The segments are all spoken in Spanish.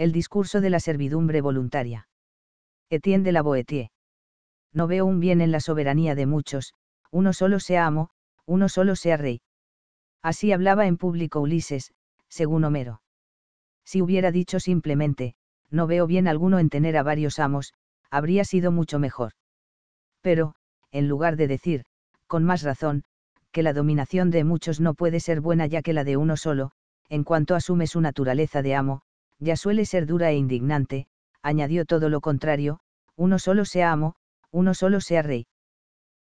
El discurso de la servidumbre voluntaria. Etienne de la Boétie. No veo un bien en la soberanía de muchos, uno solo sea amo, uno solo sea rey. Así hablaba en público Ulises, según Homero. Si hubiera dicho simplemente, no veo bien alguno en tener a varios amos, habría sido mucho mejor. Pero, en lugar de decir, con más razón, que la dominación de muchos no puede ser buena ya que la de uno solo, en cuanto asume su naturaleza de amo, ya suele ser dura e indignante, añadió todo lo contrario, uno solo sea amo, uno solo sea rey.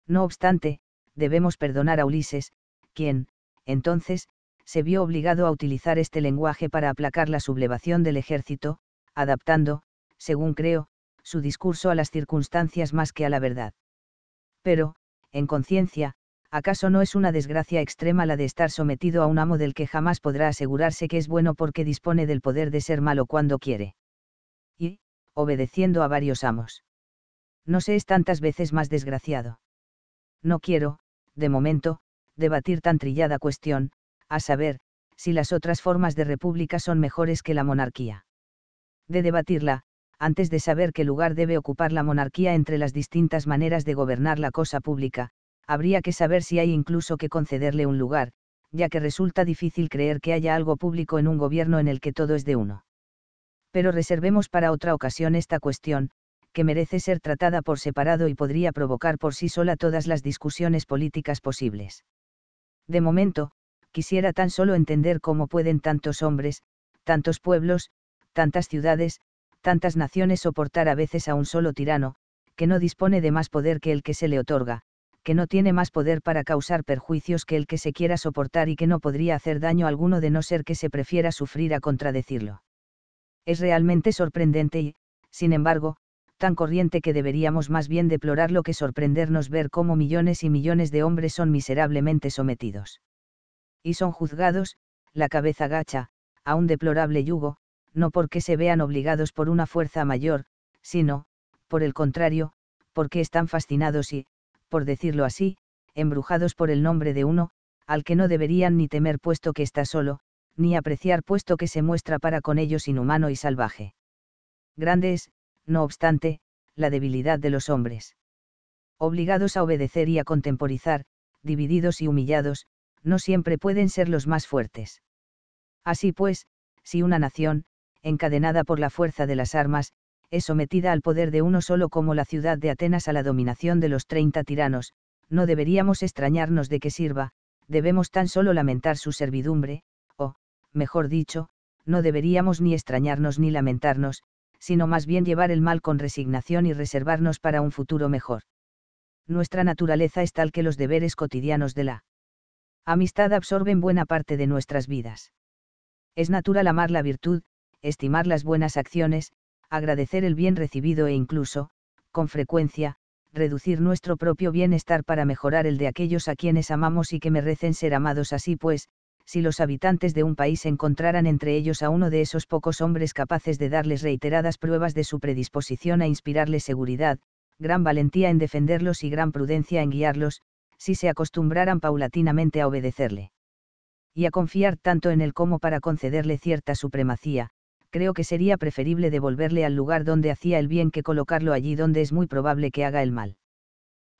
No obstante, debemos perdonar a Ulises, quien, entonces, se vio obligado a utilizar este lenguaje para aplacar la sublevación del ejército, adaptando, según creo, su discurso a las circunstancias más que a la verdad. Pero, en conciencia, ¿acaso no es una desgracia extrema la de estar sometido a un amo del que jamás podrá asegurarse que es bueno porque dispone del poder de ser malo cuando quiere? Y, obedeciendo a varios amos. No se es tantas veces más desgraciado. No quiero, de momento, debatir tan trillada cuestión, a saber, si las otras formas de república son mejores que la monarquía. De debatirla, antes de saber qué lugar debe ocupar la monarquía entre las distintas maneras de gobernar la cosa pública, habría que saber si hay incluso que concederle un lugar, ya que resulta difícil creer que haya algo público en un gobierno en el que todo es de uno. Pero reservemos para otra ocasión esta cuestión, que merece ser tratada por separado y podría provocar por sí sola todas las discusiones políticas posibles. De momento, quisiera tan solo entender cómo pueden tantos hombres, tantos pueblos, tantas ciudades, tantas naciones soportar a veces a un solo tirano, que no dispone de más poder que el que se le otorga, que no tiene más poder para causar perjuicios que el que se quiera soportar y que no podría hacer daño alguno de no ser que se prefiera sufrir a contradecirlo. Es realmente sorprendente y, sin embargo, tan corriente que deberíamos más bien deplorar lo que sorprendernos ver cómo millones y millones de hombres son miserablemente sometidos. Y son juzgados, la cabeza gacha, a un deplorable yugo, no porque se vean obligados por una fuerza mayor, sino, por el contrario, porque están fascinados y, por decirlo así, embrujados por el nombre de uno, al que no deberían ni temer puesto que está solo, ni apreciar puesto que se muestra para con ellos inhumano y salvaje. Grande es, no obstante, la debilidad de los hombres. Obligados a obedecer y a contemporizar, divididos y humillados, no siempre pueden ser los más fuertes. Así pues, si una nación, encadenada por la fuerza de las armas, es sometida al poder de uno solo como la ciudad de Atenas a la dominación de los treinta tiranos, no deberíamos extrañarnos de que sirva, debemos tan solo lamentar su servidumbre, o, mejor dicho, no deberíamos ni extrañarnos ni lamentarnos, sino más bien llevar el mal con resignación y reservarnos para un futuro mejor. Nuestra naturaleza es tal que los deberes cotidianos de la amistad absorben buena parte de nuestras vidas. Es natural amar la virtud, estimar las buenas acciones, agradecer el bien recibido e incluso, con frecuencia, reducir nuestro propio bienestar para mejorar el de aquellos a quienes amamos y que merecen ser amados así pues, si los habitantes de un país encontraran entre ellos a uno de esos pocos hombres capaces de darles reiteradas pruebas de su predisposición a inspirarles seguridad, gran valentía en defenderlos y gran prudencia en guiarlos, si se acostumbraran paulatinamente a obedecerle. Y a confiar tanto en él como para concederle cierta supremacía, creo que sería preferible devolverle al lugar donde hacía el bien que colocarlo allí donde es muy probable que haga el mal.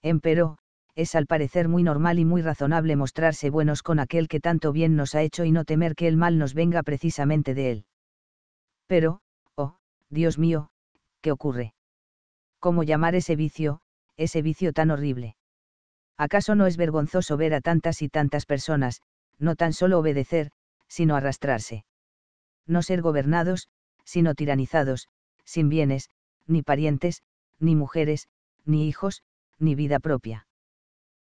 Empero, es al parecer muy normal y muy razonable mostrarse buenos con aquel que tanto bien nos ha hecho y no temer que el mal nos venga precisamente de él. Pero, oh, Dios mío, ¿qué ocurre? ¿Cómo llamar ese vicio, ese vicio tan horrible? ¿Acaso no es vergonzoso ver a tantas y tantas personas, no tan solo obedecer, sino arrastrarse? no ser gobernados, sino tiranizados, sin bienes, ni parientes, ni mujeres, ni hijos, ni vida propia.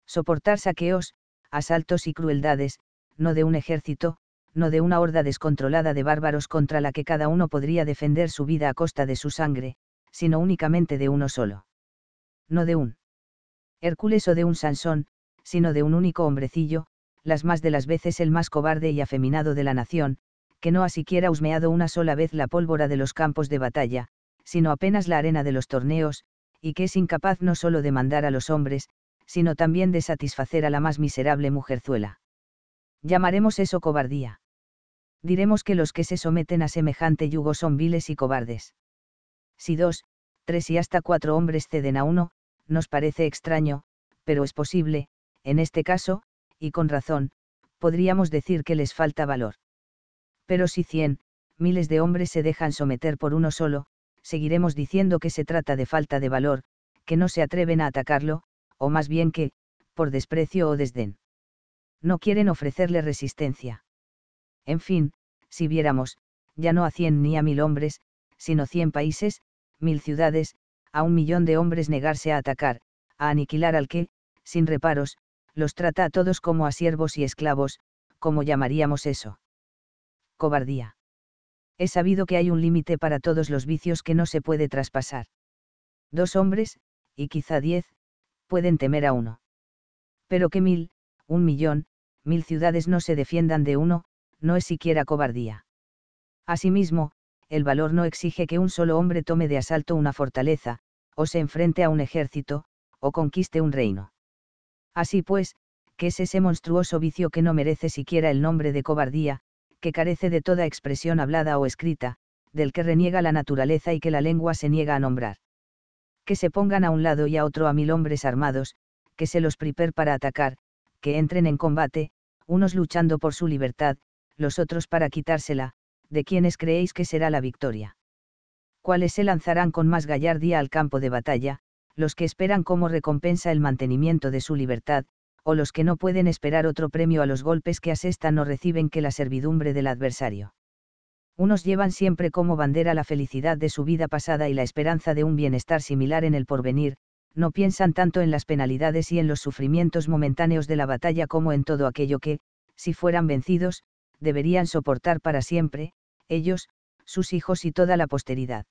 Soportar saqueos, asaltos y crueldades, no de un ejército, no de una horda descontrolada de bárbaros contra la que cada uno podría defender su vida a costa de su sangre, sino únicamente de uno solo. No de un Hércules o de un Sansón, sino de un único hombrecillo, las más de las veces el más cobarde y afeminado de la nación, que no ha siquiera husmeado una sola vez la pólvora de los campos de batalla, sino apenas la arena de los torneos, y que es incapaz no solo de mandar a los hombres, sino también de satisfacer a la más miserable mujerzuela. Llamaremos eso cobardía. Diremos que los que se someten a semejante yugo son viles y cobardes. Si dos, tres y hasta cuatro hombres ceden a uno, nos parece extraño, pero es posible, en este caso, y con razón, podríamos decir que les falta valor pero si cien, miles de hombres se dejan someter por uno solo, seguiremos diciendo que se trata de falta de valor, que no se atreven a atacarlo, o más bien que, por desprecio o desdén. No quieren ofrecerle resistencia. En fin, si viéramos, ya no a cien ni a mil hombres, sino cien países, mil ciudades, a un millón de hombres negarse a atacar, a aniquilar al que, sin reparos, los trata a todos como a siervos y esclavos, como llamaríamos eso cobardía. He sabido que hay un límite para todos los vicios que no se puede traspasar. Dos hombres, y quizá diez, pueden temer a uno. Pero que mil, un millón, mil ciudades no se defiendan de uno, no es siquiera cobardía. Asimismo, el valor no exige que un solo hombre tome de asalto una fortaleza, o se enfrente a un ejército, o conquiste un reino. Así pues, ¿qué es ese monstruoso vicio que no merece siquiera el nombre de cobardía, que carece de toda expresión hablada o escrita, del que reniega la naturaleza y que la lengua se niega a nombrar. Que se pongan a un lado y a otro a mil hombres armados, que se los priper para atacar, que entren en combate, unos luchando por su libertad, los otros para quitársela, de quienes creéis que será la victoria. Cuáles se lanzarán con más gallardía al campo de batalla, los que esperan como recompensa el mantenimiento de su libertad, o los que no pueden esperar otro premio a los golpes que asestan o reciben que la servidumbre del adversario. Unos llevan siempre como bandera la felicidad de su vida pasada y la esperanza de un bienestar similar en el porvenir, no piensan tanto en las penalidades y en los sufrimientos momentáneos de la batalla como en todo aquello que, si fueran vencidos, deberían soportar para siempre, ellos, sus hijos y toda la posteridad.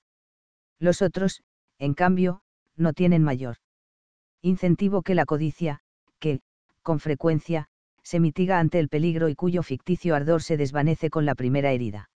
Los otros, en cambio, no tienen mayor incentivo que la codicia, que, con frecuencia, se mitiga ante el peligro y cuyo ficticio ardor se desvanece con la primera herida.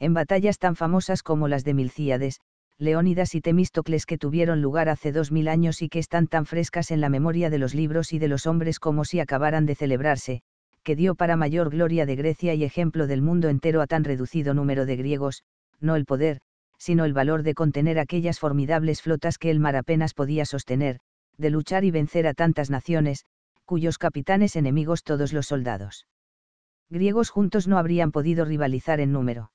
En batallas tan famosas como las de Milcíades, Leónidas y Temístocles que tuvieron lugar hace dos mil años y que están tan frescas en la memoria de los libros y de los hombres como si acabaran de celebrarse, que dio para mayor gloria de Grecia y ejemplo del mundo entero a tan reducido número de griegos, no el poder, sino el valor de contener aquellas formidables flotas que el mar apenas podía sostener, de luchar y vencer a tantas naciones, cuyos capitanes enemigos todos los soldados. Griegos juntos no habrían podido rivalizar en número.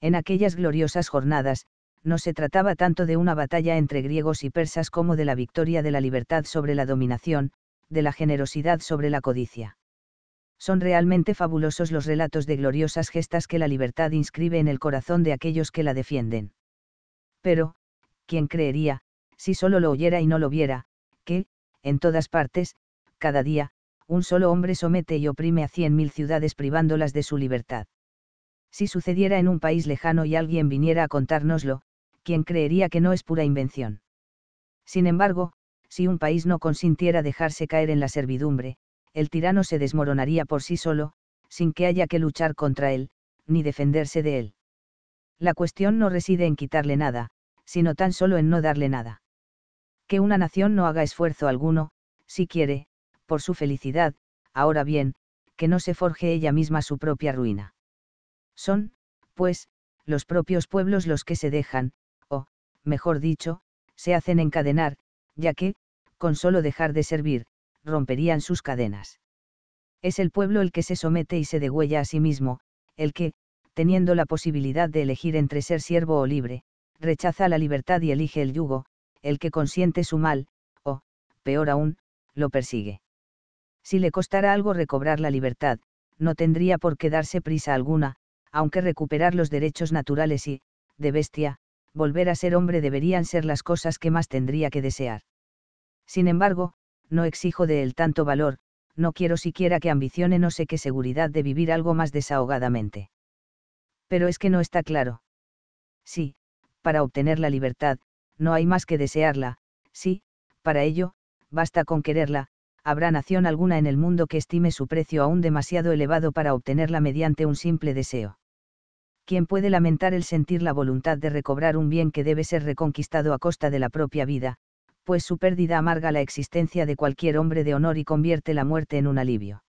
En aquellas gloriosas jornadas, no se trataba tanto de una batalla entre griegos y persas como de la victoria de la libertad sobre la dominación, de la generosidad sobre la codicia. Son realmente fabulosos los relatos de gloriosas gestas que la libertad inscribe en el corazón de aquellos que la defienden. Pero, ¿quién creería, si solo lo oyera y no lo viera, que, en todas partes, cada día, un solo hombre somete y oprime a cien mil ciudades privándolas de su libertad. Si sucediera en un país lejano y alguien viniera a contárnoslo, ¿quién creería que no es pura invención? Sin embargo, si un país no consintiera dejarse caer en la servidumbre, el tirano se desmoronaría por sí solo, sin que haya que luchar contra él, ni defenderse de él. La cuestión no reside en quitarle nada, sino tan solo en no darle nada. Que una nación no haga esfuerzo alguno, si quiere, por su felicidad, ahora bien, que no se forje ella misma su propia ruina. Son, pues, los propios pueblos los que se dejan, o, mejor dicho, se hacen encadenar, ya que, con solo dejar de servir, romperían sus cadenas. Es el pueblo el que se somete y se degüella a sí mismo, el que, teniendo la posibilidad de elegir entre ser siervo o libre, rechaza la libertad y elige el yugo, el que consiente su mal, o, peor aún, lo persigue. Si le costara algo recobrar la libertad, no tendría por qué darse prisa alguna, aunque recuperar los derechos naturales y, de bestia, volver a ser hombre deberían ser las cosas que más tendría que desear. Sin embargo, no exijo de él tanto valor, no quiero siquiera que ambicione no sé qué seguridad de vivir algo más desahogadamente. Pero es que no está claro. Sí, para obtener la libertad, no hay más que desearla, sí, para ello, basta con quererla, habrá nación alguna en el mundo que estime su precio aún demasiado elevado para obtenerla mediante un simple deseo. ¿Quién puede lamentar el sentir la voluntad de recobrar un bien que debe ser reconquistado a costa de la propia vida, pues su pérdida amarga la existencia de cualquier hombre de honor y convierte la muerte en un alivio?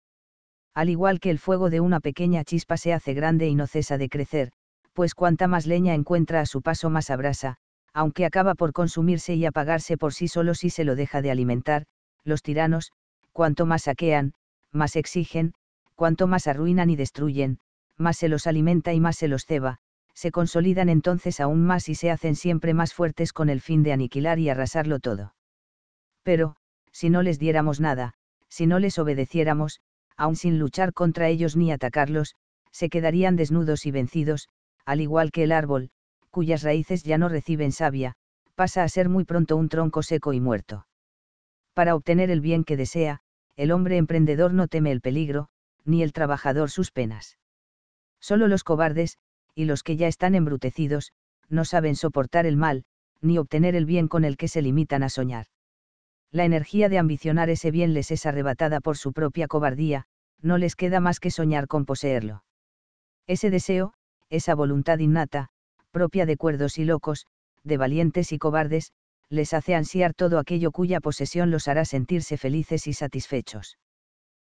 Al igual que el fuego de una pequeña chispa se hace grande y no cesa de crecer, pues cuanta más leña encuentra a su paso más abrasa, aunque acaba por consumirse y apagarse por sí solo si se lo deja de alimentar, los tiranos, cuanto más saquean, más exigen, cuanto más arruinan y destruyen, más se los alimenta y más se los ceba, se consolidan entonces aún más y se hacen siempre más fuertes con el fin de aniquilar y arrasarlo todo. Pero, si no les diéramos nada, si no les obedeciéramos, aun sin luchar contra ellos ni atacarlos, se quedarían desnudos y vencidos, al igual que el árbol, cuyas raíces ya no reciben savia, pasa a ser muy pronto un tronco seco y muerto. Para obtener el bien que desea, el hombre emprendedor no teme el peligro, ni el trabajador sus penas. Solo los cobardes, y los que ya están embrutecidos, no saben soportar el mal, ni obtener el bien con el que se limitan a soñar. La energía de ambicionar ese bien les es arrebatada por su propia cobardía, no les queda más que soñar con poseerlo. Ese deseo, esa voluntad innata, propia de cuerdos y locos, de valientes y cobardes, les hace ansiar todo aquello cuya posesión los hará sentirse felices y satisfechos.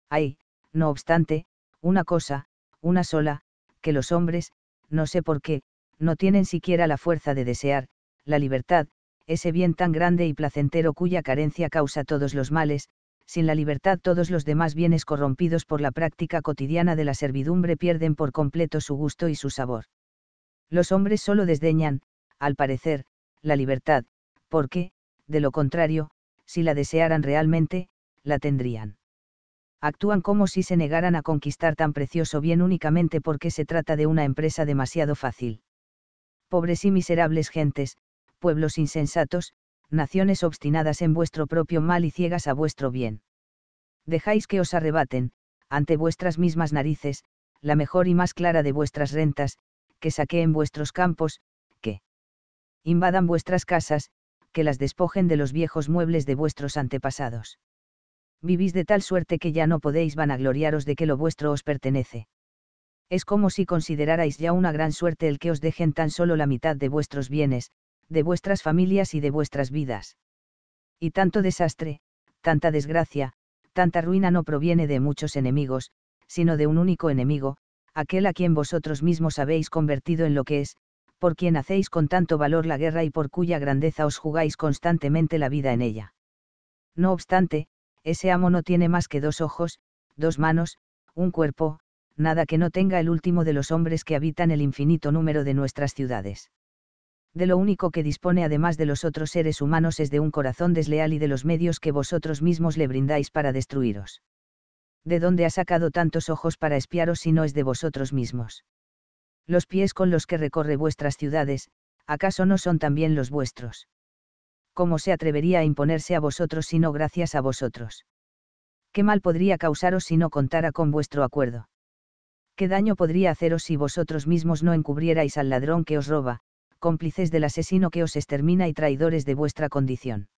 Hay, no obstante, una cosa, una sola, que los hombres, no sé por qué, no tienen siquiera la fuerza de desear, la libertad, ese bien tan grande y placentero cuya carencia causa todos los males, sin la libertad todos los demás bienes corrompidos por la práctica cotidiana de la servidumbre pierden por completo su gusto y su sabor. Los hombres solo desdeñan, al parecer, la libertad, porque, de lo contrario, si la desearan realmente, la tendrían. Actúan como si se negaran a conquistar tan precioso bien únicamente porque se trata de una empresa demasiado fácil. Pobres y miserables gentes, pueblos insensatos, naciones obstinadas en vuestro propio mal y ciegas a vuestro bien. Dejáis que os arrebaten, ante vuestras mismas narices, la mejor y más clara de vuestras rentas, que en vuestros campos, que invadan vuestras casas, que las despojen de los viejos muebles de vuestros antepasados. Vivís de tal suerte que ya no podéis vanagloriaros de que lo vuestro os pertenece. Es como si considerarais ya una gran suerte el que os dejen tan solo la mitad de vuestros bienes, de vuestras familias y de vuestras vidas. Y tanto desastre, tanta desgracia, tanta ruina no proviene de muchos enemigos, sino de un único enemigo, aquel a quien vosotros mismos habéis convertido en lo que es, por quien hacéis con tanto valor la guerra y por cuya grandeza os jugáis constantemente la vida en ella. No obstante, ese amo no tiene más que dos ojos, dos manos, un cuerpo, nada que no tenga el último de los hombres que habitan el infinito número de nuestras ciudades. De lo único que dispone además de los otros seres humanos es de un corazón desleal y de los medios que vosotros mismos le brindáis para destruiros. ¿De dónde ha sacado tantos ojos para espiaros si no es de vosotros mismos? los pies con los que recorre vuestras ciudades, ¿acaso no son también los vuestros? ¿Cómo se atrevería a imponerse a vosotros si no gracias a vosotros? ¿Qué mal podría causaros si no contara con vuestro acuerdo? ¿Qué daño podría haceros si vosotros mismos no encubrierais al ladrón que os roba, cómplices del asesino que os extermina y traidores de vuestra condición?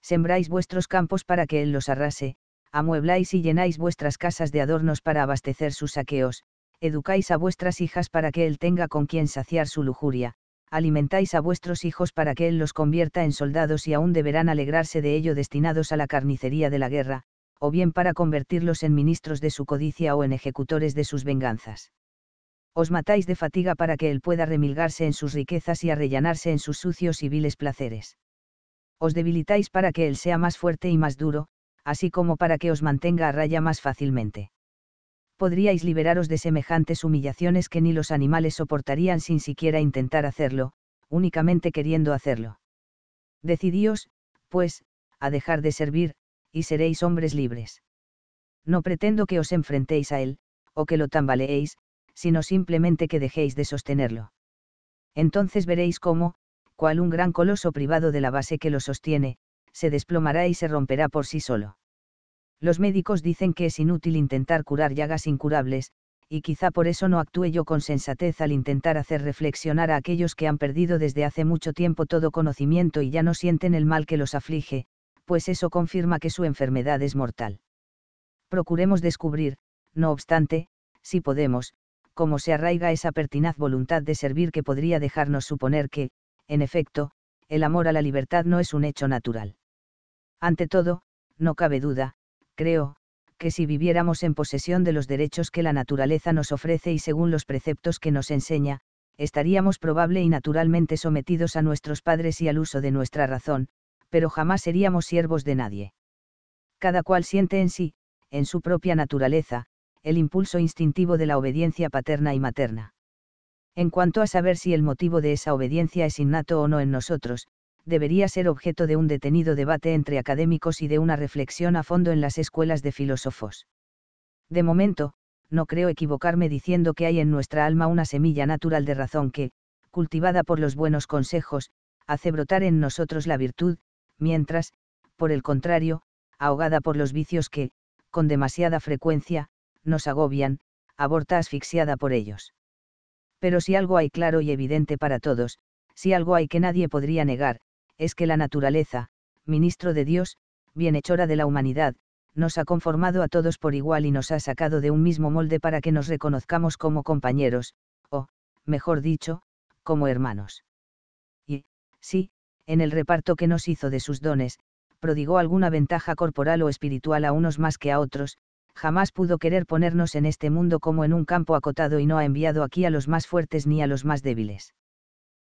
Sembráis vuestros campos para que él los arrase, amuebláis y llenáis vuestras casas de adornos para abastecer sus saqueos, educáis a vuestras hijas para que él tenga con quien saciar su lujuria, alimentáis a vuestros hijos para que él los convierta en soldados y aún deberán alegrarse de ello destinados a la carnicería de la guerra, o bien para convertirlos en ministros de su codicia o en ejecutores de sus venganzas. Os matáis de fatiga para que él pueda remilgarse en sus riquezas y arrellanarse en sus sucios y viles placeres. Os debilitáis para que él sea más fuerte y más duro, así como para que os mantenga a raya más fácilmente podríais liberaros de semejantes humillaciones que ni los animales soportarían sin siquiera intentar hacerlo, únicamente queriendo hacerlo. Decidíos, pues, a dejar de servir, y seréis hombres libres. No pretendo que os enfrentéis a él, o que lo tambaleéis, sino simplemente que dejéis de sostenerlo. Entonces veréis cómo, cual un gran coloso privado de la base que lo sostiene, se desplomará y se romperá por sí solo. Los médicos dicen que es inútil intentar curar llagas incurables, y quizá por eso no actúe yo con sensatez al intentar hacer reflexionar a aquellos que han perdido desde hace mucho tiempo todo conocimiento y ya no sienten el mal que los aflige, pues eso confirma que su enfermedad es mortal. Procuremos descubrir, no obstante, si podemos, cómo se arraiga esa pertinaz voluntad de servir que podría dejarnos suponer que, en efecto, el amor a la libertad no es un hecho natural. Ante todo, no cabe duda, creo, que si viviéramos en posesión de los derechos que la naturaleza nos ofrece y según los preceptos que nos enseña, estaríamos probable y naturalmente sometidos a nuestros padres y al uso de nuestra razón, pero jamás seríamos siervos de nadie. Cada cual siente en sí, en su propia naturaleza, el impulso instintivo de la obediencia paterna y materna. En cuanto a saber si el motivo de esa obediencia es innato o no en nosotros, debería ser objeto de un detenido debate entre académicos y de una reflexión a fondo en las escuelas de filósofos. De momento, no creo equivocarme diciendo que hay en nuestra alma una semilla natural de razón que, cultivada por los buenos consejos, hace brotar en nosotros la virtud, mientras, por el contrario, ahogada por los vicios que, con demasiada frecuencia, nos agobian, aborta asfixiada por ellos. Pero si algo hay claro y evidente para todos, si algo hay que nadie podría negar, es que la naturaleza, ministro de Dios, bienhechora de la humanidad, nos ha conformado a todos por igual y nos ha sacado de un mismo molde para que nos reconozcamos como compañeros, o, mejor dicho, como hermanos. Y, sí, en el reparto que nos hizo de sus dones, prodigó alguna ventaja corporal o espiritual a unos más que a otros, jamás pudo querer ponernos en este mundo como en un campo acotado y no ha enviado aquí a los más fuertes ni a los más débiles.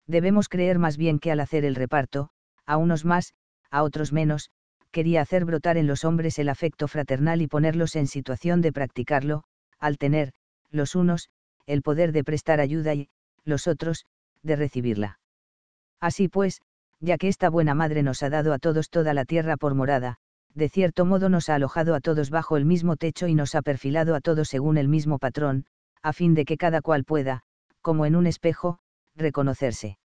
Debemos creer más bien que al hacer el reparto, a unos más, a otros menos, quería hacer brotar en los hombres el afecto fraternal y ponerlos en situación de practicarlo, al tener, los unos, el poder de prestar ayuda y, los otros, de recibirla. Así pues, ya que esta buena madre nos ha dado a todos toda la tierra por morada, de cierto modo nos ha alojado a todos bajo el mismo techo y nos ha perfilado a todos según el mismo patrón, a fin de que cada cual pueda, como en un espejo, reconocerse.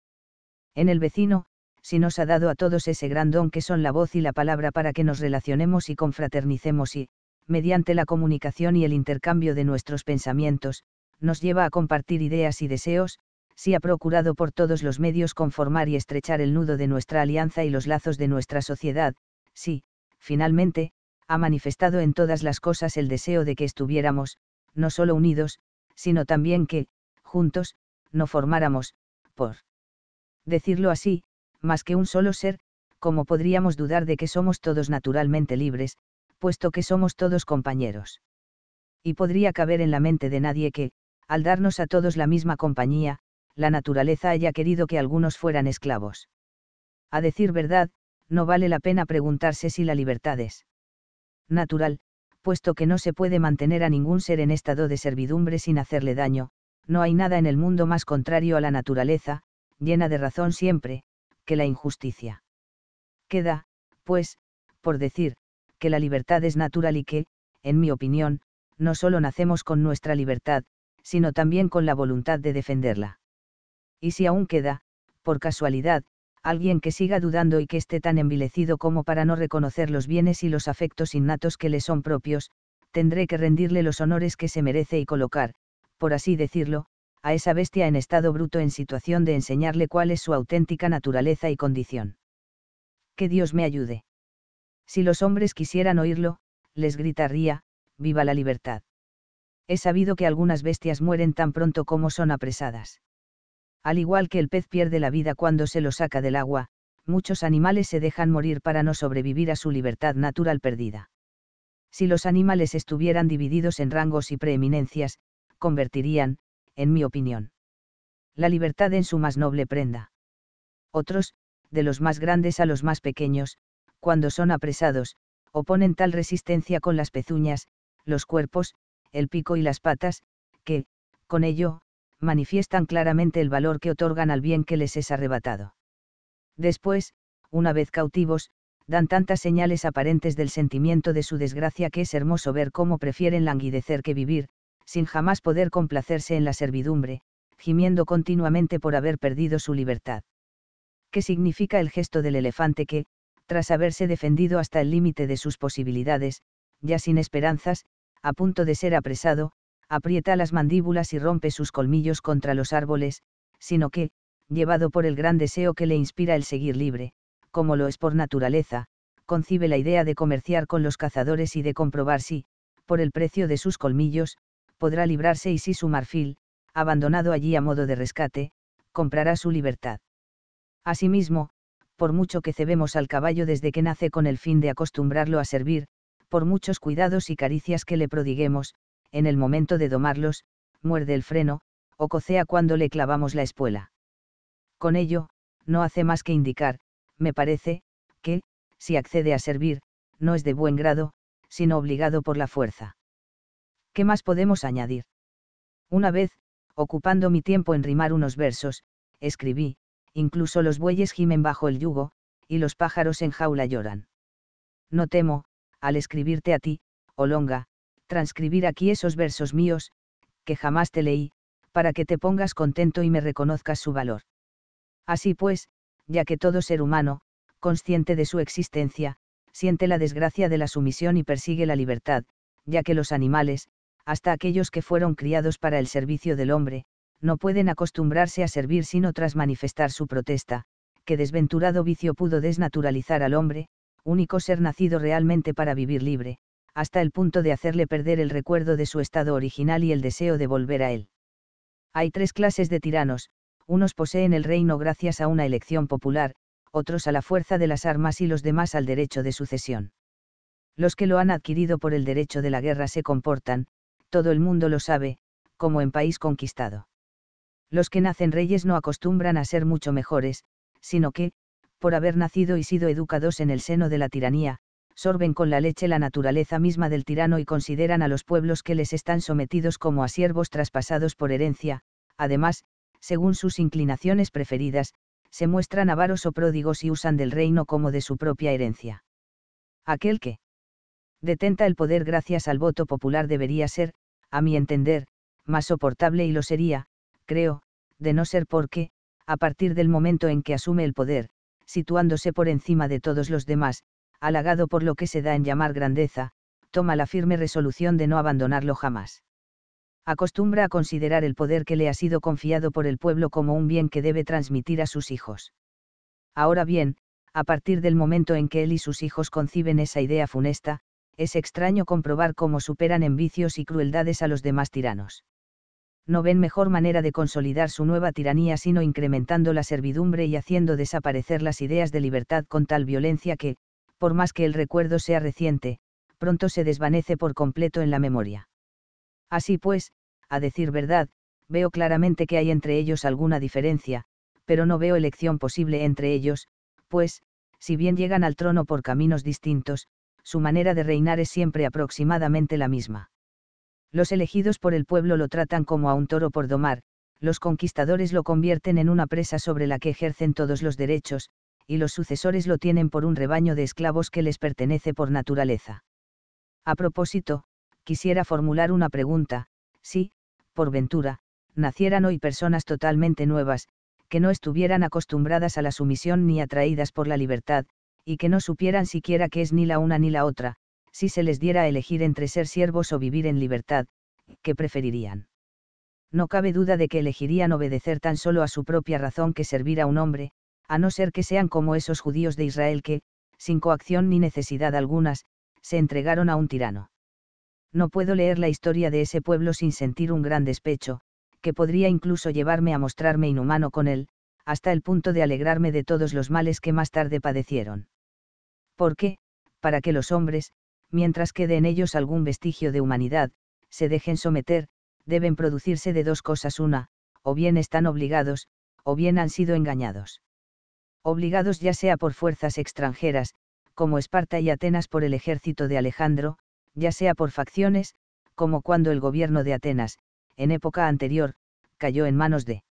En el vecino, si nos ha dado a todos ese gran don que son la voz y la palabra para que nos relacionemos y confraternicemos y, mediante la comunicación y el intercambio de nuestros pensamientos, nos lleva a compartir ideas y deseos, si ha procurado por todos los medios conformar y estrechar el nudo de nuestra alianza y los lazos de nuestra sociedad, si, finalmente, ha manifestado en todas las cosas el deseo de que estuviéramos, no solo unidos, sino también que, juntos, no formáramos, por decirlo así, más que un solo ser, como podríamos dudar de que somos todos naturalmente libres, puesto que somos todos compañeros. Y podría caber en la mente de nadie que, al darnos a todos la misma compañía, la naturaleza haya querido que algunos fueran esclavos. A decir verdad, no vale la pena preguntarse si la libertad es natural, puesto que no se puede mantener a ningún ser en estado de servidumbre sin hacerle daño, no hay nada en el mundo más contrario a la naturaleza, llena de razón siempre, que la injusticia. Queda, pues, por decir, que la libertad es natural y que, en mi opinión, no solo nacemos con nuestra libertad, sino también con la voluntad de defenderla. Y si aún queda, por casualidad, alguien que siga dudando y que esté tan envilecido como para no reconocer los bienes y los afectos innatos que le son propios, tendré que rendirle los honores que se merece y colocar, por así decirlo, a esa bestia en estado bruto en situación de enseñarle cuál es su auténtica naturaleza y condición. Que Dios me ayude. Si los hombres quisieran oírlo, les gritaría, viva la libertad. He sabido que algunas bestias mueren tan pronto como son apresadas. Al igual que el pez pierde la vida cuando se lo saca del agua, muchos animales se dejan morir para no sobrevivir a su libertad natural perdida. Si los animales estuvieran divididos en rangos y preeminencias, convertirían, en mi opinión. La libertad en su más noble prenda. Otros, de los más grandes a los más pequeños, cuando son apresados, oponen tal resistencia con las pezuñas, los cuerpos, el pico y las patas, que, con ello, manifiestan claramente el valor que otorgan al bien que les es arrebatado. Después, una vez cautivos, dan tantas señales aparentes del sentimiento de su desgracia que es hermoso ver cómo prefieren languidecer que vivir, sin jamás poder complacerse en la servidumbre, gimiendo continuamente por haber perdido su libertad. ¿Qué significa el gesto del elefante que, tras haberse defendido hasta el límite de sus posibilidades, ya sin esperanzas, a punto de ser apresado, aprieta las mandíbulas y rompe sus colmillos contra los árboles, sino que, llevado por el gran deseo que le inspira el seguir libre, como lo es por naturaleza, concibe la idea de comerciar con los cazadores y de comprobar si, por el precio de sus colmillos, podrá librarse y si su marfil, abandonado allí a modo de rescate, comprará su libertad. Asimismo, por mucho que cebemos al caballo desde que nace con el fin de acostumbrarlo a servir, por muchos cuidados y caricias que le prodiguemos, en el momento de domarlos, muerde el freno, o cocea cuando le clavamos la espuela. Con ello, no hace más que indicar, me parece, que, si accede a servir, no es de buen grado, sino obligado por la fuerza. ¿qué más podemos añadir? Una vez, ocupando mi tiempo en rimar unos versos, escribí, incluso los bueyes gimen bajo el yugo, y los pájaros en jaula lloran. No temo, al escribirte a ti, Olonga, transcribir aquí esos versos míos, que jamás te leí, para que te pongas contento y me reconozcas su valor. Así pues, ya que todo ser humano, consciente de su existencia, siente la desgracia de la sumisión y persigue la libertad, ya que los animales, hasta aquellos que fueron criados para el servicio del hombre, no pueden acostumbrarse a servir sino tras manifestar su protesta, que desventurado vicio pudo desnaturalizar al hombre, único ser nacido realmente para vivir libre, hasta el punto de hacerle perder el recuerdo de su estado original y el deseo de volver a él. Hay tres clases de tiranos, unos poseen el reino gracias a una elección popular, otros a la fuerza de las armas y los demás al derecho de sucesión. Los que lo han adquirido por el derecho de la guerra se comportan, todo el mundo lo sabe, como en país conquistado. Los que nacen reyes no acostumbran a ser mucho mejores, sino que, por haber nacido y sido educados en el seno de la tiranía, sorben con la leche la naturaleza misma del tirano y consideran a los pueblos que les están sometidos como a siervos traspasados por herencia, además, según sus inclinaciones preferidas, se muestran avaros o pródigos y usan del reino como de su propia herencia. Aquel que detenta el poder gracias al voto popular debería ser, a mi entender, más soportable y lo sería, creo, de no ser porque, a partir del momento en que asume el poder, situándose por encima de todos los demás, halagado por lo que se da en llamar grandeza, toma la firme resolución de no abandonarlo jamás. Acostumbra a considerar el poder que le ha sido confiado por el pueblo como un bien que debe transmitir a sus hijos. Ahora bien, a partir del momento en que él y sus hijos conciben esa idea funesta, es extraño comprobar cómo superan en vicios y crueldades a los demás tiranos. No ven mejor manera de consolidar su nueva tiranía sino incrementando la servidumbre y haciendo desaparecer las ideas de libertad con tal violencia que, por más que el recuerdo sea reciente, pronto se desvanece por completo en la memoria. Así pues, a decir verdad, veo claramente que hay entre ellos alguna diferencia, pero no veo elección posible entre ellos, pues, si bien llegan al trono por caminos distintos, su manera de reinar es siempre aproximadamente la misma. Los elegidos por el pueblo lo tratan como a un toro por domar, los conquistadores lo convierten en una presa sobre la que ejercen todos los derechos, y los sucesores lo tienen por un rebaño de esclavos que les pertenece por naturaleza. A propósito, quisiera formular una pregunta, si, por ventura, nacieran hoy personas totalmente nuevas, que no estuvieran acostumbradas a la sumisión ni atraídas por la libertad, y que no supieran siquiera qué es ni la una ni la otra, si se les diera a elegir entre ser siervos o vivir en libertad, ¿qué preferirían? No cabe duda de que elegirían obedecer tan solo a su propia razón que servir a un hombre, a no ser que sean como esos judíos de Israel que, sin coacción ni necesidad algunas, se entregaron a un tirano. No puedo leer la historia de ese pueblo sin sentir un gran despecho, que podría incluso llevarme a mostrarme inhumano con él, hasta el punto de alegrarme de todos los males que más tarde padecieron porque, para que los hombres, mientras quede en ellos algún vestigio de humanidad, se dejen someter, deben producirse de dos cosas una, o bien están obligados, o bien han sido engañados. Obligados ya sea por fuerzas extranjeras, como Esparta y Atenas por el ejército de Alejandro, ya sea por facciones, como cuando el gobierno de Atenas, en época anterior, cayó en manos de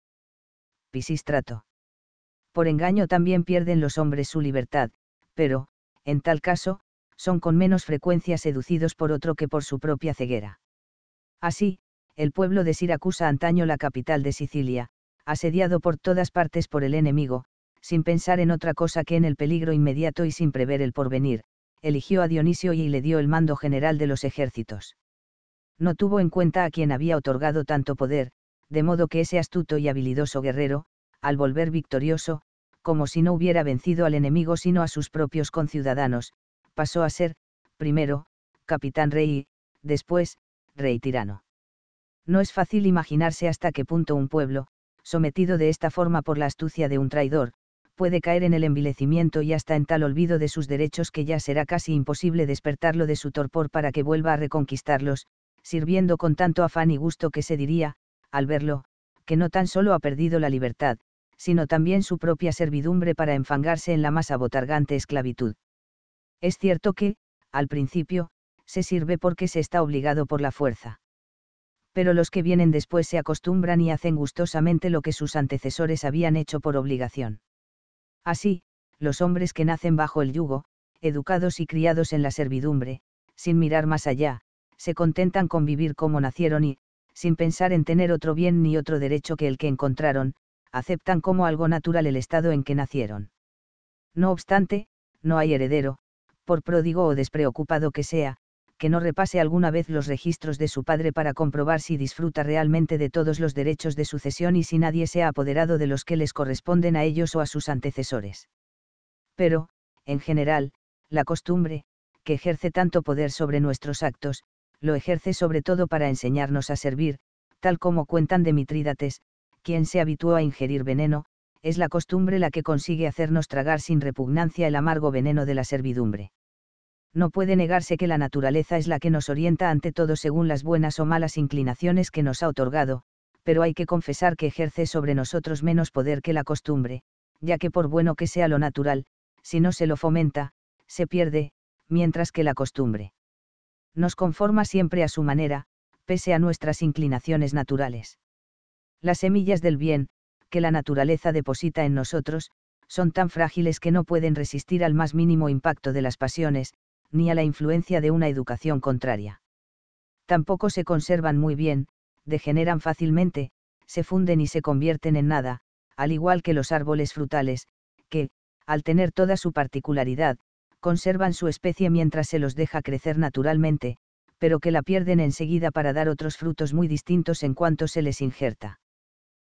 Pisistrato. Por engaño también pierden los hombres su libertad, pero, en tal caso, son con menos frecuencia seducidos por otro que por su propia ceguera. Así, el pueblo de Siracusa, antaño la capital de Sicilia, asediado por todas partes por el enemigo, sin pensar en otra cosa que en el peligro inmediato y sin prever el porvenir, eligió a Dionisio y le dio el mando general de los ejércitos. No tuvo en cuenta a quien había otorgado tanto poder, de modo que ese astuto y habilidoso guerrero, al volver victorioso, como si no hubiera vencido al enemigo sino a sus propios conciudadanos, pasó a ser, primero, capitán rey y, después, rey tirano. No es fácil imaginarse hasta qué punto un pueblo, sometido de esta forma por la astucia de un traidor, puede caer en el envilecimiento y hasta en tal olvido de sus derechos que ya será casi imposible despertarlo de su torpor para que vuelva a reconquistarlos, sirviendo con tanto afán y gusto que se diría, al verlo, que no tan solo ha perdido la libertad, sino también su propia servidumbre para enfangarse en la más abotargante esclavitud. Es cierto que, al principio, se sirve porque se está obligado por la fuerza. Pero los que vienen después se acostumbran y hacen gustosamente lo que sus antecesores habían hecho por obligación. Así, los hombres que nacen bajo el yugo, educados y criados en la servidumbre, sin mirar más allá, se contentan con vivir como nacieron y, sin pensar en tener otro bien ni otro derecho que el que encontraron, aceptan como algo natural el estado en que nacieron. No obstante, no hay heredero, por pródigo o despreocupado que sea, que no repase alguna vez los registros de su padre para comprobar si disfruta realmente de todos los derechos de sucesión y si nadie se ha apoderado de los que les corresponden a ellos o a sus antecesores. Pero, en general, la costumbre, que ejerce tanto poder sobre nuestros actos, lo ejerce sobre todo para enseñarnos a servir, tal como cuentan Mitrídates, quien se habituó a ingerir veneno, es la costumbre la que consigue hacernos tragar sin repugnancia el amargo veneno de la servidumbre. No puede negarse que la naturaleza es la que nos orienta ante todo según las buenas o malas inclinaciones que nos ha otorgado, pero hay que confesar que ejerce sobre nosotros menos poder que la costumbre, ya que por bueno que sea lo natural, si no se lo fomenta, se pierde, mientras que la costumbre nos conforma siempre a su manera, pese a nuestras inclinaciones naturales. Las semillas del bien, que la naturaleza deposita en nosotros, son tan frágiles que no pueden resistir al más mínimo impacto de las pasiones, ni a la influencia de una educación contraria. Tampoco se conservan muy bien, degeneran fácilmente, se funden y se convierten en nada, al igual que los árboles frutales, que, al tener toda su particularidad, conservan su especie mientras se los deja crecer naturalmente, pero que la pierden enseguida para dar otros frutos muy distintos en cuanto se les injerta.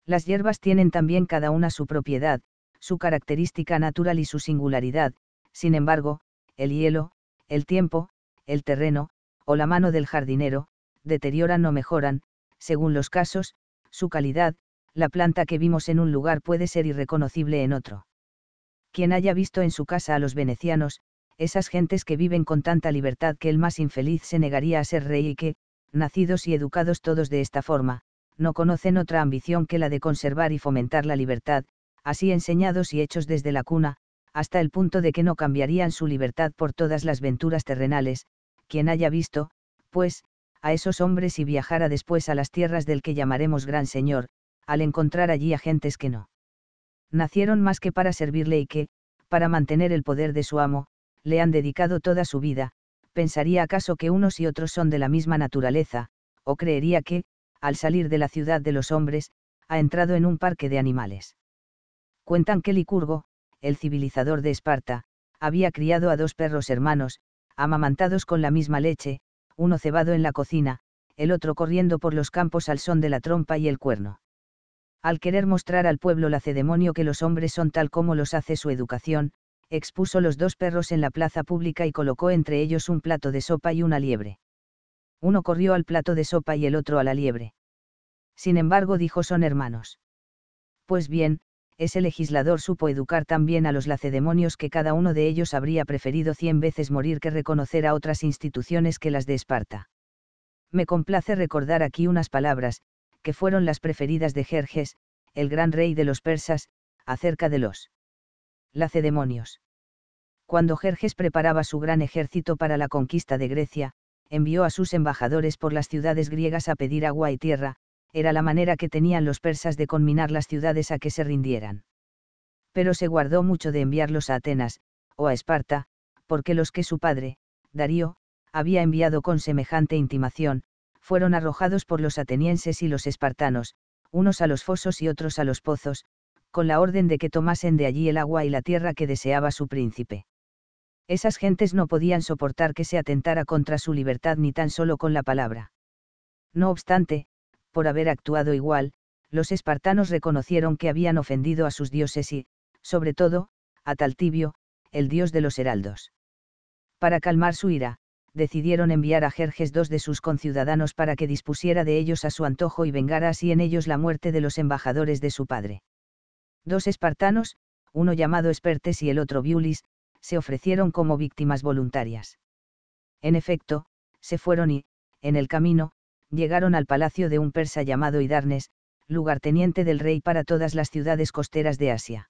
Las hierbas tienen también cada una su propiedad, su característica natural y su singularidad, sin embargo, el hielo, el tiempo, el terreno, o la mano del jardinero, deterioran o mejoran, según los casos, su calidad, la planta que vimos en un lugar puede ser irreconocible en otro. Quien haya visto en su casa a los venecianos, esas gentes que viven con tanta libertad que el más infeliz se negaría a ser rey y que, nacidos y educados todos de esta forma, no conocen otra ambición que la de conservar y fomentar la libertad, así enseñados y hechos desde la cuna, hasta el punto de que no cambiarían su libertad por todas las venturas terrenales, quien haya visto, pues, a esos hombres y viajara después a las tierras del que llamaremos Gran Señor, al encontrar allí a gentes que no nacieron más que para servirle y que, para mantener el poder de su amo, le han dedicado toda su vida, pensaría acaso que unos y otros son de la misma naturaleza, o creería que, al salir de la ciudad de los hombres, ha entrado en un parque de animales. Cuentan que Licurgo, el civilizador de Esparta, había criado a dos perros hermanos, amamantados con la misma leche, uno cebado en la cocina, el otro corriendo por los campos al son de la trompa y el cuerno. Al querer mostrar al pueblo lacedemonio que los hombres son tal como los hace su educación, expuso los dos perros en la plaza pública y colocó entre ellos un plato de sopa y una liebre. Uno corrió al plato de sopa y el otro a la liebre. Sin embargo, dijo, son hermanos. Pues bien, ese legislador supo educar también a los lacedemonios que cada uno de ellos habría preferido cien veces morir que reconocer a otras instituciones que las de Esparta. Me complace recordar aquí unas palabras, que fueron las preferidas de Jerjes, el gran rey de los persas, acerca de los lacedemonios. Cuando Jerjes preparaba su gran ejército para la conquista de Grecia, envió a sus embajadores por las ciudades griegas a pedir agua y tierra, era la manera que tenían los persas de conminar las ciudades a que se rindieran. Pero se guardó mucho de enviarlos a Atenas, o a Esparta, porque los que su padre, Darío, había enviado con semejante intimación, fueron arrojados por los atenienses y los espartanos, unos a los fosos y otros a los pozos, con la orden de que tomasen de allí el agua y la tierra que deseaba su príncipe. Esas gentes no podían soportar que se atentara contra su libertad ni tan solo con la palabra. No obstante, por haber actuado igual, los espartanos reconocieron que habían ofendido a sus dioses y, sobre todo, a Taltibio, el dios de los heraldos. Para calmar su ira, decidieron enviar a Jerjes dos de sus conciudadanos para que dispusiera de ellos a su antojo y vengara así en ellos la muerte de los embajadores de su padre. Dos espartanos, uno llamado Espertes y el otro Biulis, se ofrecieron como víctimas voluntarias. En efecto, se fueron y, en el camino, llegaron al palacio de un persa llamado Idarnes, lugarteniente del rey para todas las ciudades costeras de Asia.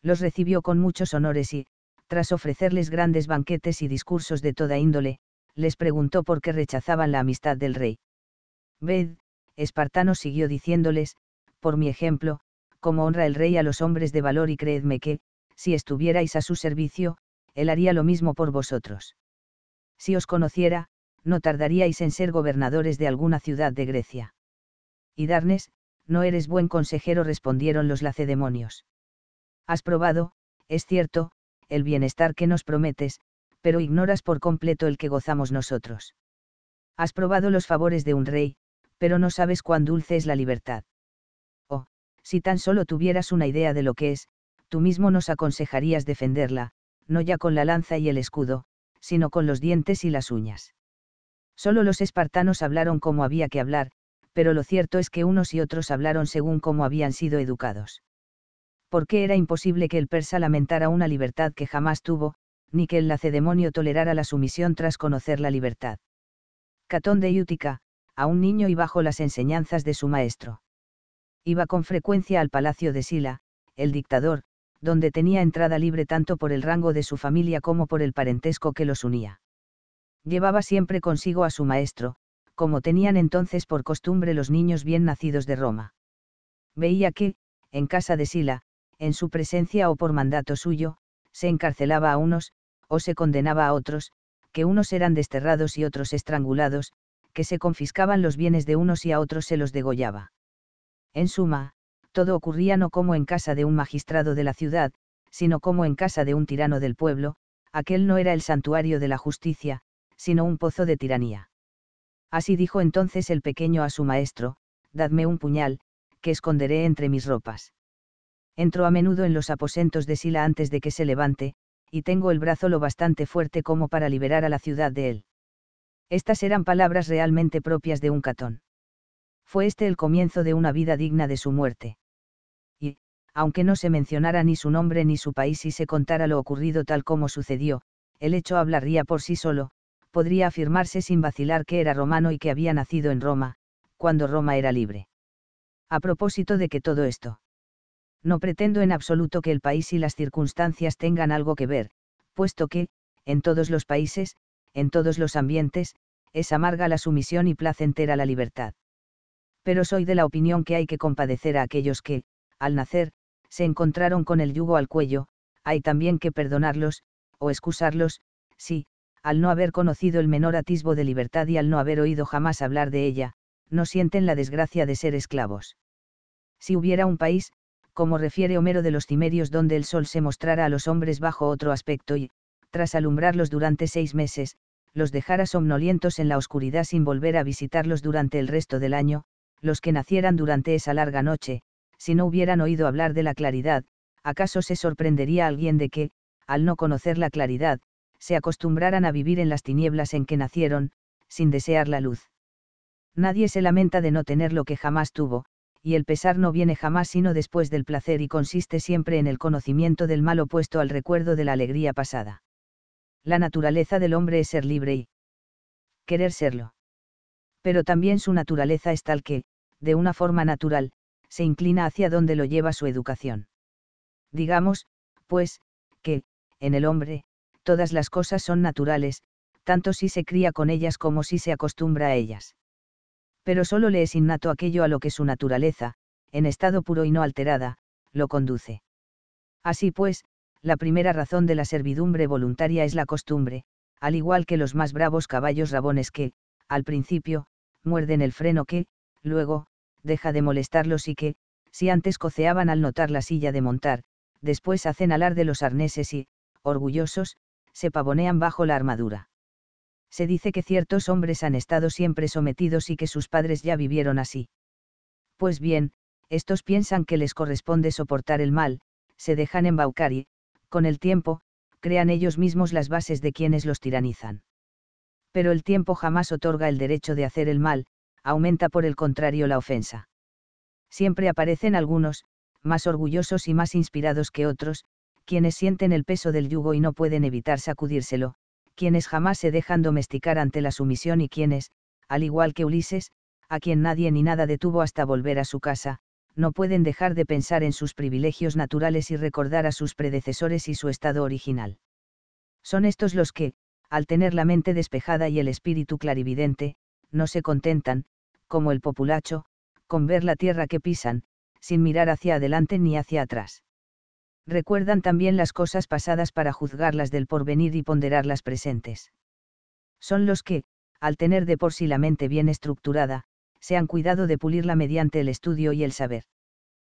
Los recibió con muchos honores y, tras ofrecerles grandes banquetes y discursos de toda índole, les preguntó por qué rechazaban la amistad del rey. Ved, Espartano siguió diciéndoles, por mi ejemplo, cómo honra el rey a los hombres de valor y creedme que, si estuvierais a su servicio, él haría lo mismo por vosotros. Si os conociera, no tardaríais en ser gobernadores de alguna ciudad de Grecia. Y Darnes, no eres buen consejero, respondieron los lacedemonios. Has probado, es cierto, el bienestar que nos prometes, pero ignoras por completo el que gozamos nosotros. Has probado los favores de un rey, pero no sabes cuán dulce es la libertad. Oh, si tan solo tuvieras una idea de lo que es, tú mismo nos aconsejarías defenderla, no ya con la lanza y el escudo, sino con los dientes y las uñas. Solo los espartanos hablaron como había que hablar, pero lo cierto es que unos y otros hablaron según cómo habían sido educados. Porque era imposible que el persa lamentara una libertad que jamás tuvo, ni que el lacedemonio tolerara la sumisión tras conocer la libertad. Catón de Iútica, a un niño y bajo las enseñanzas de su maestro. Iba con frecuencia al palacio de Sila, el dictador, donde tenía entrada libre tanto por el rango de su familia como por el parentesco que los unía. Llevaba siempre consigo a su maestro, como tenían entonces por costumbre los niños bien nacidos de Roma. Veía que, en casa de Sila, en su presencia o por mandato suyo, se encarcelaba a unos, o se condenaba a otros, que unos eran desterrados y otros estrangulados, que se confiscaban los bienes de unos y a otros se los degollaba. En suma, todo ocurría no como en casa de un magistrado de la ciudad, sino como en casa de un tirano del pueblo, aquel no era el santuario de la justicia, sino un pozo de tiranía. Así dijo entonces el pequeño a su maestro, dadme un puñal, que esconderé entre mis ropas. Entro a menudo en los aposentos de Sila antes de que se levante, y tengo el brazo lo bastante fuerte como para liberar a la ciudad de él. Estas eran palabras realmente propias de un catón fue este el comienzo de una vida digna de su muerte. Y, aunque no se mencionara ni su nombre ni su país y se contara lo ocurrido tal como sucedió, el hecho hablaría por sí solo, podría afirmarse sin vacilar que era romano y que había nacido en Roma, cuando Roma era libre. A propósito de que todo esto. No pretendo en absoluto que el país y las circunstancias tengan algo que ver, puesto que, en todos los países, en todos los ambientes, es amarga la sumisión y placentera la libertad pero soy de la opinión que hay que compadecer a aquellos que, al nacer, se encontraron con el yugo al cuello, hay también que perdonarlos, o excusarlos, si, al no haber conocido el menor atisbo de libertad y al no haber oído jamás hablar de ella, no sienten la desgracia de ser esclavos. Si hubiera un país, como refiere Homero de los Cimerios, donde el sol se mostrara a los hombres bajo otro aspecto y, tras alumbrarlos durante seis meses, los dejara somnolientos en la oscuridad sin volver a visitarlos durante el resto del año, los que nacieran durante esa larga noche, si no hubieran oído hablar de la claridad, ¿acaso se sorprendería alguien de que, al no conocer la claridad, se acostumbraran a vivir en las tinieblas en que nacieron, sin desear la luz? Nadie se lamenta de no tener lo que jamás tuvo, y el pesar no viene jamás sino después del placer y consiste siempre en el conocimiento del mal opuesto al recuerdo de la alegría pasada. La naturaleza del hombre es ser libre y querer serlo pero también su naturaleza es tal que, de una forma natural, se inclina hacia donde lo lleva su educación. Digamos, pues, que, en el hombre, todas las cosas son naturales, tanto si se cría con ellas como si se acostumbra a ellas. Pero solo le es innato aquello a lo que su naturaleza, en estado puro y no alterada, lo conduce. Así pues, la primera razón de la servidumbre voluntaria es la costumbre, al igual que los más bravos caballos rabones que, al principio, muerden el freno que, luego, deja de molestarlos y que, si antes coceaban al notar la silla de montar, después hacen alar de los arneses y, orgullosos, se pavonean bajo la armadura. Se dice que ciertos hombres han estado siempre sometidos y que sus padres ya vivieron así. Pues bien, estos piensan que les corresponde soportar el mal, se dejan embaucar y, con el tiempo, crean ellos mismos las bases de quienes los tiranizan pero el tiempo jamás otorga el derecho de hacer el mal, aumenta por el contrario la ofensa. Siempre aparecen algunos, más orgullosos y más inspirados que otros, quienes sienten el peso del yugo y no pueden evitar sacudírselo, quienes jamás se dejan domesticar ante la sumisión y quienes, al igual que Ulises, a quien nadie ni nada detuvo hasta volver a su casa, no pueden dejar de pensar en sus privilegios naturales y recordar a sus predecesores y su estado original. Son estos los que, al tener la mente despejada y el espíritu clarividente, no se contentan, como el populacho, con ver la tierra que pisan, sin mirar hacia adelante ni hacia atrás. Recuerdan también las cosas pasadas para juzgarlas del porvenir y ponderar las presentes. Son los que, al tener de por sí la mente bien estructurada, se han cuidado de pulirla mediante el estudio y el saber.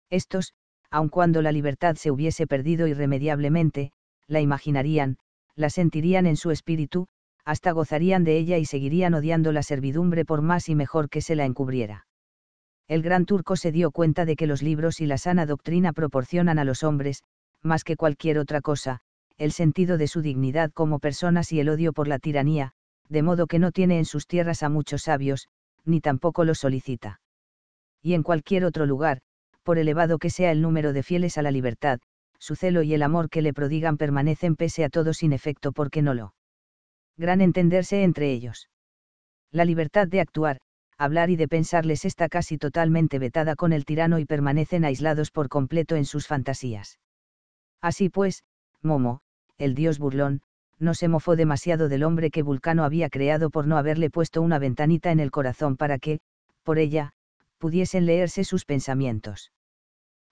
Estos, aun cuando la libertad se hubiese perdido irremediablemente, la imaginarían, la sentirían en su espíritu, hasta gozarían de ella y seguirían odiando la servidumbre por más y mejor que se la encubriera. El gran turco se dio cuenta de que los libros y la sana doctrina proporcionan a los hombres, más que cualquier otra cosa, el sentido de su dignidad como personas y el odio por la tiranía, de modo que no tiene en sus tierras a muchos sabios, ni tampoco los solicita. Y en cualquier otro lugar, por elevado que sea el número de fieles a la libertad, su celo y el amor que le prodigan permanecen pese a todo sin efecto porque no lo gran entenderse entre ellos. La libertad de actuar, hablar y de pensarles está casi totalmente vetada con el tirano y permanecen aislados por completo en sus fantasías. Así pues, Momo, el dios burlón, no se mofó demasiado del hombre que Vulcano había creado por no haberle puesto una ventanita en el corazón para que, por ella, pudiesen leerse sus pensamientos.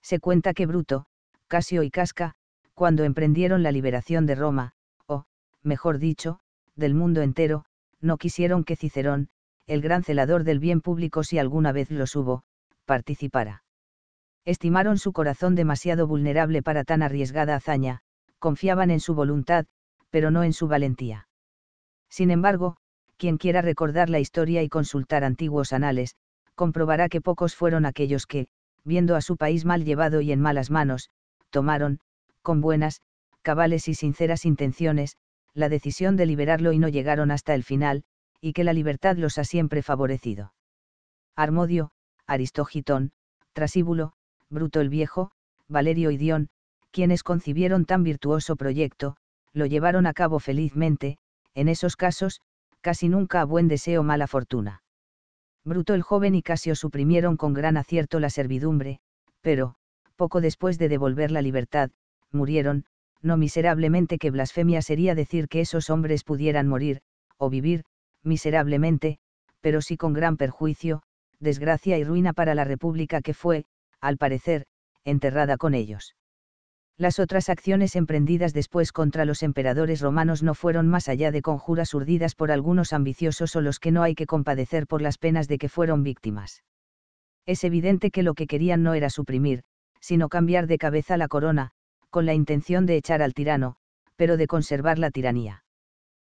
Se cuenta que Bruto, Casio y Casca, cuando emprendieron la liberación de Roma, o, mejor dicho, del mundo entero, no quisieron que Cicerón, el gran celador del bien público si alguna vez los hubo, participara. Estimaron su corazón demasiado vulnerable para tan arriesgada hazaña, confiaban en su voluntad, pero no en su valentía. Sin embargo, quien quiera recordar la historia y consultar antiguos anales, comprobará que pocos fueron aquellos que, viendo a su país mal llevado y en malas manos, tomaron, con buenas, cabales y sinceras intenciones, la decisión de liberarlo y no llegaron hasta el final, y que la libertad los ha siempre favorecido. Armodio, Aristogitón, Trasíbulo, Bruto el Viejo, Valerio y Dion, quienes concibieron tan virtuoso proyecto, lo llevaron a cabo felizmente, en esos casos, casi nunca a buen deseo mala fortuna. Bruto el joven y Casio suprimieron con gran acierto la servidumbre, pero, poco después de devolver la libertad, murieron, no miserablemente que blasfemia sería decir que esos hombres pudieran morir, o vivir, miserablemente, pero sí con gran perjuicio, desgracia y ruina para la República que fue, al parecer, enterrada con ellos. Las otras acciones emprendidas después contra los emperadores romanos no fueron más allá de conjuras urdidas por algunos ambiciosos o los que no hay que compadecer por las penas de que fueron víctimas. Es evidente que lo que querían no era suprimir, sino cambiar de cabeza la corona, con la intención de echar al tirano, pero de conservar la tiranía.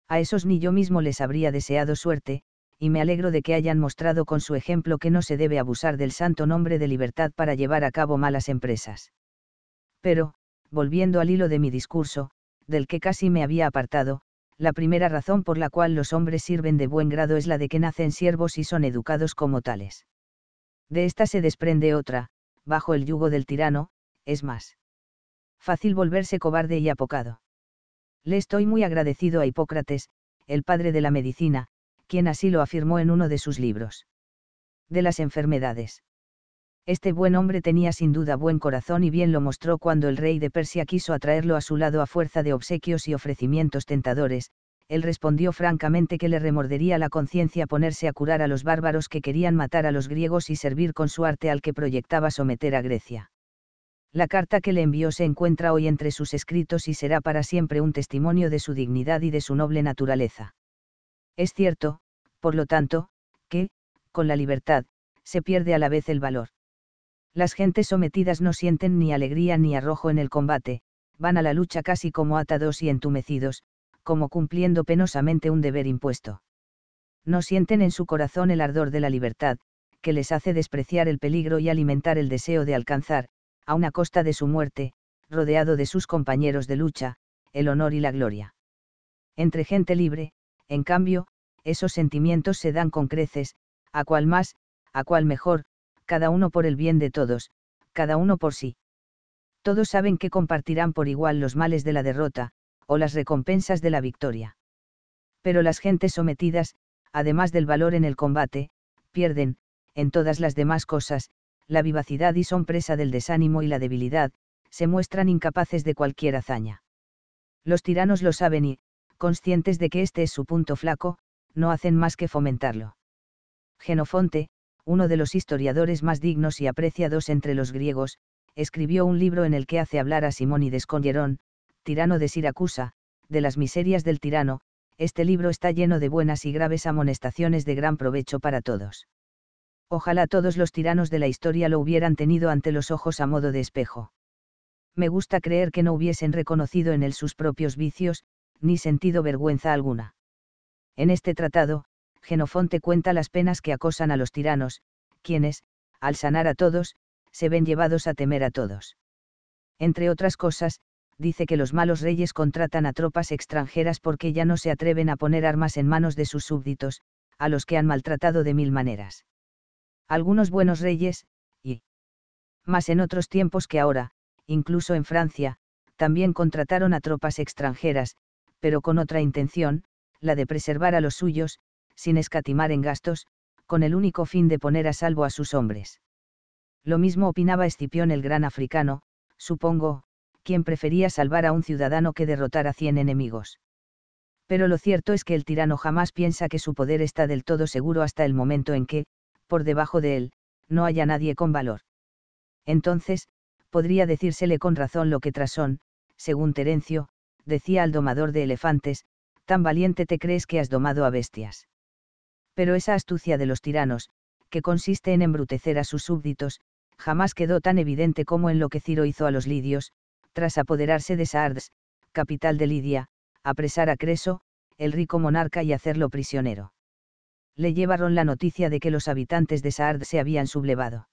A esos ni yo mismo les habría deseado suerte, y me alegro de que hayan mostrado con su ejemplo que no se debe abusar del santo nombre de libertad para llevar a cabo malas empresas. Pero, volviendo al hilo de mi discurso, del que casi me había apartado, la primera razón por la cual los hombres sirven de buen grado es la de que nacen siervos y son educados como tales. De esta se desprende otra, bajo el yugo del tirano, es más fácil volverse cobarde y apocado. Le estoy muy agradecido a Hipócrates, el padre de la medicina, quien así lo afirmó en uno de sus libros. De las enfermedades. Este buen hombre tenía sin duda buen corazón y bien lo mostró cuando el rey de Persia quiso atraerlo a su lado a fuerza de obsequios y ofrecimientos tentadores, él respondió francamente que le remordería la conciencia ponerse a curar a los bárbaros que querían matar a los griegos y servir con su arte al que proyectaba someter a Grecia. La carta que le envió se encuentra hoy entre sus escritos y será para siempre un testimonio de su dignidad y de su noble naturaleza. Es cierto, por lo tanto, que, con la libertad, se pierde a la vez el valor. Las gentes sometidas no sienten ni alegría ni arrojo en el combate, van a la lucha casi como atados y entumecidos, como cumpliendo penosamente un deber impuesto. No sienten en su corazón el ardor de la libertad, que les hace despreciar el peligro y alimentar el deseo de alcanzar, a una costa de su muerte, rodeado de sus compañeros de lucha, el honor y la gloria. Entre gente libre, en cambio, esos sentimientos se dan con creces, a cual más, a cual mejor, cada uno por el bien de todos, cada uno por sí. Todos saben que compartirán por igual los males de la derrota, o las recompensas de la victoria. Pero las gentes sometidas, además del valor en el combate, pierden, en todas las demás cosas, la vivacidad y son presa del desánimo y la debilidad, se muestran incapaces de cualquier hazaña. Los tiranos lo saben y, conscientes de que este es su punto flaco, no hacen más que fomentarlo. Genofonte, uno de los historiadores más dignos y apreciados entre los griegos, escribió un libro en el que hace hablar a Simónides con Hierón, tirano de Siracusa, de las miserias del tirano, este libro está lleno de buenas y graves amonestaciones de gran provecho para todos. Ojalá todos los tiranos de la historia lo hubieran tenido ante los ojos a modo de espejo. Me gusta creer que no hubiesen reconocido en él sus propios vicios, ni sentido vergüenza alguna. En este tratado, Genofonte cuenta las penas que acosan a los tiranos, quienes, al sanar a todos, se ven llevados a temer a todos. Entre otras cosas, dice que los malos reyes contratan a tropas extranjeras porque ya no se atreven a poner armas en manos de sus súbditos, a los que han maltratado de mil maneras. Algunos buenos reyes, y más en otros tiempos que ahora, incluso en Francia, también contrataron a tropas extranjeras, pero con otra intención, la de preservar a los suyos, sin escatimar en gastos, con el único fin de poner a salvo a sus hombres. Lo mismo opinaba Escipión el gran africano, supongo, quien prefería salvar a un ciudadano que derrotar a cien enemigos. Pero lo cierto es que el tirano jamás piensa que su poder está del todo seguro hasta el momento en que, por debajo de él, no haya nadie con valor. Entonces, podría decírsele con razón lo que Trasón, según Terencio, decía al domador de elefantes, tan valiente te crees que has domado a bestias. Pero esa astucia de los tiranos, que consiste en embrutecer a sus súbditos, jamás quedó tan evidente como en lo que Ciro hizo a los lidios, tras apoderarse de Sardes, capital de Lidia, apresar a Creso, el rico monarca y hacerlo prisionero. Le llevaron la noticia de que los habitantes de Saard se habían sublevado.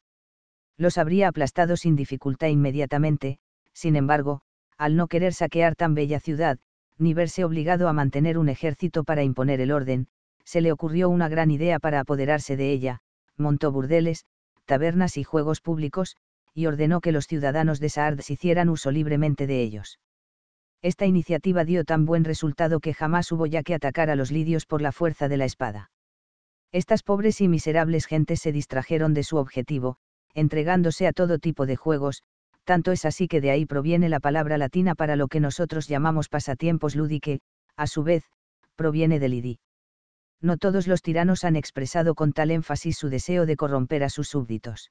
Los habría aplastado sin dificultad inmediatamente, sin embargo, al no querer saquear tan bella ciudad, ni verse obligado a mantener un ejército para imponer el orden, se le ocurrió una gran idea para apoderarse de ella, montó burdeles, tabernas y juegos públicos, y ordenó que los ciudadanos de Saards hicieran uso libremente de ellos. Esta iniciativa dio tan buen resultado que jamás hubo ya que atacar a los lidios por la fuerza de la espada. Estas pobres y miserables gentes se distrajeron de su objetivo, entregándose a todo tipo de juegos, tanto es así que de ahí proviene la palabra latina para lo que nosotros llamamos pasatiempos ludique, a su vez, proviene de lidi. No todos los tiranos han expresado con tal énfasis su deseo de corromper a sus súbditos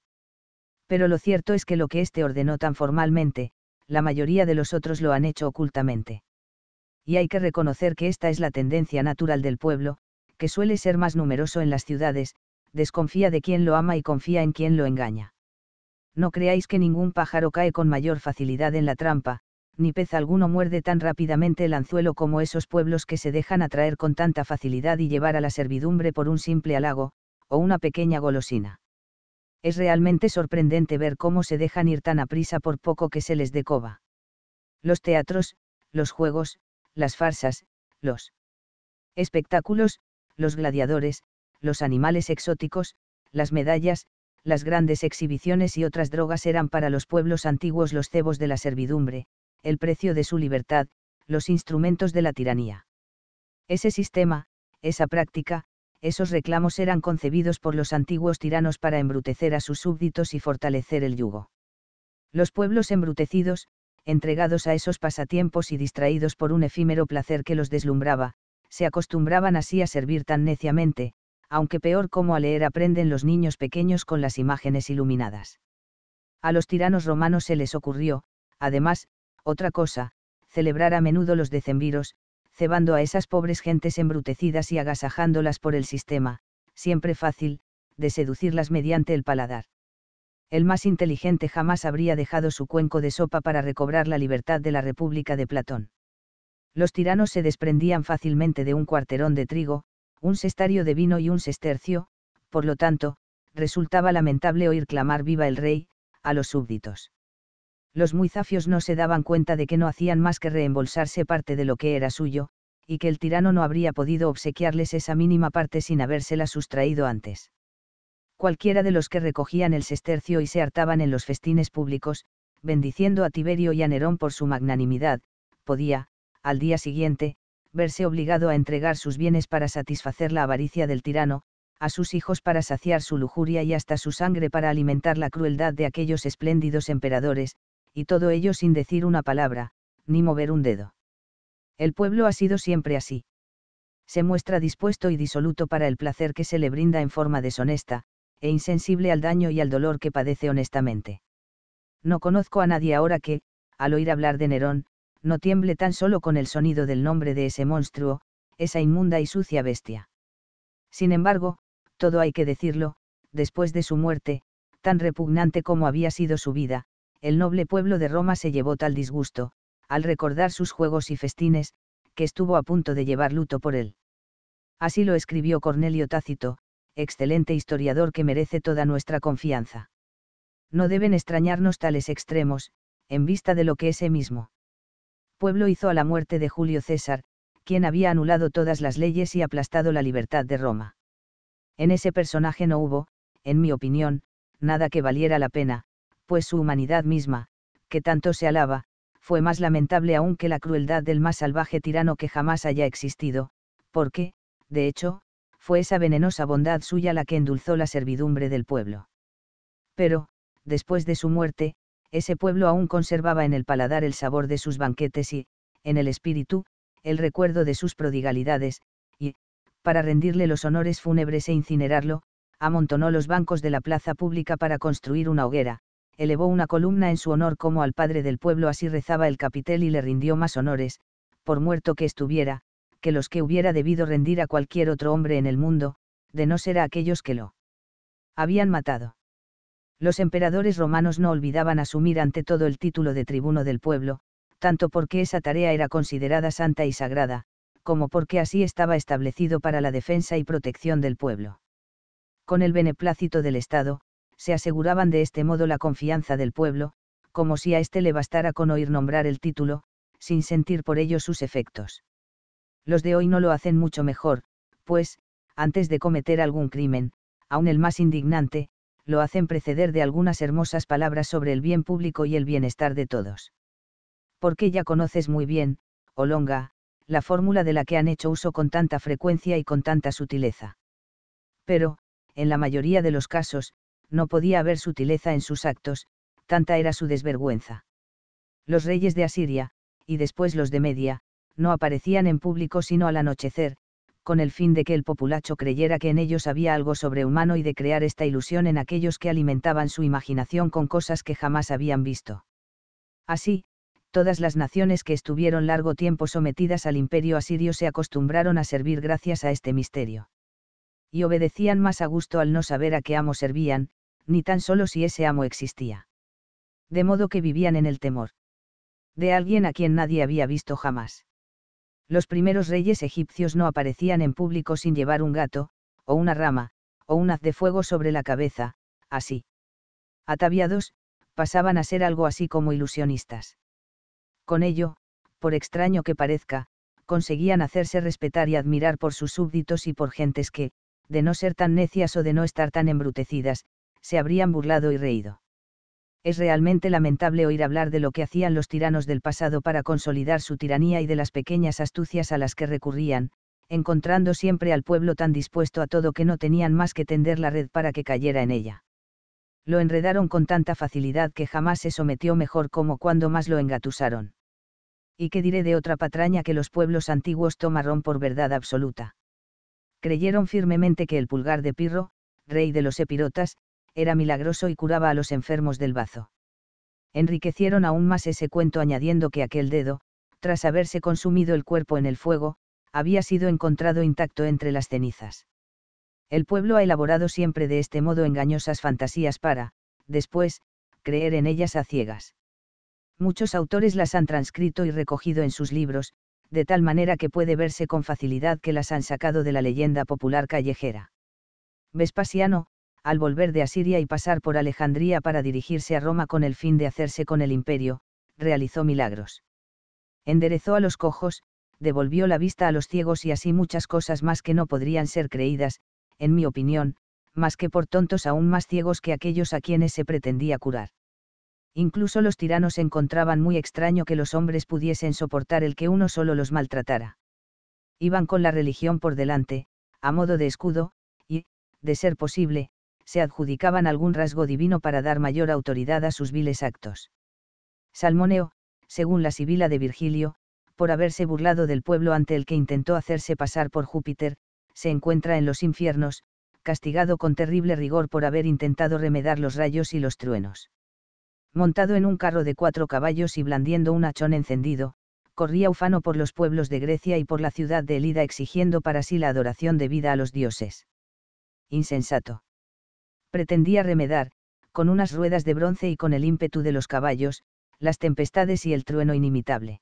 pero lo cierto es que lo que éste ordenó tan formalmente, la mayoría de los otros lo han hecho ocultamente. Y hay que reconocer que esta es la tendencia natural del pueblo, que suele ser más numeroso en las ciudades, desconfía de quien lo ama y confía en quien lo engaña. No creáis que ningún pájaro cae con mayor facilidad en la trampa, ni pez alguno muerde tan rápidamente el anzuelo como esos pueblos que se dejan atraer con tanta facilidad y llevar a la servidumbre por un simple halago, o una pequeña golosina. Es realmente sorprendente ver cómo se dejan ir tan a prisa por poco que se les decoba. Los teatros, los juegos, las farsas, los espectáculos, los gladiadores, los animales exóticos, las medallas, las grandes exhibiciones y otras drogas eran para los pueblos antiguos los cebos de la servidumbre, el precio de su libertad, los instrumentos de la tiranía. Ese sistema, esa práctica, esos reclamos eran concebidos por los antiguos tiranos para embrutecer a sus súbditos y fortalecer el yugo. Los pueblos embrutecidos, entregados a esos pasatiempos y distraídos por un efímero placer que los deslumbraba, se acostumbraban así a servir tan neciamente, aunque peor como a leer aprenden los niños pequeños con las imágenes iluminadas. A los tiranos romanos se les ocurrió, además, otra cosa, celebrar a menudo los decemviros, cebando a esas pobres gentes embrutecidas y agasajándolas por el sistema, siempre fácil, de seducirlas mediante el paladar. El más inteligente jamás habría dejado su cuenco de sopa para recobrar la libertad de la República de Platón. Los tiranos se desprendían fácilmente de un cuarterón de trigo, un sestario de vino y un sestercio, por lo tanto, resultaba lamentable oír clamar viva el rey, a los súbditos los muy zafios no se daban cuenta de que no hacían más que reembolsarse parte de lo que era suyo, y que el tirano no habría podido obsequiarles esa mínima parte sin habérsela sustraído antes. Cualquiera de los que recogían el sestercio y se hartaban en los festines públicos, bendiciendo a Tiberio y a Nerón por su magnanimidad, podía, al día siguiente, verse obligado a entregar sus bienes para satisfacer la avaricia del tirano, a sus hijos para saciar su lujuria y hasta su sangre para alimentar la crueldad de aquellos espléndidos emperadores, y todo ello sin decir una palabra, ni mover un dedo. El pueblo ha sido siempre así. Se muestra dispuesto y disoluto para el placer que se le brinda en forma deshonesta, e insensible al daño y al dolor que padece honestamente. No conozco a nadie ahora que, al oír hablar de Nerón, no tiemble tan solo con el sonido del nombre de ese monstruo, esa inmunda y sucia bestia. Sin embargo, todo hay que decirlo, después de su muerte, tan repugnante como había sido su vida, el noble pueblo de Roma se llevó tal disgusto, al recordar sus juegos y festines, que estuvo a punto de llevar luto por él. Así lo escribió Cornelio Tácito, excelente historiador que merece toda nuestra confianza. No deben extrañarnos tales extremos, en vista de lo que ese mismo pueblo hizo a la muerte de Julio César, quien había anulado todas las leyes y aplastado la libertad de Roma. En ese personaje no hubo, en mi opinión, nada que valiera la pena, pues su humanidad misma, que tanto se alaba, fue más lamentable aún que la crueldad del más salvaje tirano que jamás haya existido, porque, de hecho, fue esa venenosa bondad suya la que endulzó la servidumbre del pueblo. Pero, después de su muerte, ese pueblo aún conservaba en el paladar el sabor de sus banquetes y, en el espíritu, el recuerdo de sus prodigalidades, y, para rendirle los honores fúnebres e incinerarlo, amontonó los bancos de la plaza pública para construir una hoguera, elevó una columna en su honor como al padre del pueblo, así rezaba el capitel y le rindió más honores, por muerto que estuviera, que los que hubiera debido rendir a cualquier otro hombre en el mundo, de no ser a aquellos que lo habían matado. Los emperadores romanos no olvidaban asumir ante todo el título de tribuno del pueblo, tanto porque esa tarea era considerada santa y sagrada, como porque así estaba establecido para la defensa y protección del pueblo. Con el beneplácito del Estado, se aseguraban de este modo la confianza del pueblo, como si a éste le bastara con oír nombrar el título, sin sentir por ello sus efectos. Los de hoy no lo hacen mucho mejor, pues, antes de cometer algún crimen, aun el más indignante, lo hacen preceder de algunas hermosas palabras sobre el bien público y el bienestar de todos. Porque ya conoces muy bien, Olonga, la fórmula de la que han hecho uso con tanta frecuencia y con tanta sutileza. Pero, en la mayoría de los casos, no podía haber sutileza en sus actos, tanta era su desvergüenza. Los reyes de Asiria, y después los de Media, no aparecían en público sino al anochecer, con el fin de que el populacho creyera que en ellos había algo sobrehumano y de crear esta ilusión en aquellos que alimentaban su imaginación con cosas que jamás habían visto. Así, todas las naciones que estuvieron largo tiempo sometidas al imperio asirio se acostumbraron a servir gracias a este misterio y obedecían más a gusto al no saber a qué amo servían, ni tan solo si ese amo existía. De modo que vivían en el temor. De alguien a quien nadie había visto jamás. Los primeros reyes egipcios no aparecían en público sin llevar un gato, o una rama, o un haz de fuego sobre la cabeza, así. Ataviados, pasaban a ser algo así como ilusionistas. Con ello, por extraño que parezca, conseguían hacerse respetar y admirar por sus súbditos y por gentes que, de no ser tan necias o de no estar tan embrutecidas, se habrían burlado y reído. Es realmente lamentable oír hablar de lo que hacían los tiranos del pasado para consolidar su tiranía y de las pequeñas astucias a las que recurrían, encontrando siempre al pueblo tan dispuesto a todo que no tenían más que tender la red para que cayera en ella. Lo enredaron con tanta facilidad que jamás se sometió mejor como cuando más lo engatusaron. ¿Y qué diré de otra patraña que los pueblos antiguos tomaron por verdad absoluta? creyeron firmemente que el pulgar de Pirro, rey de los epirotas, era milagroso y curaba a los enfermos del bazo. Enriquecieron aún más ese cuento añadiendo que aquel dedo, tras haberse consumido el cuerpo en el fuego, había sido encontrado intacto entre las cenizas. El pueblo ha elaborado siempre de este modo engañosas fantasías para, después, creer en ellas a ciegas. Muchos autores las han transcrito y recogido en sus libros, de tal manera que puede verse con facilidad que las han sacado de la leyenda popular callejera. Vespasiano, al volver de Asiria y pasar por Alejandría para dirigirse a Roma con el fin de hacerse con el imperio, realizó milagros. Enderezó a los cojos, devolvió la vista a los ciegos y así muchas cosas más que no podrían ser creídas, en mi opinión, más que por tontos aún más ciegos que aquellos a quienes se pretendía curar incluso los tiranos encontraban muy extraño que los hombres pudiesen soportar el que uno solo los maltratara. Iban con la religión por delante, a modo de escudo, y, de ser posible, se adjudicaban algún rasgo divino para dar mayor autoridad a sus viles actos. Salmoneo, según la Sibila de Virgilio, por haberse burlado del pueblo ante el que intentó hacerse pasar por Júpiter, se encuentra en los infiernos, castigado con terrible rigor por haber intentado remedar los rayos y los truenos montado en un carro de cuatro caballos y blandiendo un hachón encendido, corría ufano por los pueblos de Grecia y por la ciudad de Elida exigiendo para sí la adoración debida a los dioses. Insensato. Pretendía remedar, con unas ruedas de bronce y con el ímpetu de los caballos, las tempestades y el trueno inimitable.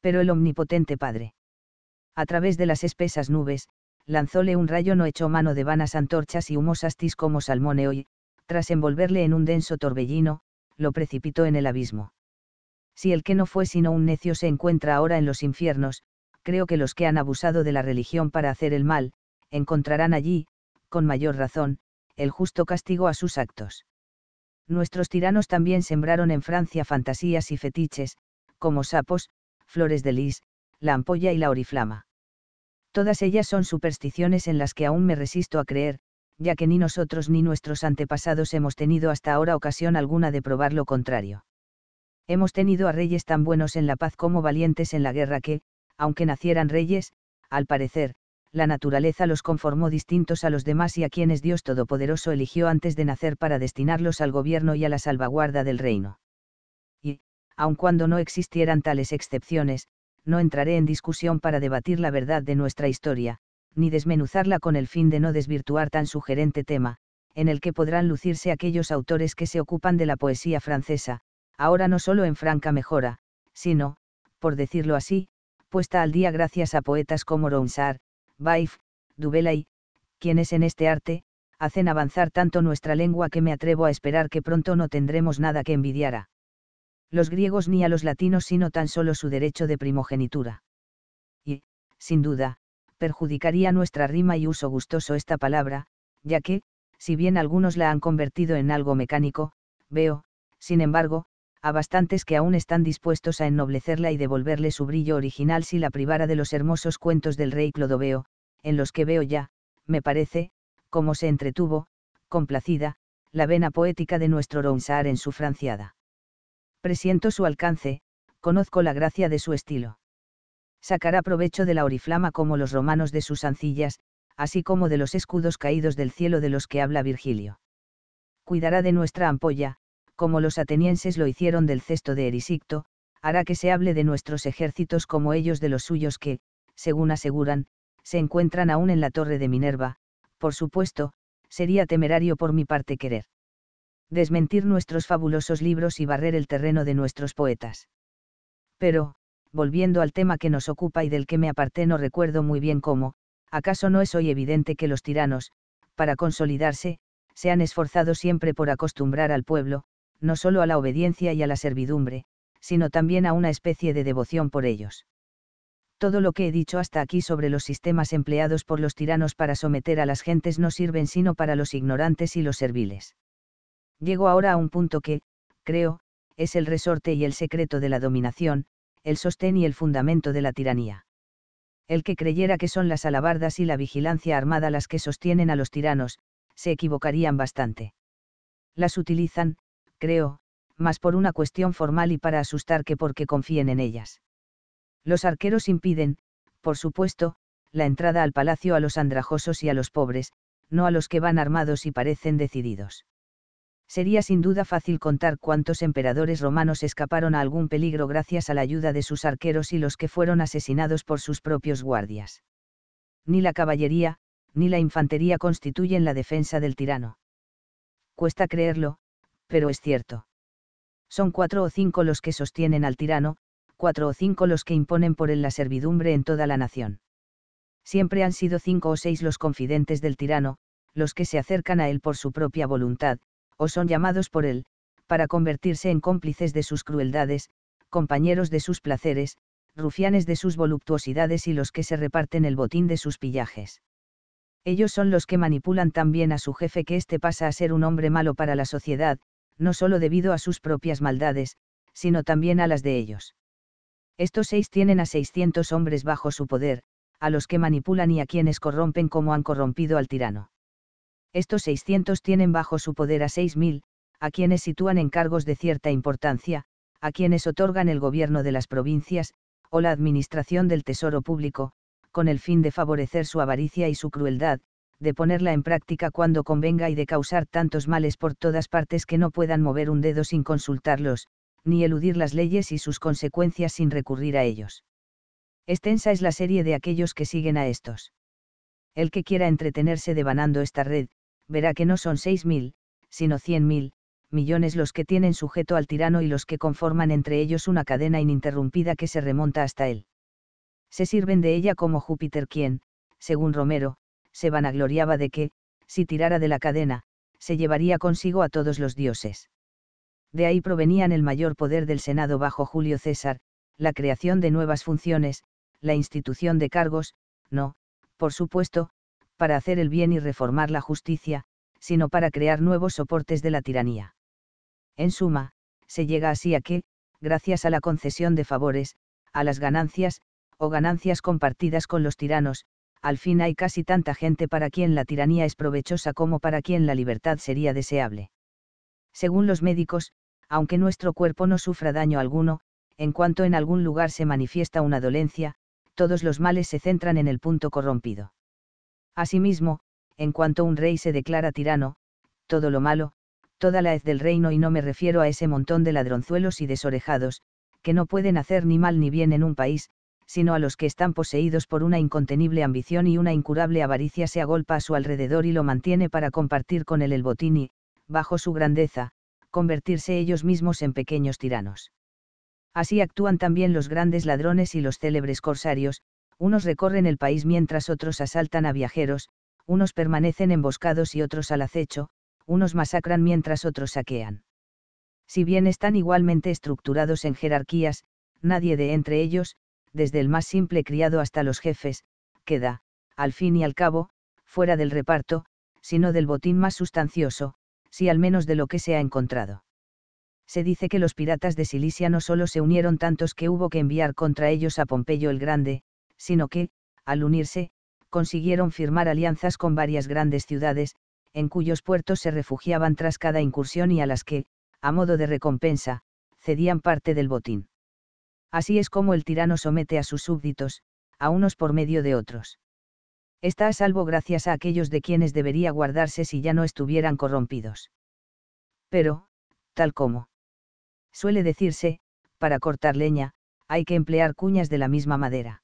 Pero el omnipotente Padre. A través de las espesas nubes, lanzóle un rayo no echó mano de vanas antorchas y humos astis como salmoneo y, tras envolverle en un denso torbellino, lo precipitó en el abismo. Si el que no fue sino un necio se encuentra ahora en los infiernos, creo que los que han abusado de la religión para hacer el mal, encontrarán allí, con mayor razón, el justo castigo a sus actos. Nuestros tiranos también sembraron en Francia fantasías y fetiches, como sapos, flores de lis, la ampolla y la oriflama. Todas ellas son supersticiones en las que aún me resisto a creer, ya que ni nosotros ni nuestros antepasados hemos tenido hasta ahora ocasión alguna de probar lo contrario. Hemos tenido a reyes tan buenos en la paz como valientes en la guerra que, aunque nacieran reyes, al parecer, la naturaleza los conformó distintos a los demás y a quienes Dios Todopoderoso eligió antes de nacer para destinarlos al gobierno y a la salvaguarda del reino. Y, aun cuando no existieran tales excepciones, no entraré en discusión para debatir la verdad de nuestra historia, ni desmenuzarla con el fin de no desvirtuar tan sugerente tema, en el que podrán lucirse aquellos autores que se ocupan de la poesía francesa, ahora no solo en franca mejora, sino, por decirlo así, puesta al día gracias a poetas como Ronsard, Du y, quienes en este arte, hacen avanzar tanto nuestra lengua que me atrevo a esperar que pronto no tendremos nada que envidiar a los griegos ni a los latinos sino tan solo su derecho de primogenitura. Y, sin duda, perjudicaría nuestra rima y uso gustoso esta palabra, ya que, si bien algunos la han convertido en algo mecánico, veo, sin embargo, a bastantes que aún están dispuestos a ennoblecerla y devolverle su brillo original si la privara de los hermosos cuentos del rey Clodoveo, en los que veo ya, me parece, como se entretuvo, complacida, la vena poética de nuestro Ronsard en su franciada. Presiento su alcance, conozco la gracia de su estilo sacará provecho de la oriflama como los romanos de sus ancillas, así como de los escudos caídos del cielo de los que habla Virgilio. Cuidará de nuestra ampolla, como los atenienses lo hicieron del cesto de Erisicto, hará que se hable de nuestros ejércitos como ellos de los suyos que, según aseguran, se encuentran aún en la torre de Minerva, por supuesto, sería temerario por mi parte querer. Desmentir nuestros fabulosos libros y barrer el terreno de nuestros poetas. Pero, volviendo al tema que nos ocupa y del que me aparté no recuerdo muy bien cómo, ¿acaso no es hoy evidente que los tiranos, para consolidarse, se han esforzado siempre por acostumbrar al pueblo, no solo a la obediencia y a la servidumbre, sino también a una especie de devoción por ellos? Todo lo que he dicho hasta aquí sobre los sistemas empleados por los tiranos para someter a las gentes no sirven sino para los ignorantes y los serviles. Llego ahora a un punto que, creo, es el resorte y el secreto de la dominación, el sostén y el fundamento de la tiranía. El que creyera que son las alabardas y la vigilancia armada las que sostienen a los tiranos, se equivocarían bastante. Las utilizan, creo, más por una cuestión formal y para asustar que porque confíen en ellas. Los arqueros impiden, por supuesto, la entrada al palacio a los andrajosos y a los pobres, no a los que van armados y parecen decididos sería sin duda fácil contar cuántos emperadores romanos escaparon a algún peligro gracias a la ayuda de sus arqueros y los que fueron asesinados por sus propios guardias. Ni la caballería, ni la infantería constituyen la defensa del tirano. Cuesta creerlo, pero es cierto. Son cuatro o cinco los que sostienen al tirano, cuatro o cinco los que imponen por él la servidumbre en toda la nación. Siempre han sido cinco o seis los confidentes del tirano, los que se acercan a él por su propia voluntad, o son llamados por él, para convertirse en cómplices de sus crueldades, compañeros de sus placeres, rufianes de sus voluptuosidades y los que se reparten el botín de sus pillajes. Ellos son los que manipulan también a su jefe que éste pasa a ser un hombre malo para la sociedad, no solo debido a sus propias maldades, sino también a las de ellos. Estos seis tienen a 600 hombres bajo su poder, a los que manipulan y a quienes corrompen como han corrompido al tirano. Estos 600 tienen bajo su poder a 6.000, a quienes sitúan en cargos de cierta importancia, a quienes otorgan el gobierno de las provincias, o la administración del tesoro público, con el fin de favorecer su avaricia y su crueldad, de ponerla en práctica cuando convenga y de causar tantos males por todas partes que no puedan mover un dedo sin consultarlos, ni eludir las leyes y sus consecuencias sin recurrir a ellos. Extensa es la serie de aquellos que siguen a estos. El que quiera entretenerse devanando esta red, verá que no son 6.000, sino mil, millones los que tienen sujeto al tirano y los que conforman entre ellos una cadena ininterrumpida que se remonta hasta él. Se sirven de ella como Júpiter quien, según Romero, se vanagloriaba de que, si tirara de la cadena, se llevaría consigo a todos los dioses. De ahí provenían el mayor poder del Senado bajo Julio César, la creación de nuevas funciones, la institución de cargos, no, por supuesto, para hacer el bien y reformar la justicia, sino para crear nuevos soportes de la tiranía. En suma, se llega así a que, gracias a la concesión de favores, a las ganancias, o ganancias compartidas con los tiranos, al fin hay casi tanta gente para quien la tiranía es provechosa como para quien la libertad sería deseable. Según los médicos, aunque nuestro cuerpo no sufra daño alguno, en cuanto en algún lugar se manifiesta una dolencia, todos los males se centran en el punto corrompido. Asimismo, en cuanto un rey se declara tirano, todo lo malo, toda la hez del reino y no me refiero a ese montón de ladronzuelos y desorejados, que no pueden hacer ni mal ni bien en un país, sino a los que están poseídos por una incontenible ambición y una incurable avaricia se agolpa a su alrededor y lo mantiene para compartir con él el botín y, bajo su grandeza, convertirse ellos mismos en pequeños tiranos. Así actúan también los grandes ladrones y los célebres corsarios, unos recorren el país mientras otros asaltan a viajeros, unos permanecen emboscados y otros al acecho, unos masacran mientras otros saquean. Si bien están igualmente estructurados en jerarquías, nadie de entre ellos, desde el más simple criado hasta los jefes, queda, al fin y al cabo, fuera del reparto, sino del botín más sustancioso, si al menos de lo que se ha encontrado. Se dice que los piratas de Silicia no solo se unieron tantos que hubo que enviar contra ellos a Pompeyo el Grande, sino que, al unirse, consiguieron firmar alianzas con varias grandes ciudades, en cuyos puertos se refugiaban tras cada incursión y a las que, a modo de recompensa, cedían parte del botín. Así es como el tirano somete a sus súbditos, a unos por medio de otros. Está a salvo gracias a aquellos de quienes debería guardarse si ya no estuvieran corrompidos. Pero, tal como suele decirse, para cortar leña, hay que emplear cuñas de la misma madera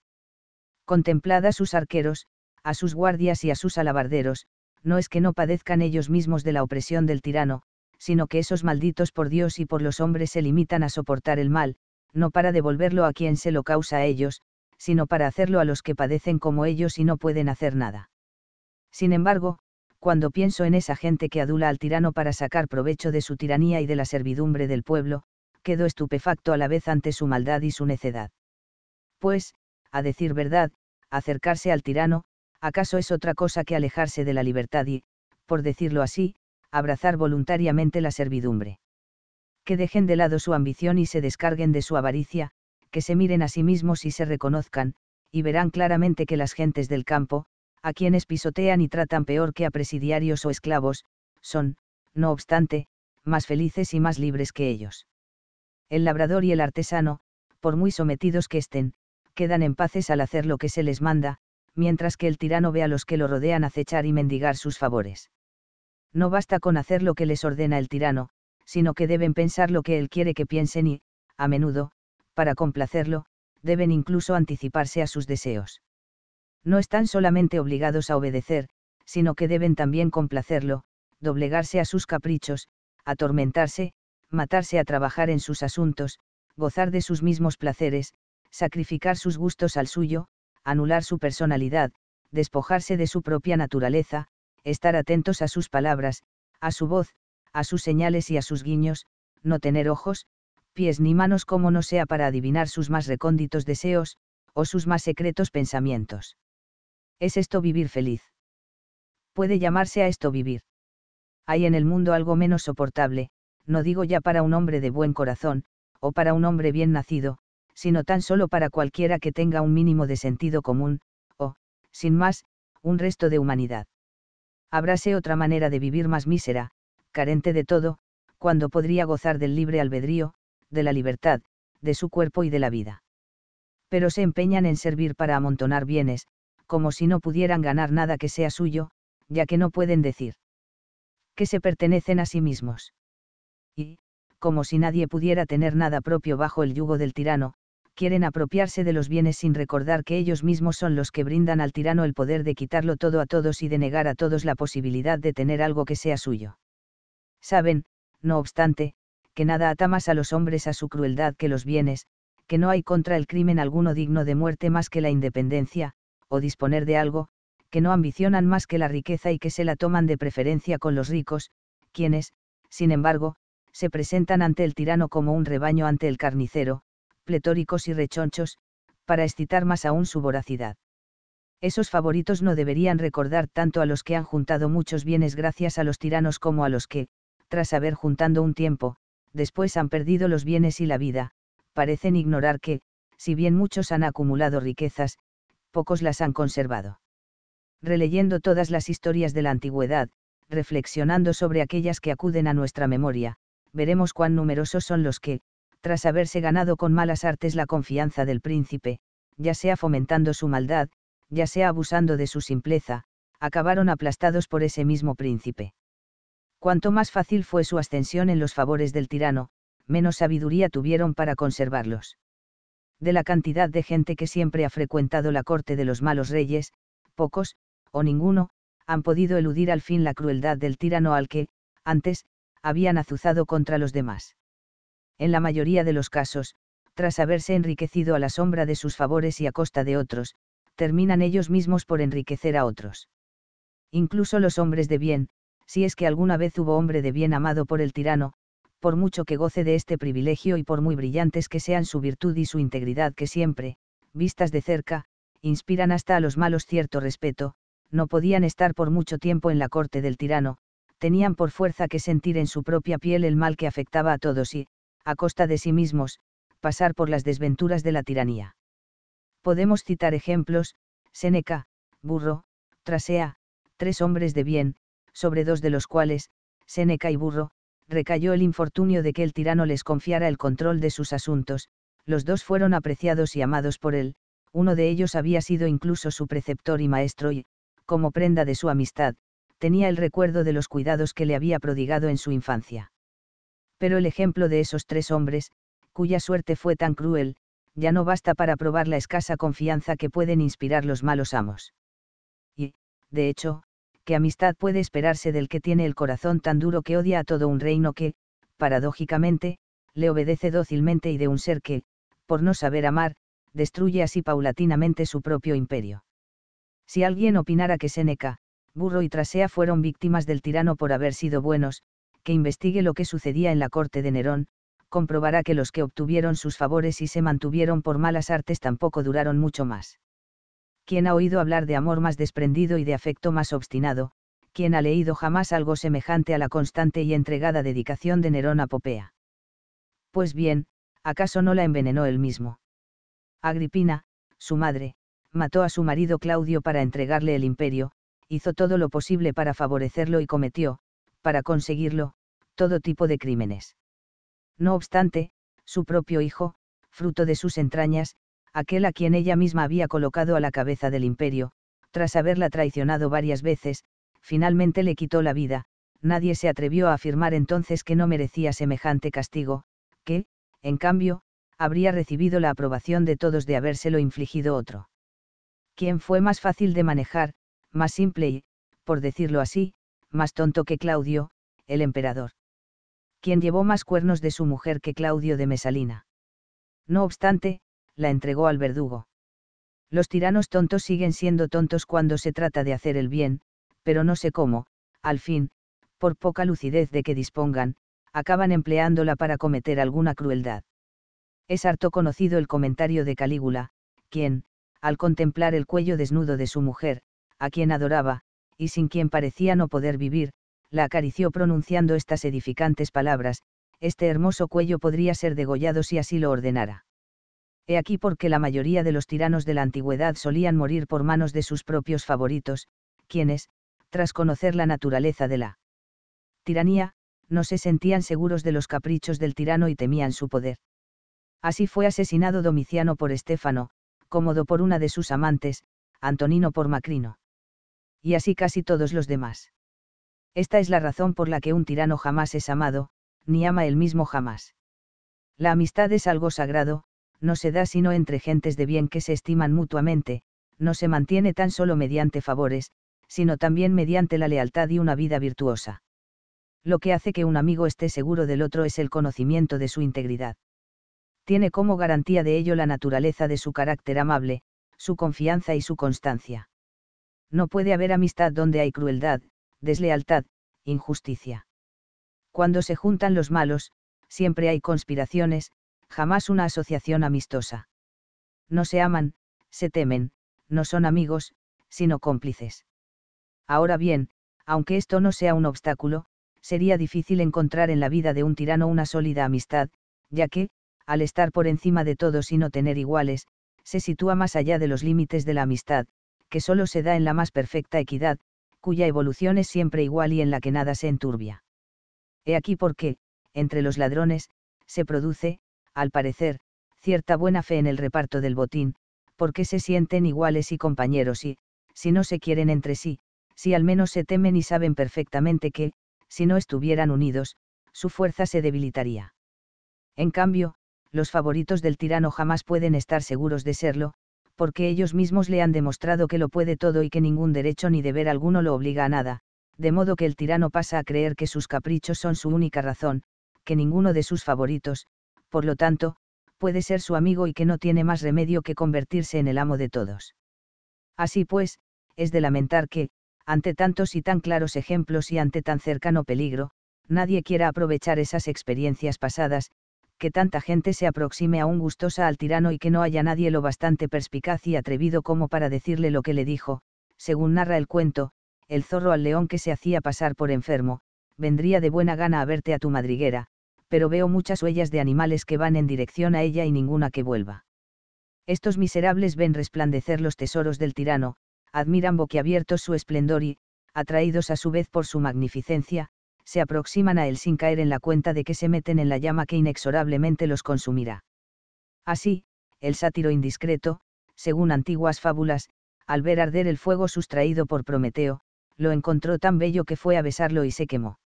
contemplad a sus arqueros, a sus guardias y a sus alabarderos, no es que no padezcan ellos mismos de la opresión del tirano, sino que esos malditos por Dios y por los hombres se limitan a soportar el mal, no para devolverlo a quien se lo causa a ellos, sino para hacerlo a los que padecen como ellos y no pueden hacer nada. Sin embargo, cuando pienso en esa gente que adula al tirano para sacar provecho de su tiranía y de la servidumbre del pueblo, quedo estupefacto a la vez ante su maldad y su necedad. Pues, a decir verdad, acercarse al tirano, acaso es otra cosa que alejarse de la libertad y, por decirlo así, abrazar voluntariamente la servidumbre. Que dejen de lado su ambición y se descarguen de su avaricia, que se miren a sí mismos y se reconozcan, y verán claramente que las gentes del campo, a quienes pisotean y tratan peor que a presidiarios o esclavos, son, no obstante, más felices y más libres que ellos. El labrador y el artesano, por muy sometidos que estén, quedan en paces al hacer lo que se les manda, mientras que el tirano ve a los que lo rodean acechar y mendigar sus favores. No basta con hacer lo que les ordena el tirano, sino que deben pensar lo que él quiere que piensen y, a menudo, para complacerlo, deben incluso anticiparse a sus deseos. No están solamente obligados a obedecer, sino que deben también complacerlo, doblegarse a sus caprichos, atormentarse, matarse a trabajar en sus asuntos, gozar de sus mismos placeres, sacrificar sus gustos al suyo, anular su personalidad, despojarse de su propia naturaleza, estar atentos a sus palabras, a su voz, a sus señales y a sus guiños, no tener ojos, pies ni manos como no sea para adivinar sus más recónditos deseos, o sus más secretos pensamientos. ¿Es esto vivir feliz? Puede llamarse a esto vivir. Hay en el mundo algo menos soportable, no digo ya para un hombre de buen corazón, o para un hombre bien nacido, sino tan solo para cualquiera que tenga un mínimo de sentido común, o, sin más, un resto de humanidad. Habráse otra manera de vivir más mísera, carente de todo, cuando podría gozar del libre albedrío, de la libertad, de su cuerpo y de la vida. Pero se empeñan en servir para amontonar bienes, como si no pudieran ganar nada que sea suyo, ya que no pueden decir que se pertenecen a sí mismos. Y, como si nadie pudiera tener nada propio bajo el yugo del tirano, quieren apropiarse de los bienes sin recordar que ellos mismos son los que brindan al tirano el poder de quitarlo todo a todos y de negar a todos la posibilidad de tener algo que sea suyo. Saben, no obstante, que nada ata más a los hombres a su crueldad que los bienes, que no hay contra el crimen alguno digno de muerte más que la independencia, o disponer de algo, que no ambicionan más que la riqueza y que se la toman de preferencia con los ricos, quienes, sin embargo, se presentan ante el tirano como un rebaño ante el carnicero, pletóricos y rechonchos, para excitar más aún su voracidad. Esos favoritos no deberían recordar tanto a los que han juntado muchos bienes gracias a los tiranos como a los que, tras haber juntando un tiempo, después han perdido los bienes y la vida, parecen ignorar que, si bien muchos han acumulado riquezas, pocos las han conservado. Releyendo todas las historias de la antigüedad, reflexionando sobre aquellas que acuden a nuestra memoria, veremos cuán numerosos son los que, tras haberse ganado con malas artes la confianza del príncipe, ya sea fomentando su maldad, ya sea abusando de su simpleza, acabaron aplastados por ese mismo príncipe. Cuanto más fácil fue su ascensión en los favores del tirano, menos sabiduría tuvieron para conservarlos. De la cantidad de gente que siempre ha frecuentado la corte de los malos reyes, pocos, o ninguno, han podido eludir al fin la crueldad del tirano al que, antes, habían azuzado contra los demás en la mayoría de los casos, tras haberse enriquecido a la sombra de sus favores y a costa de otros, terminan ellos mismos por enriquecer a otros. Incluso los hombres de bien, si es que alguna vez hubo hombre de bien amado por el tirano, por mucho que goce de este privilegio y por muy brillantes que sean su virtud y su integridad que siempre, vistas de cerca, inspiran hasta a los malos cierto respeto, no podían estar por mucho tiempo en la corte del tirano, tenían por fuerza que sentir en su propia piel el mal que afectaba a todos y, a costa de sí mismos, pasar por las desventuras de la tiranía. Podemos citar ejemplos, Seneca, Burro, Trasea, tres hombres de bien, sobre dos de los cuales, Seneca y Burro, recayó el infortunio de que el tirano les confiara el control de sus asuntos, los dos fueron apreciados y amados por él, uno de ellos había sido incluso su preceptor y maestro y, como prenda de su amistad, tenía el recuerdo de los cuidados que le había prodigado en su infancia pero el ejemplo de esos tres hombres, cuya suerte fue tan cruel, ya no basta para probar la escasa confianza que pueden inspirar los malos amos. Y, de hecho, qué amistad puede esperarse del que tiene el corazón tan duro que odia a todo un reino que, paradójicamente, le obedece dócilmente y de un ser que, por no saber amar, destruye así paulatinamente su propio imperio. Si alguien opinara que Séneca, Burro y Trasea fueron víctimas del tirano por haber sido buenos, que investigue lo que sucedía en la corte de Nerón, comprobará que los que obtuvieron sus favores y se mantuvieron por malas artes tampoco duraron mucho más. ¿Quién ha oído hablar de amor más desprendido y de afecto más obstinado? ¿Quién ha leído jamás algo semejante a la constante y entregada dedicación de Nerón a Popea? Pues bien, ¿acaso no la envenenó él mismo? Agripina, su madre, mató a su marido Claudio para entregarle el imperio, hizo todo lo posible para favorecerlo y cometió, para conseguirlo, todo tipo de crímenes. No obstante, su propio hijo, fruto de sus entrañas, aquel a quien ella misma había colocado a la cabeza del imperio, tras haberla traicionado varias veces, finalmente le quitó la vida, nadie se atrevió a afirmar entonces que no merecía semejante castigo, que, en cambio, habría recibido la aprobación de todos de habérselo infligido otro. Quien fue más fácil de manejar, más simple y, por decirlo así, más tonto que Claudio, el emperador. Quien llevó más cuernos de su mujer que Claudio de Mesalina. No obstante, la entregó al verdugo. Los tiranos tontos siguen siendo tontos cuando se trata de hacer el bien, pero no sé cómo, al fin, por poca lucidez de que dispongan, acaban empleándola para cometer alguna crueldad. Es harto conocido el comentario de Calígula, quien, al contemplar el cuello desnudo de su mujer, a quien adoraba, y sin quien parecía no poder vivir, la acarició pronunciando estas edificantes palabras, este hermoso cuello podría ser degollado si así lo ordenara. He aquí porque la mayoría de los tiranos de la antigüedad solían morir por manos de sus propios favoritos, quienes, tras conocer la naturaleza de la tiranía, no se sentían seguros de los caprichos del tirano y temían su poder. Así fue asesinado Domiciano por Estéfano, cómodo por una de sus amantes, Antonino por Macrino y así casi todos los demás. Esta es la razón por la que un tirano jamás es amado, ni ama él mismo jamás. La amistad es algo sagrado, no se da sino entre gentes de bien que se estiman mutuamente, no se mantiene tan solo mediante favores, sino también mediante la lealtad y una vida virtuosa. Lo que hace que un amigo esté seguro del otro es el conocimiento de su integridad. Tiene como garantía de ello la naturaleza de su carácter amable, su confianza y su constancia. No puede haber amistad donde hay crueldad, deslealtad, injusticia. Cuando se juntan los malos, siempre hay conspiraciones, jamás una asociación amistosa. No se aman, se temen, no son amigos, sino cómplices. Ahora bien, aunque esto no sea un obstáculo, sería difícil encontrar en la vida de un tirano una sólida amistad, ya que, al estar por encima de todos y no tener iguales, se sitúa más allá de los límites de la amistad, que solo se da en la más perfecta equidad, cuya evolución es siempre igual y en la que nada se enturbia. He aquí por qué, entre los ladrones, se produce, al parecer, cierta buena fe en el reparto del botín, porque se sienten iguales y compañeros y, si no se quieren entre sí, si al menos se temen y saben perfectamente que, si no estuvieran unidos, su fuerza se debilitaría. En cambio, los favoritos del tirano jamás pueden estar seguros de serlo, porque ellos mismos le han demostrado que lo puede todo y que ningún derecho ni deber alguno lo obliga a nada, de modo que el tirano pasa a creer que sus caprichos son su única razón, que ninguno de sus favoritos, por lo tanto, puede ser su amigo y que no tiene más remedio que convertirse en el amo de todos. Así pues, es de lamentar que, ante tantos y tan claros ejemplos y ante tan cercano peligro, nadie quiera aprovechar esas experiencias pasadas, que tanta gente se aproxime aún gustosa al tirano y que no haya nadie lo bastante perspicaz y atrevido como para decirle lo que le dijo, según narra el cuento, el zorro al león que se hacía pasar por enfermo, vendría de buena gana a verte a tu madriguera, pero veo muchas huellas de animales que van en dirección a ella y ninguna que vuelva. Estos miserables ven resplandecer los tesoros del tirano, admiran boquiabiertos su esplendor y, atraídos a su vez por su magnificencia, se aproximan a él sin caer en la cuenta de que se meten en la llama que inexorablemente los consumirá. Así, el sátiro indiscreto, según antiguas fábulas, al ver arder el fuego sustraído por Prometeo, lo encontró tan bello que fue a besarlo y se quemó.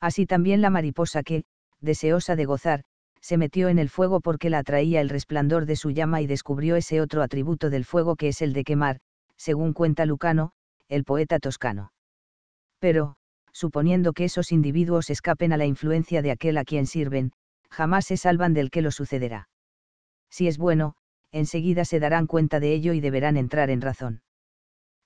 Así también la mariposa que, deseosa de gozar, se metió en el fuego porque la atraía el resplandor de su llama y descubrió ese otro atributo del fuego que es el de quemar, según cuenta Lucano, el poeta toscano. Pero, suponiendo que esos individuos escapen a la influencia de aquel a quien sirven, jamás se salvan del que lo sucederá. Si es bueno, enseguida se darán cuenta de ello y deberán entrar en razón.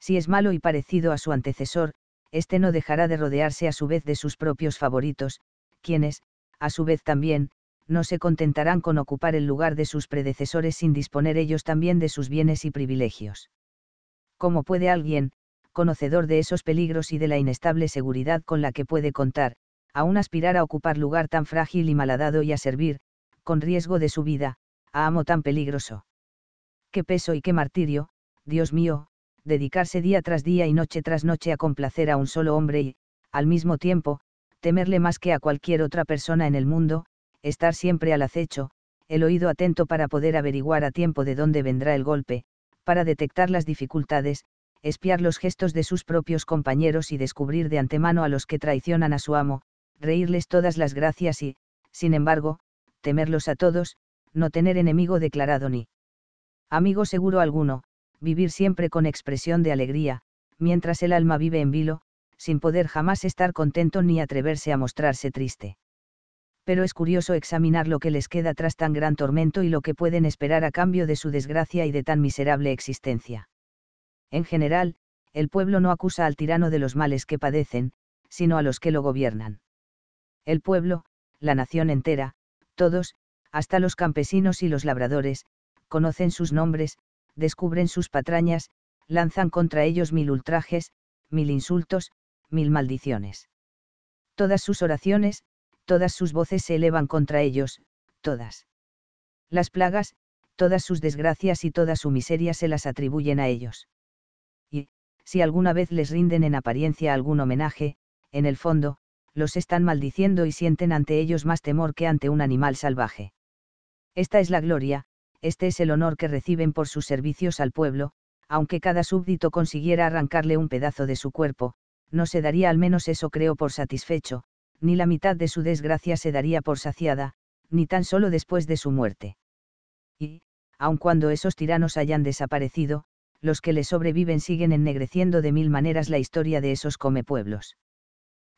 Si es malo y parecido a su antecesor, éste no dejará de rodearse a su vez de sus propios favoritos, quienes, a su vez también, no se contentarán con ocupar el lugar de sus predecesores sin disponer ellos también de sus bienes y privilegios. ¿Cómo puede alguien, conocedor de esos peligros y de la inestable seguridad con la que puede contar, aún aspirar a ocupar lugar tan frágil y malhadado y a servir, con riesgo de su vida, a amo tan peligroso. Qué peso y qué martirio, Dios mío, dedicarse día tras día y noche tras noche a complacer a un solo hombre y, al mismo tiempo, temerle más que a cualquier otra persona en el mundo, estar siempre al acecho, el oído atento para poder averiguar a tiempo de dónde vendrá el golpe, para detectar las dificultades, espiar los gestos de sus propios compañeros y descubrir de antemano a los que traicionan a su amo, reírles todas las gracias y, sin embargo, temerlos a todos, no tener enemigo declarado ni amigo seguro alguno, vivir siempre con expresión de alegría, mientras el alma vive en vilo, sin poder jamás estar contento ni atreverse a mostrarse triste. Pero es curioso examinar lo que les queda tras tan gran tormento y lo que pueden esperar a cambio de su desgracia y de tan miserable existencia. En general, el pueblo no acusa al tirano de los males que padecen, sino a los que lo gobiernan. El pueblo, la nación entera, todos, hasta los campesinos y los labradores, conocen sus nombres, descubren sus patrañas, lanzan contra ellos mil ultrajes, mil insultos, mil maldiciones. Todas sus oraciones, todas sus voces se elevan contra ellos, todas. Las plagas, todas sus desgracias y toda su miseria se las atribuyen a ellos si alguna vez les rinden en apariencia algún homenaje, en el fondo, los están maldiciendo y sienten ante ellos más temor que ante un animal salvaje. Esta es la gloria, este es el honor que reciben por sus servicios al pueblo, aunque cada súbdito consiguiera arrancarle un pedazo de su cuerpo, no se daría al menos eso creo por satisfecho, ni la mitad de su desgracia se daría por saciada, ni tan solo después de su muerte. Y, aun cuando esos tiranos hayan desaparecido, los que le sobreviven siguen ennegreciendo de mil maneras la historia de esos comepueblos.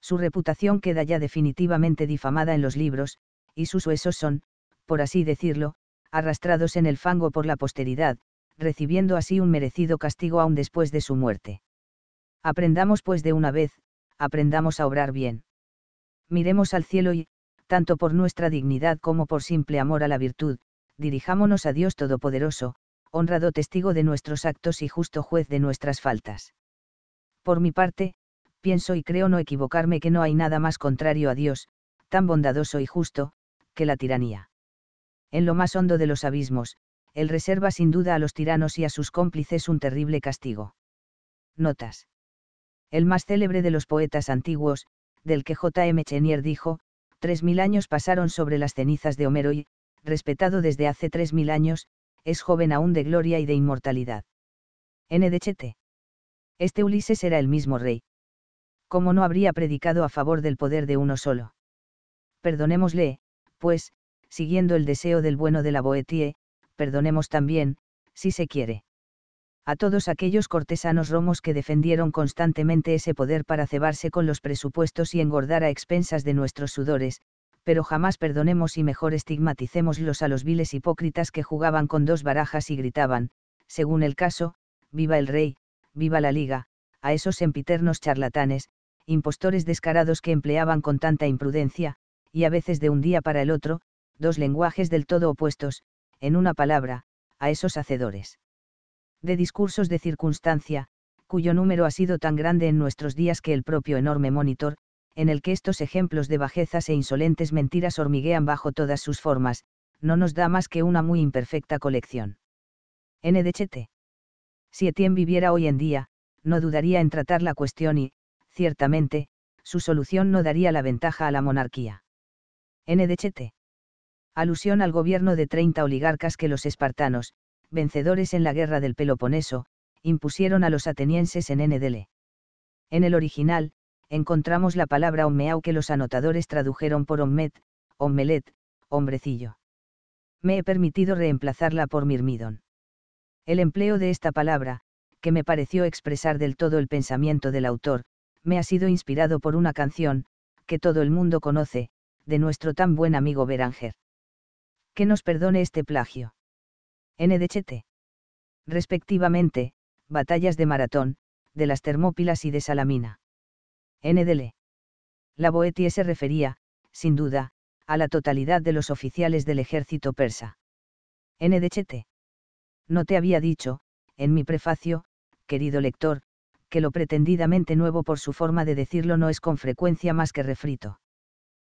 Su reputación queda ya definitivamente difamada en los libros, y sus huesos son, por así decirlo, arrastrados en el fango por la posteridad, recibiendo así un merecido castigo aún después de su muerte. Aprendamos pues de una vez, aprendamos a obrar bien. Miremos al cielo y, tanto por nuestra dignidad como por simple amor a la virtud, dirijámonos a Dios Todopoderoso, honrado testigo de nuestros actos y justo juez de nuestras faltas. Por mi parte, pienso y creo no equivocarme que no hay nada más contrario a Dios, tan bondadoso y justo, que la tiranía. En lo más hondo de los abismos, Él reserva sin duda a los tiranos y a sus cómplices un terrible castigo. Notas. El más célebre de los poetas antiguos, del que J. M. Chenier dijo, tres mil años pasaron sobre las cenizas de Homero y, respetado desde hace tres mil años, es joven aún de gloria y de inmortalidad. N. Este Ulises era el mismo rey. ¿Cómo no habría predicado a favor del poder de uno solo? Perdonémosle, pues, siguiendo el deseo del bueno de la Boetie, perdonemos también, si se quiere. A todos aquellos cortesanos romos que defendieron constantemente ese poder para cebarse con los presupuestos y engordar a expensas de nuestros sudores, pero jamás perdonemos y mejor estigmaticémoslos a los viles hipócritas que jugaban con dos barajas y gritaban, según el caso, viva el rey, viva la liga, a esos sempiternos charlatanes, impostores descarados que empleaban con tanta imprudencia, y a veces de un día para el otro, dos lenguajes del todo opuestos, en una palabra, a esos hacedores. De discursos de circunstancia, cuyo número ha sido tan grande en nuestros días que el propio enorme monitor, en el que estos ejemplos de bajezas e insolentes mentiras hormiguean bajo todas sus formas, no nos da más que una muy imperfecta colección. N. de Si Etienne viviera hoy en día, no dudaría en tratar la cuestión y, ciertamente, su solución no daría la ventaja a la monarquía. N. de Alusión al gobierno de 30 oligarcas que los espartanos, vencedores en la guerra del Peloponeso, impusieron a los atenienses en NDL. En el original, encontramos la palabra ommeau que los anotadores tradujeron por ommet, ommelet, hombrecillo. Me he permitido reemplazarla por mirmidón. El empleo de esta palabra, que me pareció expresar del todo el pensamiento del autor, me ha sido inspirado por una canción, que todo el mundo conoce, de nuestro tan buen amigo Beranger. Que nos perdone este plagio. NDHT. Respectivamente, batallas de maratón, de las Termópilas y de Salamina. NDL. La Boetie se refería, sin duda, a la totalidad de los oficiales del ejército persa. NDHT. No te había dicho, en mi prefacio, querido lector, que lo pretendidamente nuevo por su forma de decirlo no es con frecuencia más que refrito.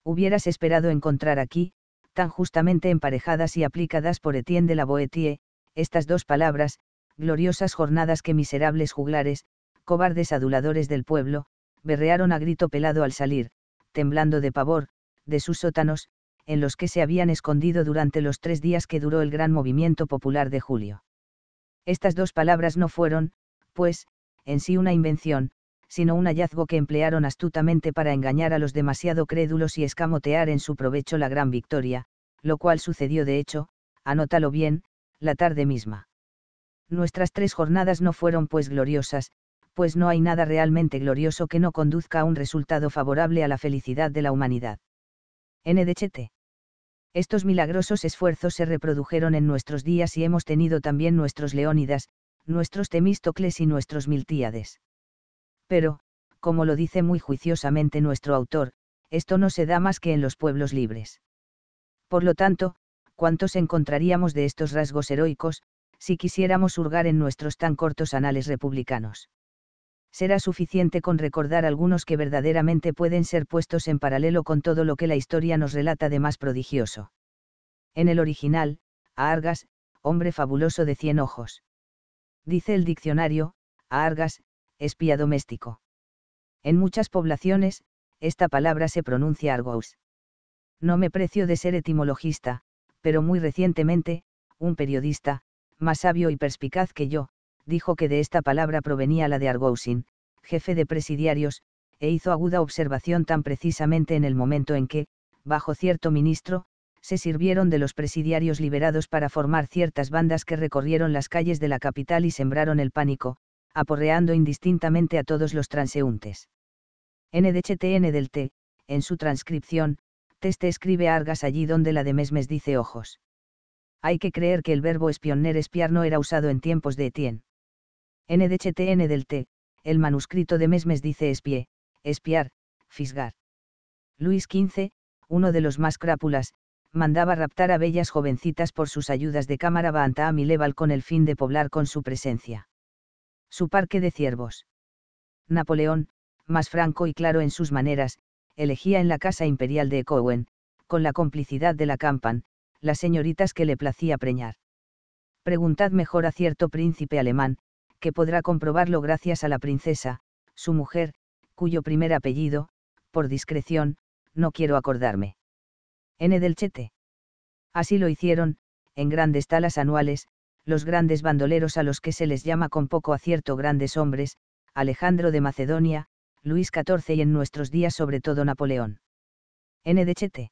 Hubieras esperado encontrar aquí, tan justamente emparejadas y aplicadas por Etienne de la Boetie, estas dos palabras, gloriosas jornadas que miserables juglares, cobardes aduladores del pueblo, berrearon a grito pelado al salir, temblando de pavor, de sus sótanos, en los que se habían escondido durante los tres días que duró el gran movimiento popular de julio. Estas dos palabras no fueron, pues, en sí una invención, sino un hallazgo que emplearon astutamente para engañar a los demasiado crédulos y escamotear en su provecho la gran victoria, lo cual sucedió de hecho, anótalo bien, la tarde misma. Nuestras tres jornadas no fueron pues gloriosas, pues no hay nada realmente glorioso que no conduzca a un resultado favorable a la felicidad de la humanidad. NDCT. Estos milagrosos esfuerzos se reprodujeron en nuestros días y hemos tenido también nuestros Leónidas, nuestros Temístocles y nuestros Miltíades. Pero, como lo dice muy juiciosamente nuestro autor, esto no se da más que en los pueblos libres. Por lo tanto, ¿cuántos encontraríamos de estos rasgos heroicos, si quisiéramos hurgar en nuestros tan cortos anales republicanos? será suficiente con recordar algunos que verdaderamente pueden ser puestos en paralelo con todo lo que la historia nos relata de más prodigioso. En el original, a Argas, hombre fabuloso de cien ojos. Dice el diccionario, a Argas, espía doméstico. En muchas poblaciones, esta palabra se pronuncia Argos. No me precio de ser etimologista, pero muy recientemente, un periodista, más sabio y perspicaz que yo, dijo que de esta palabra provenía la de Argousin, jefe de presidiarios, e hizo aguda observación tan precisamente en el momento en que, bajo cierto ministro, se sirvieron de los presidiarios liberados para formar ciertas bandas que recorrieron las calles de la capital y sembraron el pánico, aporreando indistintamente a todos los transeúntes. NDHTN del T, en su transcripción, Teste escribe Argas allí donde la de Mesmes dice ojos. Hay que creer que el verbo espioner espiar no era usado en tiempos de Etienne. NDHTN del T, el manuscrito de Mesmes dice espie, espiar, fisgar. Luis XV, uno de los más crápulas, mandaba raptar a bellas jovencitas por sus ayudas de cámara Banta a Mileval con el fin de poblar con su presencia. Su parque de ciervos. Napoleón, más franco y claro en sus maneras, elegía en la casa imperial de Cowen, con la complicidad de la Campan, las señoritas que le placía preñar. Preguntad mejor a cierto príncipe alemán, que podrá comprobarlo gracias a la princesa, su mujer, cuyo primer apellido, por discreción, no quiero acordarme. N. del Chete. Así lo hicieron, en grandes talas anuales, los grandes bandoleros a los que se les llama con poco acierto grandes hombres, Alejandro de Macedonia, Luis XIV y en nuestros días sobre todo Napoleón. N. del Chete.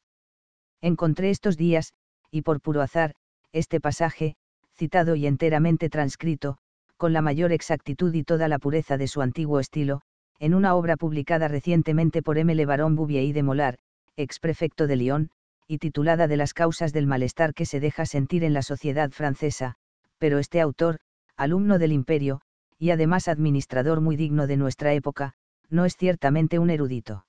Encontré estos días, y por puro azar, este pasaje, citado y enteramente transcrito, con la mayor exactitud y toda la pureza de su antiguo estilo, en una obra publicada recientemente por M. Le Baron Bouvier de Molar, ex prefecto de Lyon, y titulada De las causas del malestar que se deja sentir en la sociedad francesa, pero este autor, alumno del imperio, y además administrador muy digno de nuestra época, no es ciertamente un erudito.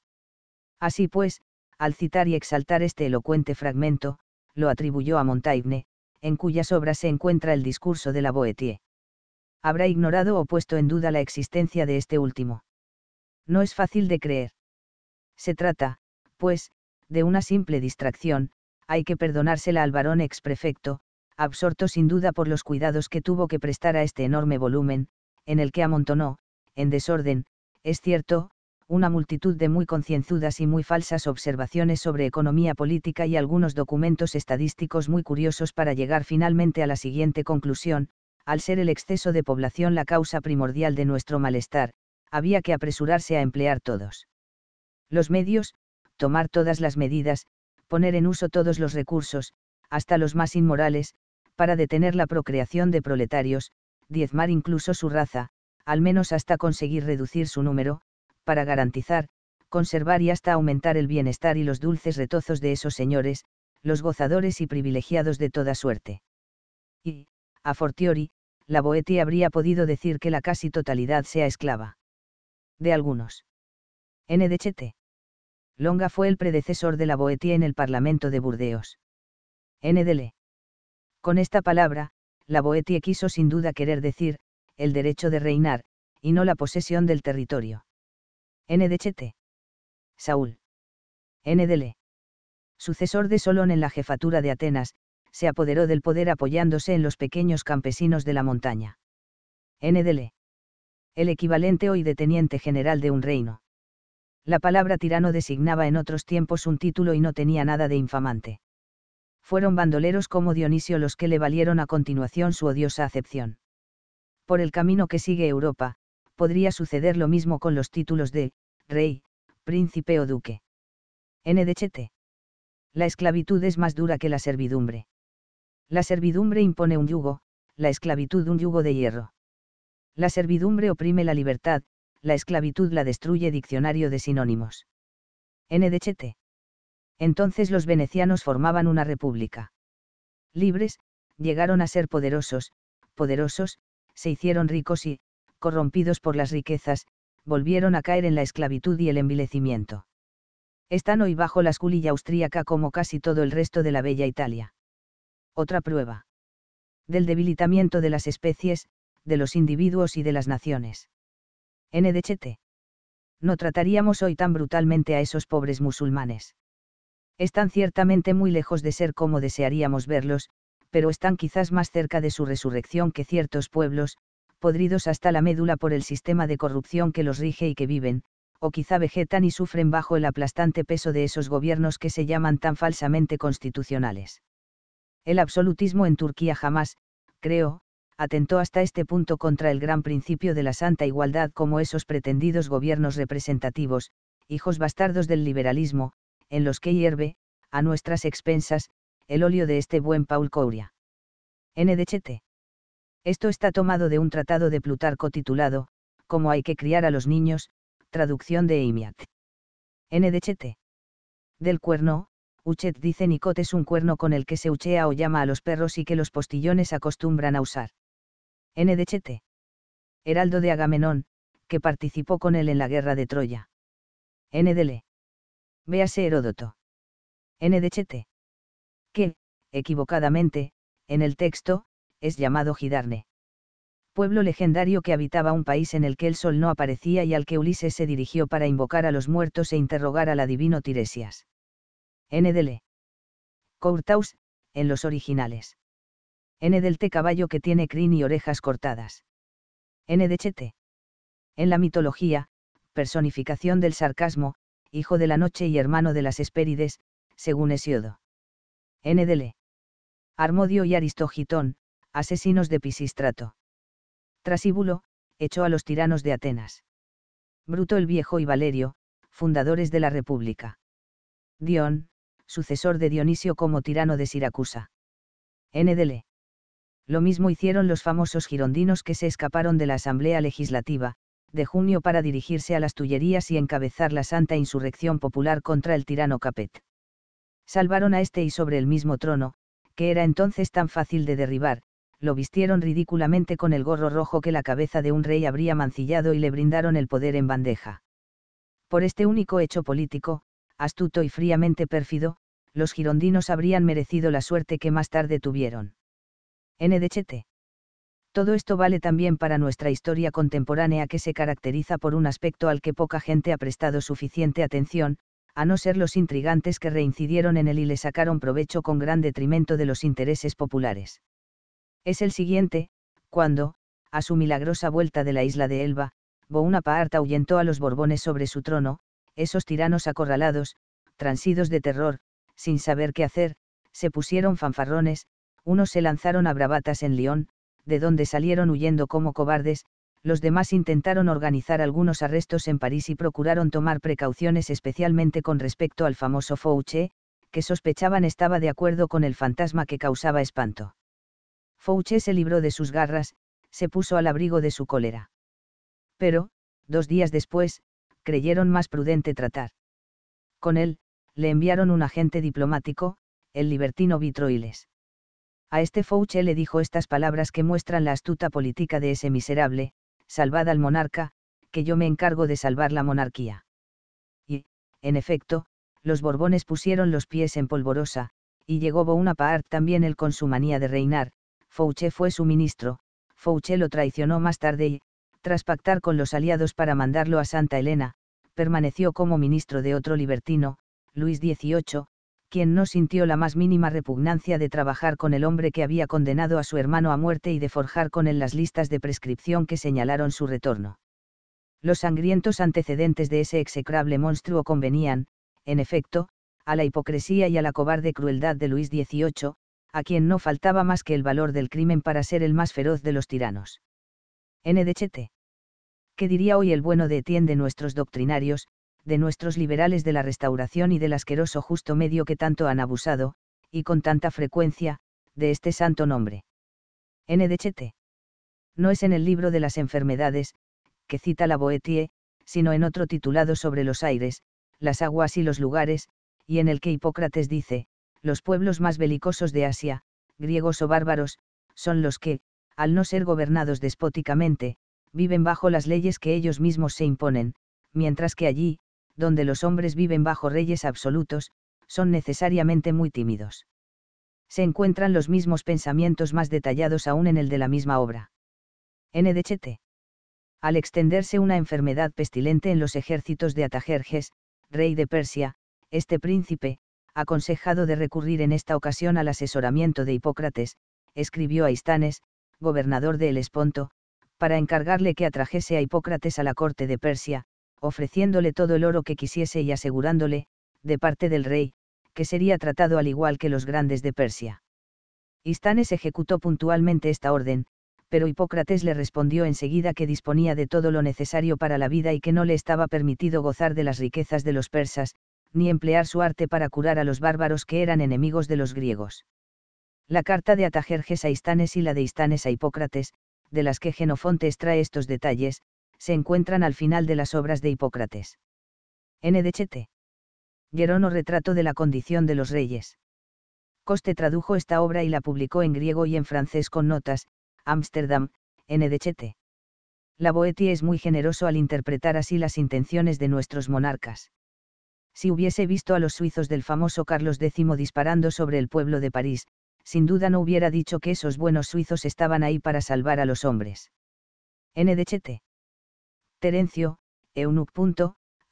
Así pues, al citar y exaltar este elocuente fragmento, lo atribuyó a Montaigne, en cuyas obras se encuentra el discurso de la Boétie habrá ignorado o puesto en duda la existencia de este último. No es fácil de creer. Se trata, pues, de una simple distracción, hay que perdonársela al varón ex-prefecto, absorto sin duda por los cuidados que tuvo que prestar a este enorme volumen, en el que amontonó, en desorden, es cierto, una multitud de muy concienzudas y muy falsas observaciones sobre economía política y algunos documentos estadísticos muy curiosos para llegar finalmente a la siguiente conclusión, al ser el exceso de población la causa primordial de nuestro malestar, había que apresurarse a emplear todos. Los medios, tomar todas las medidas, poner en uso todos los recursos, hasta los más inmorales, para detener la procreación de proletarios, diezmar incluso su raza, al menos hasta conseguir reducir su número, para garantizar, conservar y hasta aumentar el bienestar y los dulces retozos de esos señores, los gozadores y privilegiados de toda suerte. Y, a fortiori, la Boetia habría podido decir que la casi totalidad sea esclava. De algunos. NDCT. Longa fue el predecesor de la Boetia en el Parlamento de Burdeos. NDL. Con esta palabra, la Boetia quiso sin duda querer decir, el derecho de reinar, y no la posesión del territorio. Chete. Saúl. NDL. Sucesor de Solón en la jefatura de Atenas, se apoderó del poder apoyándose en los pequeños campesinos de la montaña. NDL. El equivalente hoy de teniente general de un reino. La palabra tirano designaba en otros tiempos un título y no tenía nada de infamante. Fueron bandoleros como Dionisio los que le valieron a continuación su odiosa acepción. Por el camino que sigue Europa, podría suceder lo mismo con los títulos de rey, príncipe o duque. NDCT. La esclavitud es más dura que la servidumbre. La servidumbre impone un yugo, la esclavitud un yugo de hierro. La servidumbre oprime la libertad, la esclavitud la destruye diccionario de sinónimos. N. de Entonces los venecianos formaban una república. Libres, llegaron a ser poderosos, poderosos, se hicieron ricos y, corrompidos por las riquezas, volvieron a caer en la esclavitud y el envilecimiento. Están hoy bajo la esculilla austríaca como casi todo el resto de la bella Italia otra prueba. Del debilitamiento de las especies, de los individuos y de las naciones. Chete. No trataríamos hoy tan brutalmente a esos pobres musulmanes. Están ciertamente muy lejos de ser como desearíamos verlos, pero están quizás más cerca de su resurrección que ciertos pueblos, podridos hasta la médula por el sistema de corrupción que los rige y que viven, o quizá vegetan y sufren bajo el aplastante peso de esos gobiernos que se llaman tan falsamente constitucionales. El absolutismo en Turquía jamás, creo, atentó hasta este punto contra el gran principio de la santa igualdad como esos pretendidos gobiernos representativos, hijos bastardos del liberalismo, en los que hierve, a nuestras expensas, el óleo de este buen Paul Couria. NDHT. Esto está tomado de un tratado de Plutarco titulado, Como hay que criar a los niños, traducción de Eimiat. NDCT. Del cuerno, Uchet dice Nicot es un cuerno con el que se uchea o llama a los perros y que los postillones acostumbran a usar. N. Heraldo de Agamenón, que participó con él en la guerra de Troya. N. de Véase Heródoto. N. Que, equivocadamente, en el texto, es llamado Gidarne. Pueblo legendario que habitaba un país en el que el sol no aparecía y al que Ulises se dirigió para invocar a los muertos e interrogar al adivino Tiresias. NDL. Courtaus, en los originales. N del caballo que tiene crin y orejas cortadas. N En la mitología, personificación del sarcasmo, hijo de la noche y hermano de las espérides, según Hesiodo. N Armodio y Aristogitón, asesinos de Pisistrato. Trasíbulo, echó a los tiranos de Atenas. Bruto el Viejo y Valerio, fundadores de la República. Dion, sucesor de Dionisio como tirano de Siracusa. NDL. Lo mismo hicieron los famosos girondinos que se escaparon de la Asamblea Legislativa, de junio para dirigirse a las Tullerías y encabezar la santa insurrección popular contra el tirano Capet. Salvaron a este y sobre el mismo trono, que era entonces tan fácil de derribar, lo vistieron ridículamente con el gorro rojo que la cabeza de un rey habría mancillado y le brindaron el poder en bandeja. Por este único hecho político, astuto y fríamente pérfido, los girondinos habrían merecido la suerte que más tarde tuvieron. NDHT. Todo esto vale también para nuestra historia contemporánea que se caracteriza por un aspecto al que poca gente ha prestado suficiente atención, a no ser los intrigantes que reincidieron en él y le sacaron provecho con gran detrimento de los intereses populares. Es el siguiente, cuando, a su milagrosa vuelta de la isla de Elba, Bonaparte ahuyentó a los Borbones sobre su trono, esos tiranos acorralados, transidos de terror, sin saber qué hacer, se pusieron fanfarrones, unos se lanzaron a bravatas en Lyon, de donde salieron huyendo como cobardes, los demás intentaron organizar algunos arrestos en París y procuraron tomar precauciones especialmente con respecto al famoso Fouché, que sospechaban estaba de acuerdo con el fantasma que causaba espanto. Fouché se libró de sus garras, se puso al abrigo de su cólera. Pero, dos días después, creyeron más prudente tratar. Con él, le enviaron un agente diplomático, el libertino Vitroiles. A este Fouché le dijo estas palabras que muestran la astuta política de ese miserable, salvad al monarca, que yo me encargo de salvar la monarquía. Y, en efecto, los Borbones pusieron los pies en polvorosa, y llegó Bonaparte también él con su manía de reinar, Fouché fue su ministro, Fouché lo traicionó más tarde y, tras pactar con los aliados para mandarlo a Santa Elena, permaneció como ministro de otro libertino, Luis XVIII, quien no sintió la más mínima repugnancia de trabajar con el hombre que había condenado a su hermano a muerte y de forjar con él las listas de prescripción que señalaron su retorno. Los sangrientos antecedentes de ese execrable monstruo convenían, en efecto, a la hipocresía y a la cobarde crueldad de Luis XVIII, a quien no faltaba más que el valor del crimen para ser el más feroz de los tiranos. N. ¿Qué diría hoy el bueno de Etienne de nuestros doctrinarios, de nuestros liberales de la restauración y del asqueroso justo medio que tanto han abusado, y con tanta frecuencia, de este santo nombre? N. No es en el libro de las enfermedades, que cita la Boetie, sino en otro titulado sobre los aires, las aguas y los lugares, y en el que Hipócrates dice, los pueblos más belicosos de Asia, griegos o bárbaros, son los que, al no ser gobernados despóticamente, viven bajo las leyes que ellos mismos se imponen, mientras que allí, donde los hombres viven bajo reyes absolutos, son necesariamente muy tímidos. Se encuentran los mismos pensamientos más detallados aún en el de la misma obra. Chete. Al extenderse una enfermedad pestilente en los ejércitos de Atajerjes, rey de Persia, este príncipe, aconsejado de recurrir en esta ocasión al asesoramiento de Hipócrates, escribió a Istanes, gobernador de El Esponto, para encargarle que atrajese a Hipócrates a la corte de Persia, ofreciéndole todo el oro que quisiese y asegurándole, de parte del rey, que sería tratado al igual que los grandes de Persia. Istanes ejecutó puntualmente esta orden, pero Hipócrates le respondió enseguida que disponía de todo lo necesario para la vida y que no le estaba permitido gozar de las riquezas de los persas, ni emplear su arte para curar a los bárbaros que eran enemigos de los griegos. La carta de Atajerjes a Istanes y la de Istanes a Hipócrates, de las que Genofonte extrae estos detalles, se encuentran al final de las obras de Hipócrates. N. de Chete. o Retrato de la condición de los reyes. Coste tradujo esta obra y la publicó en griego y en francés con notas, Ámsterdam, N. de La Boetie es muy generoso al interpretar así las intenciones de nuestros monarcas. Si hubiese visto a los suizos del famoso Carlos X disparando sobre el pueblo de París, sin duda no hubiera dicho que esos buenos suizos estaban ahí para salvar a los hombres. Chete. Terencio,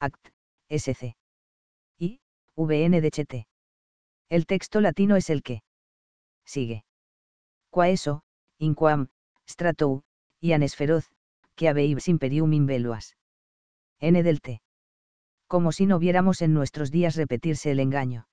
Act. sc. Y, Chete. El texto latino es el que sigue. Quaeso, inquam, stratou, y feroz, que imperium in veluas. N del T. Como si no viéramos en nuestros días repetirse el engaño.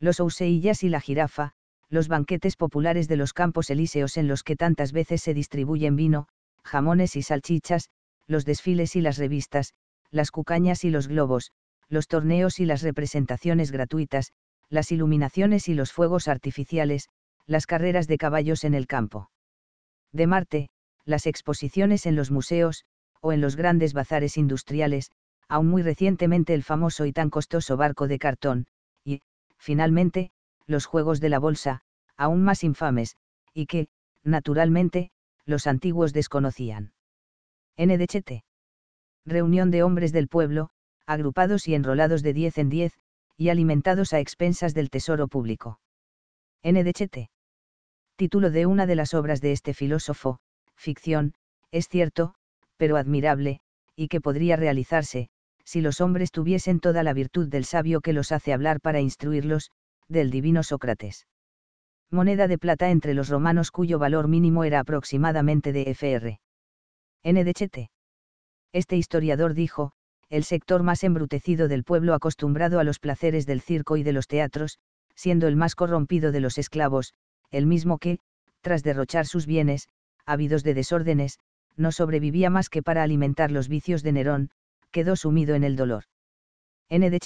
Los ouseillas y la jirafa, los banquetes populares de los campos elíseos en los que tantas veces se distribuyen vino, jamones y salchichas, los desfiles y las revistas, las cucañas y los globos, los torneos y las representaciones gratuitas, las iluminaciones y los fuegos artificiales, las carreras de caballos en el campo. De Marte, las exposiciones en los museos, o en los grandes bazares industriales, aún muy recientemente el famoso y tan costoso barco de cartón, y, finalmente, los juegos de la bolsa, aún más infames, y que, naturalmente, los antiguos desconocían. NDCT. Reunión de hombres del pueblo, agrupados y enrolados de 10 en 10, y alimentados a expensas del tesoro público. NDCT. Título de una de las obras de este filósofo, ficción, es cierto, pero admirable, y que podría realizarse, si los hombres tuviesen toda la virtud del sabio que los hace hablar para instruirlos, del divino Sócrates. Moneda de plata entre los romanos cuyo valor mínimo era aproximadamente de Fr. N. de Este historiador dijo, el sector más embrutecido del pueblo acostumbrado a los placeres del circo y de los teatros, siendo el más corrompido de los esclavos, el mismo que, tras derrochar sus bienes, ávidos de desórdenes, no sobrevivía más que para alimentar los vicios de Nerón, quedó sumido en el dolor. N. de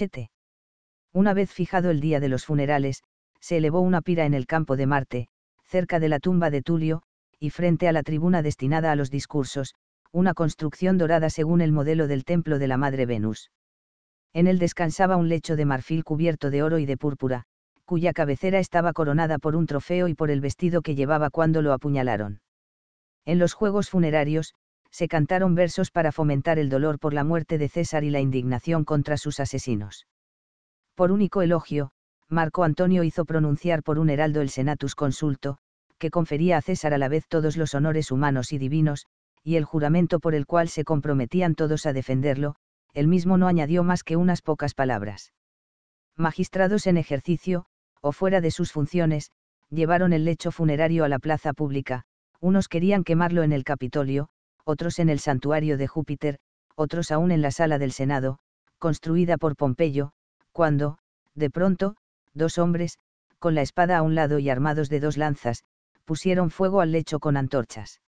una vez fijado el día de los funerales, se elevó una pira en el campo de Marte, cerca de la tumba de Tulio, y frente a la tribuna destinada a los discursos, una construcción dorada según el modelo del templo de la Madre Venus. En él descansaba un lecho de marfil cubierto de oro y de púrpura, cuya cabecera estaba coronada por un trofeo y por el vestido que llevaba cuando lo apuñalaron. En los juegos funerarios, se cantaron versos para fomentar el dolor por la muerte de César y la indignación contra sus asesinos. Por único elogio, Marco Antonio hizo pronunciar por un heraldo el senatus consulto, que confería a César a la vez todos los honores humanos y divinos, y el juramento por el cual se comprometían todos a defenderlo, él mismo no añadió más que unas pocas palabras. Magistrados en ejercicio, o fuera de sus funciones, llevaron el lecho funerario a la plaza pública, unos querían quemarlo en el Capitolio, otros en el santuario de Júpiter, otros aún en la sala del Senado, construida por Pompeyo, cuando, de pronto, dos hombres, con la espada a un lado y armados de dos lanzas, pusieron fuego al lecho con antorchas.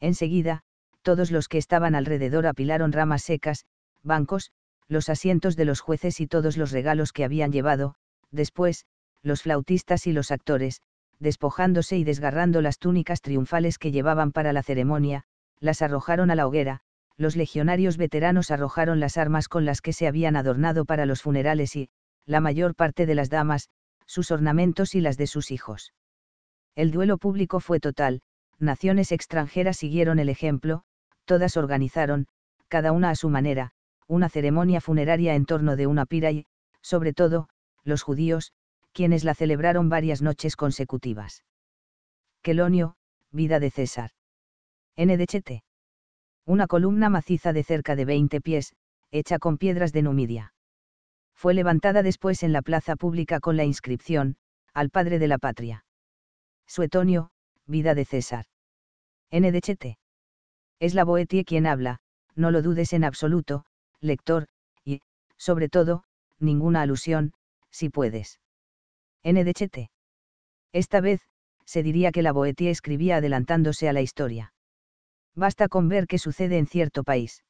Enseguida, todos los que estaban alrededor apilaron ramas secas, bancos, los asientos de los jueces y todos los regalos que habían llevado, después, los flautistas y los actores, despojándose y desgarrando las túnicas triunfales que llevaban para la ceremonia, las arrojaron a la hoguera, los legionarios veteranos arrojaron las armas con las que se habían adornado para los funerales y, la mayor parte de las damas, sus ornamentos y las de sus hijos. El duelo público fue total, naciones extranjeras siguieron el ejemplo, todas organizaron, cada una a su manera, una ceremonia funeraria en torno de una pira y, sobre todo, los judíos, quienes la celebraron varias noches consecutivas. Quelonio, Vida de César. Chete una columna maciza de cerca de 20 pies, hecha con piedras de Numidia. Fue levantada después en la plaza pública con la inscripción, al Padre de la Patria. Suetonio, Vida de César. N. Es la Boetie quien habla, no lo dudes en absoluto, lector, y, sobre todo, ninguna alusión, si puedes. N. Esta vez, se diría que la Boetie escribía adelantándose a la historia basta con ver qué sucede en cierto país.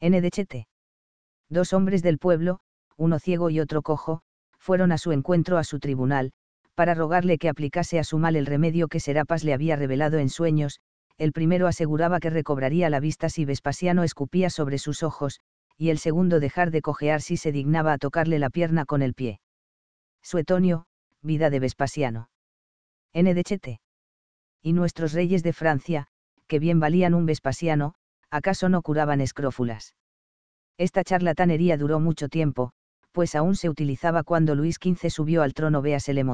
NDCT. Dos hombres del pueblo, uno ciego y otro cojo, fueron a su encuentro a su tribunal, para rogarle que aplicase a su mal el remedio que Serapas le había revelado en sueños, el primero aseguraba que recobraría la vista si Vespasiano escupía sobre sus ojos, y el segundo dejar de cojear si se dignaba a tocarle la pierna con el pie. Suetonio, vida de Vespasiano. NDCT. Y nuestros reyes de Francia, que bien valían un Vespasiano, acaso no curaban escrófulas. Esta charlatanería duró mucho tiempo, pues aún se utilizaba cuando Luis XV subió al trono Béasele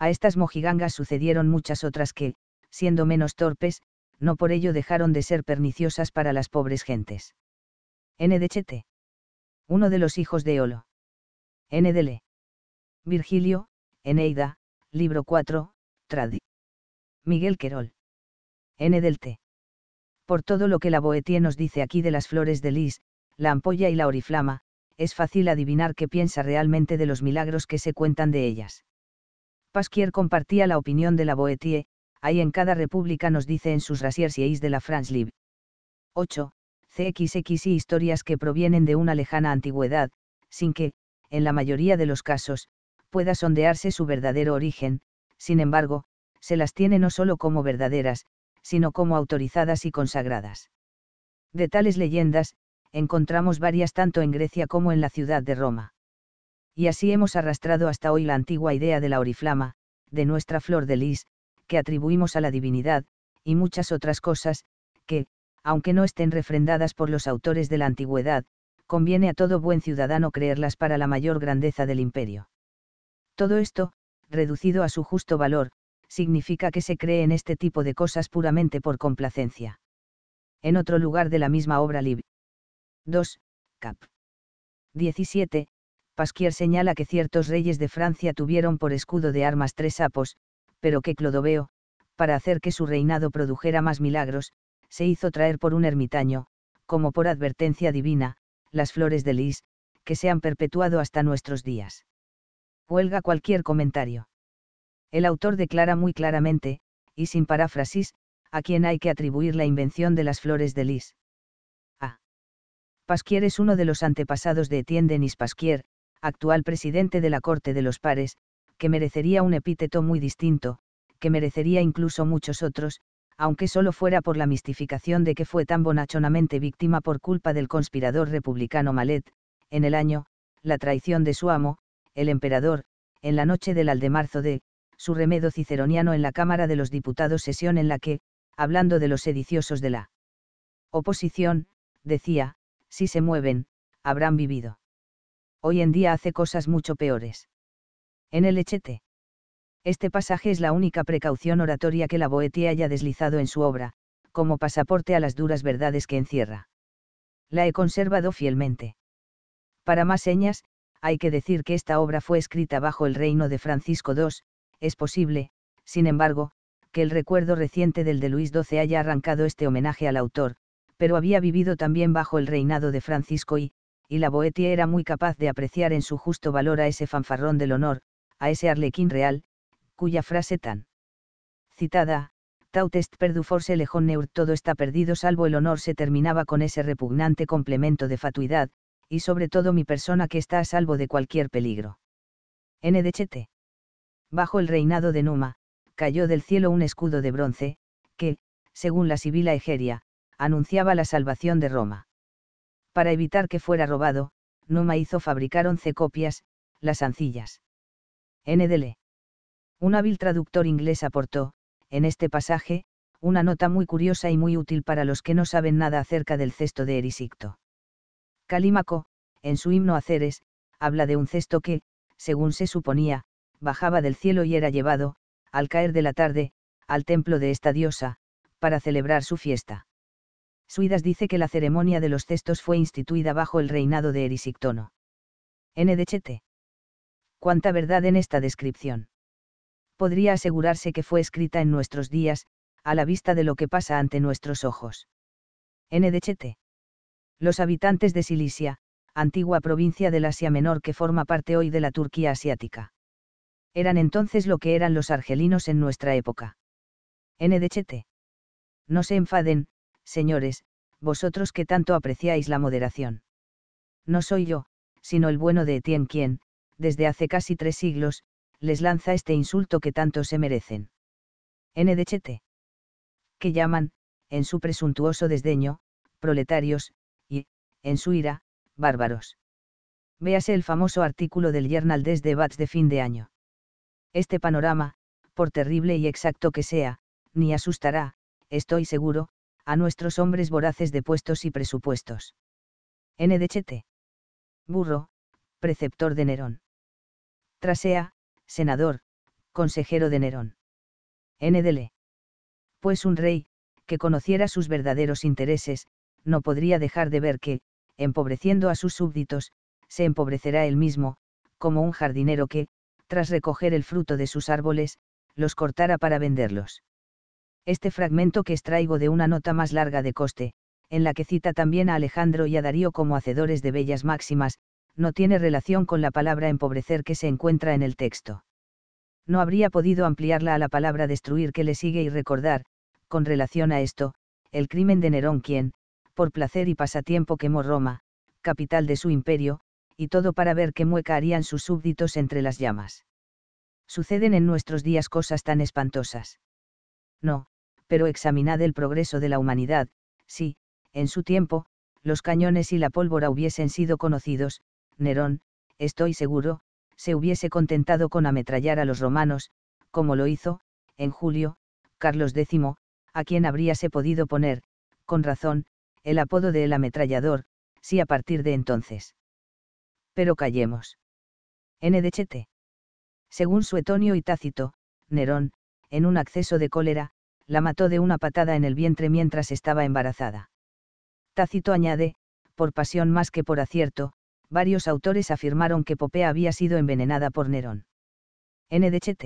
A estas mojigangas sucedieron muchas otras que, siendo menos torpes, no por ello dejaron de ser perniciosas para las pobres gentes. N. de Chete. Uno de los hijos de Olo. N. de Virgilio, Eneida, libro 4, Tradi. Miguel Querol. N del T. Por todo lo que la Boetie nos dice aquí de las flores de lis, la ampolla y la oriflama, es fácil adivinar qué piensa realmente de los milagros que se cuentan de ellas. Pasquier compartía la opinión de la Boetie, hay en cada república nos dice en sus Rasiers y de la France Libre. 8. CXX y historias que provienen de una lejana antigüedad, sin que, en la mayoría de los casos, pueda sondearse su verdadero origen, sin embargo, se las tiene no solo como verdaderas, sino como autorizadas y consagradas. De tales leyendas, encontramos varias tanto en Grecia como en la ciudad de Roma. Y así hemos arrastrado hasta hoy la antigua idea de la oriflama, de nuestra flor de lis, que atribuimos a la divinidad, y muchas otras cosas, que, aunque no estén refrendadas por los autores de la antigüedad, conviene a todo buen ciudadano creerlas para la mayor grandeza del imperio. Todo esto, reducido a su justo valor, significa que se cree en este tipo de cosas puramente por complacencia. En otro lugar de la misma obra Lib. 2, cap. 17, Pasquier señala que ciertos reyes de Francia tuvieron por escudo de armas tres sapos, pero que Clodoveo, para hacer que su reinado produjera más milagros, se hizo traer por un ermitaño, como por advertencia divina, las flores de lis, que se han perpetuado hasta nuestros días. Huelga cualquier comentario. El autor declara muy claramente, y sin paráfrasis, a quién hay que atribuir la invención de las flores de lis. A. Pasquier es uno de los antepasados de Etienne Denis Pasquier, actual presidente de la Corte de los Pares, que merecería un epíteto muy distinto, que merecería incluso muchos otros, aunque solo fuera por la mistificación de que fue tan bonachonamente víctima por culpa del conspirador republicano Malet, en el año, la traición de su amo, el emperador, en la noche del al de marzo de, su remedo ciceroniano en la Cámara de los Diputados sesión en la que, hablando de los sediciosos de la oposición, decía, si se mueven, habrán vivido. Hoy en día hace cosas mucho peores. En el Echete. Este pasaje es la única precaución oratoria que la boetía haya deslizado en su obra, como pasaporte a las duras verdades que encierra. La he conservado fielmente. Para más señas, hay que decir que esta obra fue escrita bajo el reino de Francisco II, es posible, sin embargo, que el recuerdo reciente del de Luis XII haya arrancado este homenaje al autor, pero había vivido también bajo el reinado de Francisco I, y la boetia era muy capaz de apreciar en su justo valor a ese fanfarrón del honor, a ese arlequín real, cuya frase tan citada, Tout est perdu force neur todo está perdido salvo el honor se terminaba con ese repugnante complemento de fatuidad, y sobre todo mi persona que está a salvo de cualquier peligro. N. NDHT. Bajo el reinado de Numa, cayó del cielo un escudo de bronce, que, según la Sibila Egeria, anunciaba la salvación de Roma. Para evitar que fuera robado, Numa hizo fabricar once copias, las ancillas. NDL. Un hábil traductor inglés aportó, en este pasaje, una nota muy curiosa y muy útil para los que no saben nada acerca del cesto de Erisicto. Calímaco, en su himno Aceres, habla de un cesto que, según se suponía, bajaba del cielo y era llevado, al caer de la tarde, al templo de esta diosa, para celebrar su fiesta. Suidas dice que la ceremonia de los cestos fue instituida bajo el reinado de Erisictono. NDCT. Cuánta verdad en esta descripción. Podría asegurarse que fue escrita en nuestros días, a la vista de lo que pasa ante nuestros ojos. NDCT. Los habitantes de Silicia, antigua provincia del Asia Menor que forma parte hoy de la Turquía asiática eran entonces lo que eran los argelinos en nuestra época. Chete. No se enfaden, señores, vosotros que tanto apreciáis la moderación. No soy yo, sino el bueno de Etienne quien, desde hace casi tres siglos, les lanza este insulto que tanto se merecen. Chete. Que llaman, en su presuntuoso desdeño, proletarios, y, en su ira, bárbaros. Véase el famoso artículo del Journal des Debats de fin de año. Este panorama, por terrible y exacto que sea, ni asustará, estoy seguro, a nuestros hombres voraces de puestos y presupuestos. Chete. Burro, preceptor de Nerón. Trasea, senador, consejero de Nerón. NDL. Pues un rey, que conociera sus verdaderos intereses, no podría dejar de ver que, empobreciendo a sus súbditos, se empobrecerá él mismo, como un jardinero que, tras recoger el fruto de sus árboles, los cortara para venderlos. Este fragmento que extraigo de una nota más larga de coste, en la que cita también a Alejandro y a Darío como hacedores de bellas máximas, no tiene relación con la palabra empobrecer que se encuentra en el texto. No habría podido ampliarla a la palabra destruir que le sigue y recordar, con relación a esto, el crimen de Nerón quien, por placer y pasatiempo quemó Roma, capital de su imperio, y todo para ver qué mueca harían sus súbditos entre las llamas. Suceden en nuestros días cosas tan espantosas. No, pero examinad el progreso de la humanidad, si, en su tiempo, los cañones y la pólvora hubiesen sido conocidos, Nerón, estoy seguro, se hubiese contentado con ametrallar a los romanos, como lo hizo, en julio, Carlos X, a quien habríase podido poner, con razón, el apodo de el ametrallador, si a partir de entonces pero callemos. NDCT. Según Suetonio y Tácito, Nerón, en un acceso de cólera, la mató de una patada en el vientre mientras estaba embarazada. Tácito añade, por pasión más que por acierto, varios autores afirmaron que Popea había sido envenenada por Nerón. NDCT.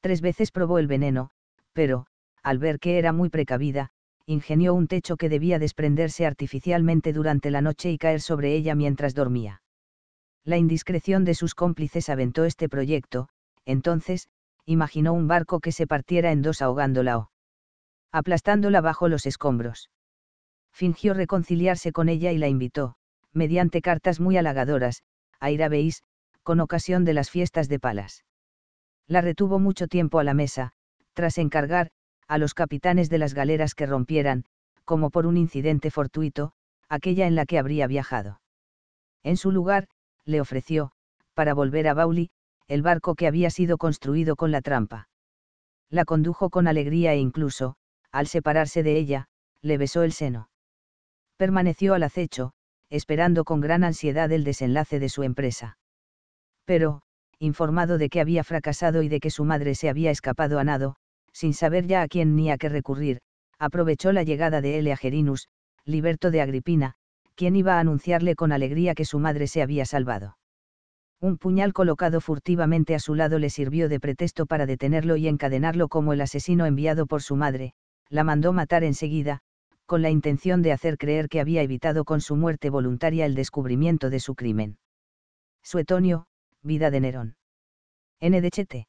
Tres veces probó el veneno, pero, al ver que era muy precavida, ingenió un techo que debía desprenderse artificialmente durante la noche y caer sobre ella mientras dormía la indiscreción de sus cómplices aventó este proyecto, entonces, imaginó un barco que se partiera en dos ahogándola o aplastándola bajo los escombros. Fingió reconciliarse con ella y la invitó, mediante cartas muy halagadoras, a ir a Beis, con ocasión de las fiestas de palas. La retuvo mucho tiempo a la mesa, tras encargar, a los capitanes de las galeras que rompieran, como por un incidente fortuito, aquella en la que habría viajado. En su lugar, le ofreció, para volver a Bauli, el barco que había sido construido con la trampa. La condujo con alegría e incluso, al separarse de ella, le besó el seno. Permaneció al acecho, esperando con gran ansiedad el desenlace de su empresa. Pero, informado de que había fracasado y de que su madre se había escapado a nado, sin saber ya a quién ni a qué recurrir, aprovechó la llegada de Gerinus, liberto de Agripina, quien iba a anunciarle con alegría que su madre se había salvado. Un puñal colocado furtivamente a su lado le sirvió de pretexto para detenerlo y encadenarlo como el asesino enviado por su madre, la mandó matar enseguida, con la intención de hacer creer que había evitado con su muerte voluntaria el descubrimiento de su crimen. Suetonio, vida de Nerón. N. Dechete.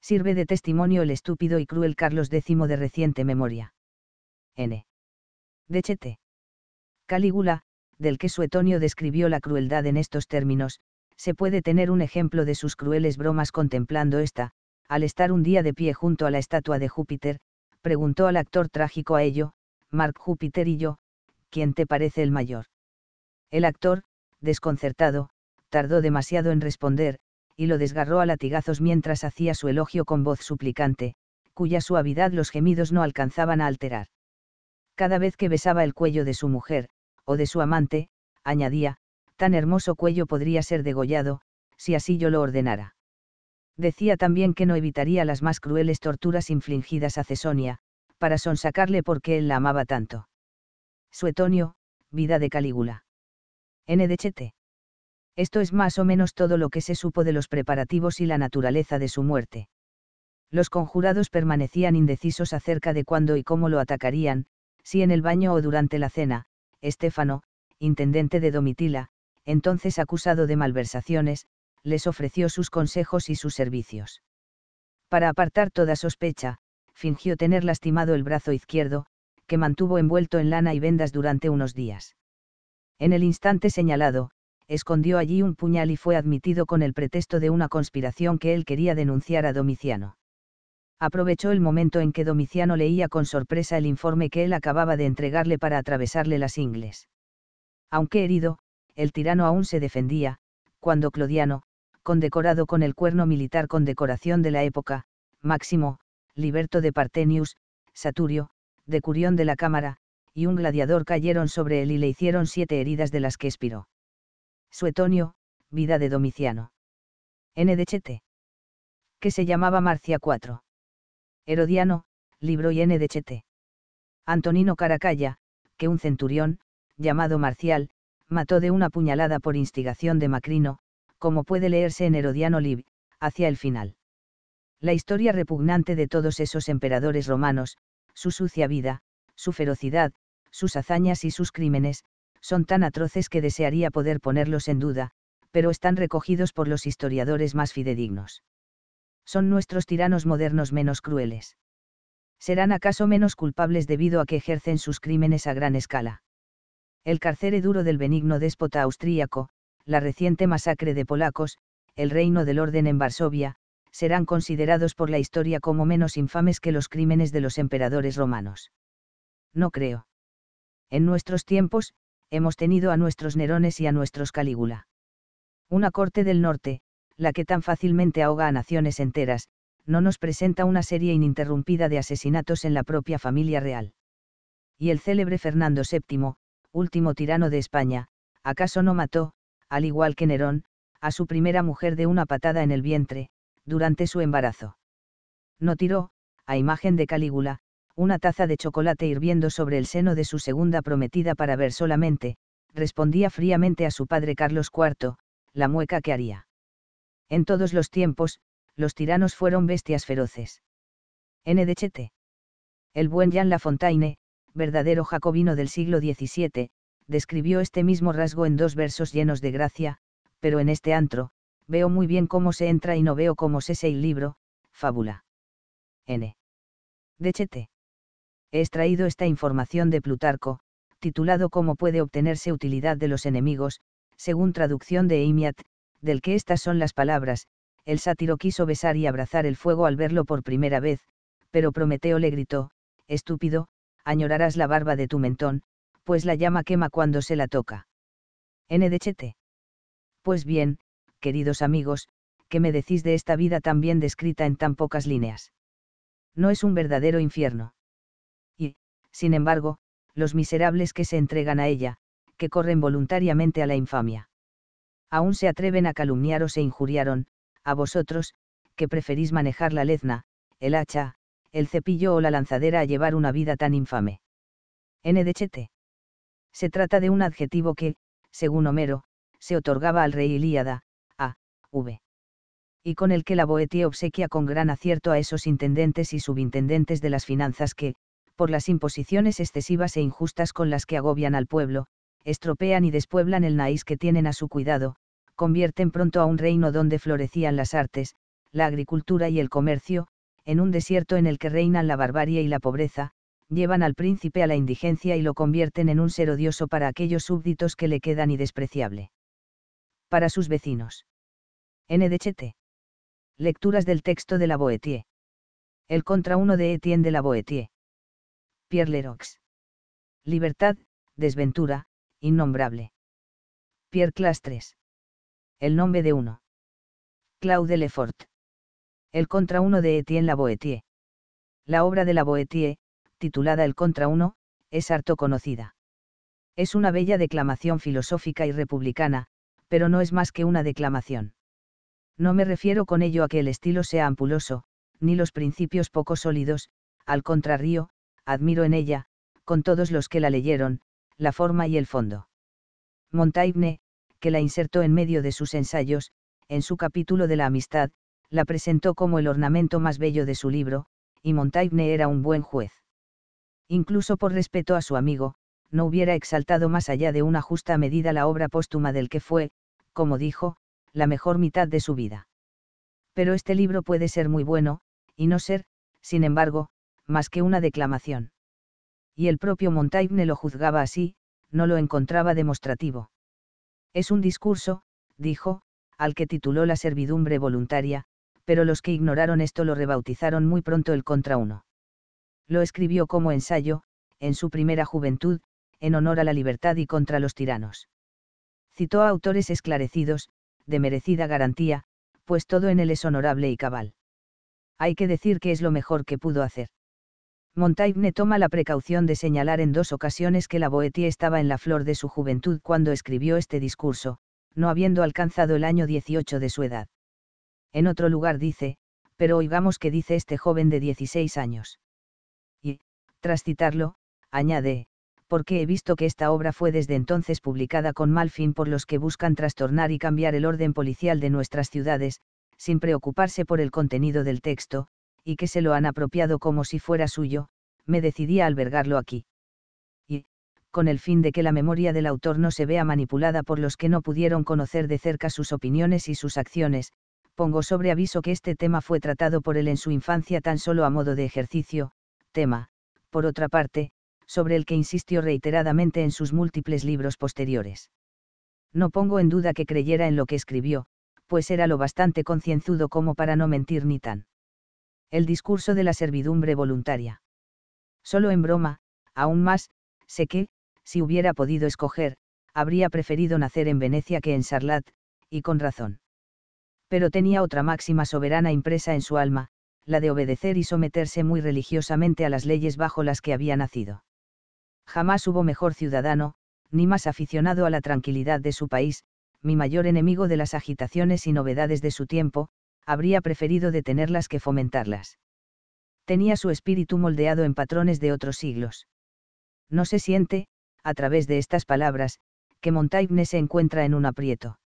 Sirve de testimonio el estúpido y cruel Carlos X de reciente memoria. N. Dechete. Calígula, del que Suetonio describió la crueldad en estos términos, se puede tener un ejemplo de sus crueles bromas contemplando esta, al estar un día de pie junto a la estatua de Júpiter, preguntó al actor trágico a ello, Mark Júpiter y yo, ¿quién te parece el mayor? El actor, desconcertado, tardó demasiado en responder, y lo desgarró a latigazos mientras hacía su elogio con voz suplicante, cuya suavidad los gemidos no alcanzaban a alterar. Cada vez que besaba el cuello de su mujer, o de su amante, añadía, tan hermoso cuello podría ser degollado, si así yo lo ordenara. Decía también que no evitaría las más crueles torturas infligidas a Cesonia, para sonsacarle porque él la amaba tanto. Suetonio, vida de Calígula. N. de Esto es más o menos todo lo que se supo de los preparativos y la naturaleza de su muerte. Los conjurados permanecían indecisos acerca de cuándo y cómo lo atacarían, si en el baño o durante la cena, Estefano, intendente de Domitila, entonces acusado de malversaciones, les ofreció sus consejos y sus servicios. Para apartar toda sospecha, fingió tener lastimado el brazo izquierdo, que mantuvo envuelto en lana y vendas durante unos días. En el instante señalado, escondió allí un puñal y fue admitido con el pretexto de una conspiración que él quería denunciar a Domiciano aprovechó el momento en que Domiciano leía con sorpresa el informe que él acababa de entregarle para atravesarle las ingles. Aunque herido, el tirano aún se defendía, cuando Clodiano, condecorado con el cuerno militar con decoración de la época, Máximo, Liberto de Partenius, Saturio, Decurión de la Cámara, y un gladiador cayeron sobre él y le hicieron siete heridas de las que expiró. Suetonio, vida de Domiciano. N. de Que se llamaba Marcia IV. Herodiano, libro y de Chete. Antonino Caracalla, que un centurión, llamado Marcial, mató de una puñalada por instigación de Macrino, como puede leerse en Herodiano Lib, hacia el final. La historia repugnante de todos esos emperadores romanos, su sucia vida, su ferocidad, sus hazañas y sus crímenes, son tan atroces que desearía poder ponerlos en duda, pero están recogidos por los historiadores más fidedignos son nuestros tiranos modernos menos crueles. ¿Serán acaso menos culpables debido a que ejercen sus crímenes a gran escala? El carcere duro del benigno déspota austríaco, la reciente masacre de polacos, el reino del orden en Varsovia, serán considerados por la historia como menos infames que los crímenes de los emperadores romanos. No creo. En nuestros tiempos, hemos tenido a nuestros Nerones y a nuestros Calígula. Una corte del norte, la que tan fácilmente ahoga a naciones enteras, no nos presenta una serie ininterrumpida de asesinatos en la propia familia real. Y el célebre Fernando VII, último tirano de España, acaso no mató, al igual que Nerón, a su primera mujer de una patada en el vientre, durante su embarazo. No tiró, a imagen de Calígula, una taza de chocolate hirviendo sobre el seno de su segunda prometida para ver solamente, respondía fríamente a su padre Carlos IV, la mueca que haría. En todos los tiempos, los tiranos fueron bestias feroces. N. de Chete. El buen Jean Lafontaine, verdadero jacobino del siglo XVII, describió este mismo rasgo en dos versos llenos de gracia, pero en este antro, veo muy bien cómo se entra y no veo cómo se el libro, fábula. N. de Chete. He extraído esta información de Plutarco, titulado Cómo puede obtenerse utilidad de los enemigos, según traducción de Emiat, del que estas son las palabras, el sátiro quiso besar y abrazar el fuego al verlo por primera vez, pero Prometeo le gritó, estúpido, añorarás la barba de tu mentón, pues la llama quema cuando se la toca. N Pues bien, queridos amigos, ¿qué me decís de esta vida tan bien descrita en tan pocas líneas? No es un verdadero infierno. Y, sin embargo, los miserables que se entregan a ella, que corren voluntariamente a la infamia aún se atreven a calumniaros e injuriaron, a vosotros, que preferís manejar la lezna, el hacha, el cepillo o la lanzadera a llevar una vida tan infame. NDHT. Se trata de un adjetivo que, según Homero, se otorgaba al rey Ilíada, a, v. Y con el que la boetie obsequia con gran acierto a esos intendentes y subintendentes de las finanzas que, por las imposiciones excesivas e injustas con las que agobian al pueblo, estropean y despueblan el naís que tienen a su cuidado, convierten pronto a un reino donde florecían las artes, la agricultura y el comercio, en un desierto en el que reinan la barbarie y la pobreza, llevan al príncipe a la indigencia y lo convierten en un ser odioso para aquellos súbditos que le quedan y despreciable. Para sus vecinos. NDCT. Lecturas del texto de la Boétie. El contra uno de Etienne de la Boétie. Pierre Lerox. Libertad, desventura, innombrable. Pierre Clastres. El nombre de uno. Claude Lefort. El contra uno de Etienne Boetier. La obra de Boetier, titulada El contra uno, es harto conocida. Es una bella declamación filosófica y republicana, pero no es más que una declamación. No me refiero con ello a que el estilo sea ampuloso, ni los principios poco sólidos, al contrario, admiro en ella, con todos los que la leyeron, la forma y el fondo. Montaigne, que la insertó en medio de sus ensayos, en su capítulo de la amistad, la presentó como el ornamento más bello de su libro, y Montaigne era un buen juez. Incluso por respeto a su amigo, no hubiera exaltado más allá de una justa medida la obra póstuma del que fue, como dijo, la mejor mitad de su vida. Pero este libro puede ser muy bueno, y no ser, sin embargo, más que una declamación y el propio Montaigne lo juzgaba así, no lo encontraba demostrativo. Es un discurso, dijo, al que tituló la servidumbre voluntaria, pero los que ignoraron esto lo rebautizaron muy pronto el contra uno. Lo escribió como ensayo, en su primera juventud, en honor a la libertad y contra los tiranos. Citó a autores esclarecidos, de merecida garantía, pues todo en él es honorable y cabal. Hay que decir que es lo mejor que pudo hacer. Montaigne toma la precaución de señalar en dos ocasiones que la Boetie estaba en la flor de su juventud cuando escribió este discurso, no habiendo alcanzado el año 18 de su edad. En otro lugar dice, pero oigamos qué dice este joven de 16 años. Y, tras citarlo, añade, porque he visto que esta obra fue desde entonces publicada con mal fin por los que buscan trastornar y cambiar el orden policial de nuestras ciudades, sin preocuparse por el contenido del texto, y que se lo han apropiado como si fuera suyo, me decidí a albergarlo aquí. Y, con el fin de que la memoria del autor no se vea manipulada por los que no pudieron conocer de cerca sus opiniones y sus acciones, pongo sobre aviso que este tema fue tratado por él en su infancia tan solo a modo de ejercicio, tema, por otra parte, sobre el que insistió reiteradamente en sus múltiples libros posteriores. No pongo en duda que creyera en lo que escribió, pues era lo bastante concienzudo como para no mentir ni tan el discurso de la servidumbre voluntaria. Solo en broma, aún más, sé que, si hubiera podido escoger, habría preferido nacer en Venecia que en Sarlat, y con razón. Pero tenía otra máxima soberana impresa en su alma, la de obedecer y someterse muy religiosamente a las leyes bajo las que había nacido. Jamás hubo mejor ciudadano, ni más aficionado a la tranquilidad de su país, mi mayor enemigo de las agitaciones y novedades de su tiempo, habría preferido detenerlas que fomentarlas. Tenía su espíritu moldeado en patrones de otros siglos. No se siente, a través de estas palabras, que Montaigne se encuentra en un aprieto.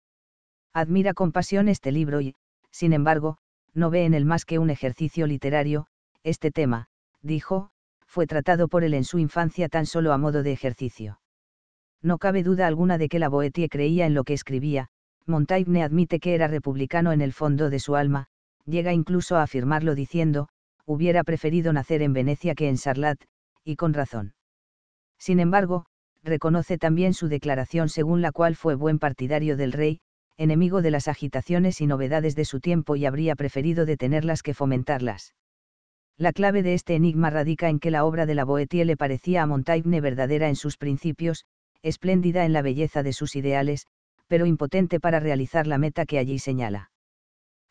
Admira con pasión este libro y, sin embargo, no ve en él más que un ejercicio literario, este tema, dijo, fue tratado por él en su infancia tan solo a modo de ejercicio. No cabe duda alguna de que la Boetie creía en lo que escribía, Montaigne admite que era republicano en el fondo de su alma, llega incluso a afirmarlo diciendo, hubiera preferido nacer en Venecia que en Sarlat, y con razón. Sin embargo, reconoce también su declaración según la cual fue buen partidario del rey, enemigo de las agitaciones y novedades de su tiempo y habría preferido detenerlas que fomentarlas. La clave de este enigma radica en que la obra de la Boetie le parecía a Montaigne verdadera en sus principios, espléndida en la belleza de sus ideales, pero impotente para realizar la meta que allí señala.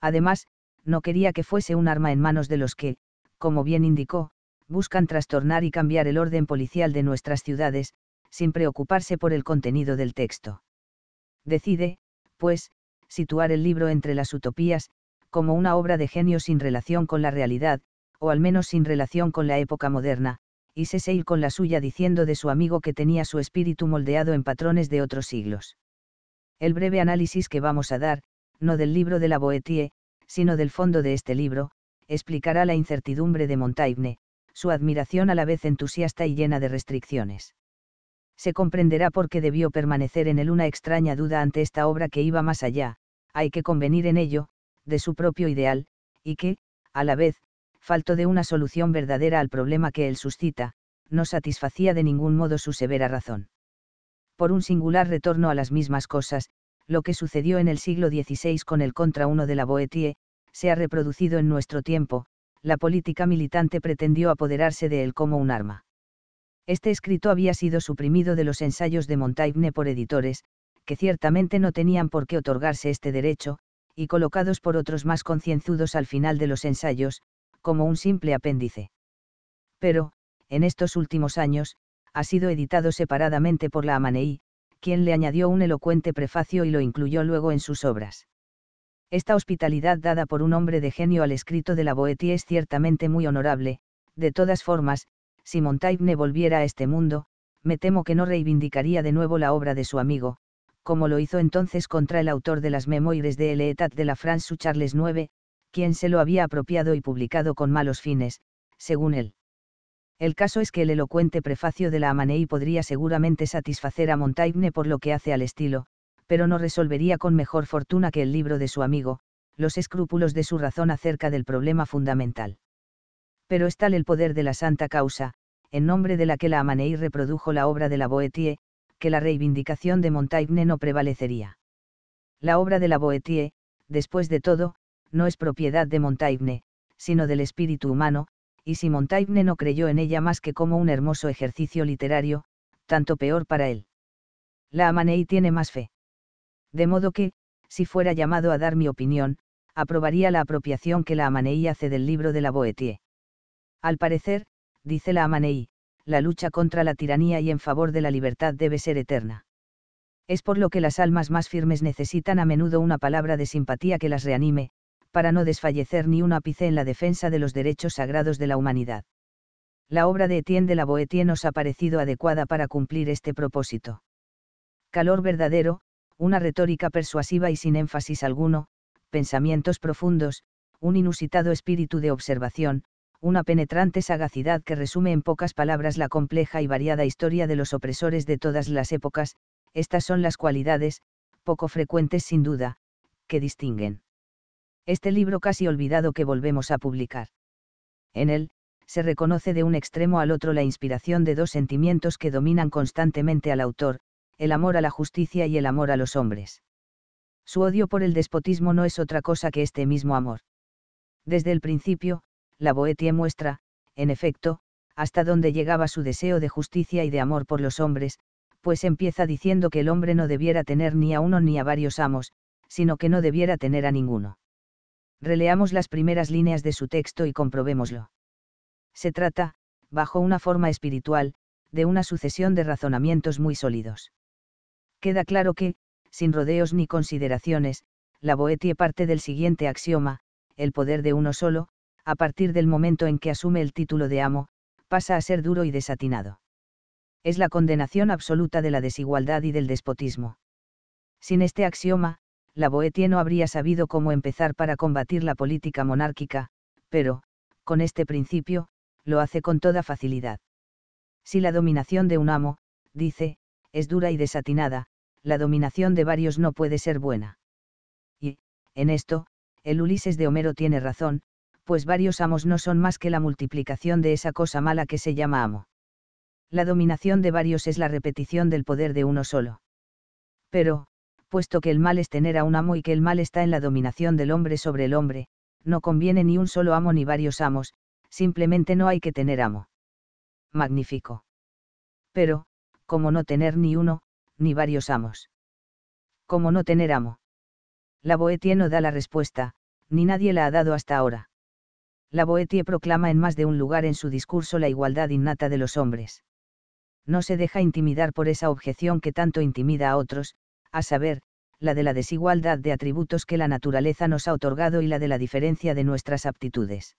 Además, no quería que fuese un arma en manos de los que, como bien indicó, buscan trastornar y cambiar el orden policial de nuestras ciudades, sin preocuparse por el contenido del texto. Decide, pues, situar el libro entre las utopías, como una obra de genio sin relación con la realidad, o al menos sin relación con la época moderna, y ir con la suya diciendo de su amigo que tenía su espíritu moldeado en patrones de otros siglos el breve análisis que vamos a dar, no del libro de la Boétie, sino del fondo de este libro, explicará la incertidumbre de Montaigne, su admiración a la vez entusiasta y llena de restricciones. Se comprenderá por qué debió permanecer en él una extraña duda ante esta obra que iba más allá, hay que convenir en ello, de su propio ideal, y que, a la vez, falto de una solución verdadera al problema que él suscita, no satisfacía de ningún modo su severa razón por un singular retorno a las mismas cosas, lo que sucedió en el siglo XVI con el contra uno de la Boetie, se ha reproducido en nuestro tiempo, la política militante pretendió apoderarse de él como un arma. Este escrito había sido suprimido de los ensayos de Montaigne por editores, que ciertamente no tenían por qué otorgarse este derecho, y colocados por otros más concienzudos al final de los ensayos, como un simple apéndice. Pero, en estos últimos años, ha sido editado separadamente por la Amanei, quien le añadió un elocuente prefacio y lo incluyó luego en sus obras. Esta hospitalidad dada por un hombre de genio al escrito de la Boetie es ciertamente muy honorable, de todas formas, si Montaigne volviera a este mundo, me temo que no reivindicaría de nuevo la obra de su amigo, como lo hizo entonces contra el autor de las Memoires de l'État de la France, Charles IX, quien se lo había apropiado y publicado con malos fines, según él. El caso es que el elocuente prefacio de la Amanei podría seguramente satisfacer a Montaigne por lo que hace al estilo, pero no resolvería con mejor fortuna que el libro de su amigo, los escrúpulos de su razón acerca del problema fundamental. Pero es tal el poder de la santa causa, en nombre de la que la Amanei reprodujo la obra de la Boétie, que la reivindicación de Montaigne no prevalecería. La obra de la Boétie, después de todo, no es propiedad de Montaigne, sino del espíritu humano, y si Montaigne no creyó en ella más que como un hermoso ejercicio literario, tanto peor para él. La Amanei tiene más fe. De modo que, si fuera llamado a dar mi opinión, aprobaría la apropiación que la Amanei hace del libro de la Boetie. Al parecer, dice la Amanei, la lucha contra la tiranía y en favor de la libertad debe ser eterna. Es por lo que las almas más firmes necesitan a menudo una palabra de simpatía que las reanime, para no desfallecer ni un ápice en la defensa de los derechos sagrados de la humanidad. La obra de Etienne de la Boétie nos ha parecido adecuada para cumplir este propósito. Calor verdadero, una retórica persuasiva y sin énfasis alguno, pensamientos profundos, un inusitado espíritu de observación, una penetrante sagacidad que resume en pocas palabras la compleja y variada historia de los opresores de todas las épocas, estas son las cualidades, poco frecuentes sin duda, que distinguen este libro casi olvidado que volvemos a publicar. En él, se reconoce de un extremo al otro la inspiración de dos sentimientos que dominan constantemente al autor, el amor a la justicia y el amor a los hombres. Su odio por el despotismo no es otra cosa que este mismo amor. Desde el principio, la Boetie muestra, en efecto, hasta dónde llegaba su deseo de justicia y de amor por los hombres, pues empieza diciendo que el hombre no debiera tener ni a uno ni a varios amos, sino que no debiera tener a ninguno. Releamos las primeras líneas de su texto y comprobémoslo. Se trata, bajo una forma espiritual, de una sucesión de razonamientos muy sólidos. Queda claro que, sin rodeos ni consideraciones, la Boetie parte del siguiente axioma, el poder de uno solo, a partir del momento en que asume el título de amo, pasa a ser duro y desatinado. Es la condenación absoluta de la desigualdad y del despotismo. Sin este axioma, la Boetie no habría sabido cómo empezar para combatir la política monárquica, pero, con este principio, lo hace con toda facilidad. Si la dominación de un amo, dice, es dura y desatinada, la dominación de varios no puede ser buena. Y, en esto, el Ulises de Homero tiene razón, pues varios amos no son más que la multiplicación de esa cosa mala que se llama amo. La dominación de varios es la repetición del poder de uno solo. Pero, puesto que el mal es tener a un amo y que el mal está en la dominación del hombre sobre el hombre, no conviene ni un solo amo ni varios amos, simplemente no hay que tener amo. Magnífico. Pero, como no tener ni uno, ni varios amos? ¿Cómo no tener amo? La Boetie no da la respuesta, ni nadie la ha dado hasta ahora. La Boetie proclama en más de un lugar en su discurso la igualdad innata de los hombres. No se deja intimidar por esa objeción que tanto intimida a otros, a saber, la de la desigualdad de atributos que la naturaleza nos ha otorgado y la de la diferencia de nuestras aptitudes.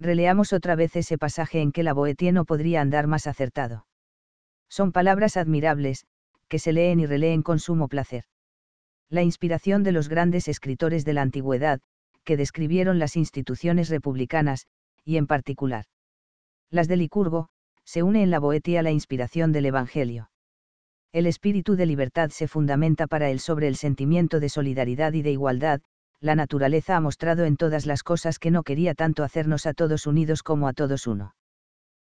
Releamos otra vez ese pasaje en que la no podría andar más acertado. Son palabras admirables, que se leen y releen con sumo placer. La inspiración de los grandes escritores de la antigüedad, que describieron las instituciones republicanas, y en particular las de Licurgo, se une en la Boetia la inspiración del Evangelio. El espíritu de libertad se fundamenta para él sobre el sentimiento de solidaridad y de igualdad, la naturaleza ha mostrado en todas las cosas que no quería tanto hacernos a todos unidos como a todos uno.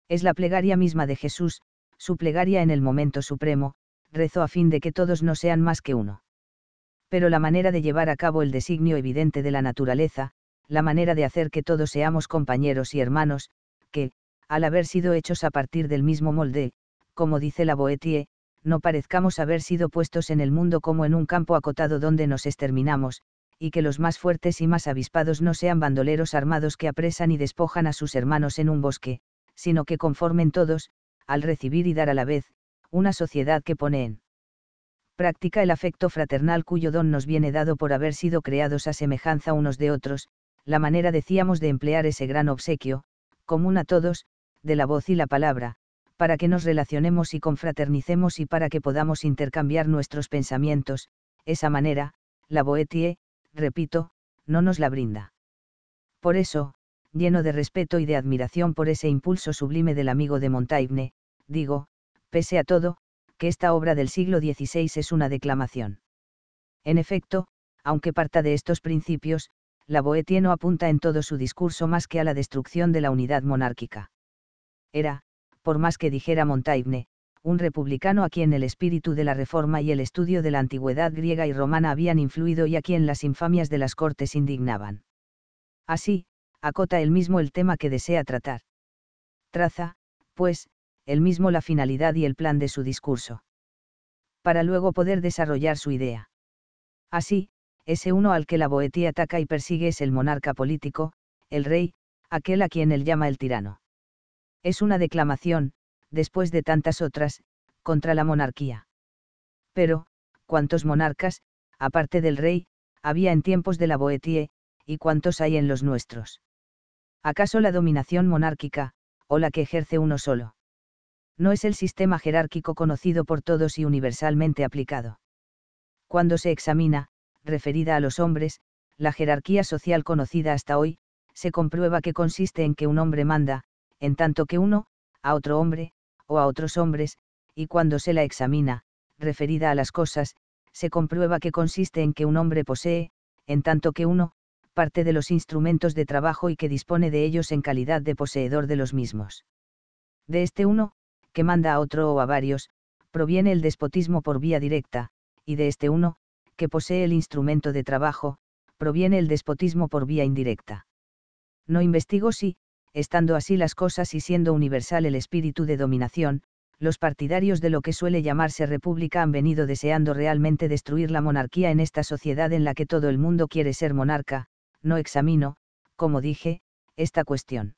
Es la plegaria misma de Jesús, su plegaria en el momento supremo, rezó a fin de que todos no sean más que uno. Pero la manera de llevar a cabo el designio evidente de la naturaleza, la manera de hacer que todos seamos compañeros y hermanos, que, al haber sido hechos a partir del mismo molde, como dice la Boetie, no parezcamos haber sido puestos en el mundo como en un campo acotado donde nos exterminamos, y que los más fuertes y más avispados no sean bandoleros armados que apresan y despojan a sus hermanos en un bosque, sino que conformen todos, al recibir y dar a la vez, una sociedad que pone en práctica el afecto fraternal cuyo don nos viene dado por haber sido creados a semejanza unos de otros, la manera decíamos de emplear ese gran obsequio, común a todos, de la voz y la palabra, para que nos relacionemos y confraternicemos y para que podamos intercambiar nuestros pensamientos, esa manera, la Boetie, repito, no nos la brinda. Por eso, lleno de respeto y de admiración por ese impulso sublime del amigo de Montaigne, digo, pese a todo, que esta obra del siglo XVI es una declamación. En efecto, aunque parta de estos principios, la Boetie no apunta en todo su discurso más que a la destrucción de la unidad monárquica. Era, por más que dijera Montaigne, un republicano a quien el espíritu de la Reforma y el estudio de la antigüedad griega y romana habían influido y a quien las infamias de las cortes indignaban. Así, acota él mismo el tema que desea tratar. Traza, pues, él mismo la finalidad y el plan de su discurso. Para luego poder desarrollar su idea. Así, ese uno al que la Boetía ataca y persigue es el monarca político, el rey, aquel a quien él llama el tirano. Es una declamación, después de tantas otras, contra la monarquía. Pero, ¿cuántos monarcas, aparte del rey, había en tiempos de la Boetie, y cuántos hay en los nuestros? ¿Acaso la dominación monárquica, o la que ejerce uno solo? No es el sistema jerárquico conocido por todos y universalmente aplicado. Cuando se examina, referida a los hombres, la jerarquía social conocida hasta hoy, se comprueba que consiste en que un hombre manda, en tanto que uno, a otro hombre, o a otros hombres, y cuando se la examina, referida a las cosas, se comprueba que consiste en que un hombre posee, en tanto que uno, parte de los instrumentos de trabajo y que dispone de ellos en calidad de poseedor de los mismos. De este uno, que manda a otro o a varios, proviene el despotismo por vía directa, y de este uno, que posee el instrumento de trabajo, proviene el despotismo por vía indirecta. No investigo si, estando así las cosas y siendo universal el espíritu de dominación, los partidarios de lo que suele llamarse república han venido deseando realmente destruir la monarquía en esta sociedad en la que todo el mundo quiere ser monarca, no examino, como dije, esta cuestión.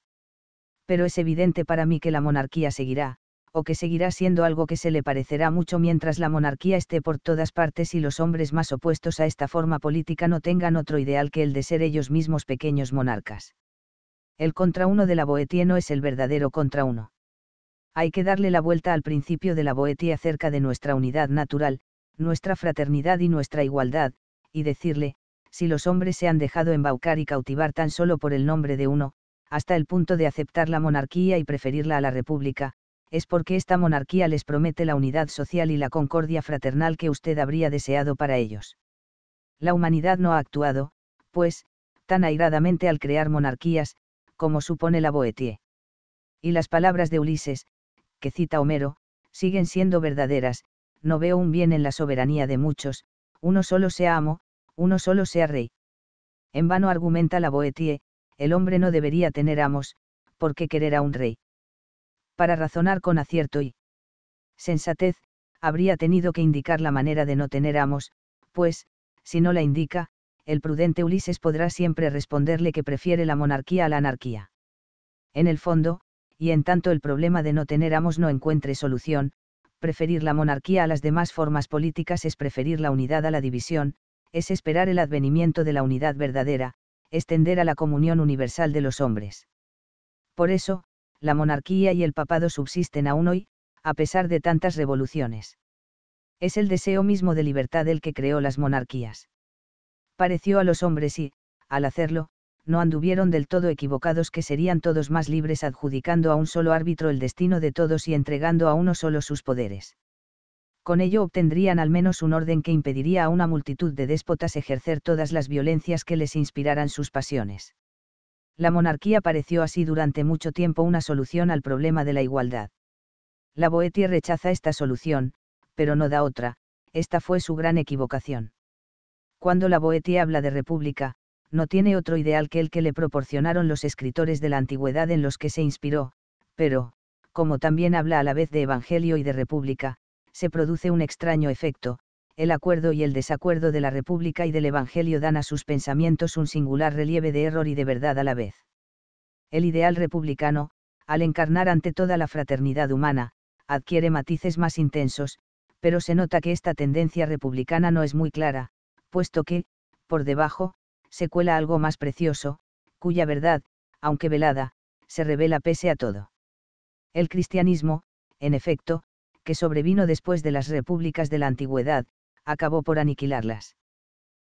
Pero es evidente para mí que la monarquía seguirá, o que seguirá siendo algo que se le parecerá mucho mientras la monarquía esté por todas partes y los hombres más opuestos a esta forma política no tengan otro ideal que el de ser ellos mismos pequeños monarcas. El contra uno de la boetía no es el verdadero contra uno. Hay que darle la vuelta al principio de la boetía acerca de nuestra unidad natural, nuestra fraternidad y nuestra igualdad, y decirle, si los hombres se han dejado embaucar y cautivar tan solo por el nombre de uno, hasta el punto de aceptar la monarquía y preferirla a la república, es porque esta monarquía les promete la unidad social y la concordia fraternal que usted habría deseado para ellos. La humanidad no ha actuado, pues, tan airadamente al crear monarquías, como supone la Boetie. Y las palabras de Ulises, que cita Homero, siguen siendo verdaderas, no veo un bien en la soberanía de muchos, uno solo sea amo, uno solo sea rey. En vano argumenta la Boetie, el hombre no debería tener amos, porque querer a un rey. Para razonar con acierto y sensatez, habría tenido que indicar la manera de no tener amos, pues, si no la indica, el prudente Ulises podrá siempre responderle que prefiere la monarquía a la anarquía. En el fondo, y en tanto el problema de no tener amos no encuentre solución, preferir la monarquía a las demás formas políticas es preferir la unidad a la división, es esperar el advenimiento de la unidad verdadera, extender a la comunión universal de los hombres. Por eso, la monarquía y el papado subsisten aún hoy, a pesar de tantas revoluciones. Es el deseo mismo de libertad el que creó las monarquías pareció a los hombres y, al hacerlo, no anduvieron del todo equivocados que serían todos más libres adjudicando a un solo árbitro el destino de todos y entregando a uno solo sus poderes. Con ello obtendrían al menos un orden que impediría a una multitud de déspotas ejercer todas las violencias que les inspiraran sus pasiones. La monarquía pareció así durante mucho tiempo una solución al problema de la igualdad. La Boetie rechaza esta solución, pero no da otra, esta fue su gran equivocación cuando la Boetia habla de república, no tiene otro ideal que el que le proporcionaron los escritores de la antigüedad en los que se inspiró, pero, como también habla a la vez de Evangelio y de República, se produce un extraño efecto, el acuerdo y el desacuerdo de la República y del Evangelio dan a sus pensamientos un singular relieve de error y de verdad a la vez. El ideal republicano, al encarnar ante toda la fraternidad humana, adquiere matices más intensos, pero se nota que esta tendencia republicana no es muy clara, puesto que, por debajo, se cuela algo más precioso, cuya verdad, aunque velada, se revela pese a todo. El cristianismo, en efecto, que sobrevino después de las repúblicas de la antigüedad, acabó por aniquilarlas.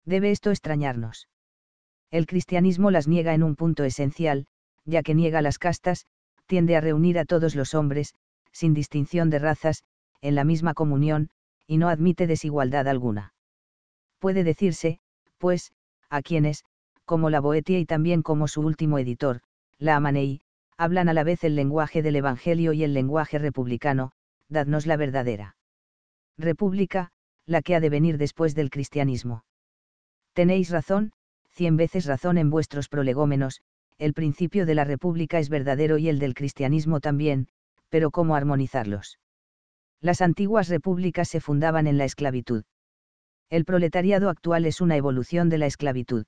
Debe esto extrañarnos. El cristianismo las niega en un punto esencial, ya que niega las castas, tiende a reunir a todos los hombres, sin distinción de razas, en la misma comunión, y no admite desigualdad alguna puede decirse, pues, a quienes, como la Boetia y también como su último editor, la Amanei, hablan a la vez el lenguaje del Evangelio y el lenguaje republicano, dadnos la verdadera. República, la que ha de venir después del cristianismo. Tenéis razón, cien veces razón en vuestros prolegómenos, el principio de la república es verdadero y el del cristianismo también, pero ¿cómo armonizarlos? Las antiguas repúblicas se fundaban en la esclavitud. El proletariado actual es una evolución de la esclavitud.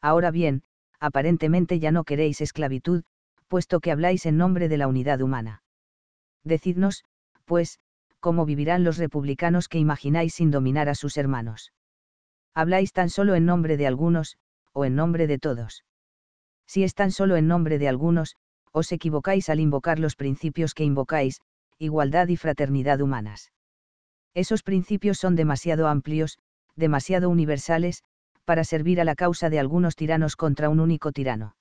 Ahora bien, aparentemente ya no queréis esclavitud, puesto que habláis en nombre de la unidad humana. Decidnos, pues, cómo vivirán los republicanos que imagináis sin dominar a sus hermanos. Habláis tan solo en nombre de algunos, o en nombre de todos. Si es tan solo en nombre de algunos, os equivocáis al invocar los principios que invocáis, igualdad y fraternidad humanas. Esos principios son demasiado amplios, demasiado universales, para servir a la causa de algunos tiranos contra un único tirano.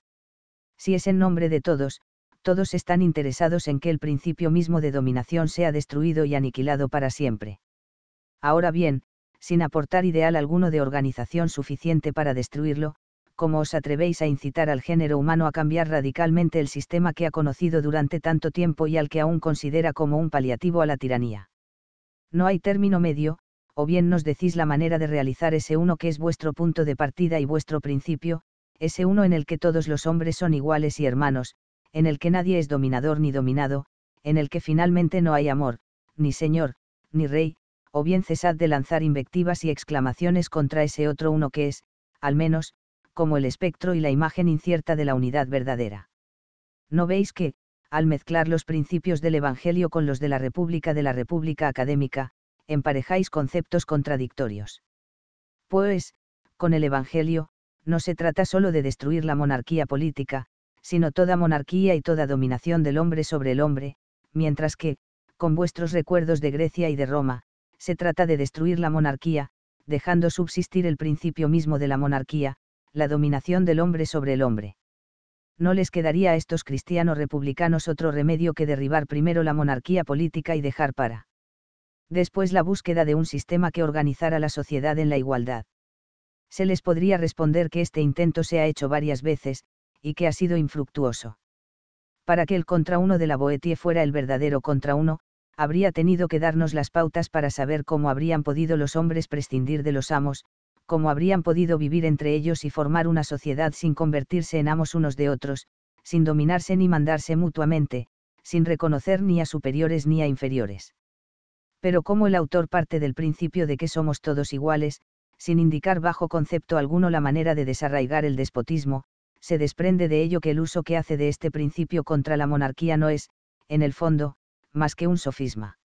Si es en nombre de todos, todos están interesados en que el principio mismo de dominación sea destruido y aniquilado para siempre. Ahora bien, sin aportar ideal alguno de organización suficiente para destruirlo, ¿cómo os atrevéis a incitar al género humano a cambiar radicalmente el sistema que ha conocido durante tanto tiempo y al que aún considera como un paliativo a la tiranía? no hay término medio, o bien nos decís la manera de realizar ese uno que es vuestro punto de partida y vuestro principio, ese uno en el que todos los hombres son iguales y hermanos, en el que nadie es dominador ni dominado, en el que finalmente no hay amor, ni señor, ni rey, o bien cesad de lanzar invectivas y exclamaciones contra ese otro uno que es, al menos, como el espectro y la imagen incierta de la unidad verdadera. ¿No veis que, al mezclar los principios del Evangelio con los de la República de la República Académica, emparejáis conceptos contradictorios. Pues, con el Evangelio, no se trata solo de destruir la monarquía política, sino toda monarquía y toda dominación del hombre sobre el hombre, mientras que, con vuestros recuerdos de Grecia y de Roma, se trata de destruir la monarquía, dejando subsistir el principio mismo de la monarquía, la dominación del hombre sobre el hombre no les quedaría a estos cristianos republicanos otro remedio que derribar primero la monarquía política y dejar para después la búsqueda de un sistema que organizara la sociedad en la igualdad. Se les podría responder que este intento se ha hecho varias veces, y que ha sido infructuoso. Para que el contra uno de la Boetie fuera el verdadero contra uno, habría tenido que darnos las pautas para saber cómo habrían podido los hombres prescindir de los amos, cómo habrían podido vivir entre ellos y formar una sociedad sin convertirse en amos unos de otros, sin dominarse ni mandarse mutuamente, sin reconocer ni a superiores ni a inferiores. Pero como el autor parte del principio de que somos todos iguales, sin indicar bajo concepto alguno la manera de desarraigar el despotismo, se desprende de ello que el uso que hace de este principio contra la monarquía no es, en el fondo, más que un sofisma.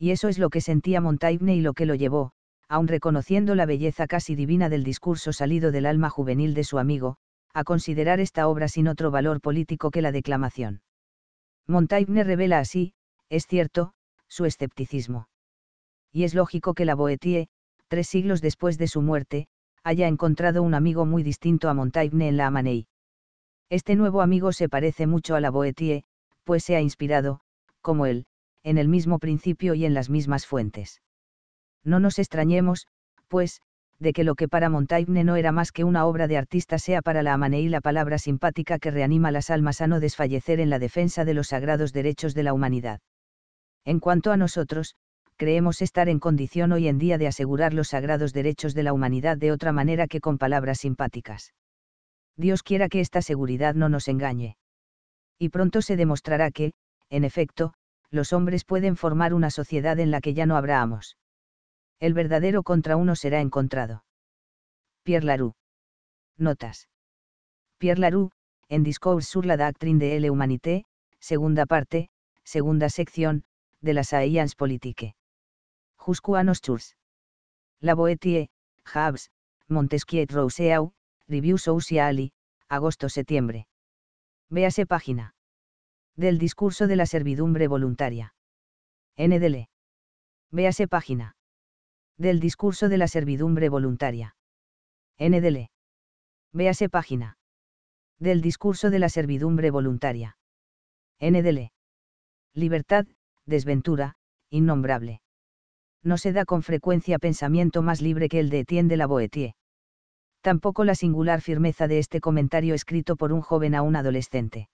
Y eso es lo que sentía Montaigne y lo que lo llevó, aun reconociendo la belleza casi divina del discurso salido del alma juvenil de su amigo, a considerar esta obra sin otro valor político que la declamación. Montaigne revela así, es cierto, su escepticismo. Y es lógico que la Boétie, tres siglos después de su muerte, haya encontrado un amigo muy distinto a Montaigne en la Amanei. Este nuevo amigo se parece mucho a la Boétie, pues se ha inspirado, como él, en el mismo principio y en las mismas fuentes. No nos extrañemos, pues, de que lo que para Montaigne no era más que una obra de artista sea para la amaneí la palabra simpática que reanima las almas a no desfallecer en la defensa de los sagrados derechos de la humanidad. En cuanto a nosotros, creemos estar en condición hoy en día de asegurar los sagrados derechos de la humanidad de otra manera que con palabras simpáticas. Dios quiera que esta seguridad no nos engañe. Y pronto se demostrará que, en efecto, los hombres pueden formar una sociedad en la que ya no habrá amos. El verdadero contra uno será encontrado. Pierre laroux Notas. Pierre Larou, en Discours sur la doctrine de l'humanité, segunda parte, segunda sección, de la Science Politique. Jusqu'à nos La Boétie, Habs, Montesquieu et Rousseau, Review Sociali, agosto-septiembre. Véase página. Del discurso de la servidumbre voluntaria. NDL. Véase página del discurso de la servidumbre voluntaria. NDL. Véase página. Del discurso de la servidumbre voluntaria. NDL. Libertad, desventura, innombrable. No se da con frecuencia pensamiento más libre que el de Etienne de la Boétie. Tampoco la singular firmeza de este comentario escrito por un joven a un adolescente.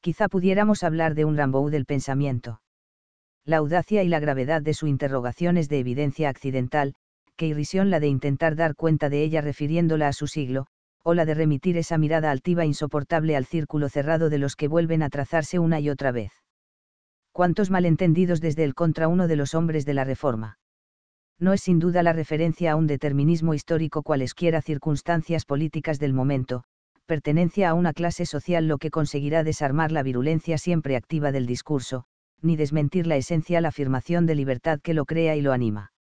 Quizá pudiéramos hablar de un rambo del pensamiento la audacia y la gravedad de su interrogación es de evidencia accidental, que irrisión la de intentar dar cuenta de ella refiriéndola a su siglo, o la de remitir esa mirada altiva insoportable al círculo cerrado de los que vuelven a trazarse una y otra vez. Cuántos malentendidos desde el contra uno de los hombres de la Reforma. No es sin duda la referencia a un determinismo histórico cualesquiera circunstancias políticas del momento, pertenencia a una clase social lo que conseguirá desarmar la virulencia siempre activa del discurso, ni desmentir la esencial afirmación de libertad que lo crea y lo anima.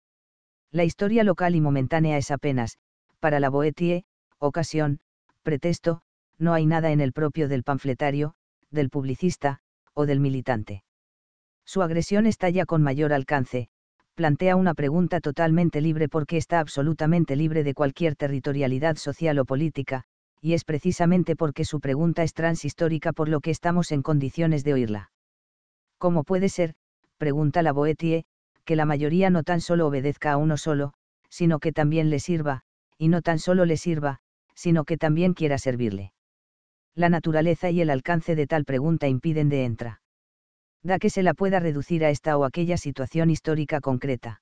La historia local y momentánea es apenas, para la Boetie, ocasión, pretexto, no hay nada en el propio del panfletario, del publicista, o del militante. Su agresión estalla con mayor alcance, plantea una pregunta totalmente libre porque está absolutamente libre de cualquier territorialidad social o política, y es precisamente porque su pregunta es transhistórica por lo que estamos en condiciones de oírla. ¿Cómo puede ser, pregunta la Boetie, que la mayoría no tan solo obedezca a uno solo, sino que también le sirva, y no tan solo le sirva, sino que también quiera servirle? La naturaleza y el alcance de tal pregunta impiden de entra. Da que se la pueda reducir a esta o aquella situación histórica concreta.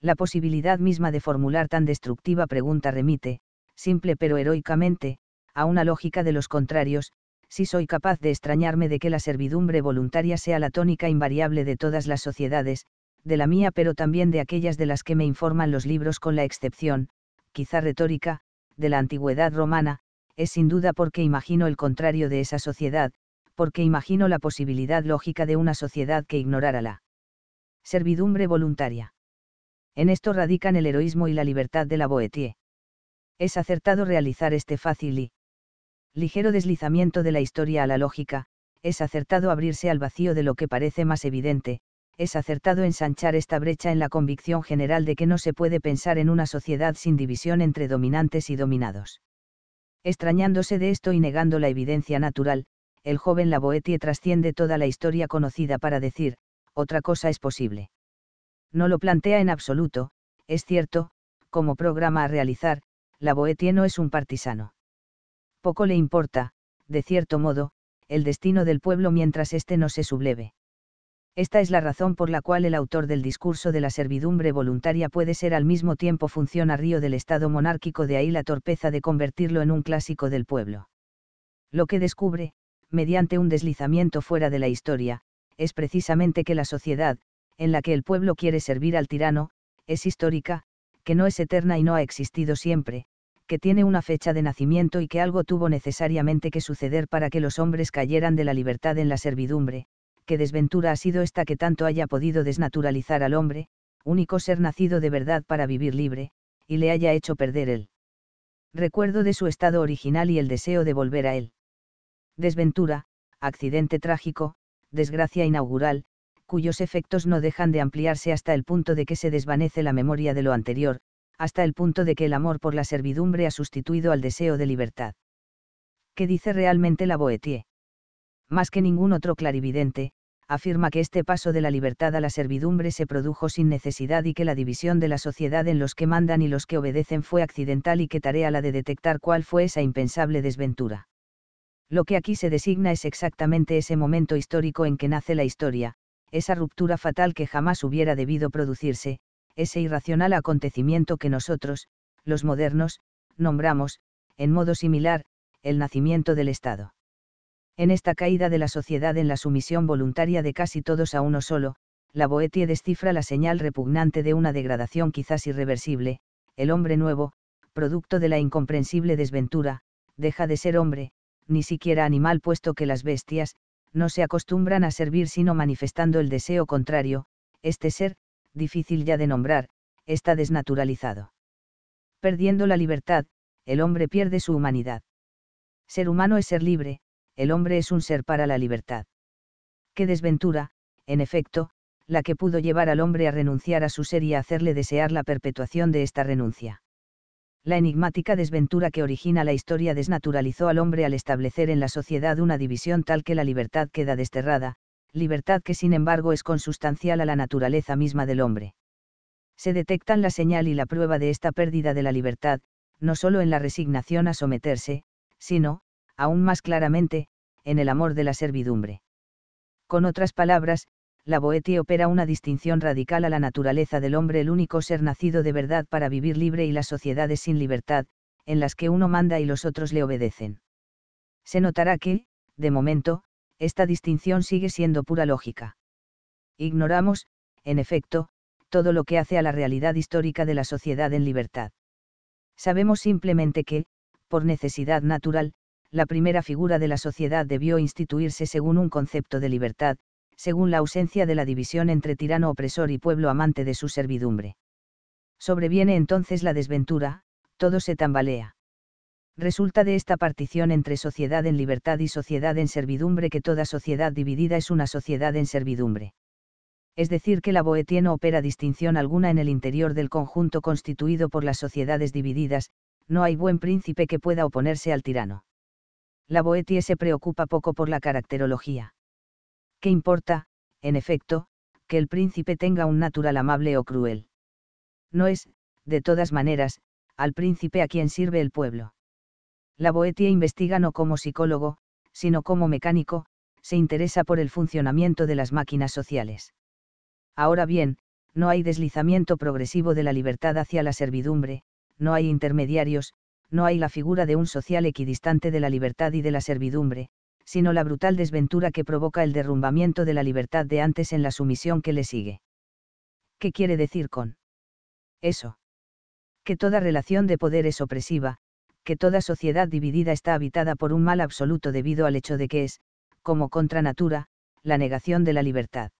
La posibilidad misma de formular tan destructiva pregunta remite, simple pero heroicamente, a una lógica de los contrarios, si soy capaz de extrañarme de que la servidumbre voluntaria sea la tónica invariable de todas las sociedades, de la mía pero también de aquellas de las que me informan los libros con la excepción, quizá retórica, de la antigüedad romana, es sin duda porque imagino el contrario de esa sociedad, porque imagino la posibilidad lógica de una sociedad que ignorara la servidumbre voluntaria. En esto radican el heroísmo y la libertad de la Boetie. Es acertado realizar este fácil y ligero deslizamiento de la historia a la lógica, es acertado abrirse al vacío de lo que parece más evidente, es acertado ensanchar esta brecha en la convicción general de que no se puede pensar en una sociedad sin división entre dominantes y dominados. Extrañándose de esto y negando la evidencia natural, el joven Laboetie trasciende toda la historia conocida para decir, otra cosa es posible. No lo plantea en absoluto, es cierto, como programa a realizar, Laboetie no es un partisano poco le importa, de cierto modo, el destino del pueblo mientras éste no se subleve. Esta es la razón por la cual el autor del discurso de la servidumbre voluntaria puede ser al mismo tiempo función a río del Estado monárquico, de ahí la torpeza de convertirlo en un clásico del pueblo. Lo que descubre, mediante un deslizamiento fuera de la historia, es precisamente que la sociedad, en la que el pueblo quiere servir al tirano, es histórica, que no es eterna y no ha existido siempre, que tiene una fecha de nacimiento y que algo tuvo necesariamente que suceder para que los hombres cayeran de la libertad en la servidumbre, que desventura ha sido esta que tanto haya podido desnaturalizar al hombre, único ser nacido de verdad para vivir libre, y le haya hecho perder el recuerdo de su estado original y el deseo de volver a él. Desventura, accidente trágico, desgracia inaugural, cuyos efectos no dejan de ampliarse hasta el punto de que se desvanece la memoria de lo anterior, hasta el punto de que el amor por la servidumbre ha sustituido al deseo de libertad. ¿Qué dice realmente la Boetier? Más que ningún otro clarividente, afirma que este paso de la libertad a la servidumbre se produjo sin necesidad y que la división de la sociedad en los que mandan y los que obedecen fue accidental y que tarea la de detectar cuál fue esa impensable desventura. Lo que aquí se designa es exactamente ese momento histórico en que nace la historia, esa ruptura fatal que jamás hubiera debido producirse, ese irracional acontecimiento que nosotros, los modernos, nombramos, en modo similar, el nacimiento del Estado. En esta caída de la sociedad en la sumisión voluntaria de casi todos a uno solo, la Boetie descifra la señal repugnante de una degradación quizás irreversible, el hombre nuevo, producto de la incomprensible desventura, deja de ser hombre, ni siquiera animal puesto que las bestias, no se acostumbran a servir sino manifestando el deseo contrario, este ser, difícil ya de nombrar, está desnaturalizado. Perdiendo la libertad, el hombre pierde su humanidad. Ser humano es ser libre, el hombre es un ser para la libertad. Qué desventura, en efecto, la que pudo llevar al hombre a renunciar a su ser y a hacerle desear la perpetuación de esta renuncia. La enigmática desventura que origina la historia desnaturalizó al hombre al establecer en la sociedad una división tal que la libertad queda desterrada, libertad que sin embargo es consustancial a la naturaleza misma del hombre. Se detectan la señal y la prueba de esta pérdida de la libertad, no solo en la resignación a someterse, sino, aún más claramente, en el amor de la servidumbre. Con otras palabras, la Boetie opera una distinción radical a la naturaleza del hombre, el único ser nacido de verdad para vivir libre y las sociedades sin libertad, en las que uno manda y los otros le obedecen. Se notará que, de momento, esta distinción sigue siendo pura lógica. Ignoramos, en efecto, todo lo que hace a la realidad histórica de la sociedad en libertad. Sabemos simplemente que, por necesidad natural, la primera figura de la sociedad debió instituirse según un concepto de libertad, según la ausencia de la división entre tirano opresor y pueblo amante de su servidumbre. Sobreviene entonces la desventura, todo se tambalea. Resulta de esta partición entre sociedad en libertad y sociedad en servidumbre que toda sociedad dividida es una sociedad en servidumbre. Es decir, que la boetie no opera distinción alguna en el interior del conjunto constituido por las sociedades divididas, no hay buen príncipe que pueda oponerse al tirano. La boetie se preocupa poco por la caracterología. ¿Qué importa, en efecto, que el príncipe tenga un natural amable o cruel? No es, de todas maneras, al príncipe a quien sirve el pueblo la Boetia investiga no como psicólogo, sino como mecánico, se interesa por el funcionamiento de las máquinas sociales. Ahora bien, no hay deslizamiento progresivo de la libertad hacia la servidumbre, no hay intermediarios, no hay la figura de un social equidistante de la libertad y de la servidumbre, sino la brutal desventura que provoca el derrumbamiento de la libertad de antes en la sumisión que le sigue. ¿Qué quiere decir con eso? Que toda relación de poder es opresiva, que toda sociedad dividida está habitada por un mal absoluto debido al hecho de que es, como contra natura, la negación de la libertad.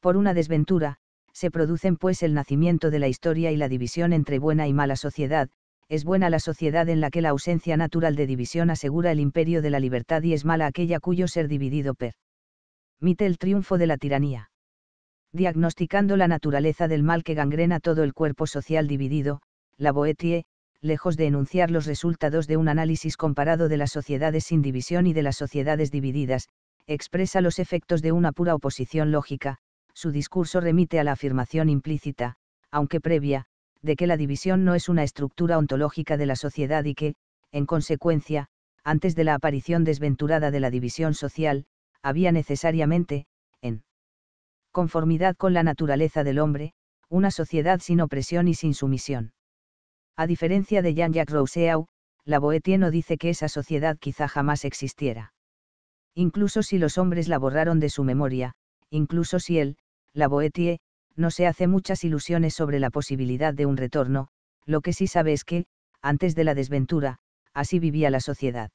Por una desventura, se producen pues el nacimiento de la historia y la división entre buena y mala sociedad, es buena la sociedad en la que la ausencia natural de división asegura el imperio de la libertad y es mala aquella cuyo ser dividido permite el triunfo de la tiranía. Diagnosticando la naturaleza del mal que gangrena todo el cuerpo social dividido, la Boetie, lejos de enunciar los resultados de un análisis comparado de las sociedades sin división y de las sociedades divididas, expresa los efectos de una pura oposición lógica, su discurso remite a la afirmación implícita, aunque previa, de que la división no es una estructura ontológica de la sociedad y que, en consecuencia, antes de la aparición desventurada de la división social, había necesariamente, en conformidad con la naturaleza del hombre, una sociedad sin opresión y sin sumisión. A diferencia de Jean-Jacques Rousseau, Boétie no dice que esa sociedad quizá jamás existiera. Incluso si los hombres la borraron de su memoria, incluso si él, la Boétie, no se hace muchas ilusiones sobre la posibilidad de un retorno, lo que sí sabe es que, antes de la desventura, así vivía la sociedad.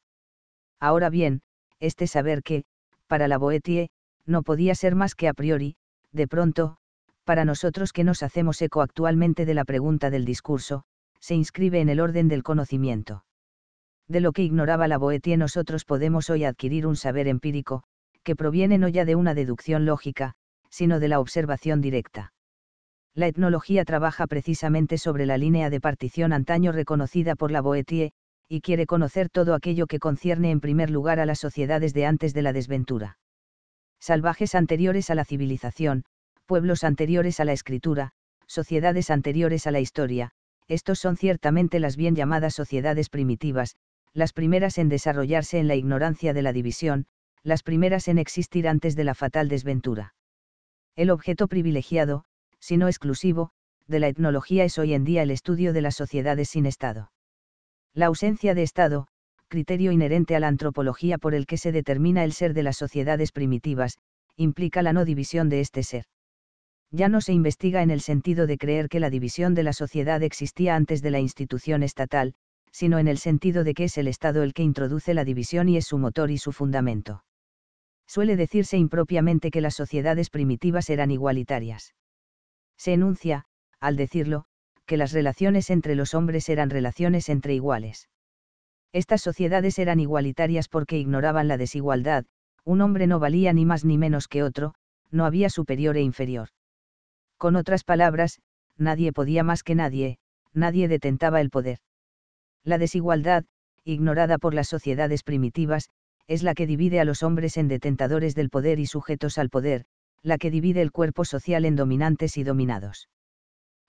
Ahora bien, este saber que, para la Boétie, no podía ser más que a priori, de pronto, para nosotros que nos hacemos eco actualmente de la pregunta del discurso, se inscribe en el orden del conocimiento. De lo que ignoraba la Boetie nosotros podemos hoy adquirir un saber empírico, que proviene no ya de una deducción lógica, sino de la observación directa. La etnología trabaja precisamente sobre la línea de partición antaño reconocida por la Boetie, y quiere conocer todo aquello que concierne en primer lugar a las sociedades de antes de la desventura. Salvajes anteriores a la civilización, pueblos anteriores a la escritura, sociedades anteriores a la historia, estos son ciertamente las bien llamadas sociedades primitivas, las primeras en desarrollarse en la ignorancia de la división, las primeras en existir antes de la fatal desventura. El objeto privilegiado, si no exclusivo, de la etnología es hoy en día el estudio de las sociedades sin Estado. La ausencia de Estado, criterio inherente a la antropología por el que se determina el ser de las sociedades primitivas, implica la no división de este ser ya no se investiga en el sentido de creer que la división de la sociedad existía antes de la institución estatal, sino en el sentido de que es el Estado el que introduce la división y es su motor y su fundamento. Suele decirse impropiamente que las sociedades primitivas eran igualitarias. Se enuncia, al decirlo, que las relaciones entre los hombres eran relaciones entre iguales. Estas sociedades eran igualitarias porque ignoraban la desigualdad, un hombre no valía ni más ni menos que otro, no había superior e inferior. Con otras palabras, nadie podía más que nadie, nadie detentaba el poder. La desigualdad, ignorada por las sociedades primitivas, es la que divide a los hombres en detentadores del poder y sujetos al poder, la que divide el cuerpo social en dominantes y dominados.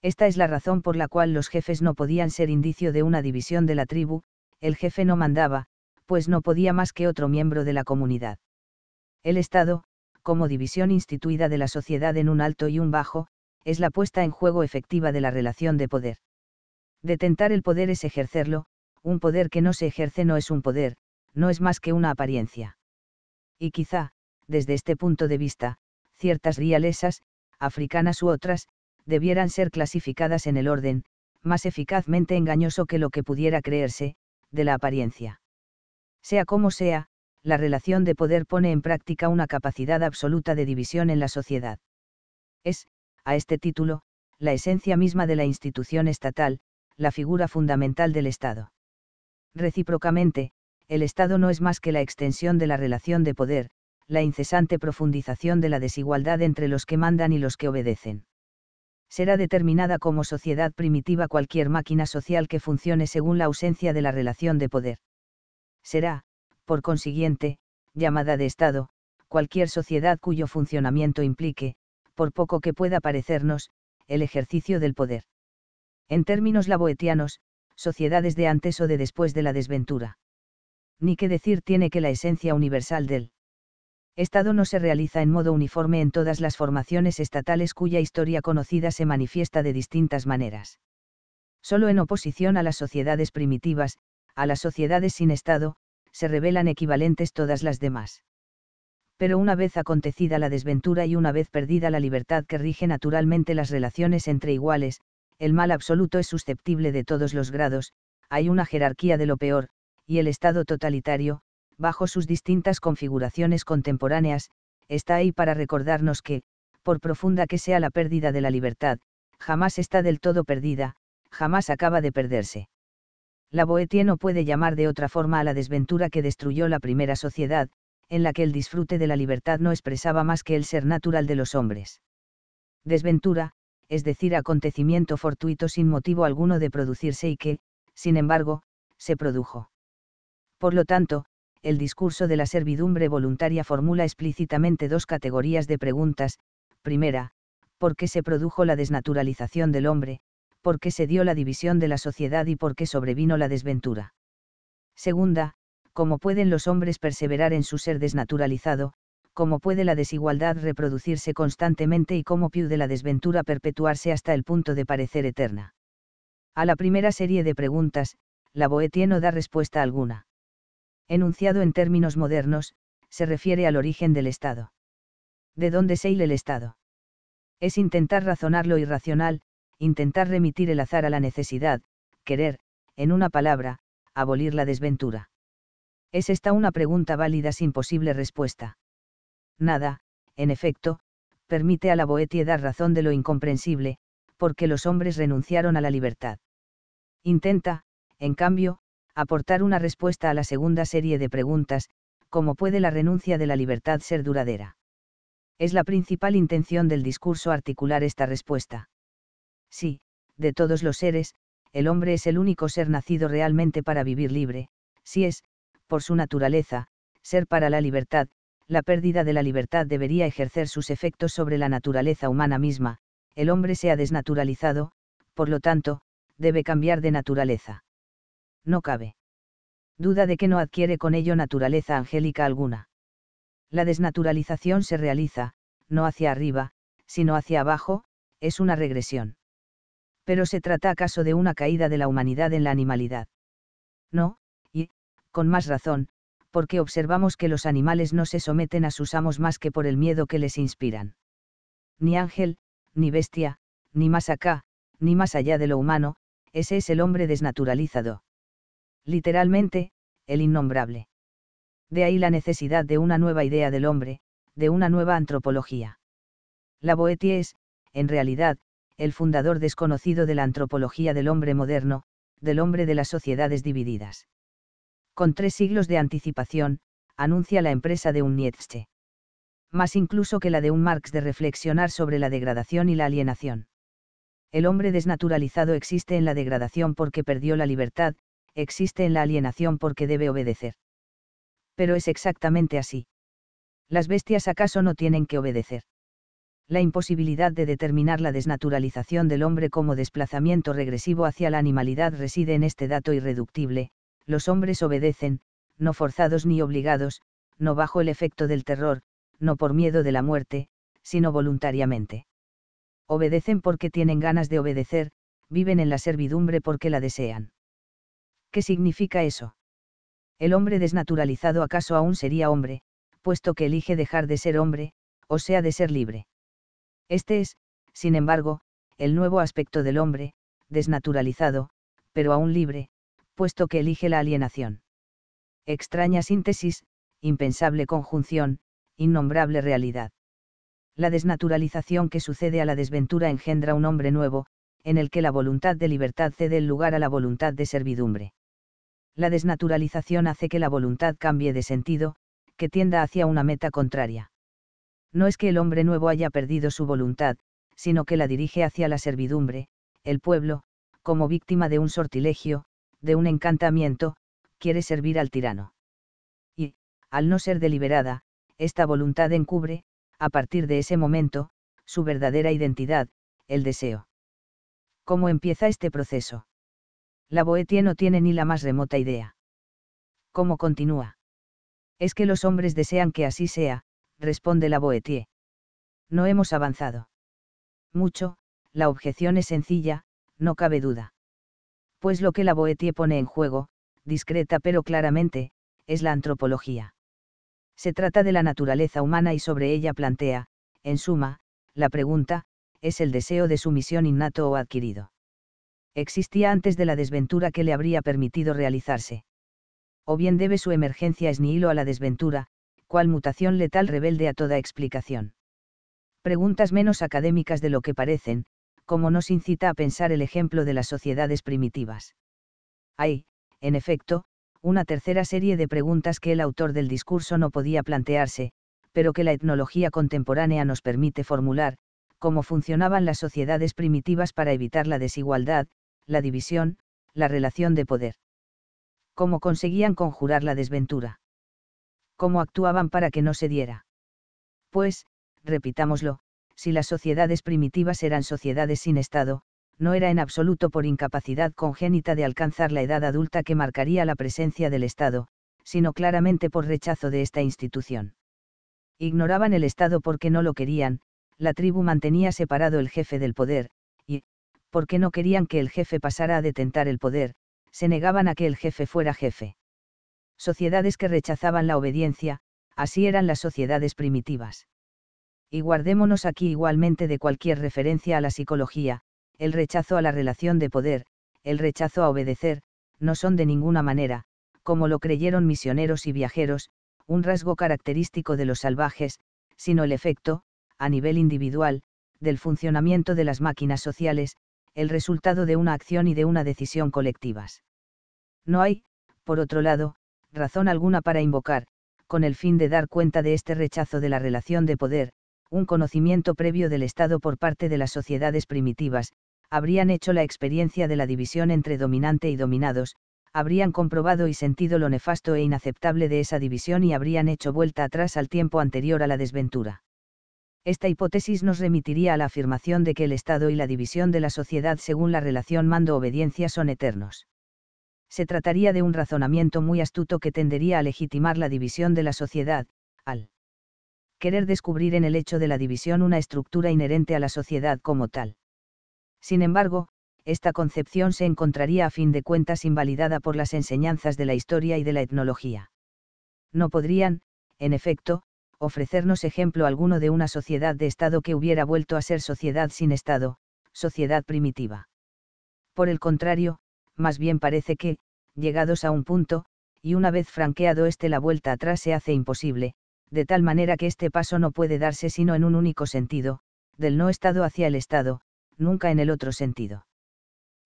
Esta es la razón por la cual los jefes no podían ser indicio de una división de la tribu, el jefe no mandaba, pues no podía más que otro miembro de la comunidad. El Estado, como división instituida de la sociedad en un alto y un bajo, es la puesta en juego efectiva de la relación de poder. Detentar el poder es ejercerlo, un poder que no se ejerce no es un poder, no es más que una apariencia. Y quizá, desde este punto de vista, ciertas rialesas, africanas u otras, debieran ser clasificadas en el orden, más eficazmente engañoso que lo que pudiera creerse, de la apariencia. Sea como sea, la relación de poder pone en práctica una capacidad absoluta de división en la sociedad. Es, a este título, la esencia misma de la institución estatal, la figura fundamental del Estado. Recíprocamente, el Estado no es más que la extensión de la relación de poder, la incesante profundización de la desigualdad entre los que mandan y los que obedecen. Será determinada como sociedad primitiva cualquier máquina social que funcione según la ausencia de la relación de poder. Será, por consiguiente, llamada de Estado, cualquier sociedad cuyo funcionamiento implique, por poco que pueda parecernos, el ejercicio del poder. En términos laboetianos, sociedades de antes o de después de la desventura. Ni qué decir tiene que la esencia universal del Estado no se realiza en modo uniforme en todas las formaciones estatales cuya historia conocida se manifiesta de distintas maneras. Solo en oposición a las sociedades primitivas, a las sociedades sin Estado, se revelan equivalentes todas las demás pero una vez acontecida la desventura y una vez perdida la libertad que rige naturalmente las relaciones entre iguales, el mal absoluto es susceptible de todos los grados, hay una jerarquía de lo peor, y el Estado totalitario, bajo sus distintas configuraciones contemporáneas, está ahí para recordarnos que, por profunda que sea la pérdida de la libertad, jamás está del todo perdida, jamás acaba de perderse. La Boetie no puede llamar de otra forma a la desventura que destruyó la primera sociedad, en la que el disfrute de la libertad no expresaba más que el ser natural de los hombres. Desventura, es decir, acontecimiento fortuito sin motivo alguno de producirse y que, sin embargo, se produjo. Por lo tanto, el discurso de la servidumbre voluntaria formula explícitamente dos categorías de preguntas, primera, ¿por qué se produjo la desnaturalización del hombre? ¿Por qué se dio la división de la sociedad y por qué sobrevino la desventura? Segunda, ¿cómo pueden los hombres perseverar en su ser desnaturalizado? ¿Cómo puede la desigualdad reproducirse constantemente y cómo puede la desventura perpetuarse hasta el punto de parecer eterna? A la primera serie de preguntas, la Boetie no da respuesta alguna. Enunciado en términos modernos, se refiere al origen del Estado. ¿De dónde se hila el Estado? Es intentar razonar lo irracional, intentar remitir el azar a la necesidad, querer, en una palabra, abolir la desventura. ¿Es esta una pregunta válida sin posible respuesta? Nada, en efecto, permite a la Boetie dar razón de lo incomprensible, porque los hombres renunciaron a la libertad. Intenta, en cambio, aportar una respuesta a la segunda serie de preguntas, ¿cómo puede la renuncia de la libertad ser duradera? Es la principal intención del discurso articular esta respuesta. Sí, de todos los seres, el hombre es el único ser nacido realmente para vivir libre, si es, por su naturaleza, ser para la libertad, la pérdida de la libertad debería ejercer sus efectos sobre la naturaleza humana misma, el hombre se ha desnaturalizado, por lo tanto, debe cambiar de naturaleza. No cabe duda de que no adquiere con ello naturaleza angélica alguna. La desnaturalización se realiza, no hacia arriba, sino hacia abajo, es una regresión. Pero se trata acaso de una caída de la humanidad en la animalidad. No, con más razón, porque observamos que los animales no se someten a sus amos más que por el miedo que les inspiran. Ni ángel, ni bestia, ni más acá, ni más allá de lo humano, ese es el hombre desnaturalizado. Literalmente, el innombrable. De ahí la necesidad de una nueva idea del hombre, de una nueva antropología. La Boetie es, en realidad, el fundador desconocido de la antropología del hombre moderno, del hombre de las sociedades divididas con tres siglos de anticipación, anuncia la empresa de un Nietzsche. Más incluso que la de un Marx de reflexionar sobre la degradación y la alienación. El hombre desnaturalizado existe en la degradación porque perdió la libertad, existe en la alienación porque debe obedecer. Pero es exactamente así. ¿Las bestias acaso no tienen que obedecer? La imposibilidad de determinar la desnaturalización del hombre como desplazamiento regresivo hacia la animalidad reside en este dato irreductible, los hombres obedecen, no forzados ni obligados, no bajo el efecto del terror, no por miedo de la muerte, sino voluntariamente. Obedecen porque tienen ganas de obedecer, viven en la servidumbre porque la desean. ¿Qué significa eso? El hombre desnaturalizado acaso aún sería hombre, puesto que elige dejar de ser hombre, o sea, de ser libre. Este es, sin embargo, el nuevo aspecto del hombre, desnaturalizado, pero aún libre, puesto que elige la alienación. Extraña síntesis, impensable conjunción, innombrable realidad. La desnaturalización que sucede a la desventura engendra un hombre nuevo, en el que la voluntad de libertad cede el lugar a la voluntad de servidumbre. La desnaturalización hace que la voluntad cambie de sentido, que tienda hacia una meta contraria. No es que el hombre nuevo haya perdido su voluntad, sino que la dirige hacia la servidumbre, el pueblo, como víctima de un sortilegio, de un encantamiento, quiere servir al tirano. Y, al no ser deliberada, esta voluntad encubre, a partir de ese momento, su verdadera identidad, el deseo. ¿Cómo empieza este proceso? La Boetie no tiene ni la más remota idea. ¿Cómo continúa? Es que los hombres desean que así sea, responde la Boetie. No hemos avanzado. Mucho, la objeción es sencilla, no cabe duda pues lo que la Boetie pone en juego, discreta pero claramente, es la antropología. Se trata de la naturaleza humana y sobre ella plantea, en suma, la pregunta, ¿es el deseo de sumisión innato o adquirido? Existía antes de la desventura que le habría permitido realizarse. O bien debe su emergencia esnihilo a la desventura, cual mutación letal rebelde a toda explicación. Preguntas menos académicas de lo que parecen, como nos incita a pensar el ejemplo de las sociedades primitivas. Hay, en efecto, una tercera serie de preguntas que el autor del discurso no podía plantearse, pero que la etnología contemporánea nos permite formular, cómo funcionaban las sociedades primitivas para evitar la desigualdad, la división, la relación de poder. Cómo conseguían conjurar la desventura. Cómo actuaban para que no se diera. Pues, repitámoslo, si las sociedades primitivas eran sociedades sin Estado, no era en absoluto por incapacidad congénita de alcanzar la edad adulta que marcaría la presencia del Estado, sino claramente por rechazo de esta institución. Ignoraban el Estado porque no lo querían, la tribu mantenía separado el jefe del poder, y, porque no querían que el jefe pasara a detentar el poder, se negaban a que el jefe fuera jefe. Sociedades que rechazaban la obediencia, así eran las sociedades primitivas y guardémonos aquí igualmente de cualquier referencia a la psicología, el rechazo a la relación de poder, el rechazo a obedecer, no son de ninguna manera, como lo creyeron misioneros y viajeros, un rasgo característico de los salvajes, sino el efecto, a nivel individual, del funcionamiento de las máquinas sociales, el resultado de una acción y de una decisión colectivas. No hay, por otro lado, razón alguna para invocar, con el fin de dar cuenta de este rechazo de la relación de poder, un conocimiento previo del Estado por parte de las sociedades primitivas, habrían hecho la experiencia de la división entre dominante y dominados, habrían comprobado y sentido lo nefasto e inaceptable de esa división y habrían hecho vuelta atrás al tiempo anterior a la desventura. Esta hipótesis nos remitiría a la afirmación de que el Estado y la división de la sociedad según la relación mando-obediencia son eternos. Se trataría de un razonamiento muy astuto que tendería a legitimar la división de la sociedad, al querer descubrir en el hecho de la división una estructura inherente a la sociedad como tal. Sin embargo, esta concepción se encontraría a fin de cuentas invalidada por las enseñanzas de la historia y de la etnología. No podrían, en efecto, ofrecernos ejemplo alguno de una sociedad de Estado que hubiera vuelto a ser sociedad sin Estado, sociedad primitiva. Por el contrario, más bien parece que, llegados a un punto, y una vez franqueado este la vuelta atrás se hace imposible, de tal manera que este paso no puede darse sino en un único sentido, del no estado hacia el estado, nunca en el otro sentido.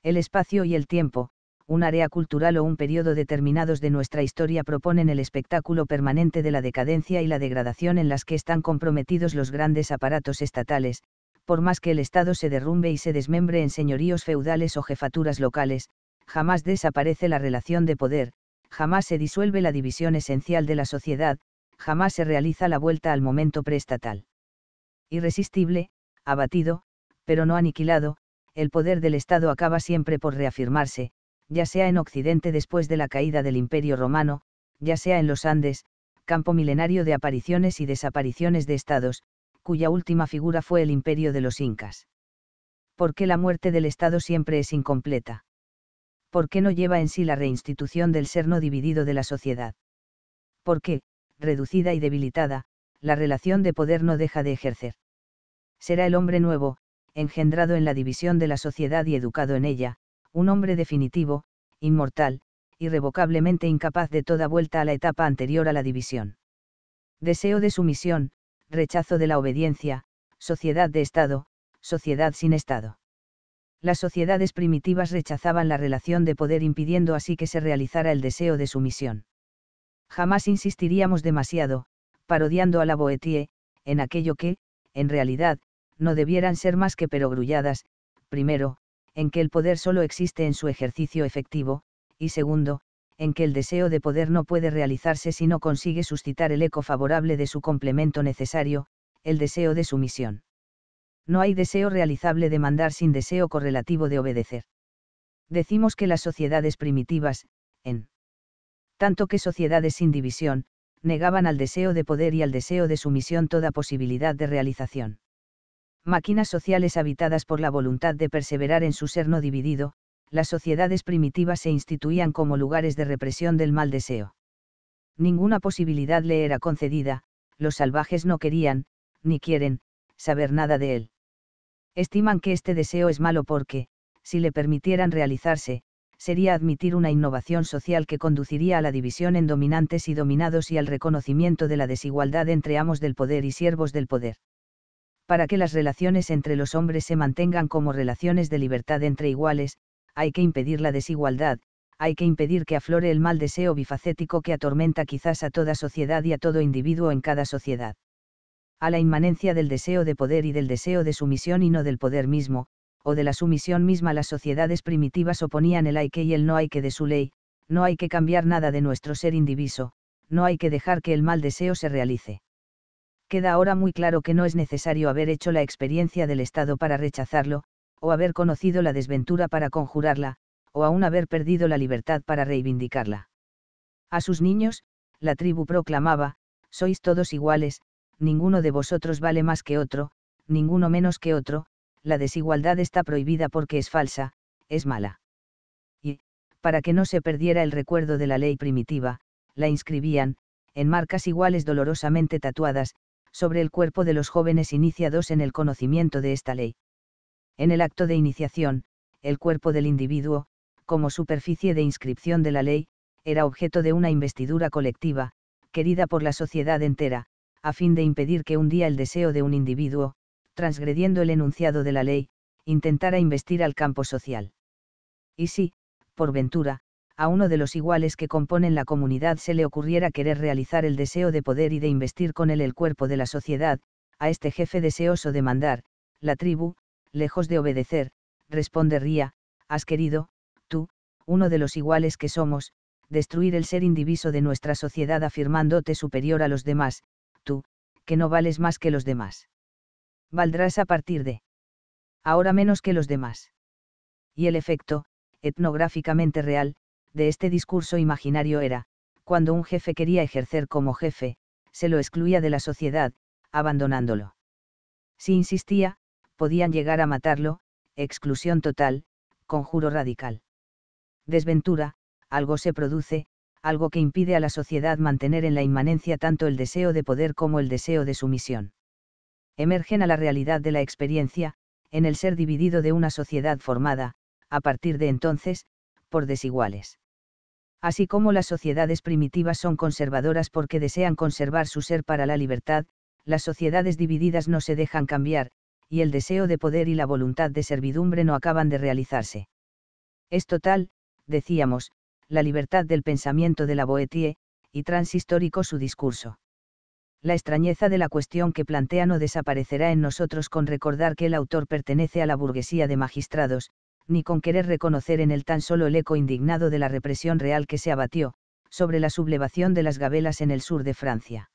El espacio y el tiempo, un área cultural o un periodo determinados de nuestra historia proponen el espectáculo permanente de la decadencia y la degradación en las que están comprometidos los grandes aparatos estatales, por más que el Estado se derrumbe y se desmembre en señoríos feudales o jefaturas locales, jamás desaparece la relación de poder, jamás se disuelve la división esencial de la sociedad, jamás se realiza la vuelta al momento preestatal. Irresistible, abatido, pero no aniquilado, el poder del Estado acaba siempre por reafirmarse, ya sea en Occidente después de la caída del Imperio Romano, ya sea en los Andes, campo milenario de apariciones y desapariciones de estados, cuya última figura fue el imperio de los incas. ¿Por qué la muerte del Estado siempre es incompleta? ¿Por qué no lleva en sí la reinstitución del ser no dividido de la sociedad? ¿Por qué, reducida y debilitada, la relación de poder no deja de ejercer. Será el hombre nuevo, engendrado en la división de la sociedad y educado en ella, un hombre definitivo, inmortal, irrevocablemente incapaz de toda vuelta a la etapa anterior a la división. Deseo de sumisión, rechazo de la obediencia, sociedad de Estado, sociedad sin Estado. Las sociedades primitivas rechazaban la relación de poder impidiendo así que se realizara el deseo de sumisión. Jamás insistiríamos demasiado, parodiando a la Boetie, en aquello que, en realidad, no debieran ser más que perogrulladas, primero, en que el poder solo existe en su ejercicio efectivo, y segundo, en que el deseo de poder no puede realizarse si no consigue suscitar el eco favorable de su complemento necesario, el deseo de sumisión. No hay deseo realizable de mandar sin deseo correlativo de obedecer. Decimos que las sociedades primitivas, en tanto que sociedades sin división, negaban al deseo de poder y al deseo de sumisión toda posibilidad de realización. Máquinas sociales habitadas por la voluntad de perseverar en su ser no dividido, las sociedades primitivas se instituían como lugares de represión del mal deseo. Ninguna posibilidad le era concedida, los salvajes no querían, ni quieren, saber nada de él. Estiman que este deseo es malo porque, si le permitieran realizarse, sería admitir una innovación social que conduciría a la división en dominantes y dominados y al reconocimiento de la desigualdad entre amos del poder y siervos del poder. Para que las relaciones entre los hombres se mantengan como relaciones de libertad entre iguales, hay que impedir la desigualdad, hay que impedir que aflore el mal deseo bifacético que atormenta quizás a toda sociedad y a todo individuo en cada sociedad. A la inmanencia del deseo de poder y del deseo de sumisión y no del poder mismo, o de la sumisión misma las sociedades primitivas oponían el hay que y el no hay que de su ley, no hay que cambiar nada de nuestro ser indiviso, no hay que dejar que el mal deseo se realice. Queda ahora muy claro que no es necesario haber hecho la experiencia del Estado para rechazarlo, o haber conocido la desventura para conjurarla, o aún haber perdido la libertad para reivindicarla. A sus niños, la tribu proclamaba, sois todos iguales, ninguno de vosotros vale más que otro, ninguno menos que otro, la desigualdad está prohibida porque es falsa, es mala. Y, para que no se perdiera el recuerdo de la ley primitiva, la inscribían, en marcas iguales dolorosamente tatuadas, sobre el cuerpo de los jóvenes iniciados en el conocimiento de esta ley. En el acto de iniciación, el cuerpo del individuo, como superficie de inscripción de la ley, era objeto de una investidura colectiva, querida por la sociedad entera, a fin de impedir que un día el deseo de un individuo, transgrediendo el enunciado de la ley, intentara investir al campo social. Y si, por ventura, a uno de los iguales que componen la comunidad se le ocurriera querer realizar el deseo de poder y de investir con él el cuerpo de la sociedad, a este jefe deseoso de mandar, la tribu, lejos de obedecer, responde has querido, tú, uno de los iguales que somos, destruir el ser indiviso de nuestra sociedad afirmándote superior a los demás, tú, que no vales más que los demás valdrás a partir de ahora menos que los demás. Y el efecto, etnográficamente real, de este discurso imaginario era, cuando un jefe quería ejercer como jefe, se lo excluía de la sociedad, abandonándolo. Si insistía, podían llegar a matarlo, exclusión total, conjuro radical. Desventura, algo se produce, algo que impide a la sociedad mantener en la inmanencia tanto el deseo de poder como el deseo de sumisión emergen a la realidad de la experiencia, en el ser dividido de una sociedad formada, a partir de entonces, por desiguales. Así como las sociedades primitivas son conservadoras porque desean conservar su ser para la libertad, las sociedades divididas no se dejan cambiar, y el deseo de poder y la voluntad de servidumbre no acaban de realizarse. Es total, decíamos, la libertad del pensamiento de la boetie, y transhistórico su discurso la extrañeza de la cuestión que plantea no desaparecerá en nosotros con recordar que el autor pertenece a la burguesía de magistrados, ni con querer reconocer en él tan solo el eco indignado de la represión real que se abatió, sobre la sublevación de las gabelas en el sur de Francia.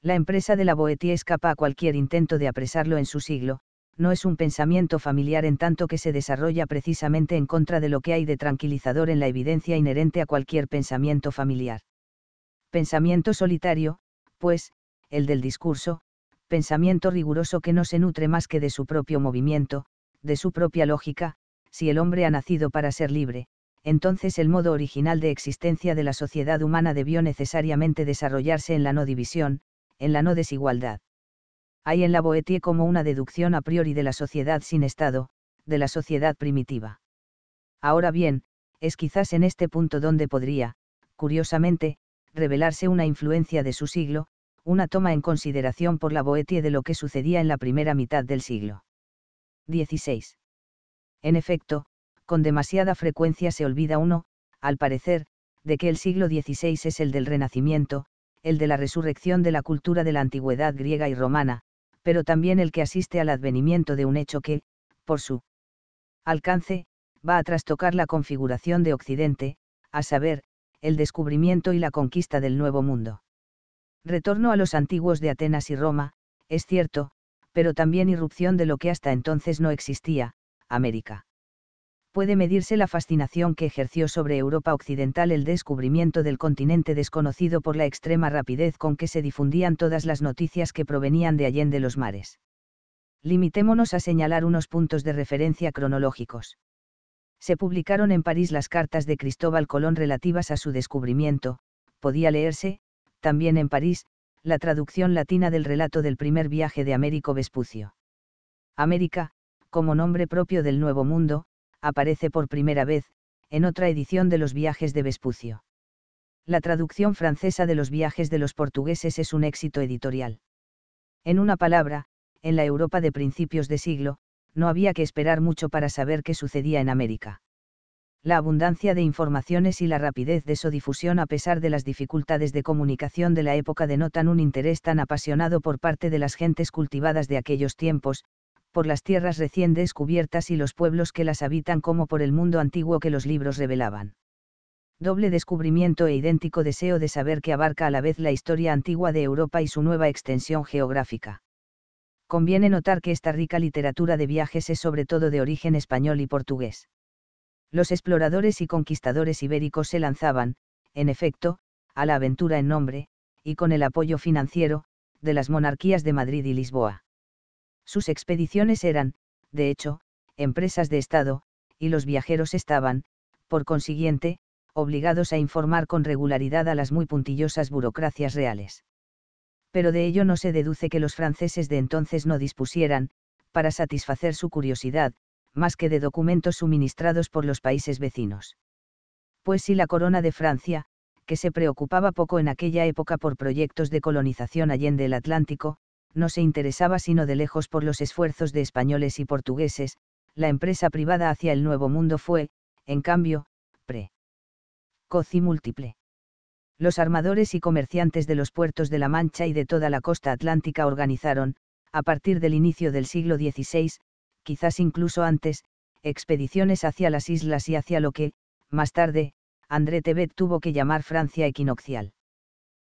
La empresa de la Boetie escapa a cualquier intento de apresarlo en su siglo, no es un pensamiento familiar en tanto que se desarrolla precisamente en contra de lo que hay de tranquilizador en la evidencia inherente a cualquier pensamiento familiar. Pensamiento solitario, pues, el del discurso, pensamiento riguroso que no se nutre más que de su propio movimiento, de su propia lógica, si el hombre ha nacido para ser libre, entonces el modo original de existencia de la sociedad humana debió necesariamente desarrollarse en la no división, en la no desigualdad. Hay en la Boetie como una deducción a priori de la sociedad sin Estado, de la sociedad primitiva. Ahora bien, es quizás en este punto donde podría, curiosamente, revelarse una influencia de su siglo, una toma en consideración por la Boetie de lo que sucedía en la primera mitad del siglo XVI. En efecto, con demasiada frecuencia se olvida uno, al parecer, de que el siglo XVI es el del Renacimiento, el de la resurrección de la cultura de la antigüedad griega y romana, pero también el que asiste al advenimiento de un hecho que, por su alcance, va a trastocar la configuración de Occidente, a saber, el descubrimiento y la conquista del Nuevo Mundo. Retorno a los antiguos de Atenas y Roma, es cierto, pero también irrupción de lo que hasta entonces no existía, América. Puede medirse la fascinación que ejerció sobre Europa Occidental el descubrimiento del continente desconocido por la extrema rapidez con que se difundían todas las noticias que provenían de allende los mares. Limitémonos a señalar unos puntos de referencia cronológicos. Se publicaron en París las cartas de Cristóbal Colón relativas a su descubrimiento, podía leerse, también en París, la traducción latina del relato del primer viaje de Américo Vespucio. América, como nombre propio del Nuevo Mundo, aparece por primera vez, en otra edición de los viajes de Vespucio. La traducción francesa de los viajes de los portugueses es un éxito editorial. En una palabra, en la Europa de principios de siglo, no había que esperar mucho para saber qué sucedía en América la abundancia de informaciones y la rapidez de su difusión a pesar de las dificultades de comunicación de la época denotan un interés tan apasionado por parte de las gentes cultivadas de aquellos tiempos, por las tierras recién descubiertas y los pueblos que las habitan como por el mundo antiguo que los libros revelaban. Doble descubrimiento e idéntico deseo de saber que abarca a la vez la historia antigua de Europa y su nueva extensión geográfica. Conviene notar que esta rica literatura de viajes es sobre todo de origen español y portugués los exploradores y conquistadores ibéricos se lanzaban, en efecto, a la aventura en nombre, y con el apoyo financiero, de las monarquías de Madrid y Lisboa. Sus expediciones eran, de hecho, empresas de Estado, y los viajeros estaban, por consiguiente, obligados a informar con regularidad a las muy puntillosas burocracias reales. Pero de ello no se deduce que los franceses de entonces no dispusieran, para satisfacer su curiosidad, más que de documentos suministrados por los países vecinos. Pues si la corona de Francia, que se preocupaba poco en aquella época por proyectos de colonización allende el Atlántico, no se interesaba sino de lejos por los esfuerzos de españoles y portugueses, la empresa privada hacia el Nuevo Mundo fue, en cambio, pre. Coci múltiple. Los armadores y comerciantes de los puertos de La Mancha y de toda la costa atlántica organizaron, a partir del inicio del siglo XVI, quizás incluso antes, expediciones hacia las islas y hacia lo que, más tarde, André Tebet tuvo que llamar Francia equinoccial.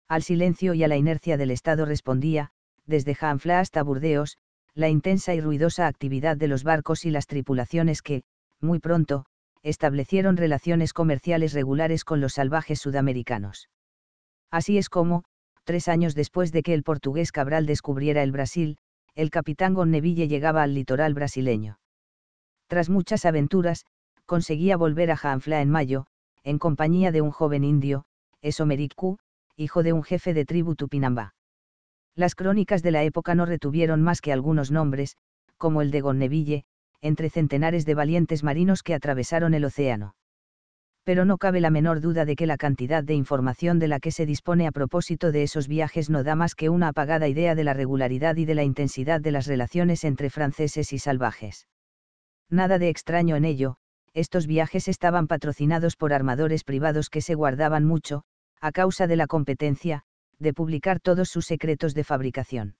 Al silencio y a la inercia del Estado respondía, desde Hanfla hasta Burdeos, la intensa y ruidosa actividad de los barcos y las tripulaciones que, muy pronto, establecieron relaciones comerciales regulares con los salvajes sudamericanos. Así es como, tres años después de que el portugués Cabral descubriera el Brasil, el capitán Gonneville llegaba al litoral brasileño. Tras muchas aventuras, conseguía volver a Janfla en mayo, en compañía de un joven indio, Esomericu, hijo de un jefe de tribu Tupinambá. Las crónicas de la época no retuvieron más que algunos nombres, como el de Gonneville, entre centenares de valientes marinos que atravesaron el océano pero no cabe la menor duda de que la cantidad de información de la que se dispone a propósito de esos viajes no da más que una apagada idea de la regularidad y de la intensidad de las relaciones entre franceses y salvajes. Nada de extraño en ello, estos viajes estaban patrocinados por armadores privados que se guardaban mucho, a causa de la competencia, de publicar todos sus secretos de fabricación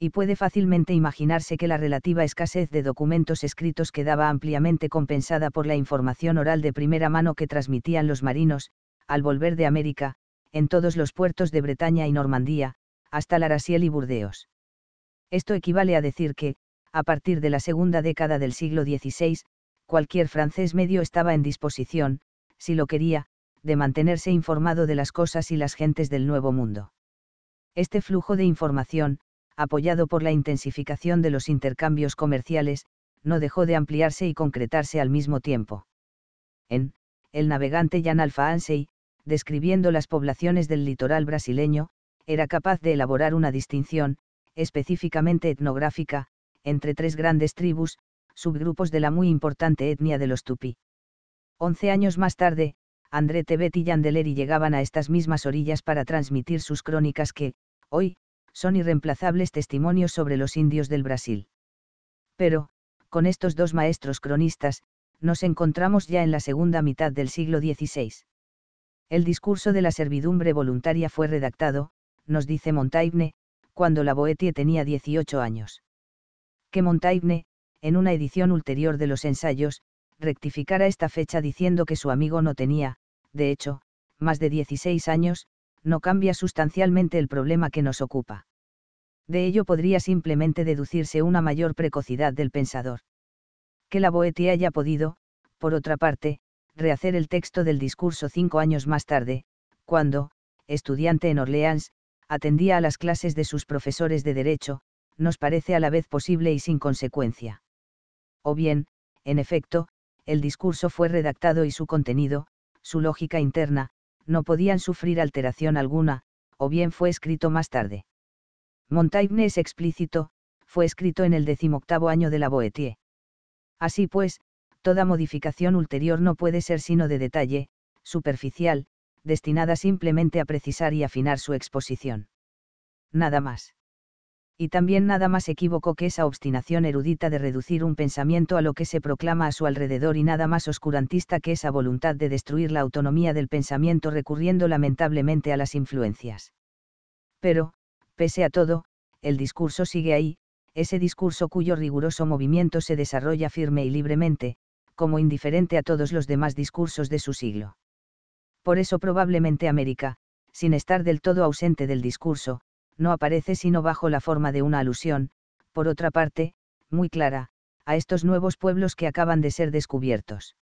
y puede fácilmente imaginarse que la relativa escasez de documentos escritos quedaba ampliamente compensada por la información oral de primera mano que transmitían los marinos, al volver de América, en todos los puertos de Bretaña y Normandía, hasta Larasiel y Burdeos. Esto equivale a decir que, a partir de la segunda década del siglo XVI, cualquier francés medio estaba en disposición, si lo quería, de mantenerse informado de las cosas y las gentes del Nuevo Mundo. Este flujo de información, apoyado por la intensificación de los intercambios comerciales, no dejó de ampliarse y concretarse al mismo tiempo. En El navegante Jan Alfa describiendo las poblaciones del litoral brasileño, era capaz de elaborar una distinción, específicamente etnográfica, entre tres grandes tribus, subgrupos de la muy importante etnia de los tupí. Once años más tarde, André Tebet y Yandeleri llegaban a estas mismas orillas para transmitir sus crónicas que, hoy, son irreemplazables testimonios sobre los indios del Brasil. Pero, con estos dos maestros cronistas, nos encontramos ya en la segunda mitad del siglo XVI. El discurso de la servidumbre voluntaria fue redactado, nos dice Montaigne, cuando la Boetie tenía 18 años. Que Montaigne, en una edición ulterior de los ensayos, rectificara esta fecha diciendo que su amigo no tenía, de hecho, más de 16 años, no cambia sustancialmente el problema que nos ocupa. De ello podría simplemente deducirse una mayor precocidad del pensador. Que la Boetia haya podido, por otra parte, rehacer el texto del discurso cinco años más tarde, cuando, estudiante en Orleans, atendía a las clases de sus profesores de derecho, nos parece a la vez posible y sin consecuencia. O bien, en efecto, el discurso fue redactado y su contenido, su lógica interna, no podían sufrir alteración alguna, o bien fue escrito más tarde. Montaigne es explícito, fue escrito en el decimoctavo año de la Boétie. Así pues, toda modificación ulterior no puede ser sino de detalle, superficial, destinada simplemente a precisar y afinar su exposición. Nada más y también nada más equívoco que esa obstinación erudita de reducir un pensamiento a lo que se proclama a su alrededor y nada más oscurantista que esa voluntad de destruir la autonomía del pensamiento recurriendo lamentablemente a las influencias. Pero, pese a todo, el discurso sigue ahí, ese discurso cuyo riguroso movimiento se desarrolla firme y libremente, como indiferente a todos los demás discursos de su siglo. Por eso probablemente América, sin estar del todo ausente del discurso, no aparece sino bajo la forma de una alusión, por otra parte, muy clara, a estos nuevos pueblos que acaban de ser descubiertos.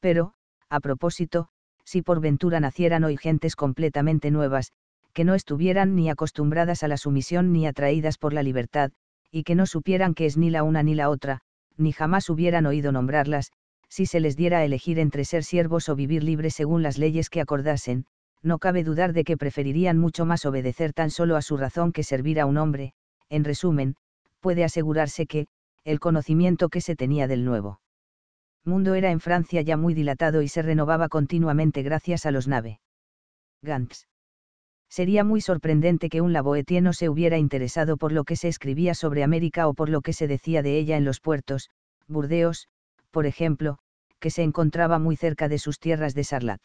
Pero, a propósito, si por ventura nacieran hoy gentes completamente nuevas, que no estuvieran ni acostumbradas a la sumisión ni atraídas por la libertad, y que no supieran que es ni la una ni la otra, ni jamás hubieran oído nombrarlas, si se les diera a elegir entre ser siervos o vivir libres según las leyes que acordasen, no cabe dudar de que preferirían mucho más obedecer tan solo a su razón que servir a un hombre, en resumen, puede asegurarse que, el conocimiento que se tenía del nuevo mundo era en Francia ya muy dilatado y se renovaba continuamente gracias a los nave. Gantz. Sería muy sorprendente que un Laboetie no se hubiera interesado por lo que se escribía sobre América o por lo que se decía de ella en los puertos, Burdeos, por ejemplo, que se encontraba muy cerca de sus tierras de Sarlat.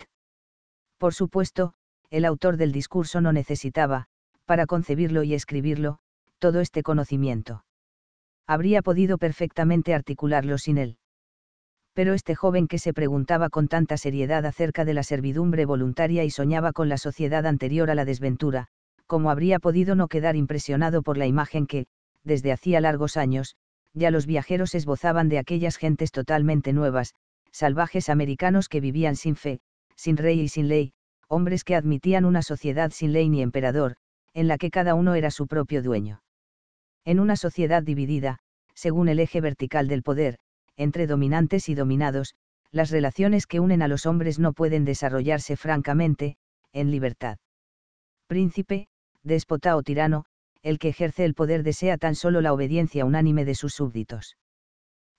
Por supuesto, el autor del discurso no necesitaba, para concebirlo y escribirlo, todo este conocimiento. Habría podido perfectamente articularlo sin él. Pero este joven que se preguntaba con tanta seriedad acerca de la servidumbre voluntaria y soñaba con la sociedad anterior a la desventura, ¿cómo habría podido no quedar impresionado por la imagen que, desde hacía largos años, ya los viajeros esbozaban de aquellas gentes totalmente nuevas, salvajes americanos que vivían sin fe, sin rey y sin ley, hombres que admitían una sociedad sin ley ni emperador, en la que cada uno era su propio dueño. En una sociedad dividida, según el eje vertical del poder, entre dominantes y dominados, las relaciones que unen a los hombres no pueden desarrollarse francamente, en libertad. Príncipe, déspota o tirano, el que ejerce el poder desea tan solo la obediencia unánime de sus súbditos.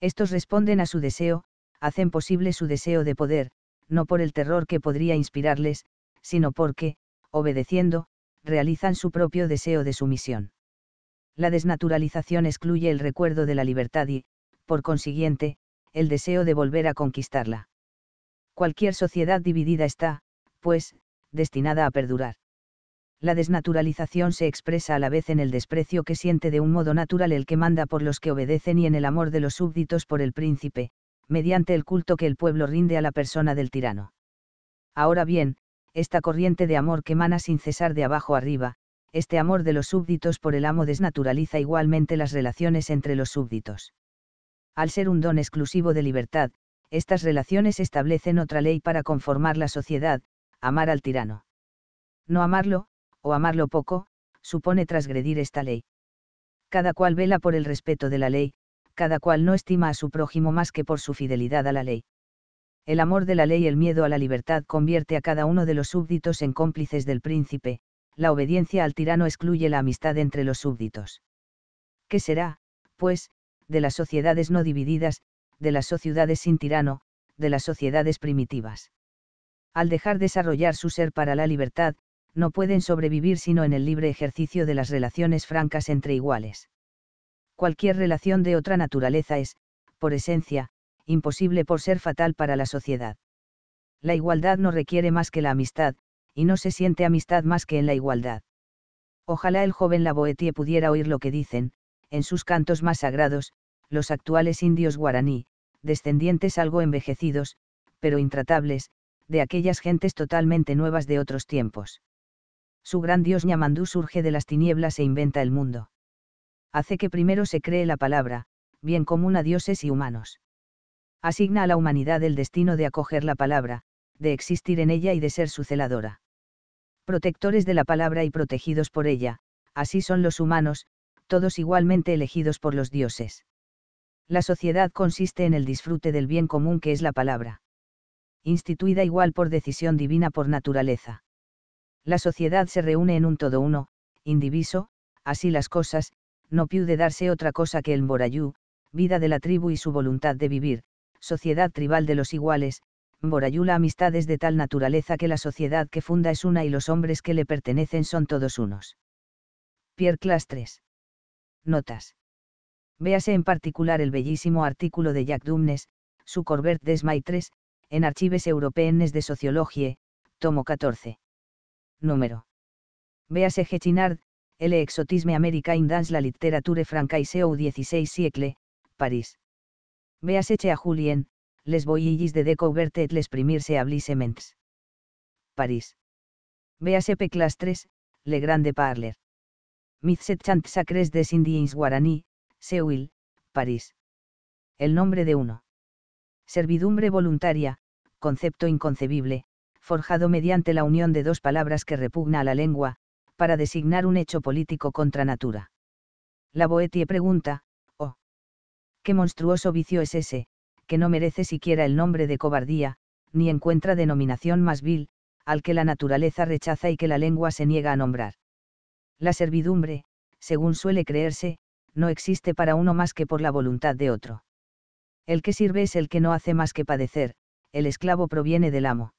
Estos responden a su deseo, hacen posible su deseo de poder, no por el terror que podría inspirarles, sino porque, obedeciendo, realizan su propio deseo de sumisión. La desnaturalización excluye el recuerdo de la libertad y, por consiguiente, el deseo de volver a conquistarla. Cualquier sociedad dividida está, pues, destinada a perdurar. La desnaturalización se expresa a la vez en el desprecio que siente de un modo natural el que manda por los que obedecen y en el amor de los súbditos por el príncipe, mediante el culto que el pueblo rinde a la persona del tirano. Ahora bien, esta corriente de amor que emana sin cesar de abajo arriba, este amor de los súbditos por el amo desnaturaliza igualmente las relaciones entre los súbditos. Al ser un don exclusivo de libertad, estas relaciones establecen otra ley para conformar la sociedad, amar al tirano. No amarlo, o amarlo poco, supone transgredir esta ley. Cada cual vela por el respeto de la ley, cada cual no estima a su prójimo más que por su fidelidad a la ley. El amor de la ley y el miedo a la libertad convierte a cada uno de los súbditos en cómplices del príncipe, la obediencia al tirano excluye la amistad entre los súbditos. ¿Qué será, pues, de las sociedades no divididas, de las sociedades sin tirano, de las sociedades primitivas? Al dejar desarrollar su ser para la libertad, no pueden sobrevivir sino en el libre ejercicio de las relaciones francas entre iguales. Cualquier relación de otra naturaleza es, por esencia, imposible por ser fatal para la sociedad. La igualdad no requiere más que la amistad, y no se siente amistad más que en la igualdad. Ojalá el joven Laboetie pudiera oír lo que dicen, en sus cantos más sagrados, los actuales indios guaraní, descendientes algo envejecidos, pero intratables, de aquellas gentes totalmente nuevas de otros tiempos. Su gran dios ñamandú surge de las tinieblas e inventa el mundo hace que primero se cree la palabra, bien común a dioses y humanos. Asigna a la humanidad el destino de acoger la palabra, de existir en ella y de ser su celadora. Protectores de la palabra y protegidos por ella, así son los humanos, todos igualmente elegidos por los dioses. La sociedad consiste en el disfrute del bien común que es la palabra. Instituida igual por decisión divina por naturaleza. La sociedad se reúne en un todo uno, indiviso, así las cosas, no pude darse otra cosa que el Morayú, vida de la tribu y su voluntad de vivir, sociedad tribal de los iguales, Morayú la amistad es de tal naturaleza que la sociedad que funda es una y los hombres que le pertenecen son todos unos. Pierre Clastres. Notas. Véase en particular el bellísimo artículo de Jacques Dumnes, su Corbert des Maitres, en Archives Europeennes de Sociologie, tomo 14. Número. Véase Gechinard, el exotisme américain dans la littérature francaise au XVI siècle, París. Véaseche a Julien, les voyillis de découverte et les à Blissement. París. París. P. Clastres, Le Grande Parler. Mitset Chant sacres des Indiens Guaraní, Seuil, París. El nombre de uno. Servidumbre voluntaria, concepto inconcebible, forjado mediante la unión de dos palabras que repugna a la lengua, para designar un hecho político contra natura. La Boetie pregunta, oh, qué monstruoso vicio es ese, que no merece siquiera el nombre de cobardía, ni encuentra denominación más vil, al que la naturaleza rechaza y que la lengua se niega a nombrar. La servidumbre, según suele creerse, no existe para uno más que por la voluntad de otro. El que sirve es el que no hace más que padecer, el esclavo proviene del amo.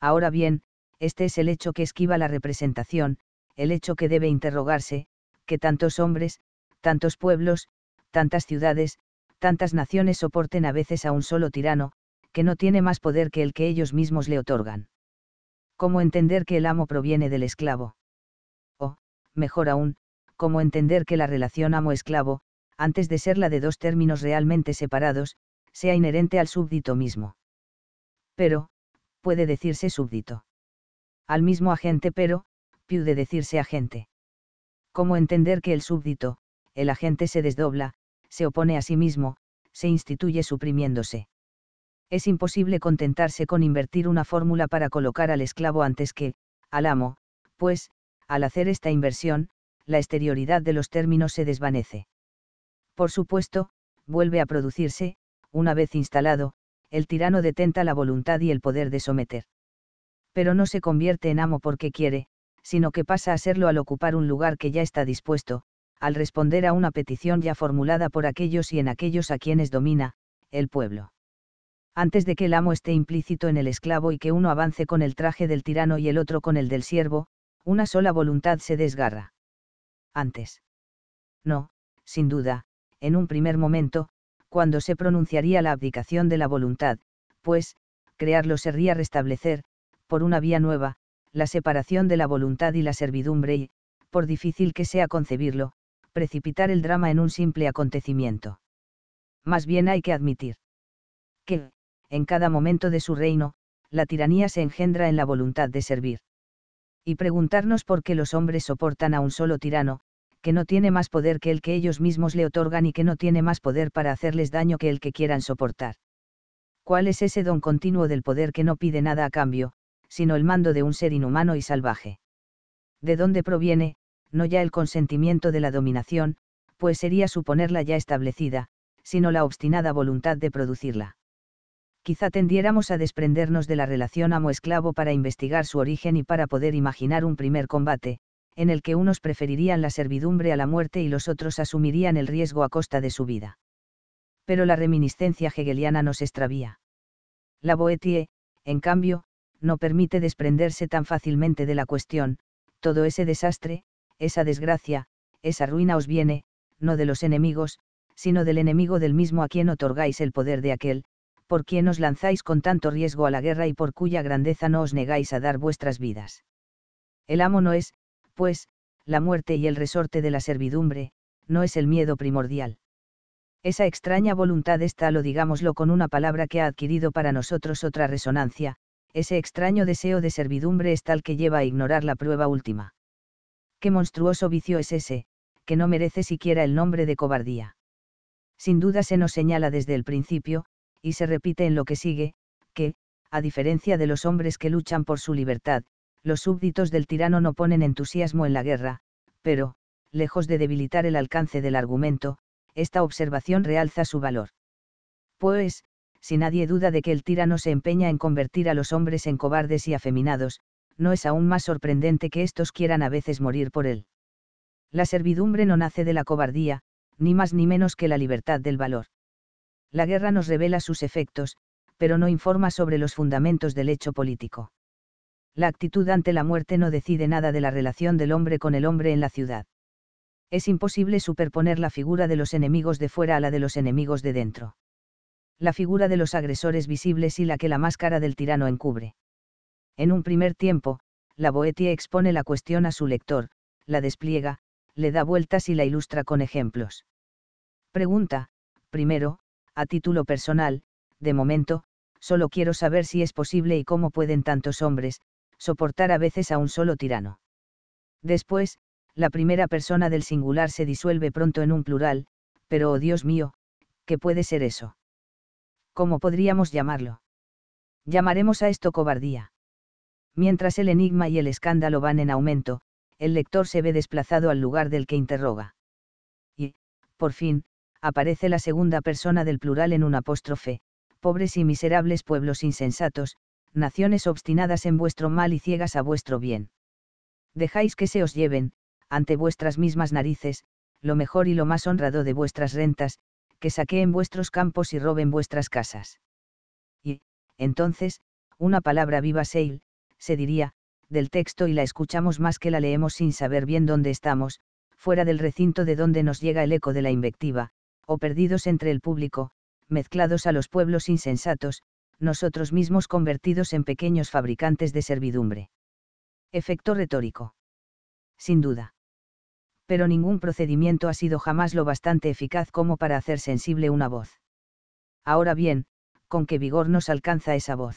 Ahora bien, este es el hecho que esquiva la representación, el hecho que debe interrogarse, que tantos hombres, tantos pueblos, tantas ciudades, tantas naciones soporten a veces a un solo tirano, que no tiene más poder que el que ellos mismos le otorgan. ¿Cómo entender que el amo proviene del esclavo? O, mejor aún, cómo entender que la relación amo-esclavo, antes de ser la de dos términos realmente separados, sea inherente al súbdito mismo. Pero, puede decirse súbdito. Al mismo agente pero, de decirse agente. ¿Cómo entender que el súbdito, el agente se desdobla, se opone a sí mismo, se instituye suprimiéndose? Es imposible contentarse con invertir una fórmula para colocar al esclavo antes que, al amo, pues, al hacer esta inversión, la exterioridad de los términos se desvanece. Por supuesto, vuelve a producirse, una vez instalado, el tirano detenta la voluntad y el poder de someter. Pero no se convierte en amo porque quiere, sino que pasa a serlo al ocupar un lugar que ya está dispuesto, al responder a una petición ya formulada por aquellos y en aquellos a quienes domina, el pueblo. Antes de que el amo esté implícito en el esclavo y que uno avance con el traje del tirano y el otro con el del siervo, una sola voluntad se desgarra. Antes. No, sin duda, en un primer momento, cuando se pronunciaría la abdicación de la voluntad, pues, crearlo sería restablecer, por una vía nueva, la separación de la voluntad y la servidumbre y, por difícil que sea concebirlo, precipitar el drama en un simple acontecimiento. Más bien hay que admitir que, en cada momento de su reino, la tiranía se engendra en la voluntad de servir. Y preguntarnos por qué los hombres soportan a un solo tirano, que no tiene más poder que el que ellos mismos le otorgan y que no tiene más poder para hacerles daño que el que quieran soportar. ¿Cuál es ese don continuo del poder que no pide nada a cambio, sino el mando de un ser inhumano y salvaje. ¿De dónde proviene, no ya el consentimiento de la dominación, pues sería suponerla ya establecida, sino la obstinada voluntad de producirla? Quizá tendiéramos a desprendernos de la relación amo-esclavo para investigar su origen y para poder imaginar un primer combate, en el que unos preferirían la servidumbre a la muerte y los otros asumirían el riesgo a costa de su vida. Pero la reminiscencia hegeliana nos extravía. La Boetie, en cambio, no permite desprenderse tan fácilmente de la cuestión, todo ese desastre, esa desgracia, esa ruina os viene, no de los enemigos, sino del enemigo del mismo a quien otorgáis el poder de aquel, por quien os lanzáis con tanto riesgo a la guerra y por cuya grandeza no os negáis a dar vuestras vidas. El amo no es, pues, la muerte y el resorte de la servidumbre, no es el miedo primordial. Esa extraña voluntad está, lo digámoslo con una palabra que ha adquirido para nosotros otra resonancia, ese extraño deseo de servidumbre es tal que lleva a ignorar la prueba última. Qué monstruoso vicio es ese, que no merece siquiera el nombre de cobardía. Sin duda se nos señala desde el principio, y se repite en lo que sigue, que, a diferencia de los hombres que luchan por su libertad, los súbditos del tirano no ponen entusiasmo en la guerra, pero, lejos de debilitar el alcance del argumento, esta observación realza su valor. Pues, si nadie duda de que el tirano se empeña en convertir a los hombres en cobardes y afeminados, no es aún más sorprendente que estos quieran a veces morir por él. La servidumbre no nace de la cobardía, ni más ni menos que la libertad del valor. La guerra nos revela sus efectos, pero no informa sobre los fundamentos del hecho político. La actitud ante la muerte no decide nada de la relación del hombre con el hombre en la ciudad. Es imposible superponer la figura de los enemigos de fuera a la de los enemigos de dentro la figura de los agresores visibles y la que la máscara del tirano encubre. En un primer tiempo, la Boetia expone la cuestión a su lector, la despliega, le da vueltas y la ilustra con ejemplos. Pregunta, primero, a título personal, de momento, solo quiero saber si es posible y cómo pueden tantos hombres, soportar a veces a un solo tirano. Después, la primera persona del singular se disuelve pronto en un plural, pero oh Dios mío, ¿qué puede ser eso? ¿cómo podríamos llamarlo? Llamaremos a esto cobardía. Mientras el enigma y el escándalo van en aumento, el lector se ve desplazado al lugar del que interroga. Y, por fin, aparece la segunda persona del plural en un apóstrofe, pobres y miserables pueblos insensatos, naciones obstinadas en vuestro mal y ciegas a vuestro bien. Dejáis que se os lleven, ante vuestras mismas narices, lo mejor y lo más honrado de vuestras rentas, que saqueen vuestros campos y roben vuestras casas. Y, entonces, una palabra viva Seil, se diría, del texto y la escuchamos más que la leemos sin saber bien dónde estamos, fuera del recinto de donde nos llega el eco de la invectiva, o perdidos entre el público, mezclados a los pueblos insensatos, nosotros mismos convertidos en pequeños fabricantes de servidumbre. Efecto retórico. Sin duda pero ningún procedimiento ha sido jamás lo bastante eficaz como para hacer sensible una voz. Ahora bien, ¿con qué vigor nos alcanza esa voz?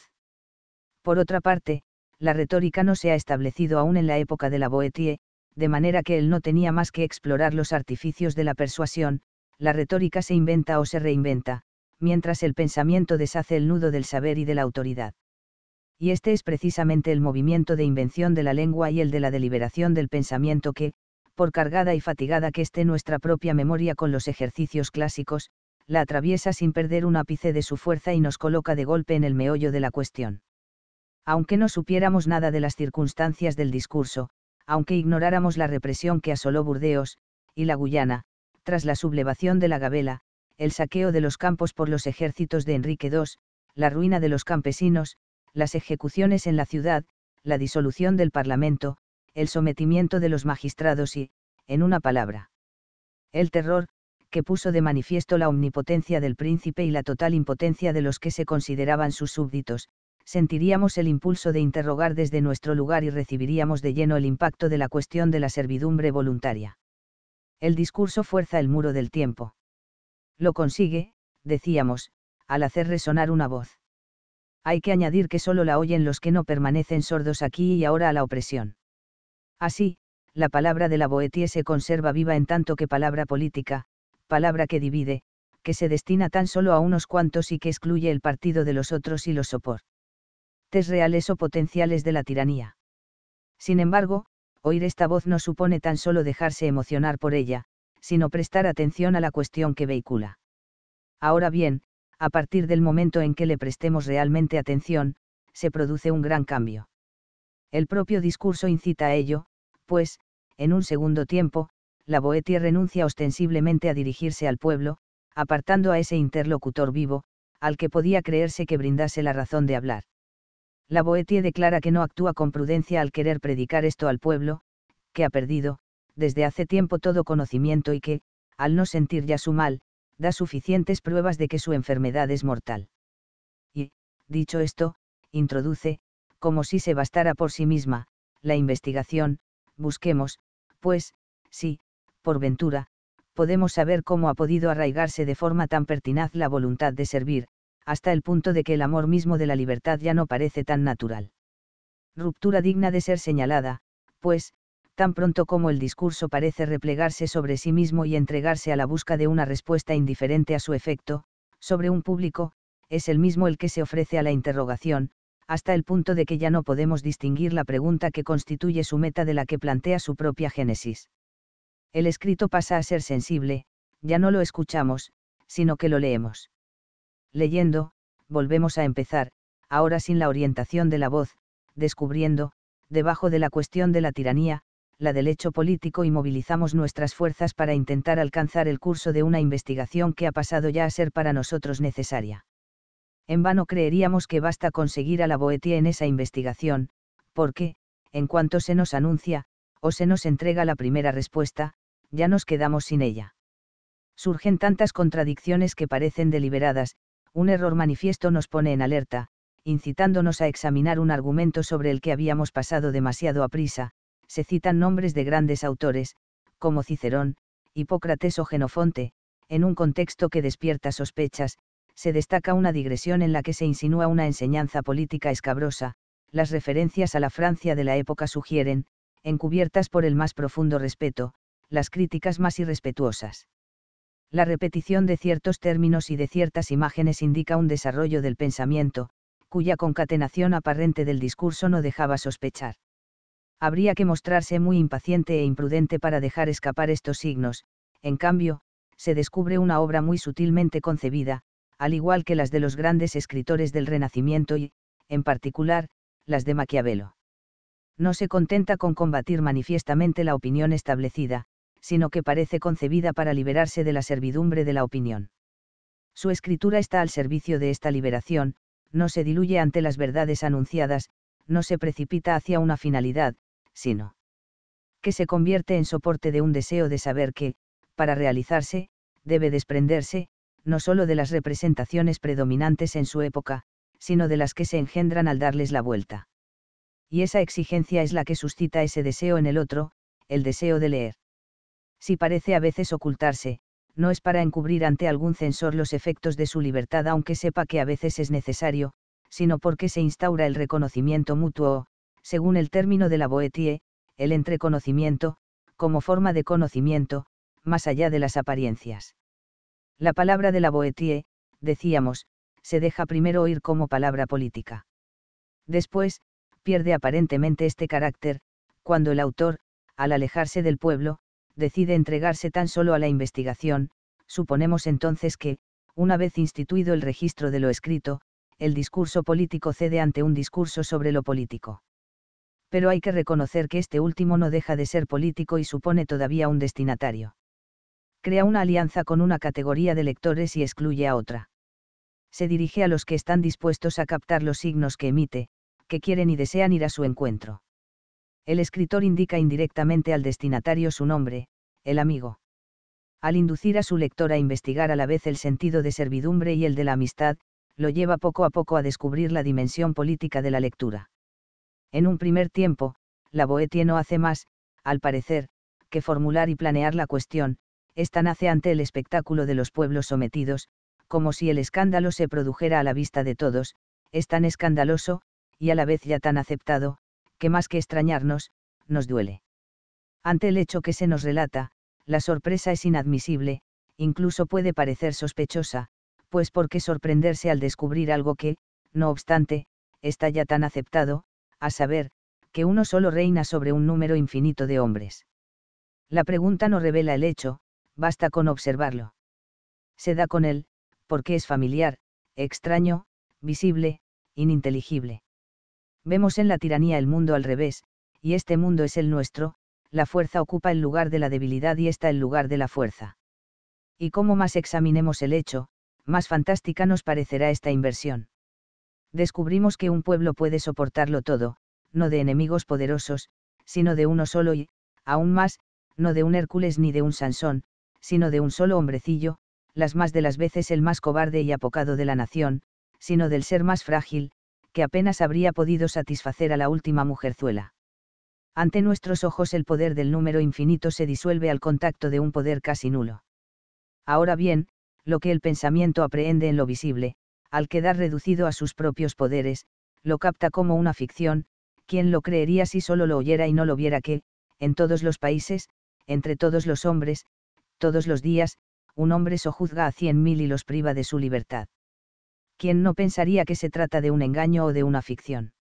Por otra parte, la retórica no se ha establecido aún en la época de la Boétie, de manera que él no tenía más que explorar los artificios de la persuasión, la retórica se inventa o se reinventa, mientras el pensamiento deshace el nudo del saber y de la autoridad. Y este es precisamente el movimiento de invención de la lengua y el de la deliberación del pensamiento que, por cargada y fatigada que esté nuestra propia memoria con los ejercicios clásicos, la atraviesa sin perder un ápice de su fuerza y nos coloca de golpe en el meollo de la cuestión. Aunque no supiéramos nada de las circunstancias del discurso, aunque ignoráramos la represión que asoló Burdeos, y la Guyana, tras la sublevación de la Gabela, el saqueo de los campos por los ejércitos de Enrique II, la ruina de los campesinos, las ejecuciones en la ciudad, la disolución del Parlamento, el sometimiento de los magistrados y, en una palabra, el terror, que puso de manifiesto la omnipotencia del príncipe y la total impotencia de los que se consideraban sus súbditos, sentiríamos el impulso de interrogar desde nuestro lugar y recibiríamos de lleno el impacto de la cuestión de la servidumbre voluntaria. El discurso fuerza el muro del tiempo. Lo consigue, decíamos, al hacer resonar una voz. Hay que añadir que solo la oyen los que no permanecen sordos aquí y ahora a la opresión. Así, la palabra de la Boetie se conserva viva en tanto que palabra política, palabra que divide, que se destina tan solo a unos cuantos y que excluye el partido de los otros y los Tes reales o potenciales de la tiranía. Sin embargo, oír esta voz no supone tan solo dejarse emocionar por ella, sino prestar atención a la cuestión que vehicula. Ahora bien, a partir del momento en que le prestemos realmente atención, se produce un gran cambio. El propio discurso incita a ello, pues, en un segundo tiempo, la Boetie renuncia ostensiblemente a dirigirse al pueblo, apartando a ese interlocutor vivo, al que podía creerse que brindase la razón de hablar. La Boetie declara que no actúa con prudencia al querer predicar esto al pueblo, que ha perdido, desde hace tiempo todo conocimiento y que, al no sentir ya su mal, da suficientes pruebas de que su enfermedad es mortal. Y, dicho esto, introduce, como si se bastara por sí misma, la investigación, busquemos, pues, si, por ventura, podemos saber cómo ha podido arraigarse de forma tan pertinaz la voluntad de servir, hasta el punto de que el amor mismo de la libertad ya no parece tan natural. Ruptura digna de ser señalada, pues, tan pronto como el discurso parece replegarse sobre sí mismo y entregarse a la busca de una respuesta indiferente a su efecto, sobre un público, es el mismo el que se ofrece a la interrogación, hasta el punto de que ya no podemos distinguir la pregunta que constituye su meta de la que plantea su propia génesis. El escrito pasa a ser sensible, ya no lo escuchamos, sino que lo leemos. Leyendo, volvemos a empezar, ahora sin la orientación de la voz, descubriendo, debajo de la cuestión de la tiranía, la del hecho político y movilizamos nuestras fuerzas para intentar alcanzar el curso de una investigación que ha pasado ya a ser para nosotros necesaria en vano creeríamos que basta conseguir a la Boetía en esa investigación, porque, en cuanto se nos anuncia, o se nos entrega la primera respuesta, ya nos quedamos sin ella. Surgen tantas contradicciones que parecen deliberadas, un error manifiesto nos pone en alerta, incitándonos a examinar un argumento sobre el que habíamos pasado demasiado a prisa, se citan nombres de grandes autores, como Cicerón, Hipócrates o Genofonte, en un contexto que despierta sospechas, se destaca una digresión en la que se insinúa una enseñanza política escabrosa, las referencias a la Francia de la época sugieren, encubiertas por el más profundo respeto, las críticas más irrespetuosas. La repetición de ciertos términos y de ciertas imágenes indica un desarrollo del pensamiento, cuya concatenación aparente del discurso no dejaba sospechar. Habría que mostrarse muy impaciente e imprudente para dejar escapar estos signos, en cambio, se descubre una obra muy sutilmente concebida, al igual que las de los grandes escritores del Renacimiento y, en particular, las de Maquiavelo. No se contenta con combatir manifiestamente la opinión establecida, sino que parece concebida para liberarse de la servidumbre de la opinión. Su escritura está al servicio de esta liberación, no se diluye ante las verdades anunciadas, no se precipita hacia una finalidad, sino que se convierte en soporte de un deseo de saber que, para realizarse, debe desprenderse, no sólo de las representaciones predominantes en su época, sino de las que se engendran al darles la vuelta. Y esa exigencia es la que suscita ese deseo en el otro, el deseo de leer. Si parece a veces ocultarse, no es para encubrir ante algún censor los efectos de su libertad aunque sepa que a veces es necesario, sino porque se instaura el reconocimiento mutuo según el término de la Boetie, el entreconocimiento, como forma de conocimiento, más allá de las apariencias. La palabra de la boetie, decíamos, se deja primero oír como palabra política. Después, pierde aparentemente este carácter, cuando el autor, al alejarse del pueblo, decide entregarse tan solo a la investigación, suponemos entonces que, una vez instituido el registro de lo escrito, el discurso político cede ante un discurso sobre lo político. Pero hay que reconocer que este último no deja de ser político y supone todavía un destinatario crea una alianza con una categoría de lectores y excluye a otra. Se dirige a los que están dispuestos a captar los signos que emite, que quieren y desean ir a su encuentro. El escritor indica indirectamente al destinatario su nombre, el amigo. Al inducir a su lector a investigar a la vez el sentido de servidumbre y el de la amistad, lo lleva poco a poco a descubrir la dimensión política de la lectura. En un primer tiempo, la Boetie no hace más, al parecer, que formular y planear la cuestión, esta nace ante el espectáculo de los pueblos sometidos, como si el escándalo se produjera a la vista de todos, es tan escandaloso, y a la vez ya tan aceptado, que más que extrañarnos, nos duele. Ante el hecho que se nos relata, la sorpresa es inadmisible, incluso puede parecer sospechosa, pues ¿por qué sorprenderse al descubrir algo que, no obstante, está ya tan aceptado, a saber, que uno solo reina sobre un número infinito de hombres? La pregunta no revela el hecho, basta con observarlo. Se da con él, porque es familiar, extraño, visible, ininteligible. Vemos en la tiranía el mundo al revés, y este mundo es el nuestro, la fuerza ocupa el lugar de la debilidad y está el lugar de la fuerza. Y como más examinemos el hecho, más fantástica nos parecerá esta inversión. Descubrimos que un pueblo puede soportarlo todo, no de enemigos poderosos, sino de uno solo y, aún más, no de un Hércules ni de un Sansón, sino de un solo hombrecillo, las más de las veces el más cobarde y apocado de la nación, sino del ser más frágil, que apenas habría podido satisfacer a la última mujerzuela. Ante nuestros ojos el poder del número infinito se disuelve al contacto de un poder casi nulo. Ahora bien, lo que el pensamiento aprehende en lo visible, al quedar reducido a sus propios poderes, lo capta como una ficción, ¿quién lo creería si solo lo oyera y no lo viera que, en todos los países, entre todos los hombres, todos los días, un hombre sojuzga a cien mil y los priva de su libertad. ¿Quién no pensaría que se trata de un engaño o de una ficción?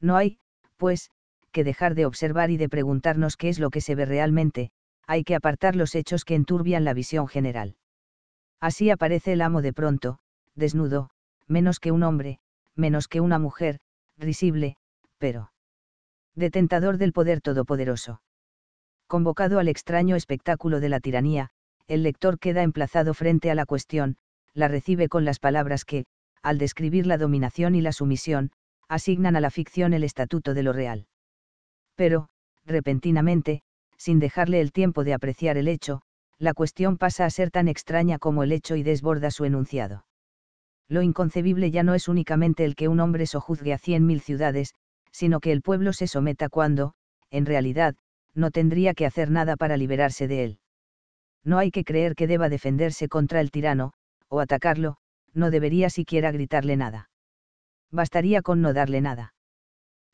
No hay, pues, que dejar de observar y de preguntarnos qué es lo que se ve realmente, hay que apartar los hechos que enturbian la visión general. Así aparece el amo de pronto, desnudo, menos que un hombre, menos que una mujer, risible, pero... Detentador del poder todopoderoso. Convocado al extraño espectáculo de la tiranía, el lector queda emplazado frente a la cuestión, la recibe con las palabras que, al describir la dominación y la sumisión, asignan a la ficción el estatuto de lo real. Pero, repentinamente, sin dejarle el tiempo de apreciar el hecho, la cuestión pasa a ser tan extraña como el hecho y desborda su enunciado. Lo inconcebible ya no es únicamente el que un hombre sojuzgue a cien mil ciudades, sino que el pueblo se someta cuando, en realidad, no tendría que hacer nada para liberarse de él. No hay que creer que deba defenderse contra el tirano, o atacarlo, no debería siquiera gritarle nada. Bastaría con no darle nada.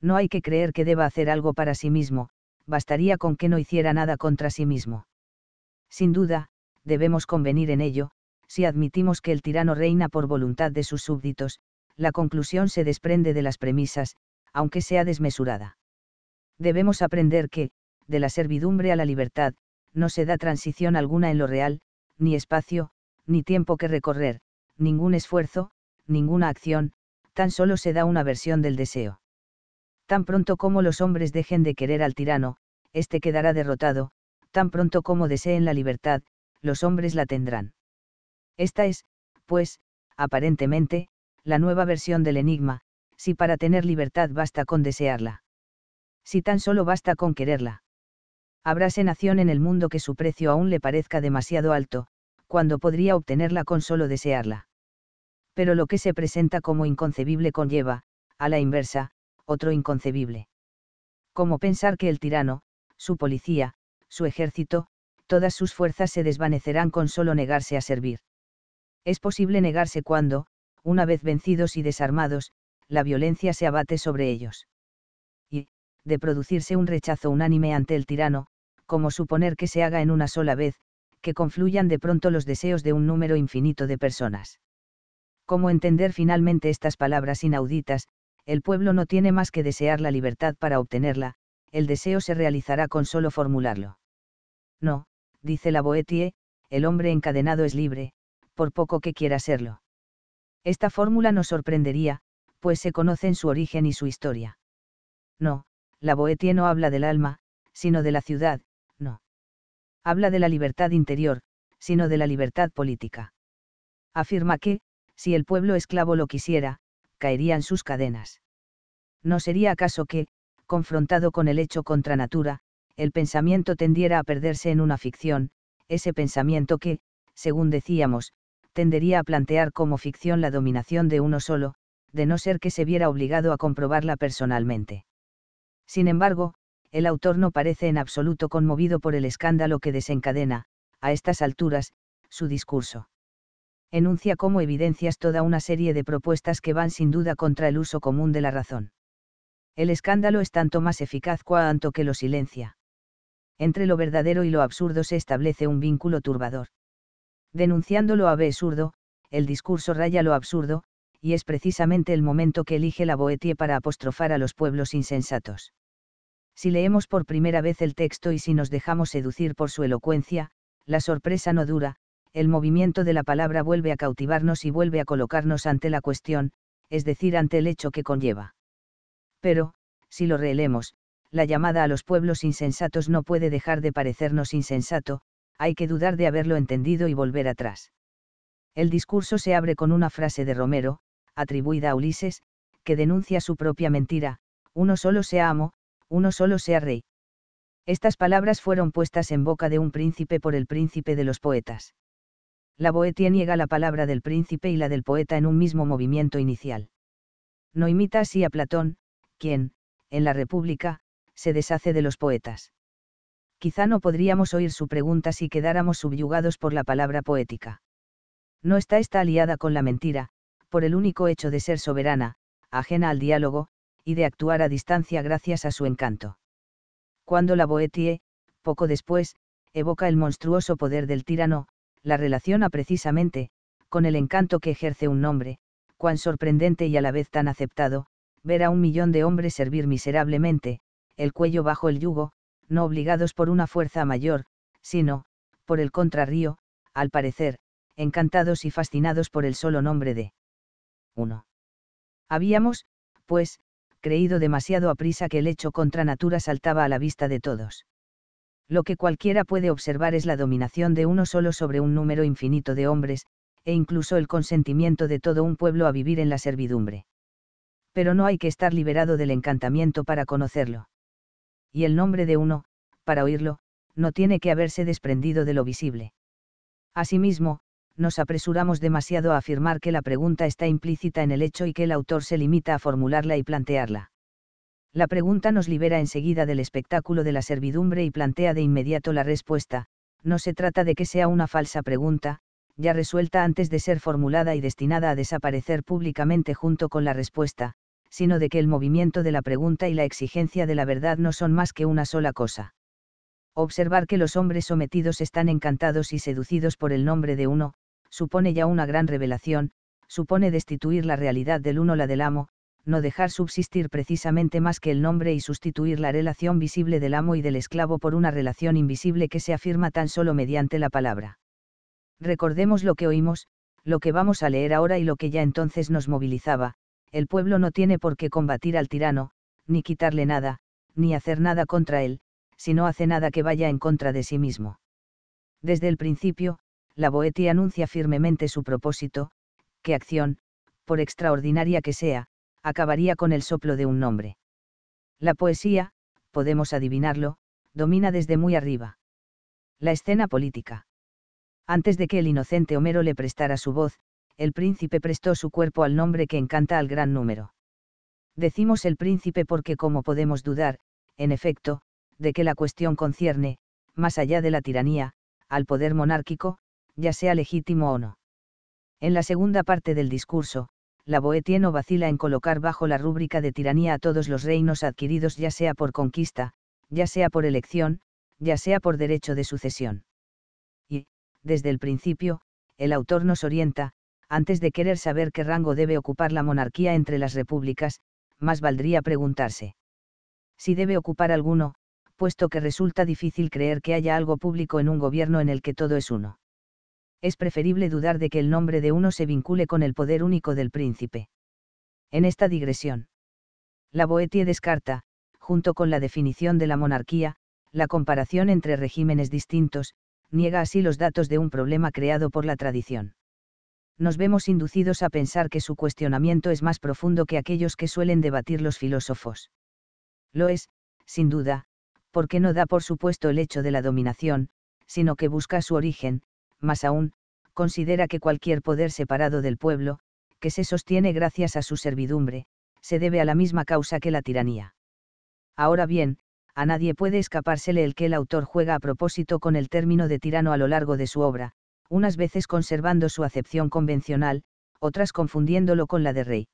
No hay que creer que deba hacer algo para sí mismo, bastaría con que no hiciera nada contra sí mismo. Sin duda, debemos convenir en ello, si admitimos que el tirano reina por voluntad de sus súbditos, la conclusión se desprende de las premisas, aunque sea desmesurada. Debemos aprender que, de la servidumbre a la libertad, no se da transición alguna en lo real, ni espacio, ni tiempo que recorrer, ningún esfuerzo, ninguna acción, tan solo se da una versión del deseo. Tan pronto como los hombres dejen de querer al tirano, éste quedará derrotado, tan pronto como deseen la libertad, los hombres la tendrán. Esta es, pues, aparentemente, la nueva versión del enigma, si para tener libertad basta con desearla. Si tan solo basta con quererla habráse nación en el mundo que su precio aún le parezca demasiado alto, cuando podría obtenerla con solo desearla. Pero lo que se presenta como inconcebible conlleva, a la inversa, otro inconcebible. Como pensar que el tirano, su policía, su ejército, todas sus fuerzas se desvanecerán con solo negarse a servir. Es posible negarse cuando, una vez vencidos y desarmados, la violencia se abate sobre ellos de producirse un rechazo unánime ante el tirano, como suponer que se haga en una sola vez, que confluyan de pronto los deseos de un número infinito de personas. Como entender finalmente estas palabras inauditas? El pueblo no tiene más que desear la libertad para obtenerla, el deseo se realizará con solo formularlo. No, dice la Boetie, el hombre encadenado es libre, por poco que quiera serlo. Esta fórmula nos sorprendería, pues se conocen su origen y su historia. No, la Boetie no habla del alma, sino de la ciudad, no. Habla de la libertad interior, sino de la libertad política. Afirma que, si el pueblo esclavo lo quisiera, caerían sus cadenas. ¿No sería acaso que, confrontado con el hecho contra natura, el pensamiento tendiera a perderse en una ficción, ese pensamiento que, según decíamos, tendería a plantear como ficción la dominación de uno solo, de no ser que se viera obligado a comprobarla personalmente. Sin embargo, el autor no parece en absoluto conmovido por el escándalo que desencadena, a estas alturas, su discurso. Enuncia como evidencias toda una serie de propuestas que van sin duda contra el uso común de la razón. El escándalo es tanto más eficaz cuanto que lo silencia. Entre lo verdadero y lo absurdo se establece un vínculo turbador. Denunciando lo absurdo, el discurso raya lo absurdo, y es precisamente el momento que elige la Boetie para apostrofar a los pueblos insensatos. Si leemos por primera vez el texto y si nos dejamos seducir por su elocuencia, la sorpresa no dura, el movimiento de la palabra vuelve a cautivarnos y vuelve a colocarnos ante la cuestión, es decir, ante el hecho que conlleva. Pero, si lo reelemos, la llamada a los pueblos insensatos no puede dejar de parecernos insensato, hay que dudar de haberlo entendido y volver atrás. El discurso se abre con una frase de Romero, atribuida a Ulises, que denuncia su propia mentira, uno solo se amo, uno solo sea rey. Estas palabras fueron puestas en boca de un príncipe por el príncipe de los poetas. La Boetia niega la palabra del príncipe y la del poeta en un mismo movimiento inicial. No imita así a Platón, quien, en la República, se deshace de los poetas. Quizá no podríamos oír su pregunta si quedáramos subyugados por la palabra poética. No está esta aliada con la mentira, por el único hecho de ser soberana, ajena al diálogo, y de actuar a distancia gracias a su encanto. Cuando la Boetie, poco después, evoca el monstruoso poder del tirano, la relaciona precisamente, con el encanto que ejerce un nombre, cuán sorprendente y a la vez tan aceptado, ver a un millón de hombres servir miserablemente, el cuello bajo el yugo, no obligados por una fuerza mayor, sino, por el contrarrío, al parecer, encantados y fascinados por el solo nombre de 1. Habíamos, pues, creído demasiado aprisa que el hecho contra natura saltaba a la vista de todos. Lo que cualquiera puede observar es la dominación de uno solo sobre un número infinito de hombres, e incluso el consentimiento de todo un pueblo a vivir en la servidumbre. Pero no hay que estar liberado del encantamiento para conocerlo. Y el nombre de uno, para oírlo, no tiene que haberse desprendido de lo visible. Asimismo, nos apresuramos demasiado a afirmar que la pregunta está implícita en el hecho y que el autor se limita a formularla y plantearla. La pregunta nos libera enseguida del espectáculo de la servidumbre y plantea de inmediato la respuesta, no se trata de que sea una falsa pregunta, ya resuelta antes de ser formulada y destinada a desaparecer públicamente junto con la respuesta, sino de que el movimiento de la pregunta y la exigencia de la verdad no son más que una sola cosa. Observar que los hombres sometidos están encantados y seducidos por el nombre de uno, supone ya una gran revelación, supone destituir la realidad del uno la del amo, no dejar subsistir precisamente más que el nombre y sustituir la relación visible del amo y del esclavo por una relación invisible que se afirma tan solo mediante la palabra. Recordemos lo que oímos, lo que vamos a leer ahora y lo que ya entonces nos movilizaba, el pueblo no tiene por qué combatir al tirano, ni quitarle nada, ni hacer nada contra él, si no hace nada que vaya en contra de sí mismo. Desde el principio, la Boetie anuncia firmemente su propósito, que acción, por extraordinaria que sea, acabaría con el soplo de un nombre. La poesía, podemos adivinarlo, domina desde muy arriba. La escena política. Antes de que el inocente Homero le prestara su voz, el príncipe prestó su cuerpo al nombre que encanta al gran número. Decimos el príncipe porque como podemos dudar, en efecto, de que la cuestión concierne, más allá de la tiranía, al poder monárquico, ya sea legítimo o no. En la segunda parte del discurso, la boetie no vacila en colocar bajo la rúbrica de tiranía a todos los reinos adquiridos ya sea por conquista, ya sea por elección, ya sea por derecho de sucesión. Y, desde el principio, el autor nos orienta, antes de querer saber qué rango debe ocupar la monarquía entre las repúblicas, más valdría preguntarse. Si debe ocupar alguno, puesto que resulta difícil creer que haya algo público en un gobierno en el que todo es uno es preferible dudar de que el nombre de uno se vincule con el poder único del príncipe. En esta digresión, la Boetie descarta, junto con la definición de la monarquía, la comparación entre regímenes distintos, niega así los datos de un problema creado por la tradición. Nos vemos inducidos a pensar que su cuestionamiento es más profundo que aquellos que suelen debatir los filósofos. Lo es, sin duda, porque no da por supuesto el hecho de la dominación, sino que busca su origen, más aún, considera que cualquier poder separado del pueblo, que se sostiene gracias a su servidumbre, se debe a la misma causa que la tiranía. Ahora bien, a nadie puede escapársele el que el autor juega a propósito con el término de tirano a lo largo de su obra, unas veces conservando su acepción convencional, otras confundiéndolo con la de rey.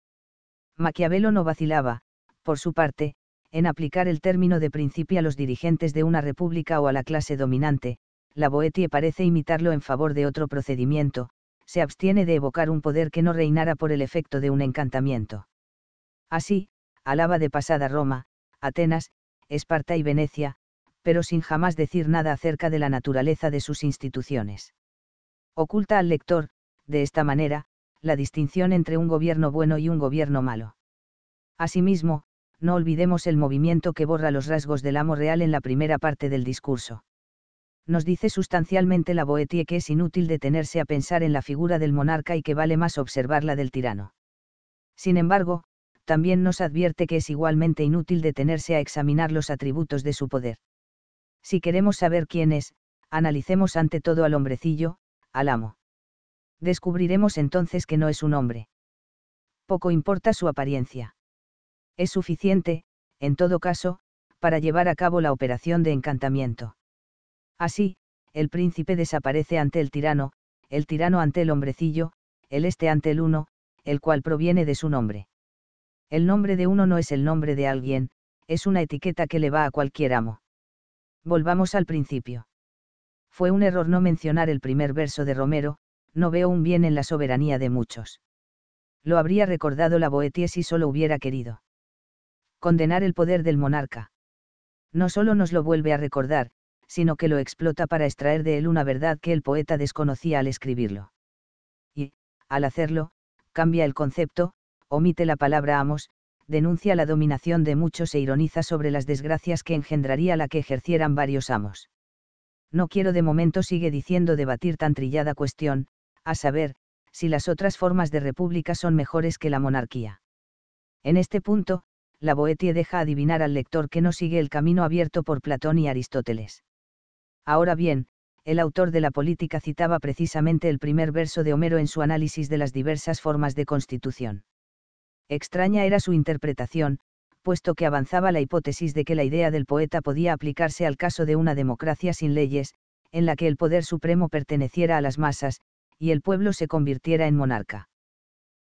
Maquiavelo no vacilaba, por su parte, en aplicar el término de principio a los dirigentes de una república o a la clase dominante, la Boetie parece imitarlo en favor de otro procedimiento, se abstiene de evocar un poder que no reinara por el efecto de un encantamiento. Así, alaba de pasada Roma, Atenas, Esparta y Venecia, pero sin jamás decir nada acerca de la naturaleza de sus instituciones. Oculta al lector, de esta manera, la distinción entre un gobierno bueno y un gobierno malo. Asimismo, no olvidemos el movimiento que borra los rasgos del amo real en la primera parte del discurso nos dice sustancialmente la Boetie que es inútil detenerse a pensar en la figura del monarca y que vale más observar la del tirano. Sin embargo, también nos advierte que es igualmente inútil detenerse a examinar los atributos de su poder. Si queremos saber quién es, analicemos ante todo al hombrecillo, al amo. Descubriremos entonces que no es un hombre. Poco importa su apariencia. Es suficiente, en todo caso, para llevar a cabo la operación de encantamiento. Así, el príncipe desaparece ante el tirano, el tirano ante el hombrecillo, el este ante el uno, el cual proviene de su nombre. El nombre de uno no es el nombre de alguien, es una etiqueta que le va a cualquier amo. Volvamos al principio. Fue un error no mencionar el primer verso de Romero, no veo un bien en la soberanía de muchos. Lo habría recordado la Boetie si solo hubiera querido. Condenar el poder del monarca. No solo nos lo vuelve a recordar, sino que lo explota para extraer de él una verdad que el poeta desconocía al escribirlo. Y, al hacerlo, cambia el concepto, omite la palabra amos, denuncia la dominación de muchos e ironiza sobre las desgracias que engendraría la que ejercieran varios amos. No quiero de momento sigue diciendo debatir tan trillada cuestión, a saber, si las otras formas de república son mejores que la monarquía. En este punto, la Boetie deja adivinar al lector que no sigue el camino abierto por Platón y Aristóteles. Ahora bien, el autor de la política citaba precisamente el primer verso de Homero en su análisis de las diversas formas de constitución. Extraña era su interpretación, puesto que avanzaba la hipótesis de que la idea del poeta podía aplicarse al caso de una democracia sin leyes, en la que el poder supremo perteneciera a las masas, y el pueblo se convirtiera en monarca.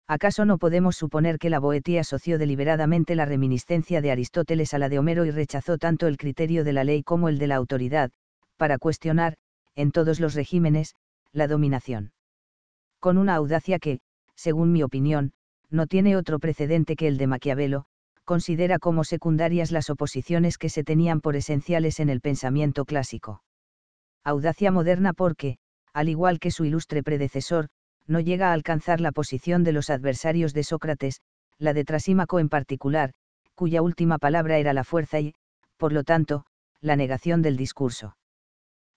¿Acaso no podemos suponer que la Boetía asoció deliberadamente la reminiscencia de Aristóteles a la de Homero y rechazó tanto el criterio de la ley como el de la autoridad, para cuestionar, en todos los regímenes, la dominación. Con una audacia que, según mi opinión, no tiene otro precedente que el de Maquiavelo, considera como secundarias las oposiciones que se tenían por esenciales en el pensamiento clásico. Audacia moderna porque, al igual que su ilustre predecesor, no llega a alcanzar la posición de los adversarios de Sócrates, la de Trasímaco en particular, cuya última palabra era la fuerza y, por lo tanto, la negación del discurso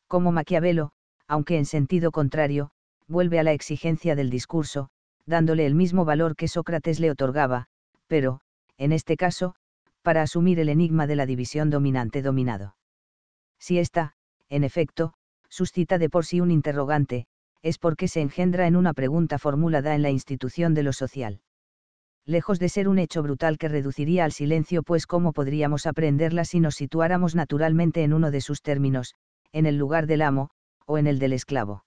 como Maquiavelo, aunque en sentido contrario, vuelve a la exigencia del discurso, dándole el mismo valor que Sócrates le otorgaba, pero, en este caso, para asumir el enigma de la división dominante-dominado. Si ésta, en efecto, suscita de por sí un interrogante, es porque se engendra en una pregunta formulada en la institución de lo social. Lejos de ser un hecho brutal que reduciría al silencio, pues cómo podríamos aprenderla si nos situáramos naturalmente en uno de sus términos, en el lugar del amo, o en el del esclavo.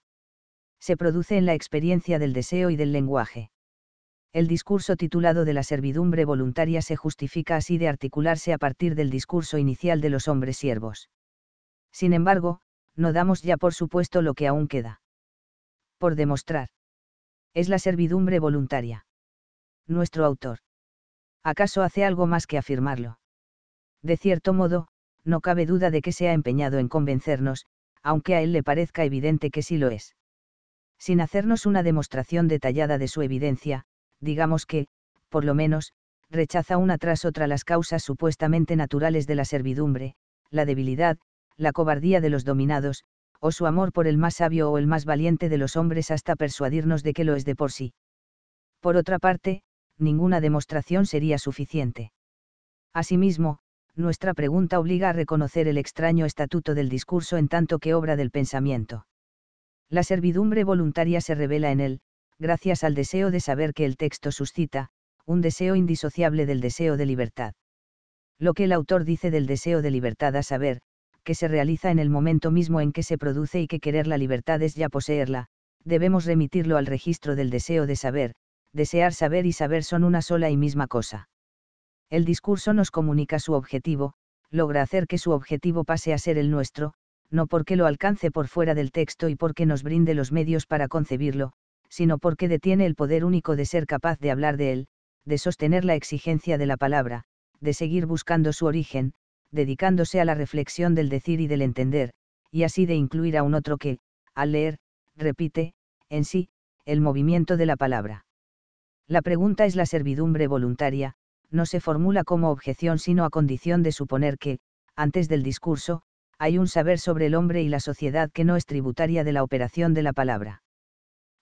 Se produce en la experiencia del deseo y del lenguaje. El discurso titulado de la servidumbre voluntaria se justifica así de articularse a partir del discurso inicial de los hombres siervos. Sin embargo, no damos ya por supuesto lo que aún queda. Por demostrar. Es la servidumbre voluntaria. Nuestro autor. ¿Acaso hace algo más que afirmarlo? De cierto modo, no cabe duda de que se ha empeñado en convencernos, aunque a él le parezca evidente que sí lo es. Sin hacernos una demostración detallada de su evidencia, digamos que, por lo menos, rechaza una tras otra las causas supuestamente naturales de la servidumbre, la debilidad, la cobardía de los dominados, o su amor por el más sabio o el más valiente de los hombres hasta persuadirnos de que lo es de por sí. Por otra parte, ninguna demostración sería suficiente. Asimismo, nuestra pregunta obliga a reconocer el extraño estatuto del discurso en tanto que obra del pensamiento. La servidumbre voluntaria se revela en él, gracias al deseo de saber que el texto suscita, un deseo indisociable del deseo de libertad. Lo que el autor dice del deseo de libertad a saber, que se realiza en el momento mismo en que se produce y que querer la libertad es ya poseerla, debemos remitirlo al registro del deseo de saber, desear saber y saber son una sola y misma cosa el discurso nos comunica su objetivo, logra hacer que su objetivo pase a ser el nuestro, no porque lo alcance por fuera del texto y porque nos brinde los medios para concebirlo, sino porque detiene el poder único de ser capaz de hablar de él, de sostener la exigencia de la palabra, de seguir buscando su origen, dedicándose a la reflexión del decir y del entender, y así de incluir a un otro que, al leer, repite, en sí, el movimiento de la palabra. La pregunta es la servidumbre voluntaria, no se formula como objeción sino a condición de suponer que, antes del discurso, hay un saber sobre el hombre y la sociedad que no es tributaria de la operación de la palabra.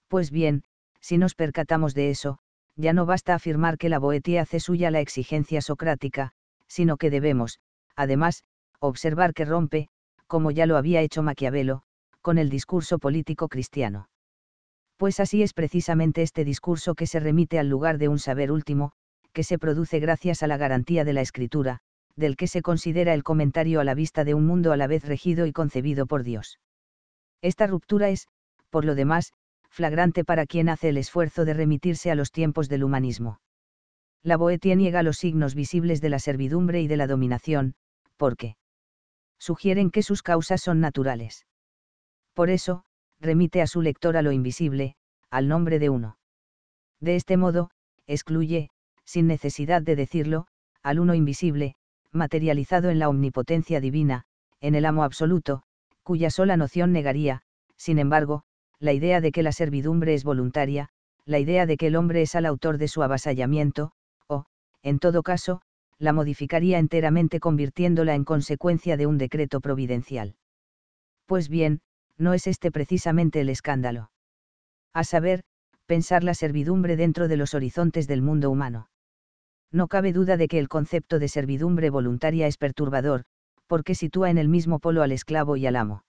Pues bien, si nos percatamos de eso, ya no basta afirmar que la Boetía hace suya la exigencia socrática, sino que debemos, además, observar que rompe, como ya lo había hecho Maquiavelo, con el discurso político cristiano. Pues así es precisamente este discurso que se remite al lugar de un saber último, que se produce gracias a la garantía de la escritura, del que se considera el comentario a la vista de un mundo a la vez regido y concebido por Dios. Esta ruptura es, por lo demás, flagrante para quien hace el esfuerzo de remitirse a los tiempos del humanismo. La Boetia niega los signos visibles de la servidumbre y de la dominación, porque sugieren que sus causas son naturales. Por eso, remite a su lector a lo invisible, al nombre de uno. De este modo, excluye, sin necesidad de decirlo, al uno invisible, materializado en la omnipotencia divina, en el amo absoluto, cuya sola noción negaría, sin embargo, la idea de que la servidumbre es voluntaria, la idea de que el hombre es al autor de su avasallamiento, o, en todo caso, la modificaría enteramente convirtiéndola en consecuencia de un decreto providencial. Pues bien, no es este precisamente el escándalo. A saber, pensar la servidumbre dentro de los horizontes del mundo humano no cabe duda de que el concepto de servidumbre voluntaria es perturbador, porque sitúa en el mismo polo al esclavo y al amo.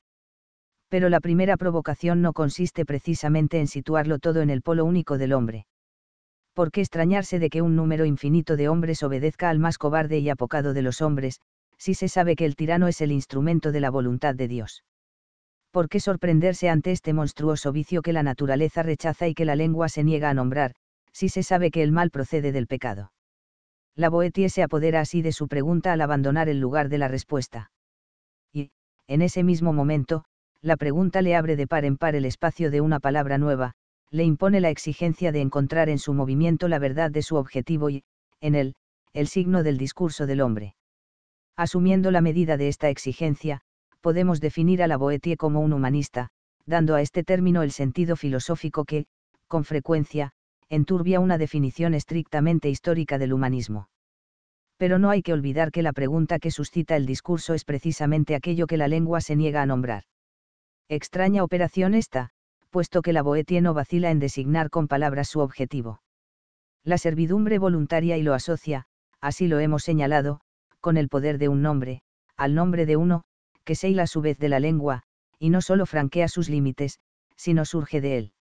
Pero la primera provocación no consiste precisamente en situarlo todo en el polo único del hombre. ¿Por qué extrañarse de que un número infinito de hombres obedezca al más cobarde y apocado de los hombres, si se sabe que el tirano es el instrumento de la voluntad de Dios? ¿Por qué sorprenderse ante este monstruoso vicio que la naturaleza rechaza y que la lengua se niega a nombrar, si se sabe que el mal procede del pecado? La Boetie se apodera así de su pregunta al abandonar el lugar de la respuesta. Y, en ese mismo momento, la pregunta le abre de par en par el espacio de una palabra nueva, le impone la exigencia de encontrar en su movimiento la verdad de su objetivo y, en él, el signo del discurso del hombre. Asumiendo la medida de esta exigencia, podemos definir a la Boetie como un humanista, dando a este término el sentido filosófico que, con frecuencia, enturbia una definición estrictamente histórica del humanismo. Pero no hay que olvidar que la pregunta que suscita el discurso es precisamente aquello que la lengua se niega a nombrar. Extraña operación esta, puesto que la Boetie no vacila en designar con palabras su objetivo. La servidumbre voluntaria y lo asocia, así lo hemos señalado, con el poder de un nombre, al nombre de uno, que se hila a su vez de la lengua, y no solo franquea sus límites, sino surge de él.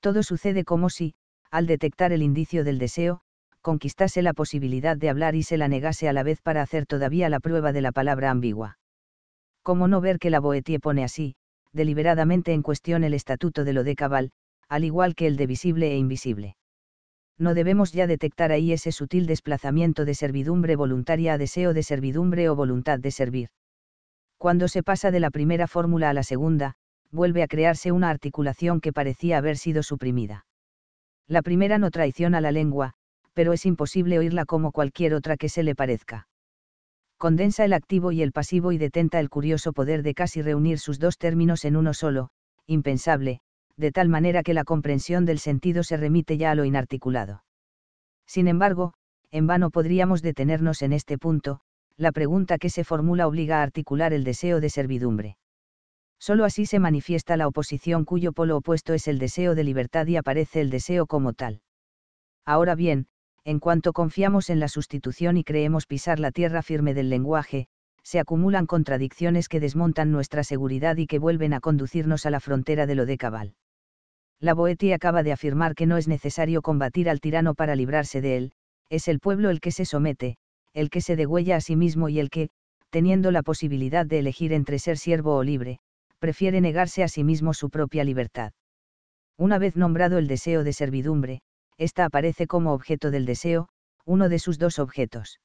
Todo sucede como si, al detectar el indicio del deseo, conquistase la posibilidad de hablar y se la negase a la vez para hacer todavía la prueba de la palabra ambigua. Como no ver que la Boetie pone así, deliberadamente en cuestión el estatuto de lo de cabal, al igual que el de visible e invisible? No debemos ya detectar ahí ese sutil desplazamiento de servidumbre voluntaria a deseo de servidumbre o voluntad de servir. Cuando se pasa de la primera fórmula a la segunda, vuelve a crearse una articulación que parecía haber sido suprimida. La primera no traiciona la lengua, pero es imposible oírla como cualquier otra que se le parezca. Condensa el activo y el pasivo y detenta el curioso poder de casi reunir sus dos términos en uno solo, impensable, de tal manera que la comprensión del sentido se remite ya a lo inarticulado. Sin embargo, en vano podríamos detenernos en este punto, la pregunta que se formula obliga a articular el deseo de servidumbre. Sólo así se manifiesta la oposición cuyo polo opuesto es el deseo de libertad y aparece el deseo como tal. Ahora bien, en cuanto confiamos en la sustitución y creemos pisar la tierra firme del lenguaje, se acumulan contradicciones que desmontan nuestra seguridad y que vuelven a conducirnos a la frontera de lo de cabal. La Boetia acaba de afirmar que no es necesario combatir al tirano para librarse de él, es el pueblo el que se somete, el que se degüella a sí mismo y el que, teniendo la posibilidad de elegir entre ser siervo o libre, prefiere negarse a sí mismo su propia libertad. Una vez nombrado el deseo de servidumbre, ésta aparece como objeto del deseo, uno de sus dos objetos.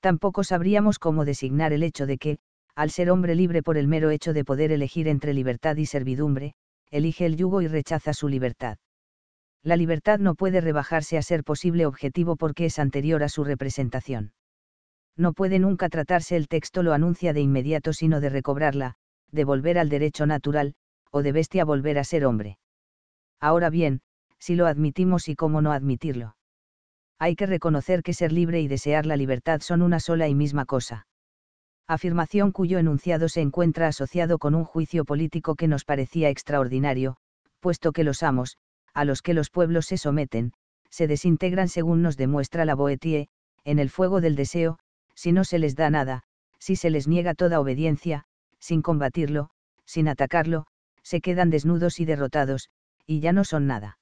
Tampoco sabríamos cómo designar el hecho de que, al ser hombre libre por el mero hecho de poder elegir entre libertad y servidumbre, elige el yugo y rechaza su libertad. La libertad no puede rebajarse a ser posible objetivo porque es anterior a su representación. No puede nunca tratarse el texto lo anuncia de inmediato sino de recobrarla, de volver al derecho natural, o de bestia volver a ser hombre. Ahora bien, si lo admitimos y cómo no admitirlo. Hay que reconocer que ser libre y desear la libertad son una sola y misma cosa. Afirmación cuyo enunciado se encuentra asociado con un juicio político que nos parecía extraordinario, puesto que los amos, a los que los pueblos se someten, se desintegran según nos demuestra la Boetie, en el fuego del deseo, si no se les da nada, si se les niega toda obediencia, sin combatirlo, sin atacarlo, se quedan desnudos y derrotados, y ya no son nada.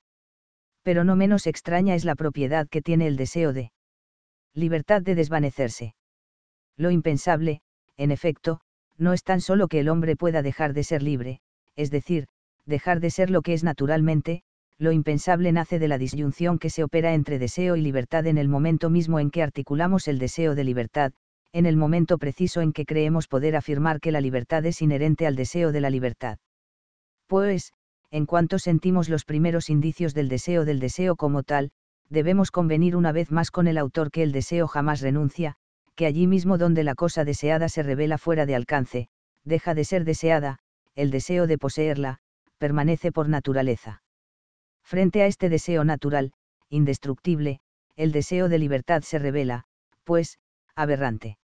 Pero no menos extraña es la propiedad que tiene el deseo de libertad de desvanecerse. Lo impensable, en efecto, no es tan solo que el hombre pueda dejar de ser libre, es decir, dejar de ser lo que es naturalmente, lo impensable nace de la disyunción que se opera entre deseo y libertad en el momento mismo en que articulamos el deseo de libertad, en el momento preciso en que creemos poder afirmar que la libertad es inherente al deseo de la libertad. Pues, en cuanto sentimos los primeros indicios del deseo del deseo como tal, debemos convenir una vez más con el autor que el deseo jamás renuncia, que allí mismo donde la cosa deseada se revela fuera de alcance, deja de ser deseada, el deseo de poseerla, permanece por naturaleza. Frente a este deseo natural, indestructible, el deseo de libertad se revela, pues, aberrante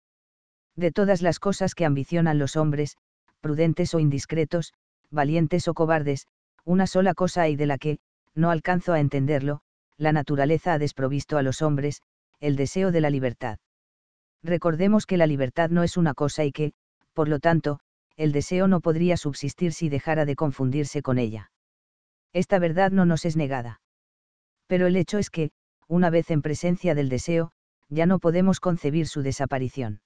de todas las cosas que ambicionan los hombres, prudentes o indiscretos, valientes o cobardes, una sola cosa hay de la que, no alcanzo a entenderlo, la naturaleza ha desprovisto a los hombres, el deseo de la libertad. Recordemos que la libertad no es una cosa y que, por lo tanto, el deseo no podría subsistir si dejara de confundirse con ella. Esta verdad no nos es negada. Pero el hecho es que, una vez en presencia del deseo, ya no podemos concebir su desaparición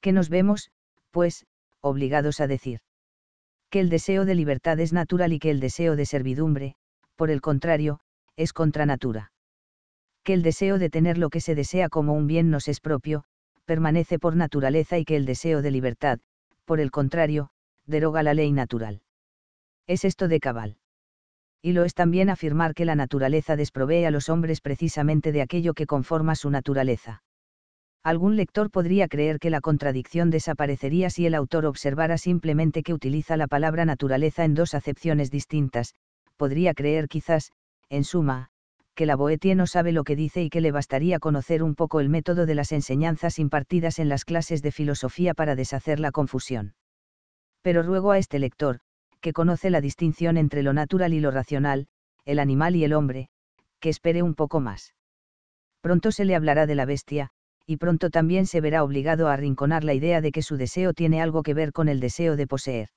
que nos vemos, pues, obligados a decir. Que el deseo de libertad es natural y que el deseo de servidumbre, por el contrario, es contra natura. Que el deseo de tener lo que se desea como un bien nos es propio, permanece por naturaleza y que el deseo de libertad, por el contrario, deroga la ley natural. Es esto de cabal. Y lo es también afirmar que la naturaleza desprovee a los hombres precisamente de aquello que conforma su naturaleza algún lector podría creer que la contradicción desaparecería si el autor observara simplemente que utiliza la palabra naturaleza en dos acepciones distintas, podría creer quizás, en suma, que la Boetie no sabe lo que dice y que le bastaría conocer un poco el método de las enseñanzas impartidas en las clases de filosofía para deshacer la confusión. Pero ruego a este lector, que conoce la distinción entre lo natural y lo racional, el animal y el hombre, que espere un poco más. Pronto se le hablará de la bestia, y pronto también se verá obligado a arrinconar la idea de que su deseo tiene algo que ver con el deseo de poseer.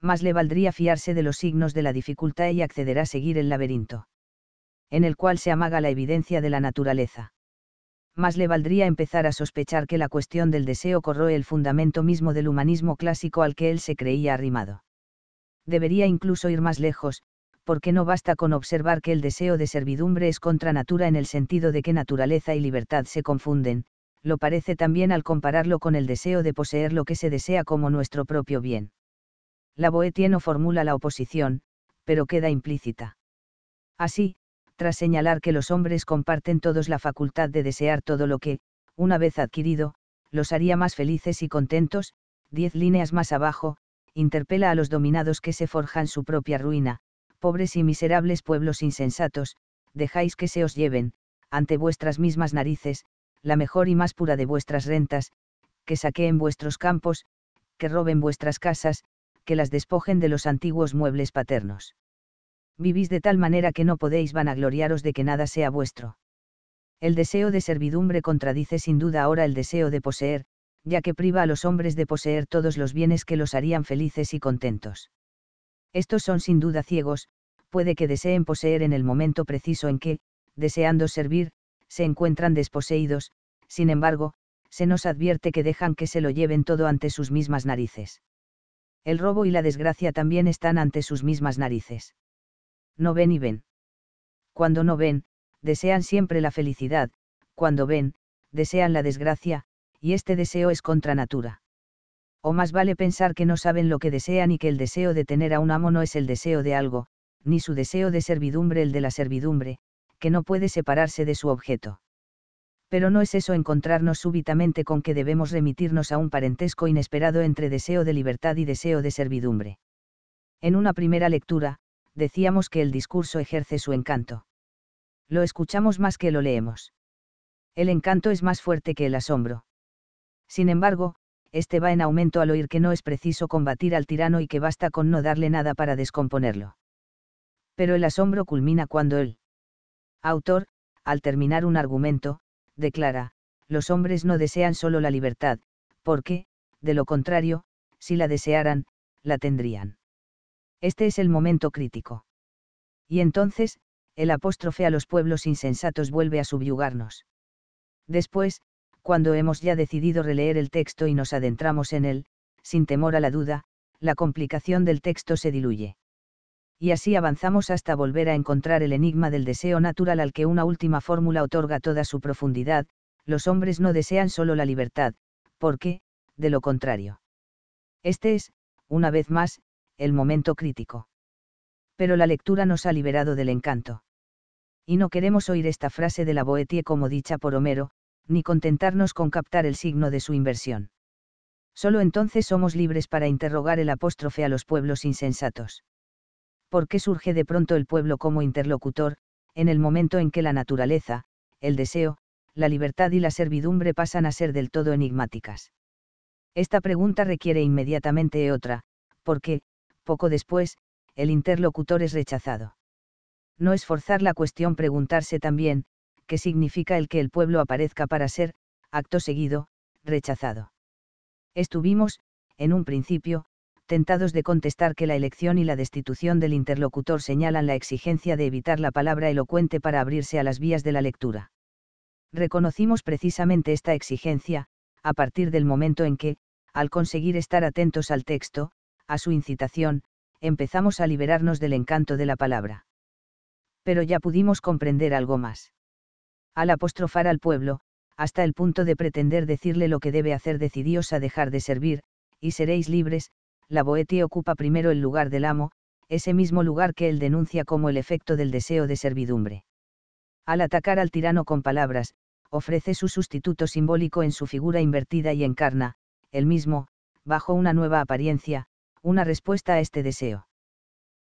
Más le valdría fiarse de los signos de la dificultad y acceder a seguir el laberinto. En el cual se amaga la evidencia de la naturaleza. Más le valdría empezar a sospechar que la cuestión del deseo corroe el fundamento mismo del humanismo clásico al que él se creía arrimado. Debería incluso ir más lejos, porque no basta con observar que el deseo de servidumbre es contra natura en el sentido de que naturaleza y libertad se confunden, lo parece también al compararlo con el deseo de poseer lo que se desea como nuestro propio bien. La Boetia no formula la oposición, pero queda implícita. Así, tras señalar que los hombres comparten todos la facultad de desear todo lo que, una vez adquirido, los haría más felices y contentos, diez líneas más abajo, interpela a los dominados que se forjan su propia ruina, pobres y miserables pueblos insensatos, dejáis que se os lleven, ante vuestras mismas narices, la mejor y más pura de vuestras rentas, que saqueen vuestros campos, que roben vuestras casas, que las despojen de los antiguos muebles paternos. Vivís de tal manera que no podéis vanagloriaros de que nada sea vuestro. El deseo de servidumbre contradice sin duda ahora el deseo de poseer, ya que priva a los hombres de poseer todos los bienes que los harían felices y contentos. Estos son sin duda ciegos, puede que deseen poseer en el momento preciso en que, deseando servir, se encuentran desposeídos, sin embargo, se nos advierte que dejan que se lo lleven todo ante sus mismas narices. El robo y la desgracia también están ante sus mismas narices. No ven y ven. Cuando no ven, desean siempre la felicidad, cuando ven, desean la desgracia, y este deseo es contra natura o más vale pensar que no saben lo que desean y que el deseo de tener a un amo no es el deseo de algo, ni su deseo de servidumbre el de la servidumbre, que no puede separarse de su objeto. Pero no es eso encontrarnos súbitamente con que debemos remitirnos a un parentesco inesperado entre deseo de libertad y deseo de servidumbre. En una primera lectura, decíamos que el discurso ejerce su encanto. Lo escuchamos más que lo leemos. El encanto es más fuerte que el asombro. Sin embargo, este va en aumento al oír que no es preciso combatir al tirano y que basta con no darle nada para descomponerlo. Pero el asombro culmina cuando el autor, al terminar un argumento, declara, los hombres no desean solo la libertad, porque, de lo contrario, si la desearan, la tendrían. Este es el momento crítico. Y entonces, el apóstrofe a los pueblos insensatos vuelve a subyugarnos. Después, cuando hemos ya decidido releer el texto y nos adentramos en él, sin temor a la duda, la complicación del texto se diluye. Y así avanzamos hasta volver a encontrar el enigma del deseo natural al que una última fórmula otorga toda su profundidad, los hombres no desean solo la libertad, porque, de lo contrario. Este es, una vez más, el momento crítico. Pero la lectura nos ha liberado del encanto. Y no queremos oír esta frase de la Boetie como dicha por Homero, ni contentarnos con captar el signo de su inversión. Solo entonces somos libres para interrogar el apóstrofe a los pueblos insensatos. ¿Por qué surge de pronto el pueblo como interlocutor, en el momento en que la naturaleza, el deseo, la libertad y la servidumbre pasan a ser del todo enigmáticas? Esta pregunta requiere inmediatamente otra, porque, poco después, el interlocutor es rechazado. No es forzar la cuestión preguntarse también, que significa el que el pueblo aparezca para ser, acto seguido, rechazado. Estuvimos, en un principio, tentados de contestar que la elección y la destitución del interlocutor señalan la exigencia de evitar la palabra elocuente para abrirse a las vías de la lectura. Reconocimos precisamente esta exigencia, a partir del momento en que, al conseguir estar atentos al texto, a su incitación, empezamos a liberarnos del encanto de la palabra. Pero ya pudimos comprender algo más al apostrofar al pueblo, hasta el punto de pretender decirle lo que debe hacer decidíos a dejar de servir, y seréis libres, la Boetie ocupa primero el lugar del amo, ese mismo lugar que él denuncia como el efecto del deseo de servidumbre. Al atacar al tirano con palabras, ofrece su sustituto simbólico en su figura invertida y encarna, el mismo, bajo una nueva apariencia, una respuesta a este deseo.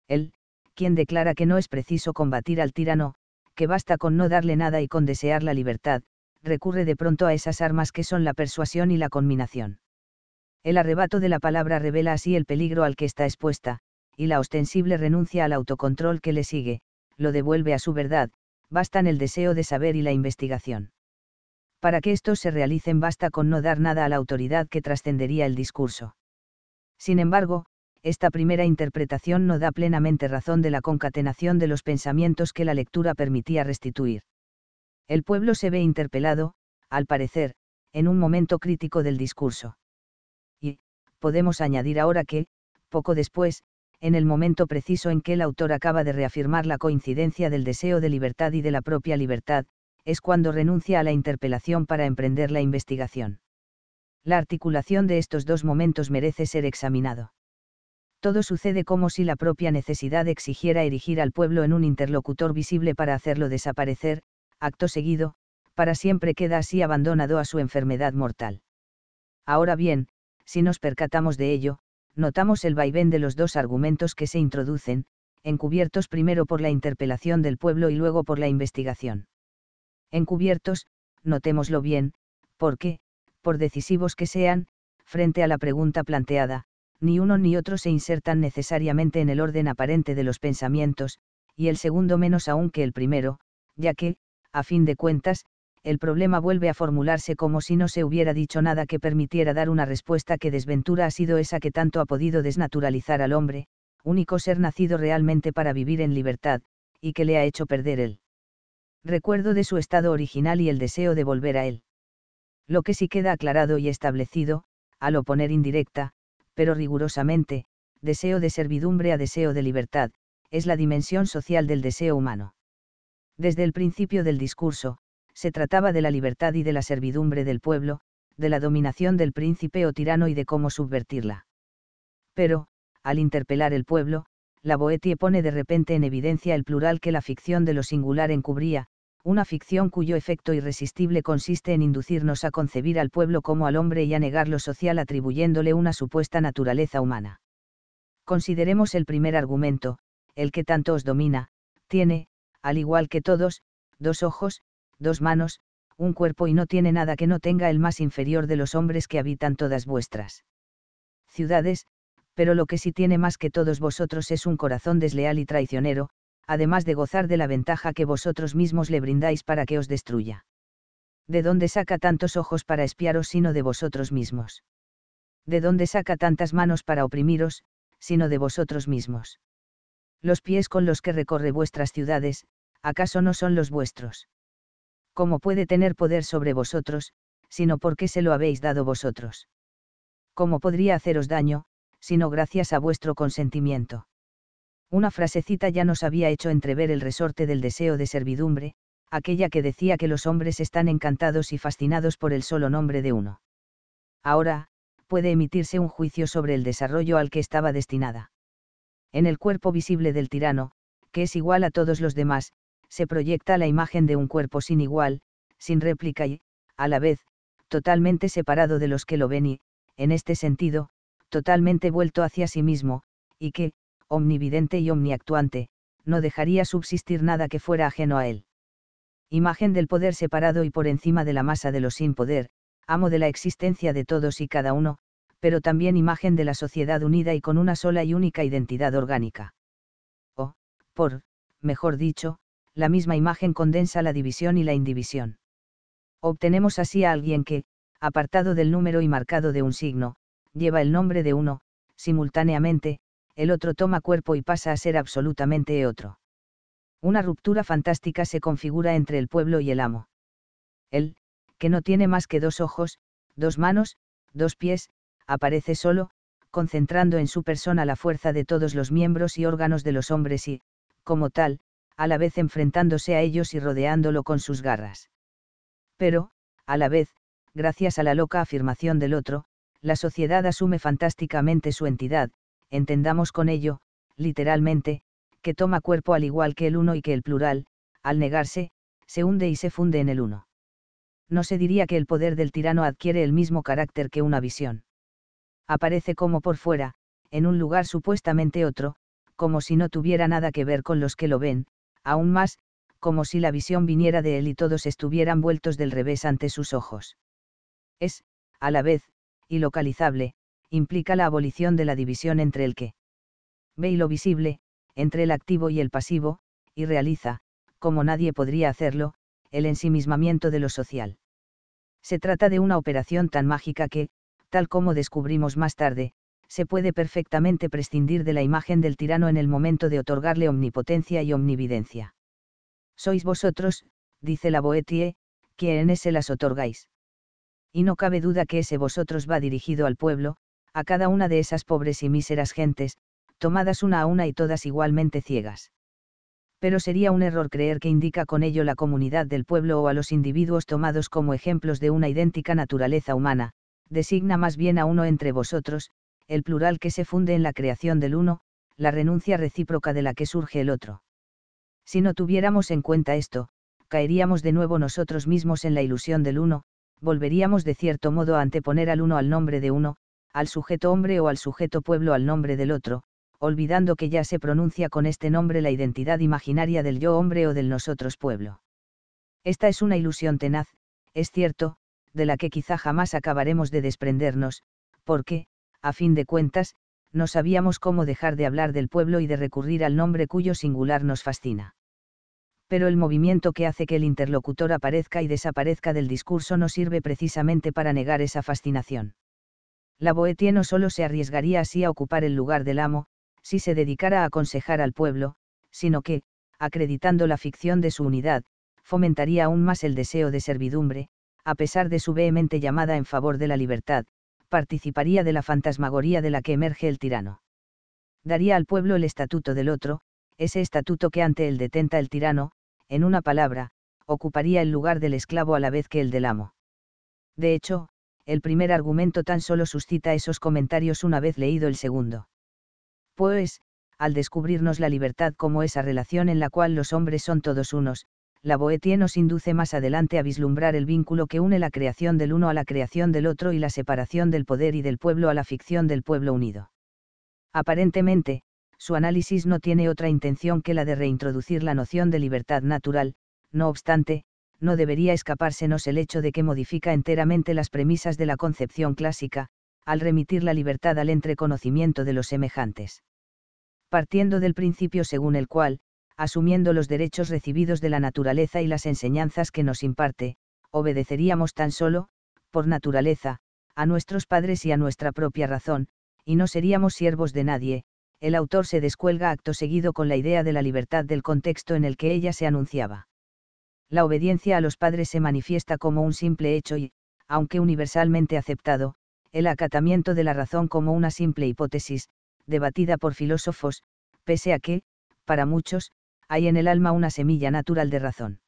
Él, quien declara que no es preciso combatir al tirano, que basta con no darle nada y con desear la libertad, recurre de pronto a esas armas que son la persuasión y la conminación. El arrebato de la palabra revela así el peligro al que está expuesta, y la ostensible renuncia al autocontrol que le sigue, lo devuelve a su verdad, Basta en el deseo de saber y la investigación. Para que estos se realicen basta con no dar nada a la autoridad que trascendería el discurso. Sin embargo, esta primera interpretación no da plenamente razón de la concatenación de los pensamientos que la lectura permitía restituir. El pueblo se ve interpelado, al parecer, en un momento crítico del discurso. Y, podemos añadir ahora que, poco después, en el momento preciso en que el autor acaba de reafirmar la coincidencia del deseo de libertad y de la propia libertad, es cuando renuncia a la interpelación para emprender la investigación. La articulación de estos dos momentos merece ser examinado todo sucede como si la propia necesidad exigiera erigir al pueblo en un interlocutor visible para hacerlo desaparecer, acto seguido, para siempre queda así abandonado a su enfermedad mortal. Ahora bien, si nos percatamos de ello, notamos el vaivén de los dos argumentos que se introducen, encubiertos primero por la interpelación del pueblo y luego por la investigación. Encubiertos, notémoslo bien, porque, por decisivos que sean, frente a la pregunta planteada, ni uno ni otro se insertan necesariamente en el orden aparente de los pensamientos, y el segundo menos aún que el primero, ya que, a fin de cuentas, el problema vuelve a formularse como si no se hubiera dicho nada que permitiera dar una respuesta que desventura ha sido esa que tanto ha podido desnaturalizar al hombre, único ser nacido realmente para vivir en libertad, y que le ha hecho perder el recuerdo de su estado original y el deseo de volver a él. Lo que sí queda aclarado y establecido, al oponer indirecta, pero rigurosamente, deseo de servidumbre a deseo de libertad, es la dimensión social del deseo humano. Desde el principio del discurso, se trataba de la libertad y de la servidumbre del pueblo, de la dominación del príncipe o tirano y de cómo subvertirla. Pero, al interpelar el pueblo, la Boetie pone de repente en evidencia el plural que la ficción de lo singular encubría, una ficción cuyo efecto irresistible consiste en inducirnos a concebir al pueblo como al hombre y a negar lo social atribuyéndole una supuesta naturaleza humana. Consideremos el primer argumento, el que tanto os domina, tiene, al igual que todos, dos ojos, dos manos, un cuerpo y no tiene nada que no tenga el más inferior de los hombres que habitan todas vuestras ciudades, pero lo que sí tiene más que todos vosotros es un corazón desleal y traicionero, además de gozar de la ventaja que vosotros mismos le brindáis para que os destruya. ¿De dónde saca tantos ojos para espiaros sino de vosotros mismos? ¿De dónde saca tantas manos para oprimiros, sino de vosotros mismos? Los pies con los que recorre vuestras ciudades, ¿acaso no son los vuestros? ¿Cómo puede tener poder sobre vosotros, sino porque se lo habéis dado vosotros? ¿Cómo podría haceros daño, sino gracias a vuestro consentimiento? Una frasecita ya nos había hecho entrever el resorte del deseo de servidumbre, aquella que decía que los hombres están encantados y fascinados por el solo nombre de uno. Ahora, puede emitirse un juicio sobre el desarrollo al que estaba destinada. En el cuerpo visible del tirano, que es igual a todos los demás, se proyecta la imagen de un cuerpo sin igual, sin réplica y, a la vez, totalmente separado de los que lo ven y, en este sentido, totalmente vuelto hacia sí mismo, y que, omnividente y omniactuante, no dejaría subsistir nada que fuera ajeno a él. Imagen del poder separado y por encima de la masa de los sin poder, amo de la existencia de todos y cada uno, pero también imagen de la sociedad unida y con una sola y única identidad orgánica. O, por, mejor dicho, la misma imagen condensa la división y la indivisión. Obtenemos así a alguien que, apartado del número y marcado de un signo, lleva el nombre de uno, simultáneamente, el otro toma cuerpo y pasa a ser absolutamente otro. Una ruptura fantástica se configura entre el pueblo y el amo. Él, que no tiene más que dos ojos, dos manos, dos pies, aparece solo, concentrando en su persona la fuerza de todos los miembros y órganos de los hombres y, como tal, a la vez enfrentándose a ellos y rodeándolo con sus garras. Pero, a la vez, gracias a la loca afirmación del otro, la sociedad asume fantásticamente su entidad, entendamos con ello, literalmente, que toma cuerpo al igual que el uno y que el plural, al negarse, se hunde y se funde en el uno. No se diría que el poder del tirano adquiere el mismo carácter que una visión. Aparece como por fuera, en un lugar supuestamente otro, como si no tuviera nada que ver con los que lo ven, aún más, como si la visión viniera de él y todos estuvieran vueltos del revés ante sus ojos. Es, a la vez, ilocalizable, implica la abolición de la división entre el que ve y lo visible, entre el activo y el pasivo, y realiza, como nadie podría hacerlo, el ensimismamiento de lo social. Se trata de una operación tan mágica que, tal como descubrimos más tarde, se puede perfectamente prescindir de la imagen del tirano en el momento de otorgarle omnipotencia y omnividencia. Sois vosotros, dice la Boetie, quienes se las otorgáis. Y no cabe duda que ese vosotros va dirigido al pueblo, a cada una de esas pobres y míseras gentes, tomadas una a una y todas igualmente ciegas. Pero sería un error creer que indica con ello la comunidad del pueblo o a los individuos tomados como ejemplos de una idéntica naturaleza humana, designa más bien a uno entre vosotros, el plural que se funde en la creación del uno, la renuncia recíproca de la que surge el otro. Si no tuviéramos en cuenta esto, caeríamos de nuevo nosotros mismos en la ilusión del uno, volveríamos de cierto modo a anteponer al uno al nombre de uno, al sujeto hombre o al sujeto pueblo al nombre del otro, olvidando que ya se pronuncia con este nombre la identidad imaginaria del yo hombre o del nosotros pueblo. Esta es una ilusión tenaz, es cierto, de la que quizá jamás acabaremos de desprendernos, porque, a fin de cuentas, no sabíamos cómo dejar de hablar del pueblo y de recurrir al nombre cuyo singular nos fascina. Pero el movimiento que hace que el interlocutor aparezca y desaparezca del discurso no sirve precisamente para negar esa fascinación la Boetie no solo se arriesgaría así a ocupar el lugar del amo, si se dedicara a aconsejar al pueblo, sino que, acreditando la ficción de su unidad, fomentaría aún más el deseo de servidumbre, a pesar de su vehemente llamada en favor de la libertad, participaría de la fantasmagoría de la que emerge el tirano. Daría al pueblo el estatuto del otro, ese estatuto que ante él detenta el tirano, en una palabra, ocuparía el lugar del esclavo a la vez que el del amo. De hecho, el primer argumento tan solo suscita esos comentarios una vez leído el segundo. Pues, al descubrirnos la libertad como esa relación en la cual los hombres son todos unos, la Boétie nos induce más adelante a vislumbrar el vínculo que une la creación del uno a la creación del otro y la separación del poder y del pueblo a la ficción del pueblo unido. Aparentemente, su análisis no tiene otra intención que la de reintroducir la noción de libertad natural, no obstante, no debería escapársenos el hecho de que modifica enteramente las premisas de la concepción clásica, al remitir la libertad al entreconocimiento de los semejantes. Partiendo del principio según el cual, asumiendo los derechos recibidos de la naturaleza y las enseñanzas que nos imparte, obedeceríamos tan solo, por naturaleza, a nuestros padres y a nuestra propia razón, y no seríamos siervos de nadie, el autor se descuelga acto seguido con la idea de la libertad del contexto en el que ella se anunciaba la obediencia a los padres se manifiesta como un simple hecho y, aunque universalmente aceptado, el acatamiento de la razón como una simple hipótesis, debatida por filósofos, pese a que, para muchos, hay en el alma una semilla natural de razón.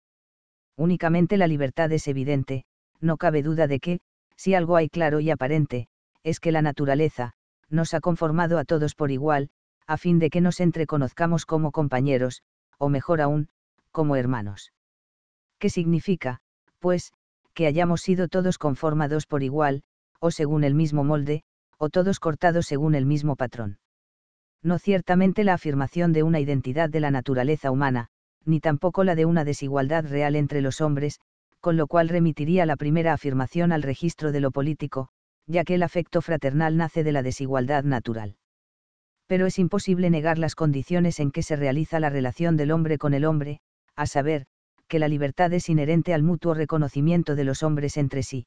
Únicamente la libertad es evidente, no cabe duda de que, si algo hay claro y aparente, es que la naturaleza, nos ha conformado a todos por igual, a fin de que nos entreconozcamos como compañeros, o mejor aún, como hermanos. ¿Qué significa, pues, que hayamos sido todos conformados por igual, o según el mismo molde, o todos cortados según el mismo patrón. No ciertamente la afirmación de una identidad de la naturaleza humana, ni tampoco la de una desigualdad real entre los hombres, con lo cual remitiría la primera afirmación al registro de lo político, ya que el afecto fraternal nace de la desigualdad natural. Pero es imposible negar las condiciones en que se realiza la relación del hombre con el hombre, a saber, que la libertad es inherente al mutuo reconocimiento de los hombres entre sí.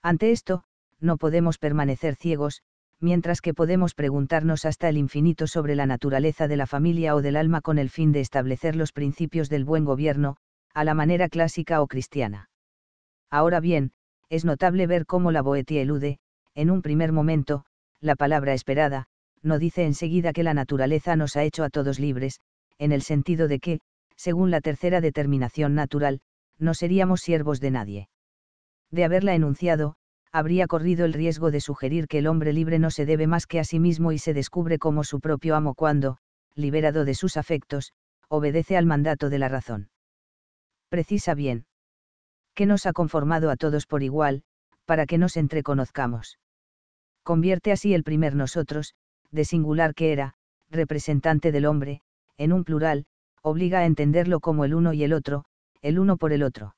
Ante esto, no podemos permanecer ciegos, mientras que podemos preguntarnos hasta el infinito sobre la naturaleza de la familia o del alma con el fin de establecer los principios del buen gobierno, a la manera clásica o cristiana. Ahora bien, es notable ver cómo la boetía elude, en un primer momento, la palabra esperada, no dice enseguida que la naturaleza nos ha hecho a todos libres, en el sentido de que, según la tercera determinación natural, no seríamos siervos de nadie. De haberla enunciado, habría corrido el riesgo de sugerir que el hombre libre no se debe más que a sí mismo y se descubre como su propio amo cuando, liberado de sus afectos, obedece al mandato de la razón. Precisa bien. Que nos ha conformado a todos por igual, para que nos entreconozcamos. Convierte así el primer nosotros, de singular que era, representante del hombre, en un plural, obliga a entenderlo como el uno y el otro, el uno por el otro.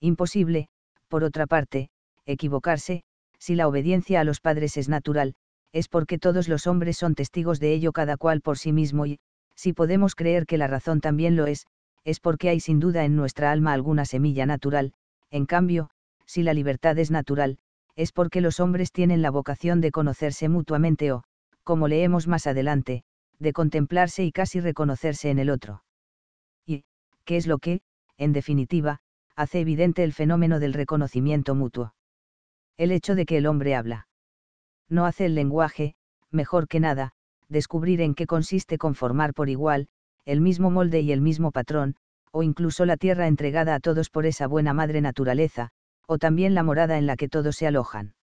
Imposible, por otra parte, equivocarse, si la obediencia a los padres es natural, es porque todos los hombres son testigos de ello cada cual por sí mismo y, si podemos creer que la razón también lo es, es porque hay sin duda en nuestra alma alguna semilla natural, en cambio, si la libertad es natural, es porque los hombres tienen la vocación de conocerse mutuamente o, como leemos más adelante, de contemplarse y casi reconocerse en el otro. Y, ¿qué es lo que, en definitiva, hace evidente el fenómeno del reconocimiento mutuo? El hecho de que el hombre habla. No hace el lenguaje, mejor que nada, descubrir en qué consiste conformar por igual, el mismo molde y el mismo patrón, o incluso la tierra entregada a todos por esa buena madre naturaleza, o también la morada en la que todos se alojan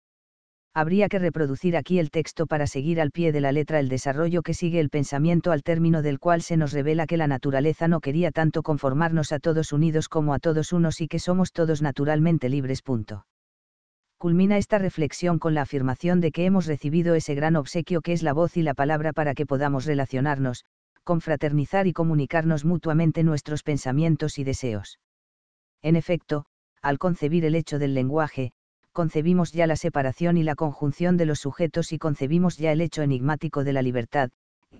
habría que reproducir aquí el texto para seguir al pie de la letra el desarrollo que sigue el pensamiento al término del cual se nos revela que la naturaleza no quería tanto conformarnos a todos unidos como a todos unos y que somos todos naturalmente libres. Culmina esta reflexión con la afirmación de que hemos recibido ese gran obsequio que es la voz y la palabra para que podamos relacionarnos, confraternizar y comunicarnos mutuamente nuestros pensamientos y deseos. En efecto, al concebir el hecho del lenguaje, concebimos ya la separación y la conjunción de los sujetos y concebimos ya el hecho enigmático de la libertad,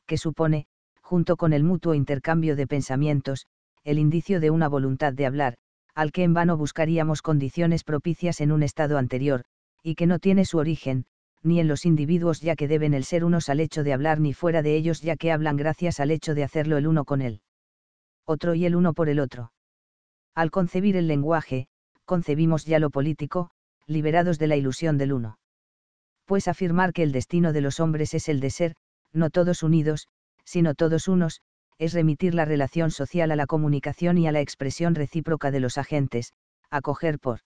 que supone, junto con el mutuo intercambio de pensamientos, el indicio de una voluntad de hablar, al que en vano buscaríamos condiciones propicias en un estado anterior, y que no tiene su origen, ni en los individuos ya que deben el ser unos al hecho de hablar ni fuera de ellos ya que hablan gracias al hecho de hacerlo el uno con el otro y el uno por el otro. Al concebir el lenguaje, concebimos ya lo político, liberados de la ilusión del uno. Pues afirmar que el destino de los hombres es el de ser, no todos unidos, sino todos unos, es remitir la relación social a la comunicación y a la expresión recíproca de los agentes, acoger por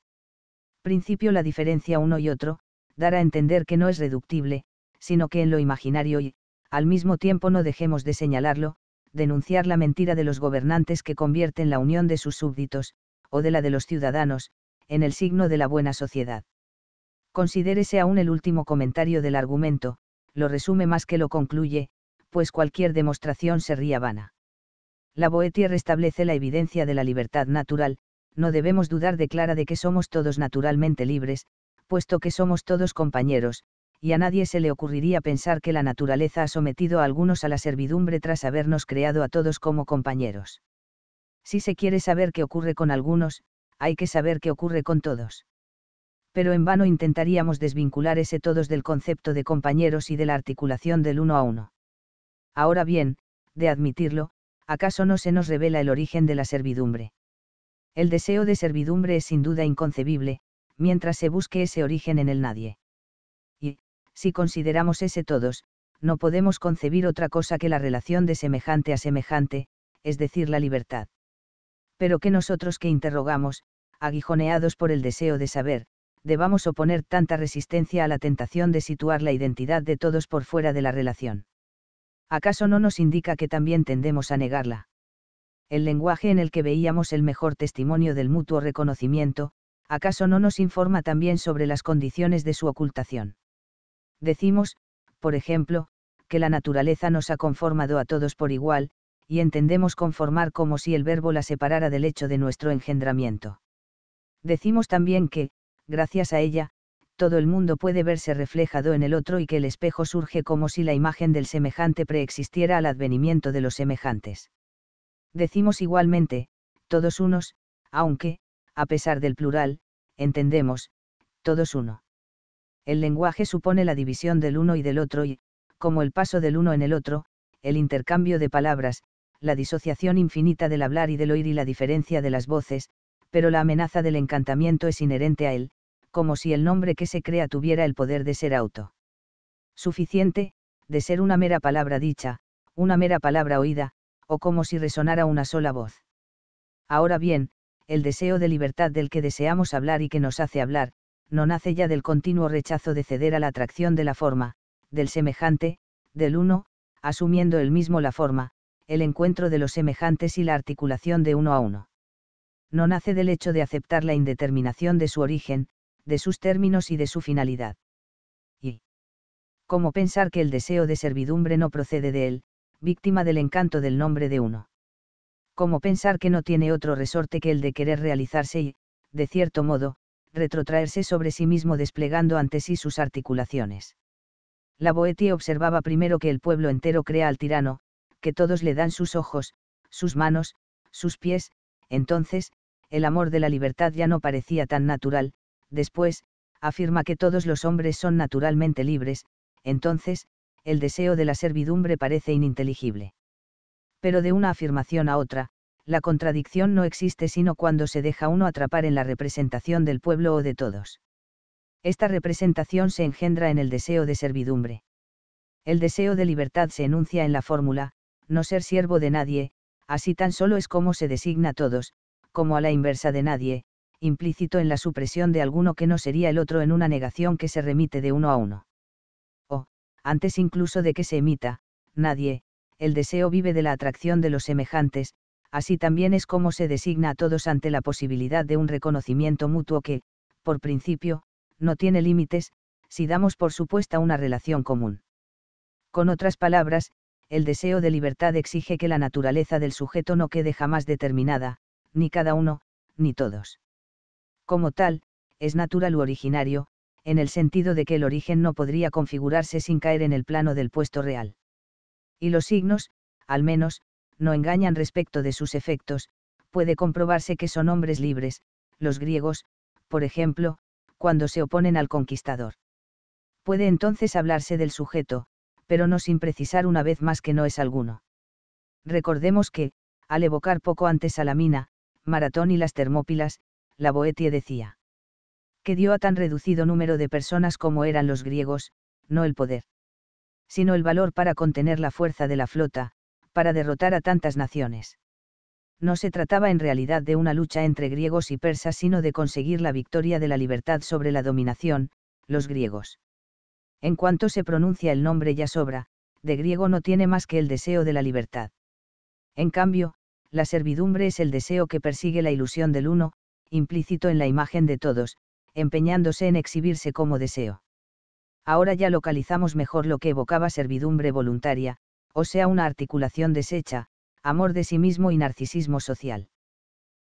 principio la diferencia uno y otro, dar a entender que no es reductible, sino que en lo imaginario y, al mismo tiempo no dejemos de señalarlo, denunciar la mentira de los gobernantes que convierten la unión de sus súbditos, o de la de los ciudadanos, en el signo de la buena sociedad. Considérese aún el último comentario del argumento, lo resume más que lo concluye, pues cualquier demostración sería vana. La Boetia restablece la evidencia de la libertad natural, no debemos dudar de Clara de que somos todos naturalmente libres, puesto que somos todos compañeros, y a nadie se le ocurriría pensar que la naturaleza ha sometido a algunos a la servidumbre tras habernos creado a todos como compañeros. Si se quiere saber qué ocurre con algunos, hay que saber qué ocurre con todos. Pero en vano intentaríamos desvincular ese todos del concepto de compañeros y de la articulación del uno a uno. Ahora bien, de admitirlo, ¿acaso no se nos revela el origen de la servidumbre? El deseo de servidumbre es sin duda inconcebible, mientras se busque ese origen en el nadie. Y, si consideramos ese todos, no podemos concebir otra cosa que la relación de semejante a semejante, es decir, la libertad pero que nosotros que interrogamos, aguijoneados por el deseo de saber, debamos oponer tanta resistencia a la tentación de situar la identidad de todos por fuera de la relación. ¿Acaso no nos indica que también tendemos a negarla? El lenguaje en el que veíamos el mejor testimonio del mutuo reconocimiento, ¿acaso no nos informa también sobre las condiciones de su ocultación? Decimos, por ejemplo, que la naturaleza nos ha conformado a todos por igual, y entendemos conformar como si el verbo la separara del hecho de nuestro engendramiento. Decimos también que, gracias a ella, todo el mundo puede verse reflejado en el otro y que el espejo surge como si la imagen del semejante preexistiera al advenimiento de los semejantes. Decimos igualmente, todos unos, aunque, a pesar del plural, entendemos, todos uno. El lenguaje supone la división del uno y del otro y, como el paso del uno en el otro, el intercambio de palabras, la disociación infinita del hablar y del oír y la diferencia de las voces, pero la amenaza del encantamiento es inherente a él, como si el nombre que se crea tuviera el poder de ser auto. Suficiente, de ser una mera palabra dicha, una mera palabra oída, o como si resonara una sola voz. Ahora bien, el deseo de libertad del que deseamos hablar y que nos hace hablar, no nace ya del continuo rechazo de ceder a la atracción de la forma, del semejante, del uno, asumiendo el mismo la forma, el encuentro de los semejantes y la articulación de uno a uno. No nace del hecho de aceptar la indeterminación de su origen, de sus términos y de su finalidad. Y. ¿Cómo pensar que el deseo de servidumbre no procede de él, víctima del encanto del nombre de uno? ¿Cómo pensar que no tiene otro resorte que el de querer realizarse y, de cierto modo, retrotraerse sobre sí mismo desplegando ante sí sus articulaciones? La Boetie observaba primero que el pueblo entero crea al tirano, que todos le dan sus ojos, sus manos, sus pies, entonces, el amor de la libertad ya no parecía tan natural, después, afirma que todos los hombres son naturalmente libres, entonces, el deseo de la servidumbre parece ininteligible. Pero de una afirmación a otra, la contradicción no existe sino cuando se deja uno atrapar en la representación del pueblo o de todos. Esta representación se engendra en el deseo de servidumbre. El deseo de libertad se enuncia en la fórmula, no ser siervo de nadie, así tan solo es como se designa a todos, como a la inversa de nadie, implícito en la supresión de alguno que no sería el otro en una negación que se remite de uno a uno. O, antes incluso de que se emita, nadie, el deseo vive de la atracción de los semejantes, así también es como se designa a todos ante la posibilidad de un reconocimiento mutuo que, por principio, no tiene límites, si damos por supuesta una relación común. Con otras palabras, el deseo de libertad exige que la naturaleza del sujeto no quede jamás determinada, ni cada uno, ni todos. Como tal, es natural u originario, en el sentido de que el origen no podría configurarse sin caer en el plano del puesto real. Y los signos, al menos, no engañan respecto de sus efectos, puede comprobarse que son hombres libres, los griegos, por ejemplo, cuando se oponen al conquistador. Puede entonces hablarse del sujeto, pero no sin precisar una vez más que no es alguno. Recordemos que, al evocar poco antes a la mina, Maratón y las Termópilas, la Boetie decía. Que dio a tan reducido número de personas como eran los griegos, no el poder. Sino el valor para contener la fuerza de la flota, para derrotar a tantas naciones. No se trataba en realidad de una lucha entre griegos y persas, sino de conseguir la victoria de la libertad sobre la dominación, los griegos. En cuanto se pronuncia el nombre ya sobra, de griego no tiene más que el deseo de la libertad. En cambio, la servidumbre es el deseo que persigue la ilusión del uno, implícito en la imagen de todos, empeñándose en exhibirse como deseo. Ahora ya localizamos mejor lo que evocaba servidumbre voluntaria, o sea, una articulación deshecha, amor de sí mismo y narcisismo social.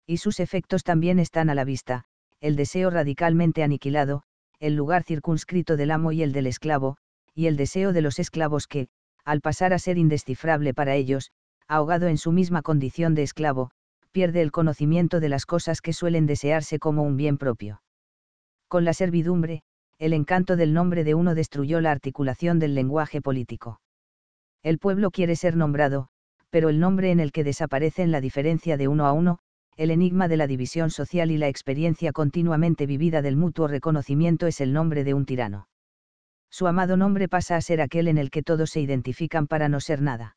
Y sus efectos también están a la vista, el deseo radicalmente aniquilado, el lugar circunscrito del amo y el del esclavo, y el deseo de los esclavos que, al pasar a ser indescifrable para ellos, ahogado en su misma condición de esclavo, pierde el conocimiento de las cosas que suelen desearse como un bien propio. Con la servidumbre, el encanto del nombre de uno destruyó la articulación del lenguaje político. El pueblo quiere ser nombrado, pero el nombre en el que desaparecen la diferencia de uno a uno, el enigma de la división social y la experiencia continuamente vivida del mutuo reconocimiento es el nombre de un tirano. Su amado nombre pasa a ser aquel en el que todos se identifican para no ser nada.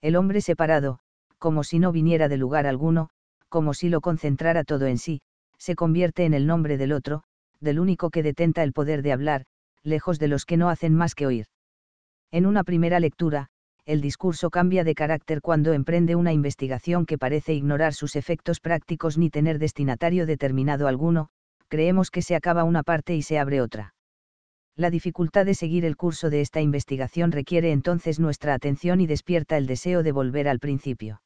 El hombre separado, como si no viniera de lugar alguno, como si lo concentrara todo en sí, se convierte en el nombre del otro, del único que detenta el poder de hablar, lejos de los que no hacen más que oír. En una primera lectura, el discurso cambia de carácter cuando emprende una investigación que parece ignorar sus efectos prácticos ni tener destinatario determinado alguno, creemos que se acaba una parte y se abre otra. La dificultad de seguir el curso de esta investigación requiere entonces nuestra atención y despierta el deseo de volver al principio.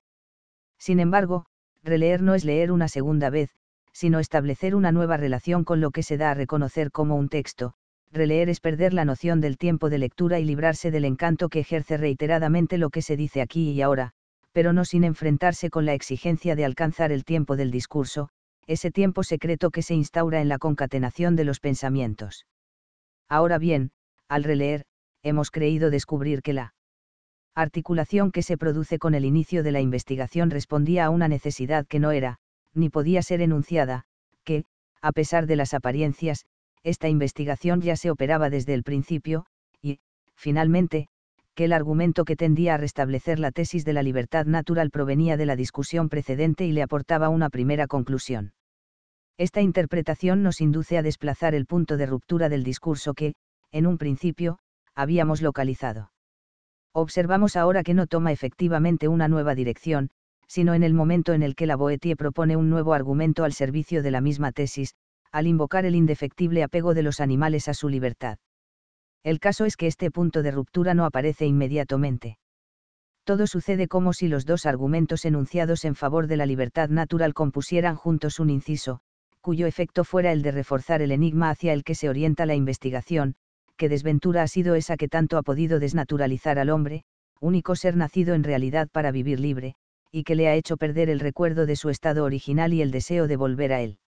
Sin embargo, releer no es leer una segunda vez, sino establecer una nueva relación con lo que se da a reconocer como un texto, releer es perder la noción del tiempo de lectura y librarse del encanto que ejerce reiteradamente lo que se dice aquí y ahora, pero no sin enfrentarse con la exigencia de alcanzar el tiempo del discurso, ese tiempo secreto que se instaura en la concatenación de los pensamientos. Ahora bien, al releer, hemos creído descubrir que la articulación que se produce con el inicio de la investigación respondía a una necesidad que no era, ni podía ser enunciada, que, a pesar de las apariencias, esta investigación ya se operaba desde el principio, y, finalmente, que el argumento que tendía a restablecer la tesis de la libertad natural provenía de la discusión precedente y le aportaba una primera conclusión. Esta interpretación nos induce a desplazar el punto de ruptura del discurso que, en un principio, habíamos localizado. Observamos ahora que no toma efectivamente una nueva dirección, sino en el momento en el que la Boetie propone un nuevo argumento al servicio de la misma tesis, al invocar el indefectible apego de los animales a su libertad. El caso es que este punto de ruptura no aparece inmediatamente. Todo sucede como si los dos argumentos enunciados en favor de la libertad natural compusieran juntos un inciso, cuyo efecto fuera el de reforzar el enigma hacia el que se orienta la investigación, que desventura ha sido esa que tanto ha podido desnaturalizar al hombre, único ser nacido en realidad para vivir libre, y que le ha hecho perder el recuerdo de su estado original y el deseo de volver a él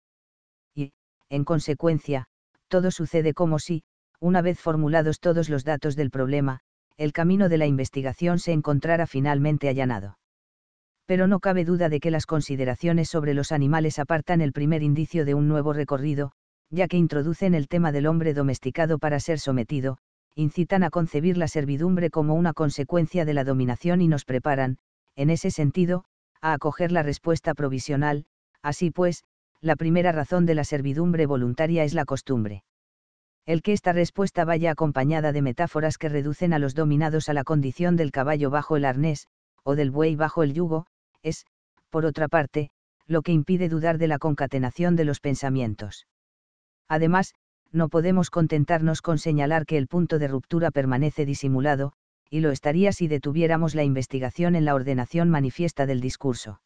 en consecuencia, todo sucede como si, una vez formulados todos los datos del problema, el camino de la investigación se encontrara finalmente allanado. Pero no cabe duda de que las consideraciones sobre los animales apartan el primer indicio de un nuevo recorrido, ya que introducen el tema del hombre domesticado para ser sometido, incitan a concebir la servidumbre como una consecuencia de la dominación y nos preparan, en ese sentido, a acoger la respuesta provisional, así pues, la primera razón de la servidumbre voluntaria es la costumbre. El que esta respuesta vaya acompañada de metáforas que reducen a los dominados a la condición del caballo bajo el arnés, o del buey bajo el yugo, es, por otra parte, lo que impide dudar de la concatenación de los pensamientos. Además, no podemos contentarnos con señalar que el punto de ruptura permanece disimulado, y lo estaría si detuviéramos la investigación en la ordenación manifiesta del discurso.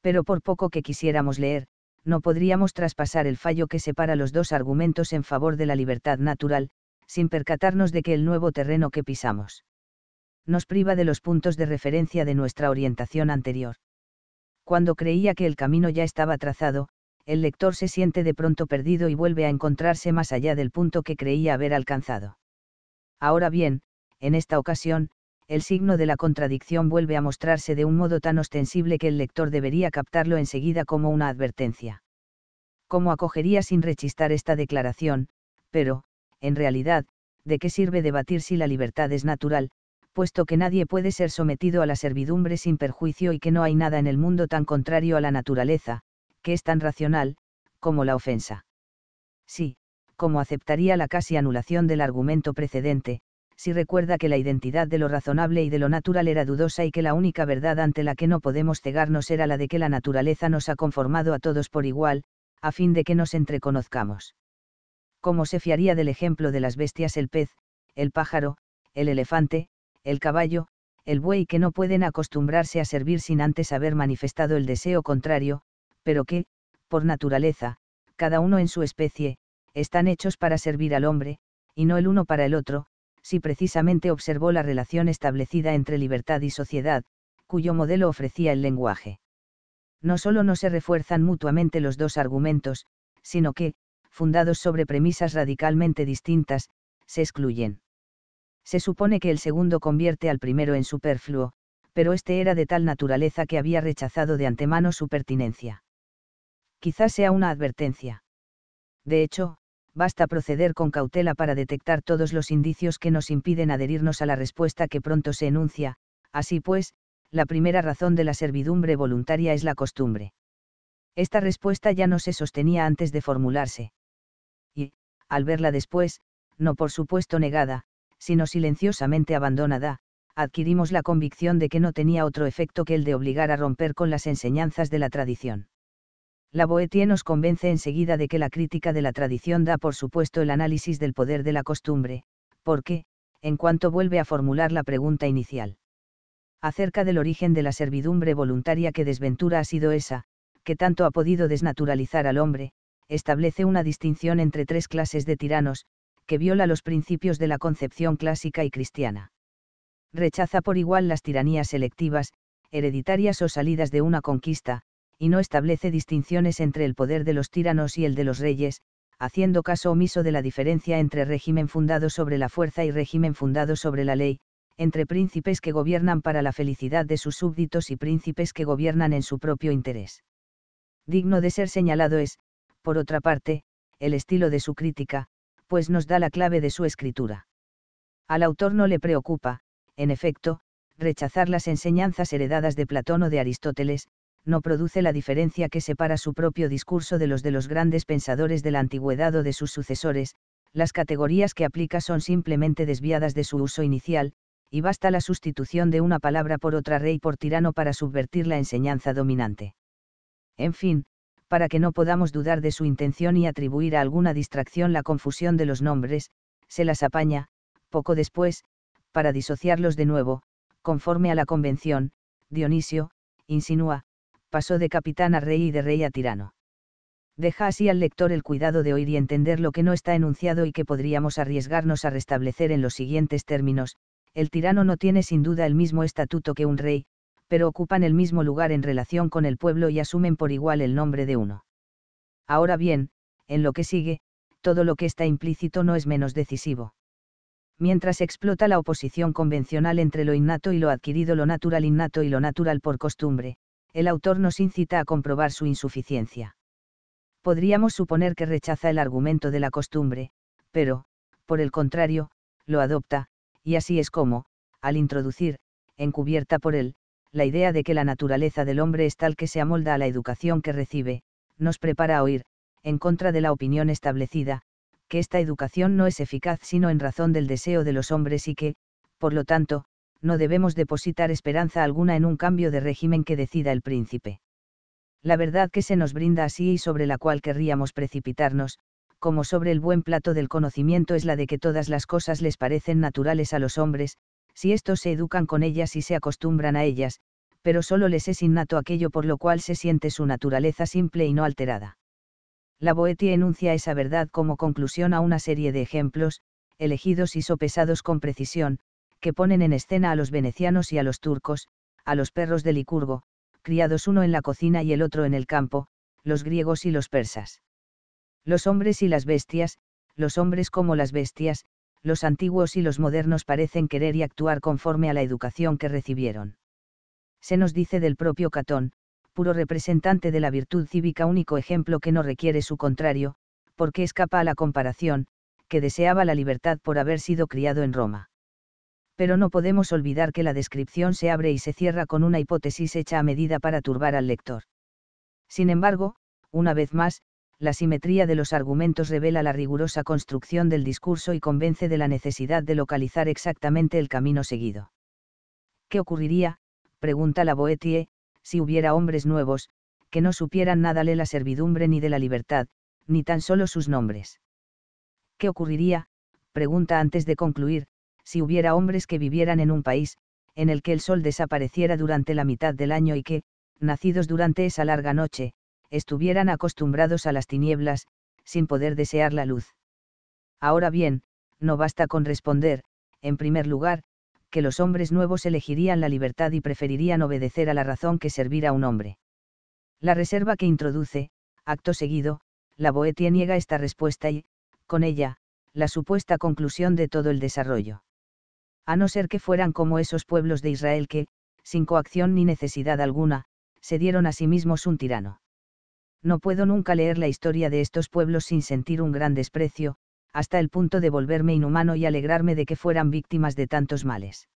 Pero por poco que quisiéramos leer, no podríamos traspasar el fallo que separa los dos argumentos en favor de la libertad natural, sin percatarnos de que el nuevo terreno que pisamos nos priva de los puntos de referencia de nuestra orientación anterior. Cuando creía que el camino ya estaba trazado, el lector se siente de pronto perdido y vuelve a encontrarse más allá del punto que creía haber alcanzado. Ahora bien, en esta ocasión, el signo de la contradicción vuelve a mostrarse de un modo tan ostensible que el lector debería captarlo enseguida como una advertencia. ¿Cómo acogería sin rechistar esta declaración? Pero, en realidad, ¿de qué sirve debatir si la libertad es natural, puesto que nadie puede ser sometido a la servidumbre sin perjuicio y que no hay nada en el mundo tan contrario a la naturaleza, que es tan racional, como la ofensa? Sí, como aceptaría la casi anulación del argumento precedente, si recuerda que la identidad de lo razonable y de lo natural era dudosa y que la única verdad ante la que no podemos cegarnos era la de que la naturaleza nos ha conformado a todos por igual, a fin de que nos entreconozcamos. ¿Cómo se fiaría del ejemplo de las bestias el pez, el pájaro, el elefante, el caballo, el buey que no pueden acostumbrarse a servir sin antes haber manifestado el deseo contrario, pero que, por naturaleza, cada uno en su especie, están hechos para servir al hombre, y no el uno para el otro, si precisamente observó la relación establecida entre libertad y sociedad, cuyo modelo ofrecía el lenguaje. No solo no se refuerzan mutuamente los dos argumentos, sino que, fundados sobre premisas radicalmente distintas, se excluyen. Se supone que el segundo convierte al primero en superfluo, pero este era de tal naturaleza que había rechazado de antemano su pertinencia. Quizás sea una advertencia. De hecho, basta proceder con cautela para detectar todos los indicios que nos impiden adherirnos a la respuesta que pronto se enuncia, así pues, la primera razón de la servidumbre voluntaria es la costumbre. Esta respuesta ya no se sostenía antes de formularse. Y, al verla después, no por supuesto negada, sino silenciosamente abandonada, adquirimos la convicción de que no tenía otro efecto que el de obligar a romper con las enseñanzas de la tradición la Boetie nos convence enseguida de que la crítica de la tradición da por supuesto el análisis del poder de la costumbre, porque, en cuanto vuelve a formular la pregunta inicial acerca del origen de la servidumbre voluntaria que desventura ha sido esa, que tanto ha podido desnaturalizar al hombre, establece una distinción entre tres clases de tiranos, que viola los principios de la concepción clásica y cristiana. Rechaza por igual las tiranías selectivas, hereditarias o salidas de una conquista, y no establece distinciones entre el poder de los tiranos y el de los reyes, haciendo caso omiso de la diferencia entre régimen fundado sobre la fuerza y régimen fundado sobre la ley, entre príncipes que gobiernan para la felicidad de sus súbditos y príncipes que gobiernan en su propio interés. Digno de ser señalado es, por otra parte, el estilo de su crítica, pues nos da la clave de su escritura. Al autor no le preocupa, en efecto, rechazar las enseñanzas heredadas de Platón o de Aristóteles, no produce la diferencia que separa su propio discurso de los de los grandes pensadores de la antigüedad o de sus sucesores, las categorías que aplica son simplemente desviadas de su uso inicial, y basta la sustitución de una palabra por otra rey por tirano para subvertir la enseñanza dominante. En fin, para que no podamos dudar de su intención y atribuir a alguna distracción la confusión de los nombres, se las apaña, poco después, para disociarlos de nuevo, conforme a la convención, Dionisio, insinúa, pasó de capitán a rey y de rey a tirano. Deja así al lector el cuidado de oír y entender lo que no está enunciado y que podríamos arriesgarnos a restablecer en los siguientes términos, el tirano no tiene sin duda el mismo estatuto que un rey, pero ocupan el mismo lugar en relación con el pueblo y asumen por igual el nombre de uno. Ahora bien, en lo que sigue, todo lo que está implícito no es menos decisivo. Mientras explota la oposición convencional entre lo innato y lo adquirido, lo natural innato y lo natural por costumbre, el autor nos incita a comprobar su insuficiencia. Podríamos suponer que rechaza el argumento de la costumbre, pero, por el contrario, lo adopta, y así es como, al introducir, encubierta por él, la idea de que la naturaleza del hombre es tal que se amolda a la educación que recibe, nos prepara a oír, en contra de la opinión establecida, que esta educación no es eficaz sino en razón del deseo de los hombres y que, por lo tanto, no debemos depositar esperanza alguna en un cambio de régimen que decida el príncipe. La verdad que se nos brinda así y sobre la cual querríamos precipitarnos, como sobre el buen plato del conocimiento es la de que todas las cosas les parecen naturales a los hombres, si estos se educan con ellas y se acostumbran a ellas, pero solo les es innato aquello por lo cual se siente su naturaleza simple y no alterada. La Boetia enuncia esa verdad como conclusión a una serie de ejemplos, elegidos y sopesados con precisión, que ponen en escena a los venecianos y a los turcos, a los perros de Licurgo, criados uno en la cocina y el otro en el campo, los griegos y los persas. Los hombres y las bestias, los hombres como las bestias, los antiguos y los modernos parecen querer y actuar conforme a la educación que recibieron. Se nos dice del propio Catón, puro representante de la virtud cívica único ejemplo que no requiere su contrario, porque escapa a la comparación, que deseaba la libertad por haber sido criado en Roma pero no podemos olvidar que la descripción se abre y se cierra con una hipótesis hecha a medida para turbar al lector. Sin embargo, una vez más, la simetría de los argumentos revela la rigurosa construcción del discurso y convence de la necesidad de localizar exactamente el camino seguido. ¿Qué ocurriría? pregunta la Boetie, si hubiera hombres nuevos, que no supieran nada de la servidumbre ni de la libertad, ni tan solo sus nombres. ¿Qué ocurriría? pregunta antes de concluir, si hubiera hombres que vivieran en un país, en el que el sol desapareciera durante la mitad del año y que, nacidos durante esa larga noche, estuvieran acostumbrados a las tinieblas, sin poder desear la luz. Ahora bien, no basta con responder, en primer lugar, que los hombres nuevos elegirían la libertad y preferirían obedecer a la razón que servir a un hombre. La reserva que introduce, acto seguido, la Boetia niega esta respuesta y, con ella, la supuesta conclusión de todo el desarrollo a no ser que fueran como esos pueblos de Israel que, sin coacción ni necesidad alguna, se dieron a sí mismos un tirano. No puedo nunca leer la historia de estos pueblos sin sentir un gran desprecio, hasta el punto de volverme inhumano y alegrarme de que fueran víctimas de tantos males.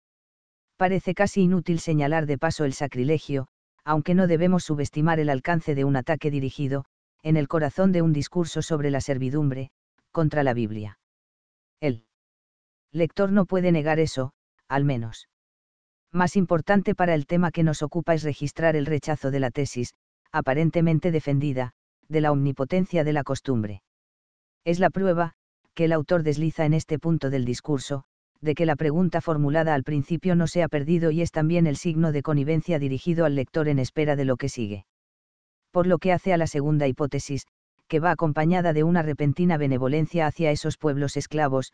Parece casi inútil señalar de paso el sacrilegio, aunque no debemos subestimar el alcance de un ataque dirigido, en el corazón de un discurso sobre la servidumbre, contra la Biblia. El lector no puede negar eso, al menos. Más importante para el tema que nos ocupa es registrar el rechazo de la tesis, aparentemente defendida, de la omnipotencia de la costumbre. Es la prueba, que el autor desliza en este punto del discurso, de que la pregunta formulada al principio no se ha perdido y es también el signo de connivencia dirigido al lector en espera de lo que sigue. Por lo que hace a la segunda hipótesis, que va acompañada de una repentina benevolencia hacia esos pueblos esclavos,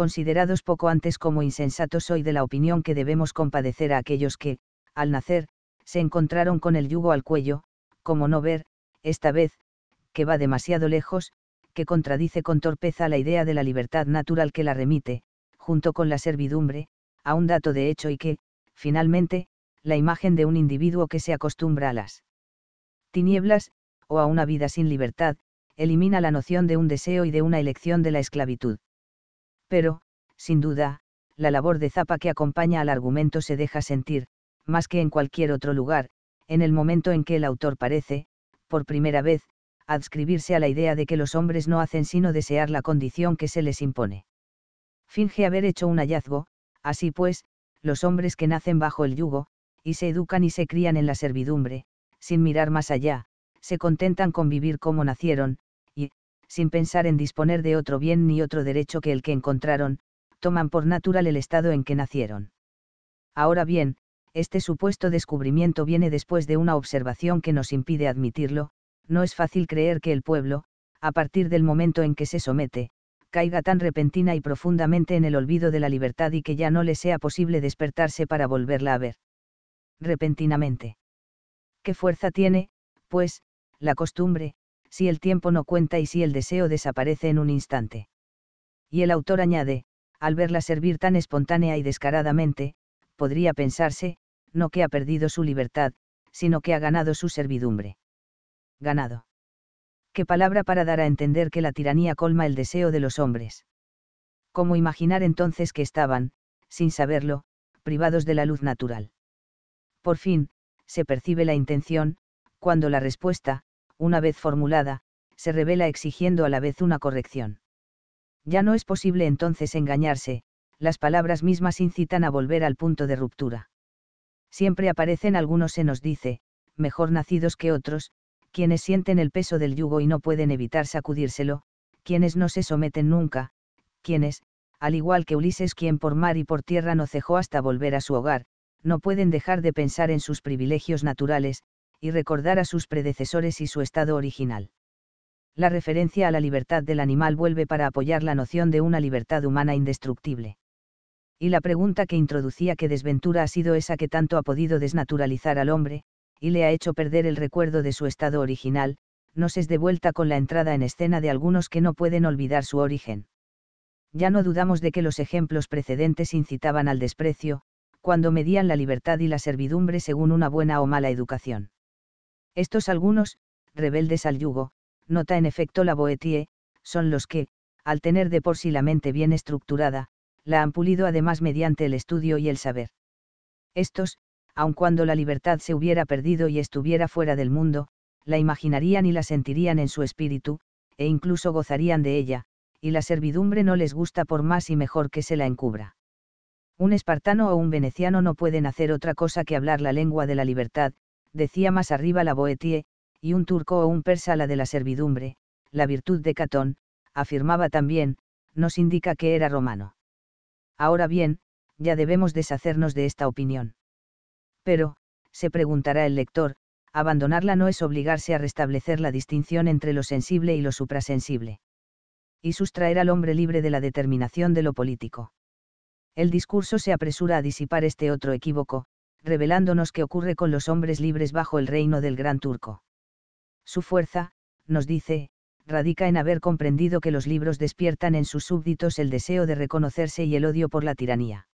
considerados poco antes como insensatos, soy de la opinión que debemos compadecer a aquellos que, al nacer, se encontraron con el yugo al cuello, como no ver, esta vez, que va demasiado lejos, que contradice con torpeza la idea de la libertad natural que la remite, junto con la servidumbre, a un dato de hecho y que, finalmente, la imagen de un individuo que se acostumbra a las tinieblas, o a una vida sin libertad, elimina la noción de un deseo y de una elección de la esclavitud. Pero, sin duda, la labor de Zapa que acompaña al argumento se deja sentir, más que en cualquier otro lugar, en el momento en que el autor parece, por primera vez, adscribirse a la idea de que los hombres no hacen sino desear la condición que se les impone. Finge haber hecho un hallazgo, así pues, los hombres que nacen bajo el yugo, y se educan y se crían en la servidumbre, sin mirar más allá, se contentan con vivir como nacieron, sin pensar en disponer de otro bien ni otro derecho que el que encontraron, toman por natural el estado en que nacieron. Ahora bien, este supuesto descubrimiento viene después de una observación que nos impide admitirlo, no es fácil creer que el pueblo, a partir del momento en que se somete, caiga tan repentina y profundamente en el olvido de la libertad y que ya no le sea posible despertarse para volverla a ver. Repentinamente. ¿Qué fuerza tiene, pues, la costumbre, si el tiempo no cuenta y si el deseo desaparece en un instante. Y el autor añade, al verla servir tan espontánea y descaradamente, podría pensarse, no que ha perdido su libertad, sino que ha ganado su servidumbre. Ganado. Qué palabra para dar a entender que la tiranía colma el deseo de los hombres. ¿Cómo imaginar entonces que estaban, sin saberlo, privados de la luz natural? Por fin, se percibe la intención, cuando la respuesta, una vez formulada, se revela exigiendo a la vez una corrección. Ya no es posible entonces engañarse, las palabras mismas incitan a volver al punto de ruptura. Siempre aparecen algunos, se nos dice, mejor nacidos que otros, quienes sienten el peso del yugo y no pueden evitar sacudírselo, quienes no se someten nunca, quienes, al igual que Ulises quien por mar y por tierra no cejó hasta volver a su hogar, no pueden dejar de pensar en sus privilegios naturales, y recordar a sus predecesores y su estado original. La referencia a la libertad del animal vuelve para apoyar la noción de una libertad humana indestructible. Y la pregunta que introducía qué desventura ha sido esa que tanto ha podido desnaturalizar al hombre, y le ha hecho perder el recuerdo de su estado original, nos es devuelta con la entrada en escena de algunos que no pueden olvidar su origen. Ya no dudamos de que los ejemplos precedentes incitaban al desprecio, cuando medían la libertad y la servidumbre según una buena o mala educación. Estos algunos, rebeldes al yugo, nota en efecto la Boetie, son los que, al tener de por sí la mente bien estructurada, la han pulido además mediante el estudio y el saber. Estos, aun cuando la libertad se hubiera perdido y estuviera fuera del mundo, la imaginarían y la sentirían en su espíritu, e incluso gozarían de ella, y la servidumbre no les gusta por más y mejor que se la encubra. Un espartano o un veneciano no pueden hacer otra cosa que hablar la lengua de la libertad, decía más arriba la Boetie, y un turco o un persa la de la servidumbre, la virtud de Catón, afirmaba también, nos indica que era romano. Ahora bien, ya debemos deshacernos de esta opinión. Pero, se preguntará el lector, abandonarla no es obligarse a restablecer la distinción entre lo sensible y lo suprasensible. Y sustraer al hombre libre de la determinación de lo político. El discurso se apresura a disipar este otro equívoco, revelándonos qué ocurre con los hombres libres bajo el reino del gran turco. Su fuerza, nos dice, radica en haber comprendido que los libros despiertan en sus súbditos el deseo de reconocerse y el odio por la tiranía.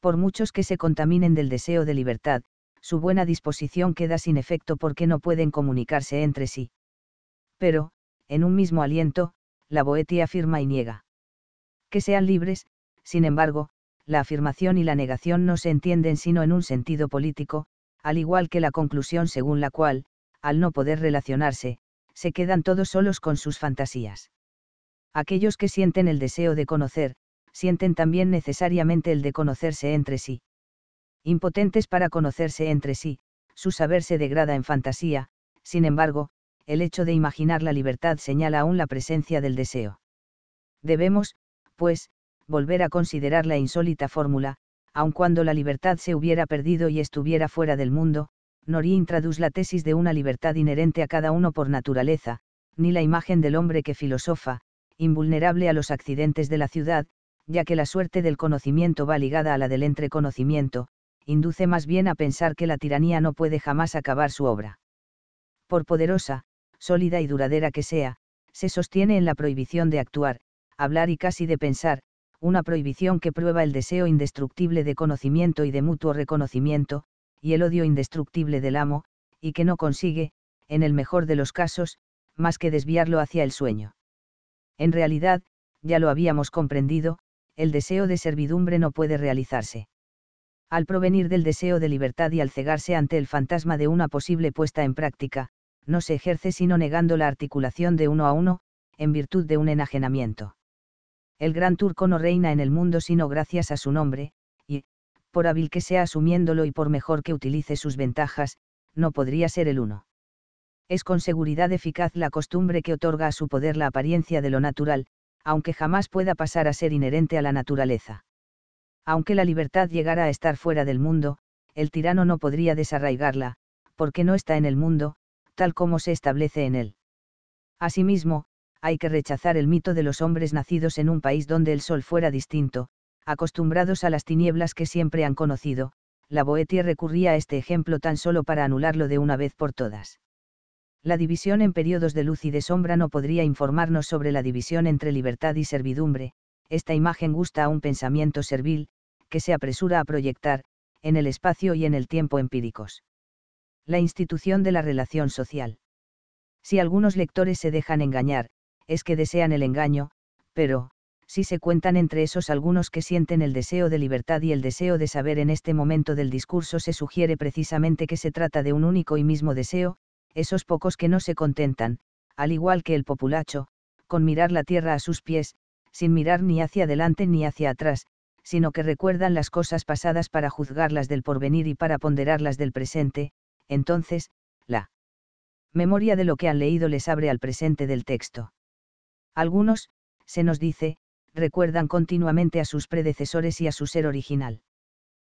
Por muchos que se contaminen del deseo de libertad, su buena disposición queda sin efecto porque no pueden comunicarse entre sí. Pero, en un mismo aliento, la Boetia afirma y niega. Que sean libres, sin embargo, la afirmación y la negación no se entienden sino en un sentido político, al igual que la conclusión según la cual, al no poder relacionarse, se quedan todos solos con sus fantasías. Aquellos que sienten el deseo de conocer, sienten también necesariamente el de conocerse entre sí. Impotentes para conocerse entre sí, su saber se degrada en fantasía, sin embargo, el hecho de imaginar la libertad señala aún la presencia del deseo. Debemos, pues, volver a considerar la insólita fórmula, aun cuando la libertad se hubiera perdido y estuviera fuera del mundo, Nori introduce la tesis de una libertad inherente a cada uno por naturaleza, ni la imagen del hombre que filosofa, invulnerable a los accidentes de la ciudad, ya que la suerte del conocimiento va ligada a la del entreconocimiento, induce más bien a pensar que la tiranía no puede jamás acabar su obra. Por poderosa, sólida y duradera que sea, se sostiene en la prohibición de actuar, hablar y casi de pensar, una prohibición que prueba el deseo indestructible de conocimiento y de mutuo reconocimiento, y el odio indestructible del amo, y que no consigue, en el mejor de los casos, más que desviarlo hacia el sueño. En realidad, ya lo habíamos comprendido, el deseo de servidumbre no puede realizarse. Al provenir del deseo de libertad y al cegarse ante el fantasma de una posible puesta en práctica, no se ejerce sino negando la articulación de uno a uno, en virtud de un enajenamiento. El gran turco no reina en el mundo sino gracias a su nombre, y, por hábil que sea asumiéndolo y por mejor que utilice sus ventajas, no podría ser el uno. Es con seguridad eficaz la costumbre que otorga a su poder la apariencia de lo natural, aunque jamás pueda pasar a ser inherente a la naturaleza. Aunque la libertad llegara a estar fuera del mundo, el tirano no podría desarraigarla, porque no está en el mundo, tal como se establece en él. Asimismo, hay que rechazar el mito de los hombres nacidos en un país donde el sol fuera distinto, acostumbrados a las tinieblas que siempre han conocido, la Boetia recurría a este ejemplo tan solo para anularlo de una vez por todas. La división en periodos de luz y de sombra no podría informarnos sobre la división entre libertad y servidumbre, esta imagen gusta a un pensamiento servil, que se apresura a proyectar, en el espacio y en el tiempo empíricos. La institución de la relación social. Si algunos lectores se dejan engañar, es que desean el engaño, pero, si se cuentan entre esos algunos que sienten el deseo de libertad y el deseo de saber en este momento del discurso se sugiere precisamente que se trata de un único y mismo deseo, esos pocos que no se contentan, al igual que el populacho, con mirar la tierra a sus pies, sin mirar ni hacia adelante ni hacia atrás, sino que recuerdan las cosas pasadas para juzgarlas del porvenir y para ponderarlas del presente, entonces, la memoria de lo que han leído les abre al presente del texto. Algunos, se nos dice, recuerdan continuamente a sus predecesores y a su ser original.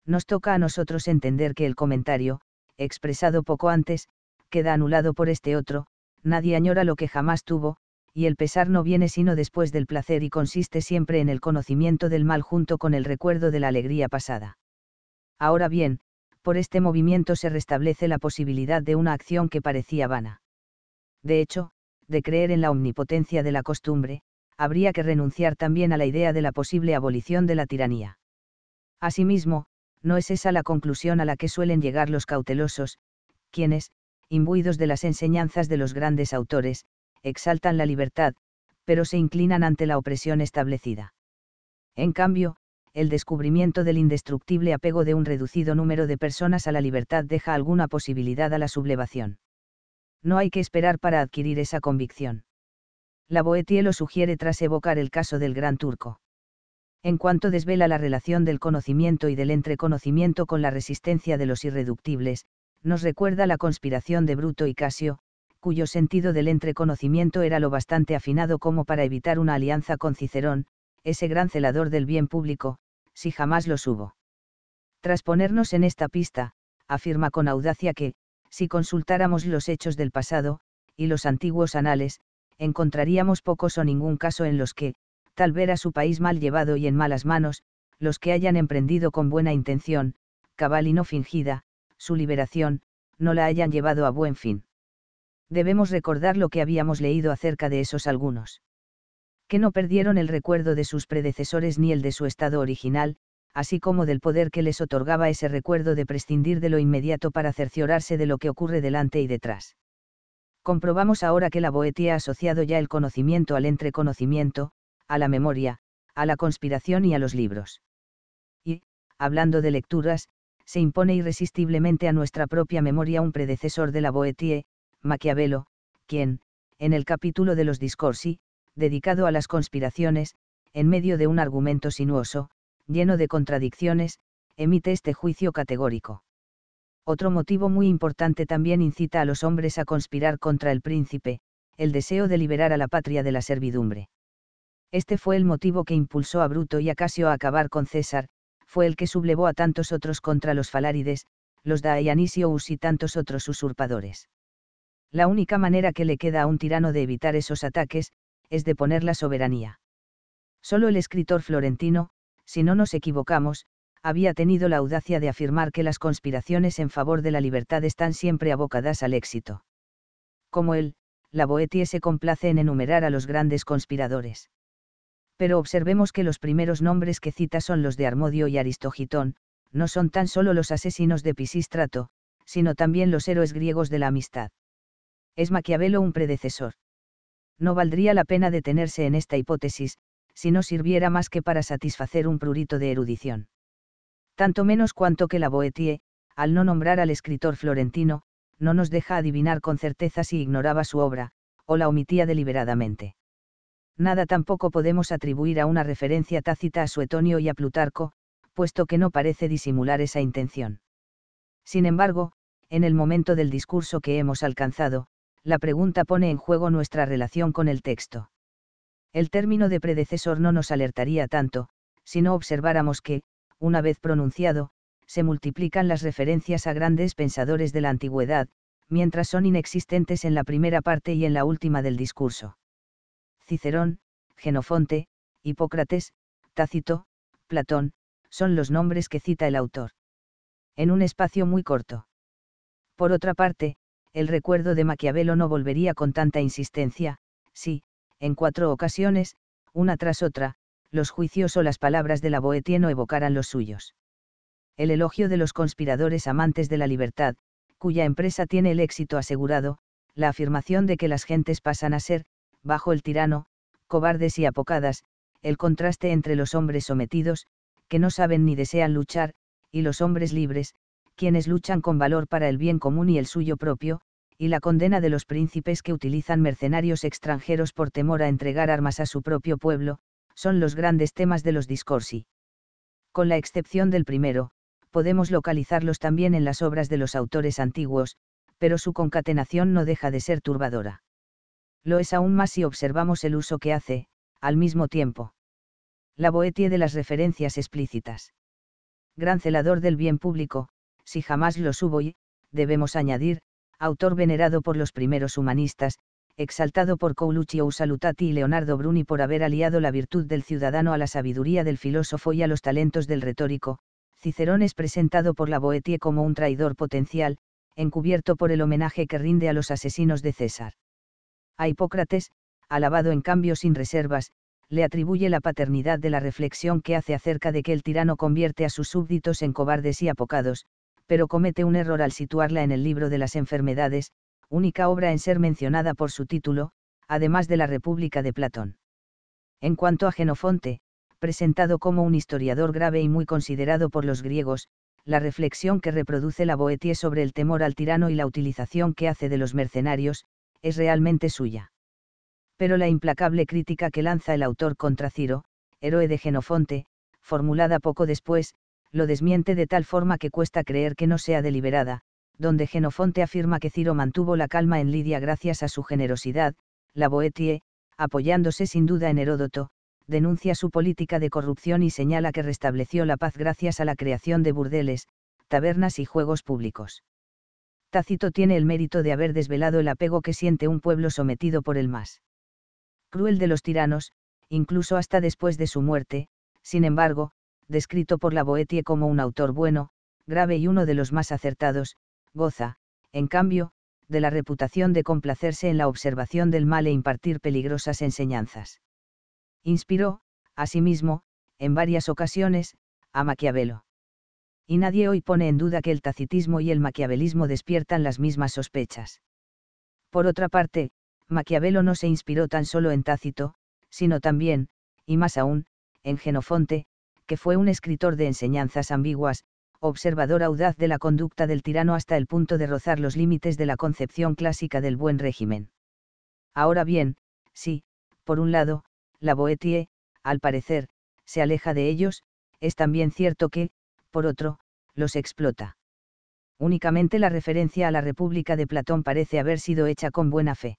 Nos toca a nosotros entender que el comentario, expresado poco antes, queda anulado por este otro, nadie añora lo que jamás tuvo, y el pesar no viene sino después del placer y consiste siempre en el conocimiento del mal junto con el recuerdo de la alegría pasada. Ahora bien, por este movimiento se restablece la posibilidad de una acción que parecía vana. De hecho, de creer en la omnipotencia de la costumbre, habría que renunciar también a la idea de la posible abolición de la tiranía. Asimismo, no es esa la conclusión a la que suelen llegar los cautelosos, quienes, imbuidos de las enseñanzas de los grandes autores, exaltan la libertad, pero se inclinan ante la opresión establecida. En cambio, el descubrimiento del indestructible apego de un reducido número de personas a la libertad deja alguna posibilidad a la sublevación no hay que esperar para adquirir esa convicción. La Boetie lo sugiere tras evocar el caso del gran turco. En cuanto desvela la relación del conocimiento y del entreconocimiento con la resistencia de los irreductibles, nos recuerda la conspiración de Bruto y Casio, cuyo sentido del entreconocimiento era lo bastante afinado como para evitar una alianza con Cicerón, ese gran celador del bien público, si jamás lo hubo. Tras ponernos en esta pista, afirma con audacia que, si consultáramos los hechos del pasado, y los antiguos anales, encontraríamos pocos o ningún caso en los que, tal ver a su país mal llevado y en malas manos, los que hayan emprendido con buena intención, cabal y no fingida, su liberación, no la hayan llevado a buen fin. Debemos recordar lo que habíamos leído acerca de esos algunos. Que no perdieron el recuerdo de sus predecesores ni el de su estado original, así como del poder que les otorgaba ese recuerdo de prescindir de lo inmediato para cerciorarse de lo que ocurre delante y detrás. Comprobamos ahora que la boetía ha asociado ya el conocimiento al entreconocimiento, a la memoria, a la conspiración y a los libros. Y, hablando de lecturas, se impone irresistiblemente a nuestra propia memoria un predecesor de la Boetie, Maquiavelo, quien, en el capítulo de los discorsi, dedicado a las conspiraciones, en medio de un argumento sinuoso, lleno de contradicciones, emite este juicio categórico. Otro motivo muy importante también incita a los hombres a conspirar contra el príncipe, el deseo de liberar a la patria de la servidumbre. Este fue el motivo que impulsó a Bruto y a a acabar con César, fue el que sublevó a tantos otros contra los falárides, los daianisios y tantos otros usurpadores. La única manera que le queda a un tirano de evitar esos ataques, es de poner la soberanía. Solo el escritor florentino, si no nos equivocamos, había tenido la audacia de afirmar que las conspiraciones en favor de la libertad están siempre abocadas al éxito. Como él, la Boetie se complace en enumerar a los grandes conspiradores. Pero observemos que los primeros nombres que cita son los de Armodio y Aristogitón, no son tan solo los asesinos de Pisistrato, sino también los héroes griegos de la amistad. ¿Es Maquiavelo un predecesor? No valdría la pena detenerse en esta hipótesis, si no sirviera más que para satisfacer un prurito de erudición. Tanto menos cuanto que la Boetie, al no nombrar al escritor florentino, no nos deja adivinar con certeza si ignoraba su obra, o la omitía deliberadamente. Nada tampoco podemos atribuir a una referencia tácita a Suetonio y a Plutarco, puesto que no parece disimular esa intención. Sin embargo, en el momento del discurso que hemos alcanzado, la pregunta pone en juego nuestra relación con el texto. El término de predecesor no nos alertaría tanto, si no observáramos que, una vez pronunciado, se multiplican las referencias a grandes pensadores de la antigüedad, mientras son inexistentes en la primera parte y en la última del discurso. Cicerón, Genofonte, Hipócrates, Tácito, Platón, son los nombres que cita el autor. En un espacio muy corto. Por otra parte, el recuerdo de Maquiavelo no volvería con tanta insistencia, si, en cuatro ocasiones, una tras otra, los juicios o las palabras de la no evocaran los suyos. El elogio de los conspiradores amantes de la libertad, cuya empresa tiene el éxito asegurado, la afirmación de que las gentes pasan a ser, bajo el tirano, cobardes y apocadas, el contraste entre los hombres sometidos, que no saben ni desean luchar, y los hombres libres, quienes luchan con valor para el bien común y el suyo propio, y la condena de los príncipes que utilizan mercenarios extranjeros por temor a entregar armas a su propio pueblo, son los grandes temas de los discorsi. Con la excepción del primero, podemos localizarlos también en las obras de los autores antiguos, pero su concatenación no deja de ser turbadora. Lo es aún más si observamos el uso que hace, al mismo tiempo. La Boetie de las referencias explícitas. Gran celador del bien público, si jamás lo subo y, debemos añadir, autor venerado por los primeros humanistas, exaltado por Coluccio Salutati y Leonardo Bruni por haber aliado la virtud del ciudadano a la sabiduría del filósofo y a los talentos del retórico, Cicerón es presentado por la Boetie como un traidor potencial, encubierto por el homenaje que rinde a los asesinos de César. A Hipócrates, alabado en cambio sin reservas, le atribuye la paternidad de la reflexión que hace acerca de que el tirano convierte a sus súbditos en cobardes y apocados, pero comete un error al situarla en el libro de las enfermedades, única obra en ser mencionada por su título, además de la República de Platón. En cuanto a Genofonte, presentado como un historiador grave y muy considerado por los griegos, la reflexión que reproduce la Boetie sobre el temor al tirano y la utilización que hace de los mercenarios, es realmente suya. Pero la implacable crítica que lanza el autor contra Ciro, héroe de Genofonte, formulada poco después, lo desmiente de tal forma que cuesta creer que no sea deliberada, donde Genofonte afirma que Ciro mantuvo la calma en Lidia gracias a su generosidad, la Boetie, apoyándose sin duda en Heródoto, denuncia su política de corrupción y señala que restableció la paz gracias a la creación de burdeles, tabernas y juegos públicos. Tácito tiene el mérito de haber desvelado el apego que siente un pueblo sometido por el más cruel de los tiranos, incluso hasta después de su muerte, sin embargo, descrito por la Boetie como un autor bueno, grave y uno de los más acertados, goza, en cambio, de la reputación de complacerse en la observación del mal e impartir peligrosas enseñanzas. Inspiró, asimismo, en varias ocasiones, a Maquiavelo. Y nadie hoy pone en duda que el tacitismo y el maquiavelismo despiertan las mismas sospechas. Por otra parte, Maquiavelo no se inspiró tan solo en Tácito, sino también, y más aún, en Genofonte, que fue un escritor de enseñanzas ambiguas, observador audaz de la conducta del tirano hasta el punto de rozar los límites de la concepción clásica del buen régimen. Ahora bien, sí, por un lado, la boetie, al parecer, se aleja de ellos, es también cierto que, por otro, los explota. Únicamente la referencia a la República de Platón parece haber sido hecha con buena fe.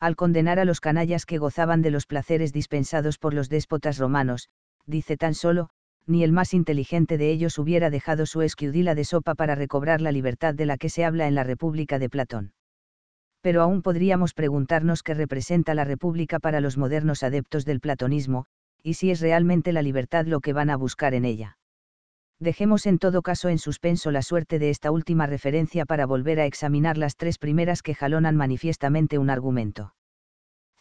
Al condenar a los canallas que gozaban de los placeres dispensados por los déspotas romanos, dice tan solo, ni el más inteligente de ellos hubiera dejado su esquiudila de sopa para recobrar la libertad de la que se habla en la República de Platón. Pero aún podríamos preguntarnos qué representa la República para los modernos adeptos del platonismo, y si es realmente la libertad lo que van a buscar en ella. Dejemos en todo caso en suspenso la suerte de esta última referencia para volver a examinar las tres primeras que jalonan manifiestamente un argumento.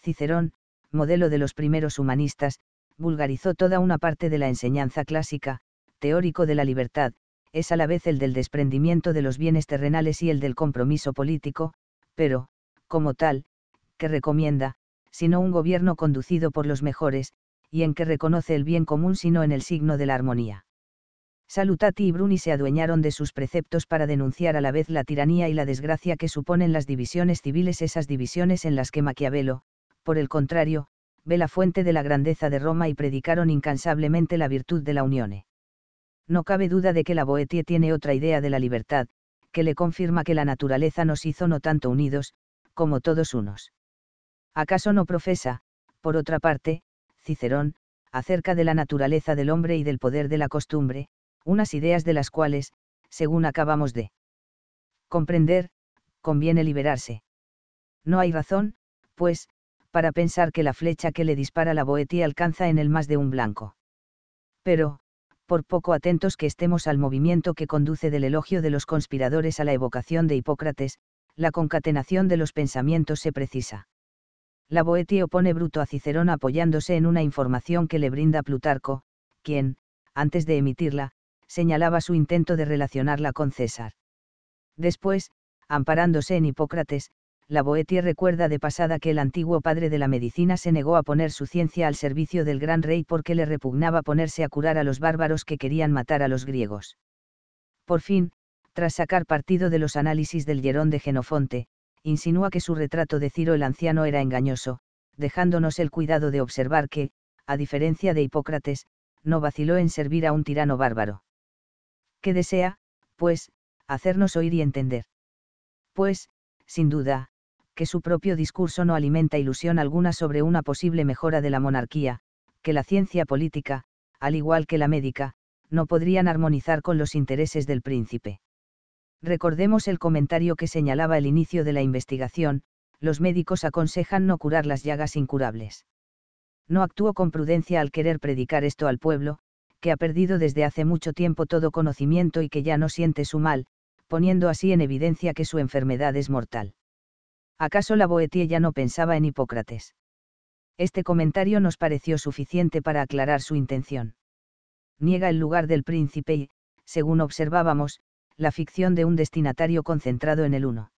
Cicerón, modelo de los primeros humanistas, vulgarizó toda una parte de la enseñanza clásica, teórico de la libertad, es a la vez el del desprendimiento de los bienes terrenales y el del compromiso político, pero, como tal, que recomienda, sino un gobierno conducido por los mejores, y en que reconoce el bien común sino en el signo de la armonía. Salutati y Bruni se adueñaron de sus preceptos para denunciar a la vez la tiranía y la desgracia que suponen las divisiones civiles, esas divisiones en las que Maquiavelo, por el contrario, ve la fuente de la grandeza de Roma y predicaron incansablemente la virtud de la unión. No cabe duda de que la Boetie tiene otra idea de la libertad, que le confirma que la naturaleza nos hizo no tanto unidos, como todos unos. ¿Acaso no profesa, por otra parte, Cicerón, acerca de la naturaleza del hombre y del poder de la costumbre, unas ideas de las cuales, según acabamos de comprender, conviene liberarse. No hay razón, pues, para pensar que la flecha que le dispara la boetía alcanza en el más de un blanco. Pero, por poco atentos que estemos al movimiento que conduce del elogio de los conspiradores a la evocación de Hipócrates, la concatenación de los pensamientos se precisa. La Boetia opone Bruto a Cicerón apoyándose en una información que le brinda Plutarco, quien, antes de emitirla, señalaba su intento de relacionarla con César. Después, amparándose en Hipócrates, la Boetie recuerda de pasada que el antiguo padre de la medicina se negó a poner su ciencia al servicio del gran rey porque le repugnaba ponerse a curar a los bárbaros que querían matar a los griegos. Por fin, tras sacar partido de los análisis del hierón de Genofonte, insinúa que su retrato de Ciro el anciano era engañoso, dejándonos el cuidado de observar que, a diferencia de Hipócrates, no vaciló en servir a un tirano bárbaro. ¿Qué desea, pues, hacernos oír y entender? Pues, sin duda, que su propio discurso no alimenta ilusión alguna sobre una posible mejora de la monarquía, que la ciencia política, al igual que la médica, no podrían armonizar con los intereses del príncipe. Recordemos el comentario que señalaba el inicio de la investigación, los médicos aconsejan no curar las llagas incurables. No actuó con prudencia al querer predicar esto al pueblo, que ha perdido desde hace mucho tiempo todo conocimiento y que ya no siente su mal, poniendo así en evidencia que su enfermedad es mortal. ¿Acaso la Boetie ya no pensaba en Hipócrates? Este comentario nos pareció suficiente para aclarar su intención. Niega el lugar del príncipe y, según observábamos, la ficción de un destinatario concentrado en el uno.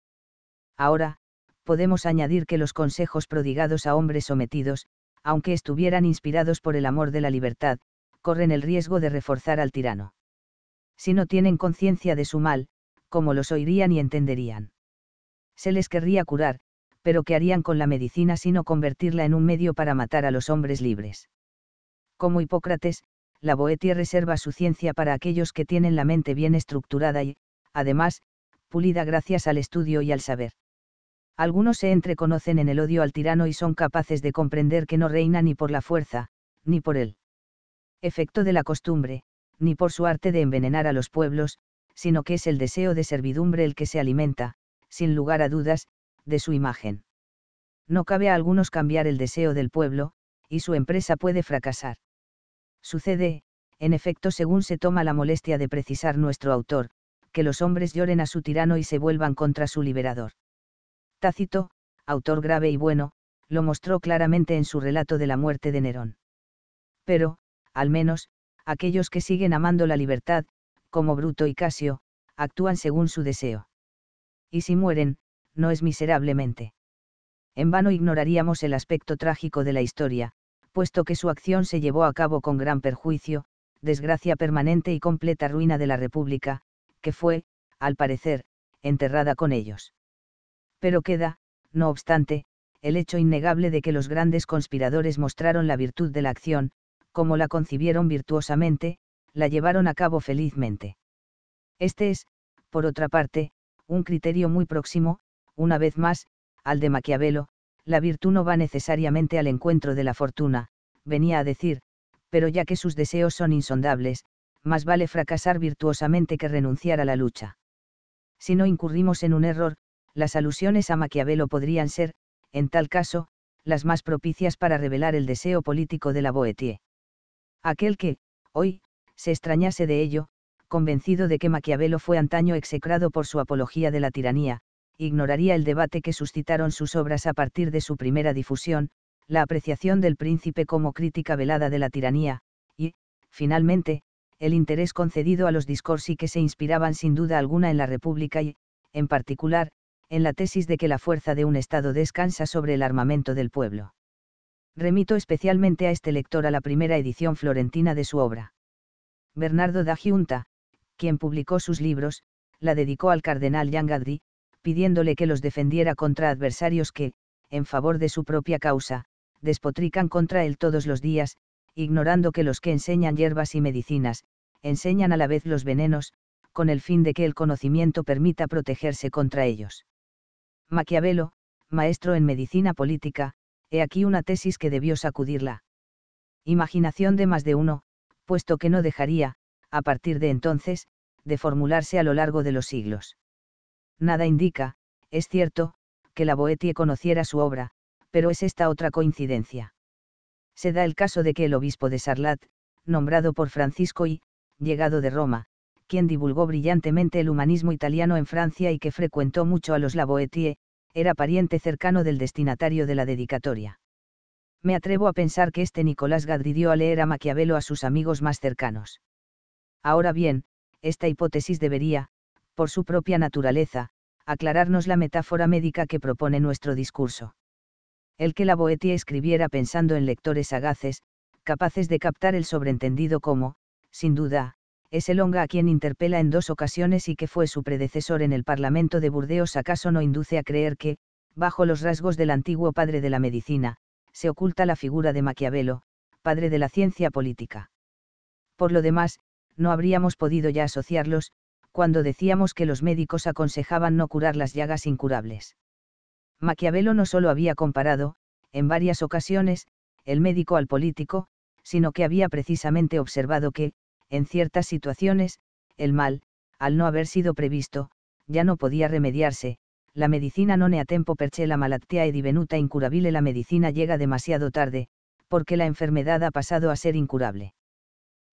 Ahora, podemos añadir que los consejos prodigados a hombres sometidos, aunque estuvieran inspirados por el amor de la libertad, corren el riesgo de reforzar al tirano. Si no tienen conciencia de su mal, ¿cómo los oirían y entenderían? se les querría curar, pero ¿qué harían con la medicina sino convertirla en un medio para matar a los hombres libres? Como Hipócrates, la Boetia reserva su ciencia para aquellos que tienen la mente bien estructurada y, además, pulida gracias al estudio y al saber. Algunos se entreconocen en el odio al tirano y son capaces de comprender que no reina ni por la fuerza, ni por el efecto de la costumbre, ni por su arte de envenenar a los pueblos, sino que es el deseo de servidumbre el que se alimenta, sin lugar a dudas, de su imagen. No cabe a algunos cambiar el deseo del pueblo, y su empresa puede fracasar. Sucede, en efecto, según se toma la molestia de precisar nuestro autor, que los hombres lloren a su tirano y se vuelvan contra su liberador. Tácito, autor grave y bueno, lo mostró claramente en su relato de la muerte de Nerón. Pero, al menos, aquellos que siguen amando la libertad, como Bruto y Casio, actúan según su deseo y si mueren, no es miserablemente. En vano ignoraríamos el aspecto trágico de la historia, puesto que su acción se llevó a cabo con gran perjuicio, desgracia permanente y completa ruina de la República, que fue, al parecer, enterrada con ellos. Pero queda, no obstante, el hecho innegable de que los grandes conspiradores mostraron la virtud de la acción, como la concibieron virtuosamente, la llevaron a cabo felizmente. Este es, por otra parte, un criterio muy próximo, una vez más, al de Maquiavelo, la virtud no va necesariamente al encuentro de la fortuna, venía a decir, pero ya que sus deseos son insondables, más vale fracasar virtuosamente que renunciar a la lucha. Si no incurrimos en un error, las alusiones a Maquiavelo podrían ser, en tal caso, las más propicias para revelar el deseo político de la Boétie. Aquel que, hoy, se extrañase de ello, convencido de que Maquiavelo fue antaño execrado por su apología de la tiranía, ignoraría el debate que suscitaron sus obras a partir de su primera difusión, la apreciación del príncipe como crítica velada de la tiranía, y, finalmente, el interés concedido a los discorsi que se inspiraban sin duda alguna en la República y, en particular, en la tesis de que la fuerza de un Estado descansa sobre el armamento del pueblo. Remito especialmente a este lector a la primera edición florentina de su obra. Bernardo da Giunta, quien publicó sus libros, la dedicó al cardenal Yangadri, pidiéndole que los defendiera contra adversarios que, en favor de su propia causa, despotrican contra él todos los días, ignorando que los que enseñan hierbas y medicinas, enseñan a la vez los venenos, con el fin de que el conocimiento permita protegerse contra ellos. Maquiavelo, maestro en medicina política, he aquí una tesis que debió sacudirla. Imaginación de más de uno, puesto que no dejaría, a partir de entonces, de formularse a lo largo de los siglos. Nada indica, es cierto, que la Boetie conociera su obra, pero es esta otra coincidencia. Se da el caso de que el obispo de Sarlat, nombrado por Francisco y, llegado de Roma, quien divulgó brillantemente el humanismo italiano en Francia y que frecuentó mucho a los la Lavoetier, era pariente cercano del destinatario de la dedicatoria. Me atrevo a pensar que este Nicolás Gadri a leer a Maquiavelo a sus amigos más cercanos. Ahora bien, esta hipótesis debería, por su propia naturaleza, aclararnos la metáfora médica que propone nuestro discurso. El que la Boetia escribiera pensando en lectores sagaces, capaces de captar el sobreentendido como, sin duda, es el a quien interpela en dos ocasiones y que fue su predecesor en el Parlamento de Burdeos acaso no induce a creer que, bajo los rasgos del antiguo padre de la medicina, se oculta la figura de Maquiavelo, padre de la ciencia política. Por lo demás, no habríamos podido ya asociarlos, cuando decíamos que los médicos aconsejaban no curar las llagas incurables. Maquiavelo no solo había comparado, en varias ocasiones, el médico al político, sino que había precisamente observado que, en ciertas situaciones, el mal, al no haber sido previsto, ya no podía remediarse, la medicina no ne a tempo perché la malattia y divenuta incurabile la medicina llega demasiado tarde, porque la enfermedad ha pasado a ser incurable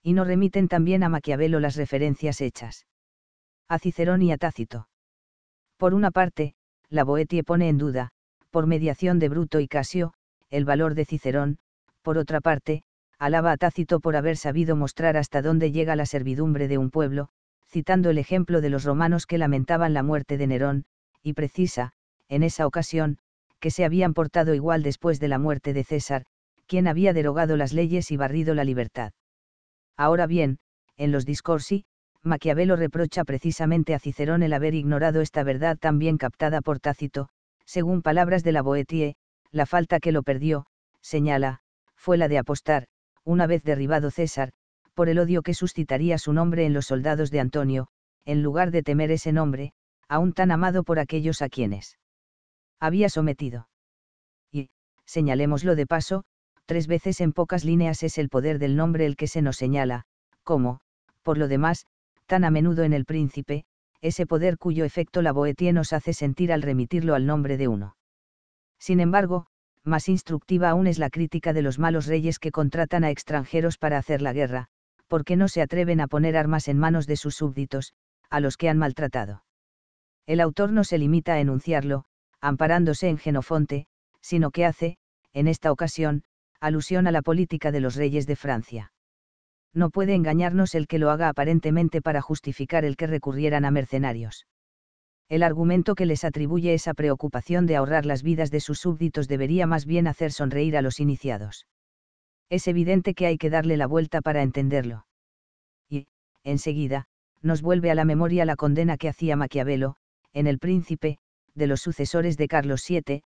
y no remiten también a Maquiavelo las referencias hechas. A Cicerón y a Tácito. Por una parte, la Boetie pone en duda, por mediación de Bruto y Casio, el valor de Cicerón, por otra parte, alaba a Tácito por haber sabido mostrar hasta dónde llega la servidumbre de un pueblo, citando el ejemplo de los romanos que lamentaban la muerte de Nerón, y precisa, en esa ocasión, que se habían portado igual después de la muerte de César, quien había derogado las leyes y barrido la libertad. Ahora bien, en los discorsi, Maquiavelo reprocha precisamente a Cicerón el haber ignorado esta verdad tan bien captada por Tácito, según palabras de la Boetie, la falta que lo perdió, señala, fue la de apostar, una vez derribado César, por el odio que suscitaría su nombre en los soldados de Antonio, en lugar de temer ese nombre, aún tan amado por aquellos a quienes había sometido. Y, señalémoslo de paso, tres veces en pocas líneas es el poder del nombre el que se nos señala, como, por lo demás, tan a menudo en el príncipe, ese poder cuyo efecto la Boetie nos hace sentir al remitirlo al nombre de uno. Sin embargo, más instructiva aún es la crítica de los malos reyes que contratan a extranjeros para hacer la guerra, porque no se atreven a poner armas en manos de sus súbditos, a los que han maltratado. El autor no se limita a enunciarlo, amparándose en Genofonte, sino que hace, en esta ocasión, alusión a la política de los reyes de Francia. No puede engañarnos el que lo haga aparentemente para justificar el que recurrieran a mercenarios. El argumento que les atribuye esa preocupación de ahorrar las vidas de sus súbditos debería más bien hacer sonreír a los iniciados. Es evidente que hay que darle la vuelta para entenderlo. Y, enseguida, nos vuelve a la memoria la condena que hacía Maquiavelo, en El Príncipe, de los sucesores de Carlos VII,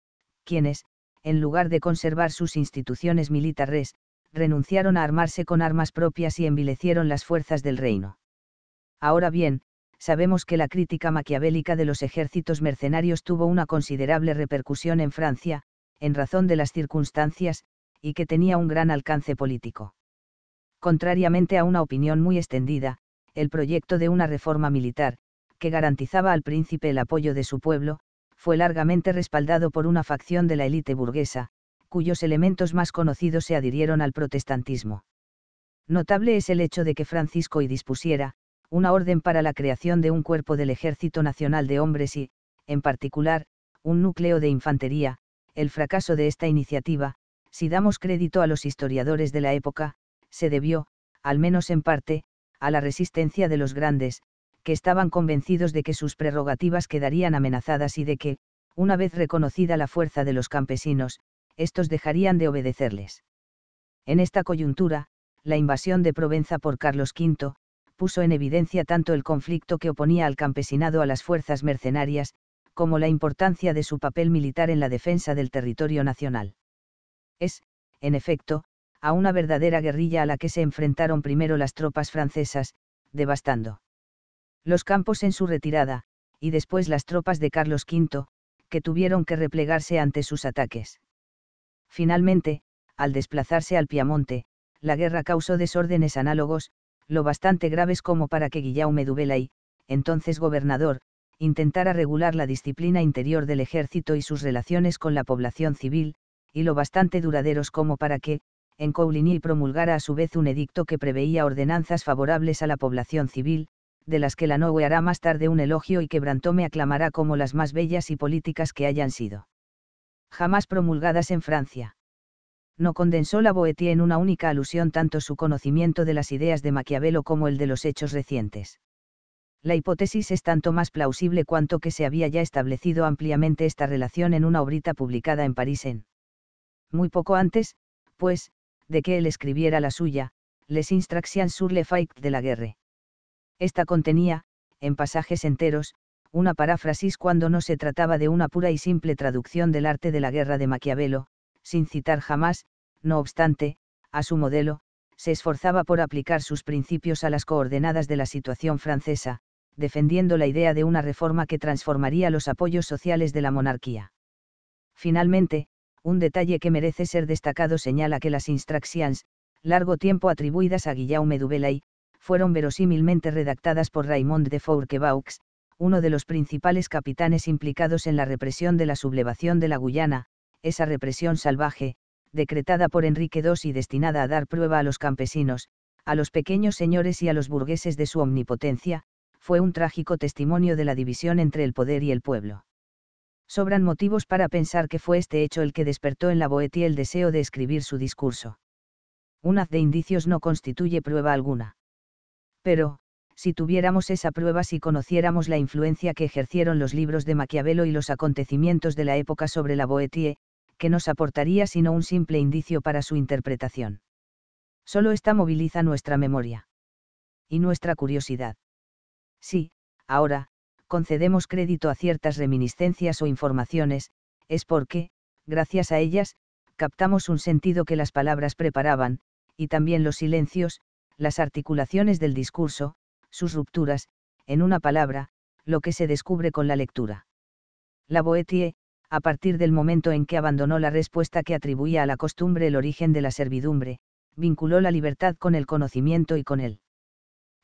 quienes, en lugar de conservar sus instituciones militares, renunciaron a armarse con armas propias y envilecieron las fuerzas del reino. Ahora bien, sabemos que la crítica maquiavélica de los ejércitos mercenarios tuvo una considerable repercusión en Francia, en razón de las circunstancias, y que tenía un gran alcance político. Contrariamente a una opinión muy extendida, el proyecto de una reforma militar, que garantizaba al príncipe el apoyo de su pueblo, fue largamente respaldado por una facción de la élite burguesa, cuyos elementos más conocidos se adhirieron al protestantismo. Notable es el hecho de que Francisco y dispusiera, una orden para la creación de un cuerpo del Ejército Nacional de Hombres y, en particular, un núcleo de infantería, el fracaso de esta iniciativa, si damos crédito a los historiadores de la época, se debió, al menos en parte, a la resistencia de los grandes, que estaban convencidos de que sus prerrogativas quedarían amenazadas y de que, una vez reconocida la fuerza de los campesinos, estos dejarían de obedecerles. En esta coyuntura, la invasión de Provenza por Carlos V, puso en evidencia tanto el conflicto que oponía al campesinado a las fuerzas mercenarias, como la importancia de su papel militar en la defensa del territorio nacional. Es, en efecto, a una verdadera guerrilla a la que se enfrentaron primero las tropas francesas, devastando los campos en su retirada, y después las tropas de Carlos V, que tuvieron que replegarse ante sus ataques. Finalmente, al desplazarse al Piamonte, la guerra causó desórdenes análogos, lo bastante graves como para que Guillaume Dubelay, entonces gobernador, intentara regular la disciplina interior del ejército y sus relaciones con la población civil, y lo bastante duraderos como para que, en Coulinil promulgara a su vez un edicto que preveía ordenanzas favorables a la población civil, de las que la noble hará más tarde un elogio y que Brantome aclamará como las más bellas y políticas que hayan sido. Jamás promulgadas en Francia. No condensó la Boétie en una única alusión tanto su conocimiento de las ideas de Maquiavelo como el de los hechos recientes. La hipótesis es tanto más plausible cuanto que se había ya establecido ampliamente esta relación en una obrita publicada en París en muy poco antes, pues, de que él escribiera la suya, Les Instructions sur le fait de la Guerre. Esta contenía, en pasajes enteros, una paráfrasis cuando no se trataba de una pura y simple traducción del arte de la guerra de Maquiavelo, sin citar jamás, no obstante, a su modelo, se esforzaba por aplicar sus principios a las coordenadas de la situación francesa, defendiendo la idea de una reforma que transformaría los apoyos sociales de la monarquía. Finalmente, un detalle que merece ser destacado señala que las instrucciones, largo tiempo atribuidas a Guillaume Dubellay, fueron verosímilmente redactadas por Raymond de Fourquebaux, uno de los principales capitanes implicados en la represión de la sublevación de la Guyana, esa represión salvaje, decretada por Enrique II y destinada a dar prueba a los campesinos, a los pequeños señores y a los burgueses de su omnipotencia, fue un trágico testimonio de la división entre el poder y el pueblo. Sobran motivos para pensar que fue este hecho el que despertó en la Boetie el deseo de escribir su discurso. Un haz de indicios no constituye prueba alguna. Pero, si tuviéramos esa prueba si conociéramos la influencia que ejercieron los libros de Maquiavelo y los acontecimientos de la época sobre la boetie, que nos aportaría sino un simple indicio para su interpretación. Solo esta moviliza nuestra memoria. Y nuestra curiosidad. Sí, ahora, concedemos crédito a ciertas reminiscencias o informaciones, es porque, gracias a ellas, captamos un sentido que las palabras preparaban, y también los silencios, las articulaciones del discurso, sus rupturas, en una palabra, lo que se descubre con la lectura. La Boetie, a partir del momento en que abandonó la respuesta que atribuía a la costumbre el origen de la servidumbre, vinculó la libertad con el conocimiento y con él.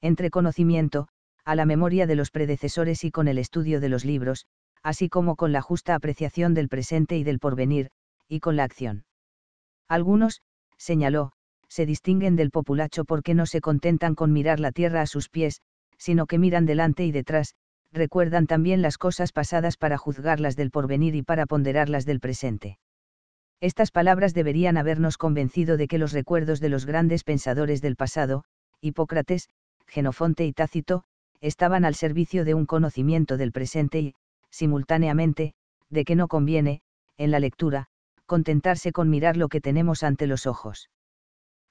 Entre conocimiento, a la memoria de los predecesores y con el estudio de los libros, así como con la justa apreciación del presente y del porvenir, y con la acción. Algunos, señaló, se distinguen del populacho porque no se contentan con mirar la tierra a sus pies, sino que miran delante y detrás, recuerdan también las cosas pasadas para juzgarlas del porvenir y para ponderarlas del presente. Estas palabras deberían habernos convencido de que los recuerdos de los grandes pensadores del pasado, Hipócrates, Genofonte y Tácito, estaban al servicio de un conocimiento del presente y, simultáneamente, de que no conviene, en la lectura, contentarse con mirar lo que tenemos ante los ojos.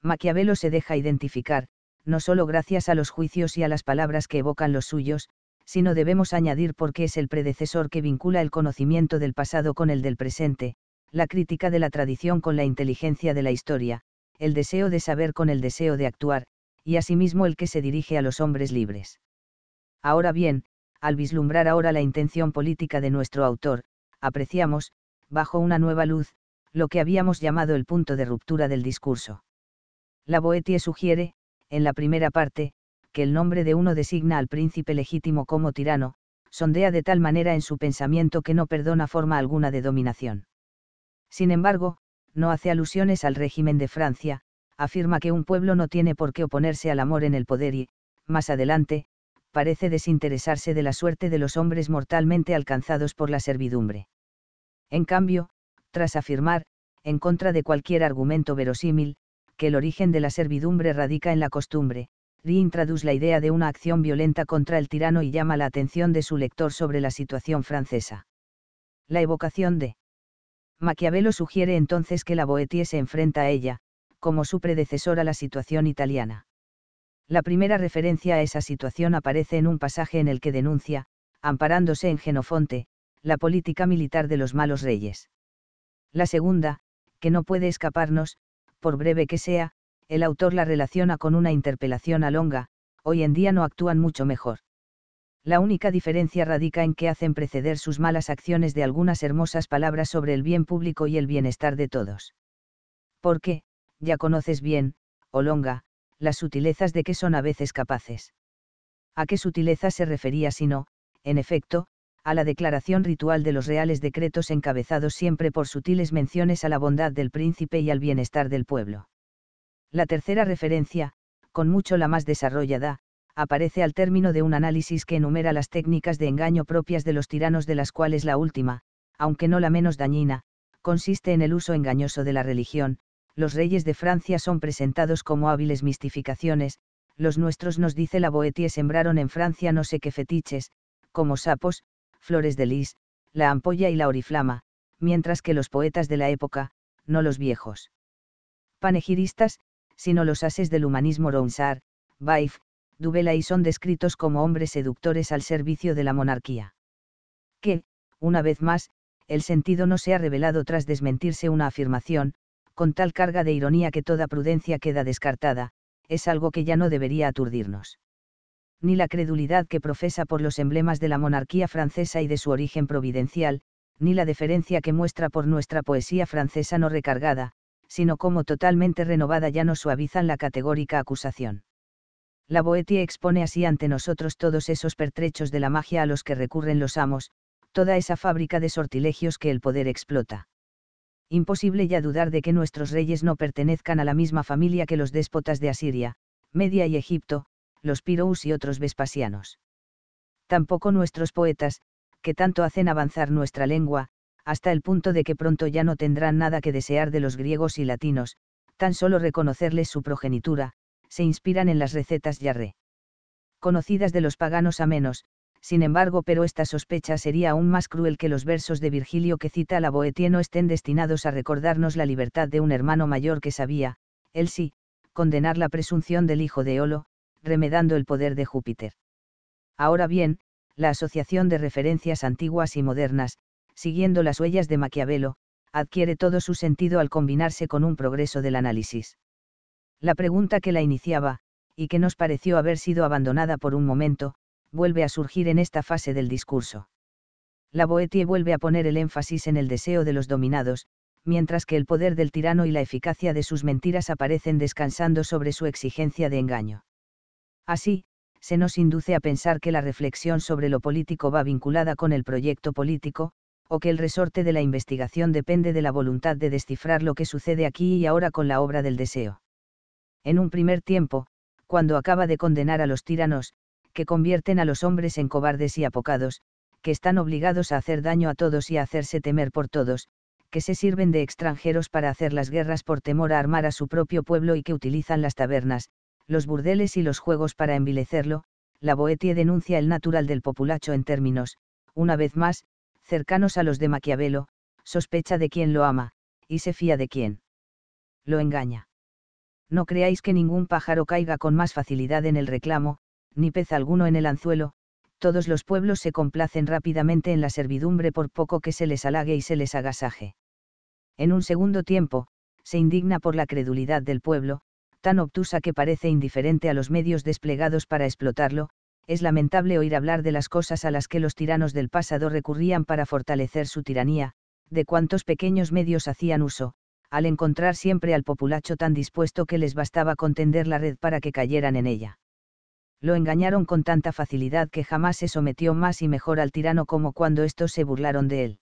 Maquiavelo se deja identificar, no solo gracias a los juicios y a las palabras que evocan los suyos, sino debemos añadir porque es el predecesor que vincula el conocimiento del pasado con el del presente, la crítica de la tradición con la inteligencia de la historia, el deseo de saber con el deseo de actuar, y asimismo el que se dirige a los hombres libres. Ahora bien, al vislumbrar ahora la intención política de nuestro autor, apreciamos, bajo una nueva luz, lo que habíamos llamado el punto de ruptura del discurso. La Boetie sugiere, en la primera parte, que el nombre de uno designa al príncipe legítimo como tirano, sondea de tal manera en su pensamiento que no perdona forma alguna de dominación. Sin embargo, no hace alusiones al régimen de Francia, afirma que un pueblo no tiene por qué oponerse al amor en el poder y, más adelante, parece desinteresarse de la suerte de los hombres mortalmente alcanzados por la servidumbre. En cambio, tras afirmar, en contra de cualquier argumento verosímil, que el origen de la servidumbre radica en la costumbre, reintroduce la idea de una acción violenta contra el tirano y llama la atención de su lector sobre la situación francesa. La evocación de Maquiavelo sugiere entonces que la Boetie se enfrenta a ella, como su predecesor a la situación italiana. La primera referencia a esa situación aparece en un pasaje en el que denuncia, amparándose en Genofonte, la política militar de los malos reyes. La segunda, que no puede escaparnos, por breve que sea, el autor la relaciona con una interpelación a Longa, hoy en día no actúan mucho mejor. La única diferencia radica en que hacen preceder sus malas acciones de algunas hermosas palabras sobre el bien público y el bienestar de todos. Porque, ya conoces bien, Olonga, oh las sutilezas de que son a veces capaces. ¿A qué sutileza se refería si no, en efecto, a la declaración ritual de los reales decretos encabezados siempre por sutiles menciones a la bondad del príncipe y al bienestar del pueblo. La tercera referencia, con mucho la más desarrollada, aparece al término de un análisis que enumera las técnicas de engaño propias de los tiranos de las cuales la última, aunque no la menos dañina, consiste en el uso engañoso de la religión, los reyes de Francia son presentados como hábiles mistificaciones, los nuestros nos dice la Boetie sembraron en Francia no sé qué fetiches, como sapos, flores de lis, la ampolla y la oriflama, mientras que los poetas de la época, no los viejos. Panegiristas, sino los ases del humanismo Ronsard, Baif, duvela y son descritos como hombres seductores al servicio de la monarquía. Que, una vez más, el sentido no se ha revelado tras desmentirse una afirmación, con tal carga de ironía que toda prudencia queda descartada, es algo que ya no debería aturdirnos ni la credulidad que profesa por los emblemas de la monarquía francesa y de su origen providencial, ni la deferencia que muestra por nuestra poesía francesa no recargada, sino como totalmente renovada ya no suavizan la categórica acusación. La Boetie expone así ante nosotros todos esos pertrechos de la magia a los que recurren los amos, toda esa fábrica de sortilegios que el poder explota. Imposible ya dudar de que nuestros reyes no pertenezcan a la misma familia que los déspotas de Asiria, Media y Egipto, los Pirous y otros Vespasianos. Tampoco nuestros poetas, que tanto hacen avanzar nuestra lengua, hasta el punto de que pronto ya no tendrán nada que desear de los griegos y latinos, tan solo reconocerles su progenitura, se inspiran en las recetas yarré. Conocidas de los paganos a menos, sin embargo, pero esta sospecha sería aún más cruel que los versos de Virgilio que cita a la no estén destinados a recordarnos la libertad de un hermano mayor que sabía, él sí, condenar la presunción del hijo de Olo, remedando el poder de Júpiter. Ahora bien, la asociación de referencias antiguas y modernas, siguiendo las huellas de Maquiavelo, adquiere todo su sentido al combinarse con un progreso del análisis. La pregunta que la iniciaba, y que nos pareció haber sido abandonada por un momento, vuelve a surgir en esta fase del discurso. La Boetie vuelve a poner el énfasis en el deseo de los dominados, mientras que el poder del tirano y la eficacia de sus mentiras aparecen descansando sobre su exigencia de engaño. Así, se nos induce a pensar que la reflexión sobre lo político va vinculada con el proyecto político, o que el resorte de la investigación depende de la voluntad de descifrar lo que sucede aquí y ahora con la obra del deseo. En un primer tiempo, cuando acaba de condenar a los tiranos, que convierten a los hombres en cobardes y apocados, que están obligados a hacer daño a todos y a hacerse temer por todos, que se sirven de extranjeros para hacer las guerras por temor a armar a su propio pueblo y que utilizan las tabernas, los burdeles y los juegos para envilecerlo, la Boetie denuncia el natural del populacho en términos, una vez más, cercanos a los de Maquiavelo, sospecha de quien lo ama, y se fía de quien lo engaña. No creáis que ningún pájaro caiga con más facilidad en el reclamo, ni pez alguno en el anzuelo, todos los pueblos se complacen rápidamente en la servidumbre por poco que se les halague y se les agasaje. En un segundo tiempo, se indigna por la credulidad del pueblo, tan obtusa que parece indiferente a los medios desplegados para explotarlo, es lamentable oír hablar de las cosas a las que los tiranos del pasado recurrían para fortalecer su tiranía, de cuántos pequeños medios hacían uso, al encontrar siempre al populacho tan dispuesto que les bastaba contender la red para que cayeran en ella. Lo engañaron con tanta facilidad que jamás se sometió más y mejor al tirano como cuando estos se burlaron de él.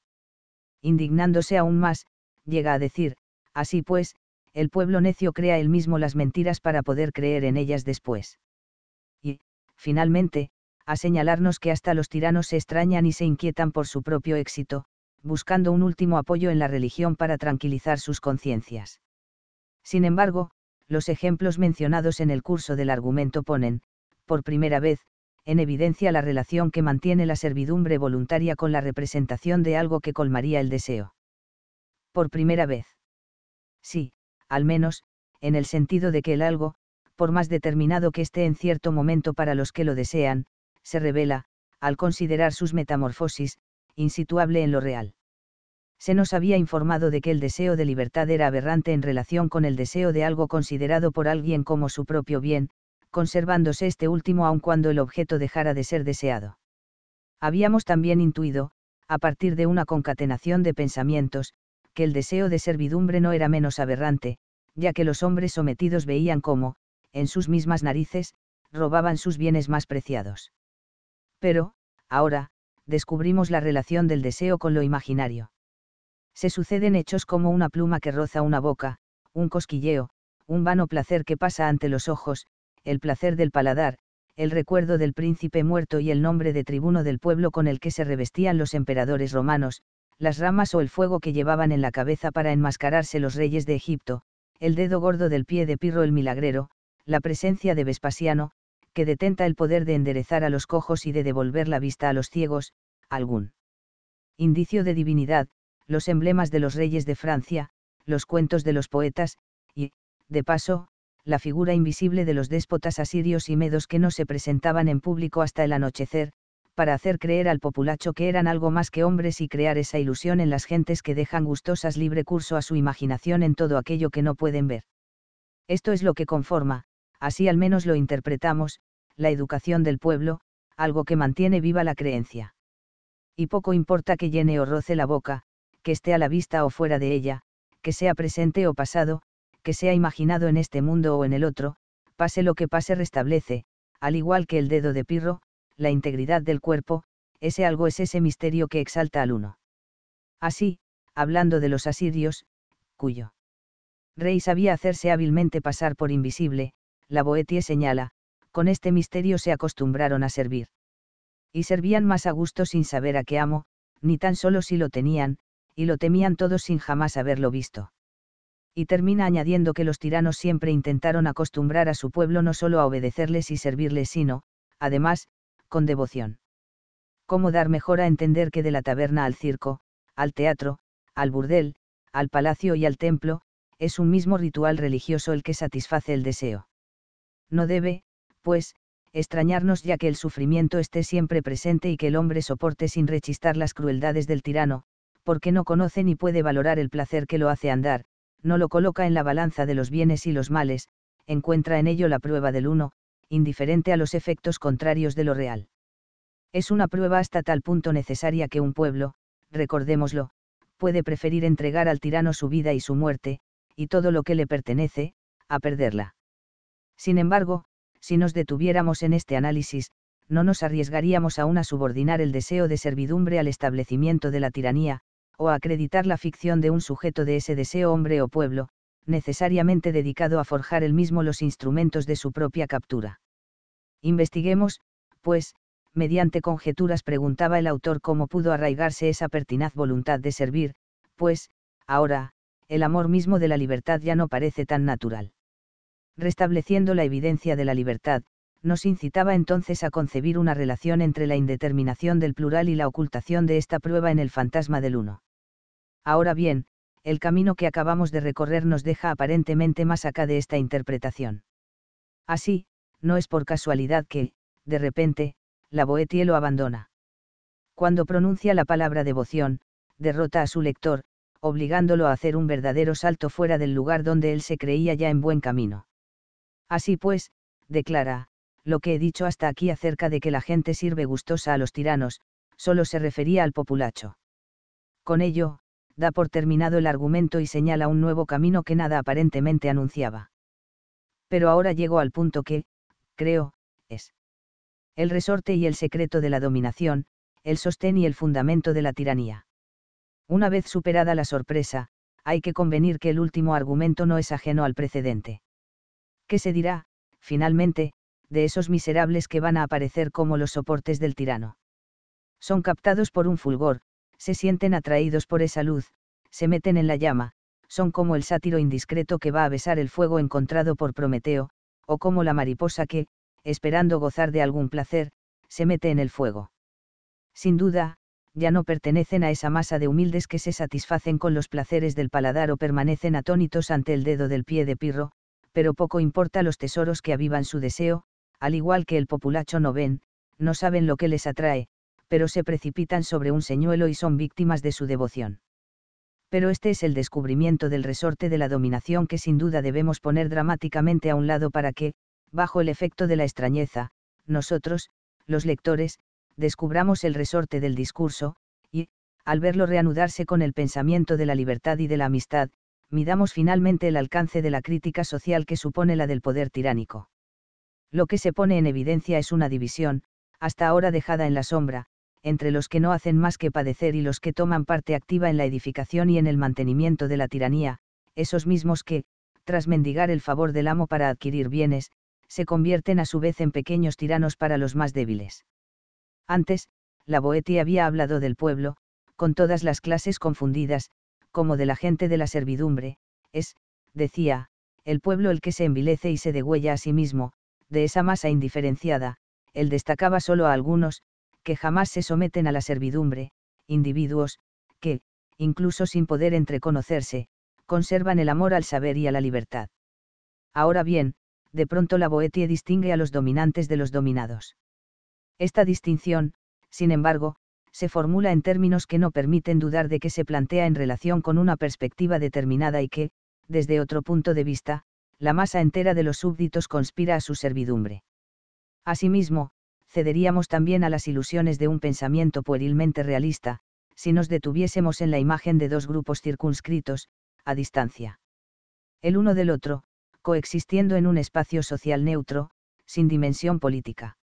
Indignándose aún más, llega a decir, así pues, el pueblo necio crea él mismo las mentiras para poder creer en ellas después. Y, finalmente, a señalarnos que hasta los tiranos se extrañan y se inquietan por su propio éxito, buscando un último apoyo en la religión para tranquilizar sus conciencias. Sin embargo, los ejemplos mencionados en el curso del argumento ponen, por primera vez, en evidencia la relación que mantiene la servidumbre voluntaria con la representación de algo que colmaría el deseo. Por primera vez. Sí, al menos, en el sentido de que el algo, por más determinado que esté en cierto momento para los que lo desean, se revela, al considerar sus metamorfosis, insituable en lo real. Se nos había informado de que el deseo de libertad era aberrante en relación con el deseo de algo considerado por alguien como su propio bien, conservándose este último aun cuando el objeto dejara de ser deseado. Habíamos también intuido, a partir de una concatenación de pensamientos, que el deseo de servidumbre no era menos aberrante, ya que los hombres sometidos veían cómo, en sus mismas narices, robaban sus bienes más preciados. Pero, ahora, descubrimos la relación del deseo con lo imaginario. Se suceden hechos como una pluma que roza una boca, un cosquilleo, un vano placer que pasa ante los ojos, el placer del paladar, el recuerdo del príncipe muerto y el nombre de tribuno del pueblo con el que se revestían los emperadores romanos, las ramas o el fuego que llevaban en la cabeza para enmascararse los reyes de Egipto, el dedo gordo del pie de Pirro el milagrero, la presencia de Vespasiano, que detenta el poder de enderezar a los cojos y de devolver la vista a los ciegos, algún indicio de divinidad, los emblemas de los reyes de Francia, los cuentos de los poetas, y, de paso, la figura invisible de los déspotas asirios y medos que no se presentaban en público hasta el anochecer, para hacer creer al populacho que eran algo más que hombres y crear esa ilusión en las gentes que dejan gustosas libre curso a su imaginación en todo aquello que no pueden ver. Esto es lo que conforma, así al menos lo interpretamos, la educación del pueblo, algo que mantiene viva la creencia. Y poco importa que llene o roce la boca, que esté a la vista o fuera de ella, que sea presente o pasado, que sea imaginado en este mundo o en el otro, pase lo que pase restablece, al igual que el dedo de Pirro, la integridad del cuerpo, ese algo es ese misterio que exalta al uno. Así, hablando de los asirios, cuyo rey sabía hacerse hábilmente pasar por invisible, la Boetie señala, con este misterio se acostumbraron a servir. Y servían más a gusto sin saber a qué amo, ni tan solo si lo tenían, y lo temían todos sin jamás haberlo visto. Y termina añadiendo que los tiranos siempre intentaron acostumbrar a su pueblo no solo a obedecerles y servirles, sino, además, con devoción. Cómo dar mejor a entender que de la taberna al circo, al teatro, al burdel, al palacio y al templo, es un mismo ritual religioso el que satisface el deseo. No debe, pues, extrañarnos ya que el sufrimiento esté siempre presente y que el hombre soporte sin rechistar las crueldades del tirano, porque no conoce ni puede valorar el placer que lo hace andar, no lo coloca en la balanza de los bienes y los males, encuentra en ello la prueba del uno, indiferente a los efectos contrarios de lo real. Es una prueba hasta tal punto necesaria que un pueblo, recordémoslo, puede preferir entregar al tirano su vida y su muerte, y todo lo que le pertenece, a perderla. Sin embargo, si nos detuviéramos en este análisis, no nos arriesgaríamos aún a subordinar el deseo de servidumbre al establecimiento de la tiranía, o a acreditar la ficción de un sujeto de ese deseo hombre o pueblo, necesariamente dedicado a forjar él mismo los instrumentos de su propia captura. Investiguemos, pues, mediante conjeturas preguntaba el autor cómo pudo arraigarse esa pertinaz voluntad de servir, pues, ahora, el amor mismo de la libertad ya no parece tan natural. Restableciendo la evidencia de la libertad, nos incitaba entonces a concebir una relación entre la indeterminación del plural y la ocultación de esta prueba en el fantasma del uno. Ahora bien, el camino que acabamos de recorrer nos deja aparentemente más acá de esta interpretación. Así, no es por casualidad que, de repente, la Boetie lo abandona. Cuando pronuncia la palabra devoción, derrota a su lector, obligándolo a hacer un verdadero salto fuera del lugar donde él se creía ya en buen camino. Así pues, declara, lo que he dicho hasta aquí acerca de que la gente sirve gustosa a los tiranos, solo se refería al populacho. Con ello, da por terminado el argumento y señala un nuevo camino que nada aparentemente anunciaba. Pero ahora llego al punto que, creo, es el resorte y el secreto de la dominación, el sostén y el fundamento de la tiranía. Una vez superada la sorpresa, hay que convenir que el último argumento no es ajeno al precedente. ¿Qué se dirá, finalmente, de esos miserables que van a aparecer como los soportes del tirano? Son captados por un fulgor, se sienten atraídos por esa luz, se meten en la llama, son como el sátiro indiscreto que va a besar el fuego encontrado por Prometeo, o como la mariposa que, esperando gozar de algún placer, se mete en el fuego. Sin duda, ya no pertenecen a esa masa de humildes que se satisfacen con los placeres del paladar o permanecen atónitos ante el dedo del pie de Pirro, pero poco importa los tesoros que avivan su deseo, al igual que el populacho no ven, no saben lo que les atrae, pero se precipitan sobre un señuelo y son víctimas de su devoción. Pero este es el descubrimiento del resorte de la dominación que sin duda debemos poner dramáticamente a un lado para que, bajo el efecto de la extrañeza, nosotros, los lectores, descubramos el resorte del discurso, y, al verlo reanudarse con el pensamiento de la libertad y de la amistad, midamos finalmente el alcance de la crítica social que supone la del poder tiránico. Lo que se pone en evidencia es una división, hasta ahora dejada en la sombra, entre los que no hacen más que padecer y los que toman parte activa en la edificación y en el mantenimiento de la tiranía, esos mismos que, tras mendigar el favor del amo para adquirir bienes, se convierten a su vez en pequeños tiranos para los más débiles. Antes, la Boetia había hablado del pueblo, con todas las clases confundidas, como de la gente de la servidumbre, es, decía, el pueblo el que se envilece y se degüella a sí mismo, de esa masa indiferenciada, él destacaba solo a algunos, que jamás se someten a la servidumbre, individuos, que, incluso sin poder entreconocerse, conservan el amor al saber y a la libertad. Ahora bien, de pronto la Boetie distingue a los dominantes de los dominados. Esta distinción, sin embargo, se formula en términos que no permiten dudar de que se plantea en relación con una perspectiva determinada y que, desde otro punto de vista, la masa entera de los súbditos conspira a su servidumbre. Asimismo, cederíamos también a las ilusiones de un pensamiento puerilmente realista, si nos detuviésemos en la imagen de dos grupos circunscritos, a distancia. El uno del otro, coexistiendo en un espacio social neutro, sin dimensión política.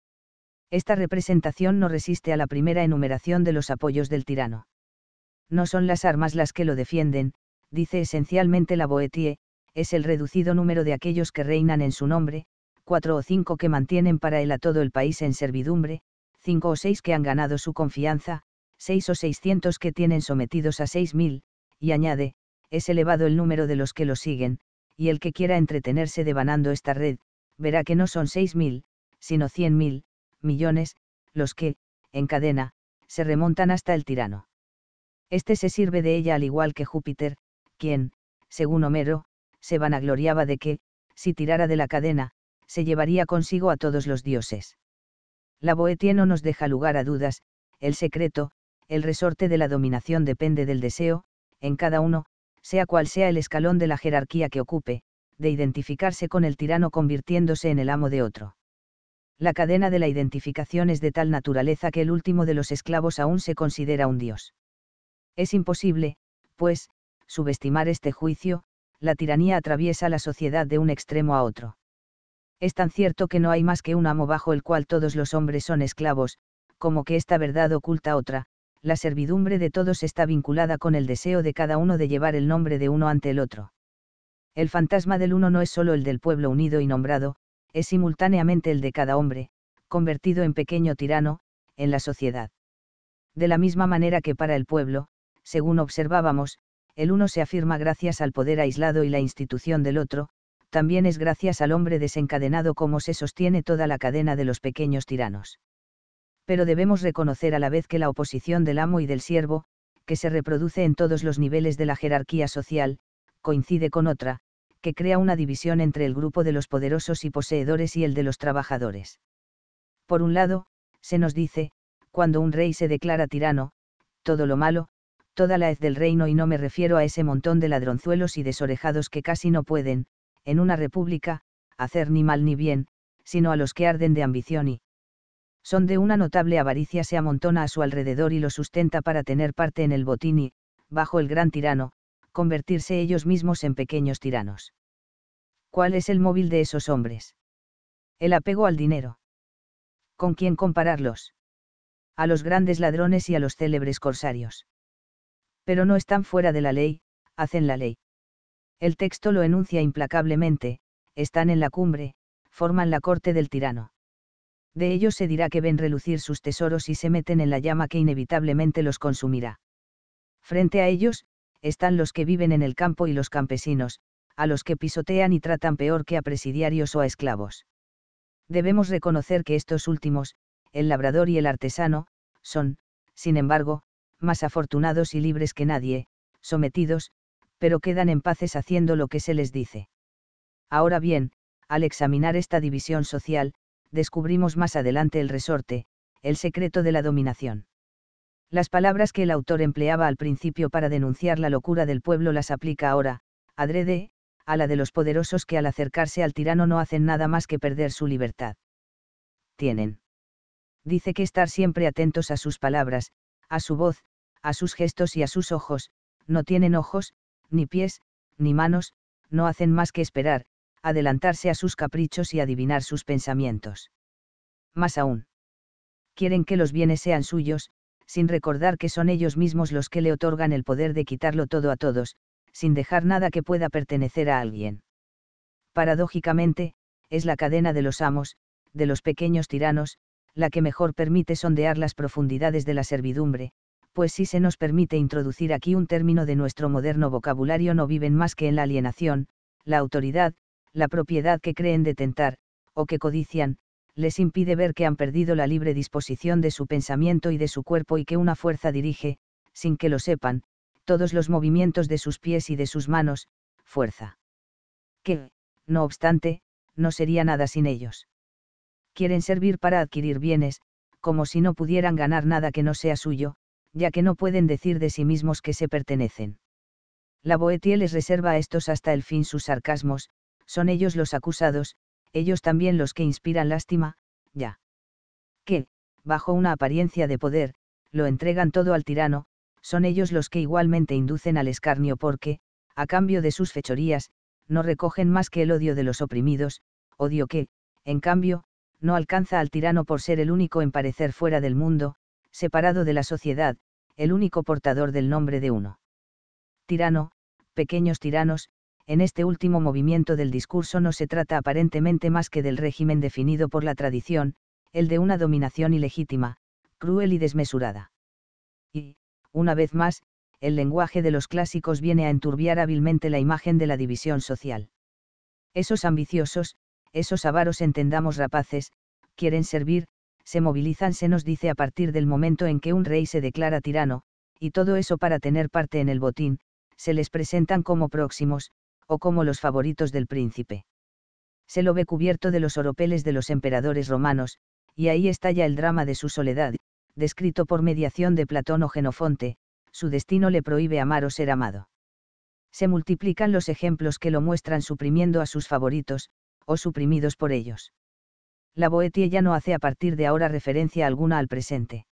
Esta representación no resiste a la primera enumeración de los apoyos del tirano. No son las armas las que lo defienden, dice esencialmente la Boetie, es el reducido número de aquellos que reinan en su nombre, cuatro o cinco que mantienen para él a todo el país en servidumbre, cinco o seis que han ganado su confianza, seis o seiscientos que tienen sometidos a seis mil, y añade, es elevado el número de los que lo siguen, y el que quiera entretenerse devanando esta red, verá que no son seis mil, sino cien mil, millones, los que, en cadena, se remontan hasta el tirano. Este se sirve de ella al igual que Júpiter, quien, según Homero, se vanagloriaba de que, si tirara de la cadena, se llevaría consigo a todos los dioses. La Boetia no nos deja lugar a dudas, el secreto, el resorte de la dominación depende del deseo, en cada uno, sea cual sea el escalón de la jerarquía que ocupe, de identificarse con el tirano convirtiéndose en el amo de otro. La cadena de la identificación es de tal naturaleza que el último de los esclavos aún se considera un dios. Es imposible, pues, subestimar este juicio, la tiranía atraviesa la sociedad de un extremo a otro es tan cierto que no hay más que un amo bajo el cual todos los hombres son esclavos, como que esta verdad oculta otra, la servidumbre de todos está vinculada con el deseo de cada uno de llevar el nombre de uno ante el otro. El fantasma del uno no es solo el del pueblo unido y nombrado, es simultáneamente el de cada hombre, convertido en pequeño tirano, en la sociedad. De la misma manera que para el pueblo, según observábamos, el uno se afirma gracias al poder aislado y la institución del otro, también es gracias al hombre desencadenado como se sostiene toda la cadena de los pequeños tiranos. Pero debemos reconocer a la vez que la oposición del amo y del siervo, que se reproduce en todos los niveles de la jerarquía social, coincide con otra, que crea una división entre el grupo de los poderosos y poseedores y el de los trabajadores. Por un lado, se nos dice, cuando un rey se declara tirano, todo lo malo, toda la hez del reino y no me refiero a ese montón de ladronzuelos y desorejados que casi no pueden, en una república, hacer ni mal ni bien, sino a los que arden de ambición y son de una notable avaricia se amontona a su alrededor y lo sustenta para tener parte en el botín y, bajo el gran tirano, convertirse ellos mismos en pequeños tiranos. ¿Cuál es el móvil de esos hombres? El apego al dinero. ¿Con quién compararlos? A los grandes ladrones y a los célebres corsarios. Pero no están fuera de la ley, hacen la ley el texto lo enuncia implacablemente, están en la cumbre, forman la corte del tirano. De ellos se dirá que ven relucir sus tesoros y se meten en la llama que inevitablemente los consumirá. Frente a ellos, están los que viven en el campo y los campesinos, a los que pisotean y tratan peor que a presidiarios o a esclavos. Debemos reconocer que estos últimos, el labrador y el artesano, son, sin embargo, más afortunados y libres que nadie, sometidos, pero quedan en paces haciendo lo que se les dice. Ahora bien, al examinar esta división social, descubrimos más adelante el resorte, el secreto de la dominación. Las palabras que el autor empleaba al principio para denunciar la locura del pueblo las aplica ahora, adrede, a la de los poderosos que al acercarse al tirano no hacen nada más que perder su libertad. Tienen. Dice que estar siempre atentos a sus palabras, a su voz, a sus gestos y a sus ojos, no tienen ojos, ni pies, ni manos, no hacen más que esperar, adelantarse a sus caprichos y adivinar sus pensamientos. Más aún. Quieren que los bienes sean suyos, sin recordar que son ellos mismos los que le otorgan el poder de quitarlo todo a todos, sin dejar nada que pueda pertenecer a alguien. Paradójicamente, es la cadena de los amos, de los pequeños tiranos, la que mejor permite sondear las profundidades de la servidumbre, pues si se nos permite introducir aquí un término de nuestro moderno vocabulario no viven más que en la alienación, la autoridad, la propiedad que creen detentar, o que codician, les impide ver que han perdido la libre disposición de su pensamiento y de su cuerpo y que una fuerza dirige, sin que lo sepan, todos los movimientos de sus pies y de sus manos, fuerza. Que, no obstante, no sería nada sin ellos. Quieren servir para adquirir bienes, como si no pudieran ganar nada que no sea suyo, ya que no pueden decir de sí mismos que se pertenecen. La Boetie les reserva a estos hasta el fin sus sarcasmos, son ellos los acusados, ellos también los que inspiran lástima, ya. Que, bajo una apariencia de poder, lo entregan todo al tirano, son ellos los que igualmente inducen al escarnio porque, a cambio de sus fechorías, no recogen más que el odio de los oprimidos, odio que, en cambio, no alcanza al tirano por ser el único en parecer fuera del mundo, separado de la sociedad, el único portador del nombre de uno. Tirano, pequeños tiranos, en este último movimiento del discurso no se trata aparentemente más que del régimen definido por la tradición, el de una dominación ilegítima, cruel y desmesurada. Y, una vez más, el lenguaje de los clásicos viene a enturbiar hábilmente la imagen de la división social. Esos ambiciosos, esos avaros entendamos rapaces, quieren servir, se movilizan se nos dice a partir del momento en que un rey se declara tirano, y todo eso para tener parte en el botín, se les presentan como próximos, o como los favoritos del príncipe. Se lo ve cubierto de los oropeles de los emperadores romanos, y ahí estalla el drama de su soledad, descrito por mediación de Platón o Genofonte, su destino le prohíbe amar o ser amado. Se multiplican los ejemplos que lo muestran suprimiendo a sus favoritos, o suprimidos por ellos la Boetie ya no hace a partir de ahora referencia alguna al presente.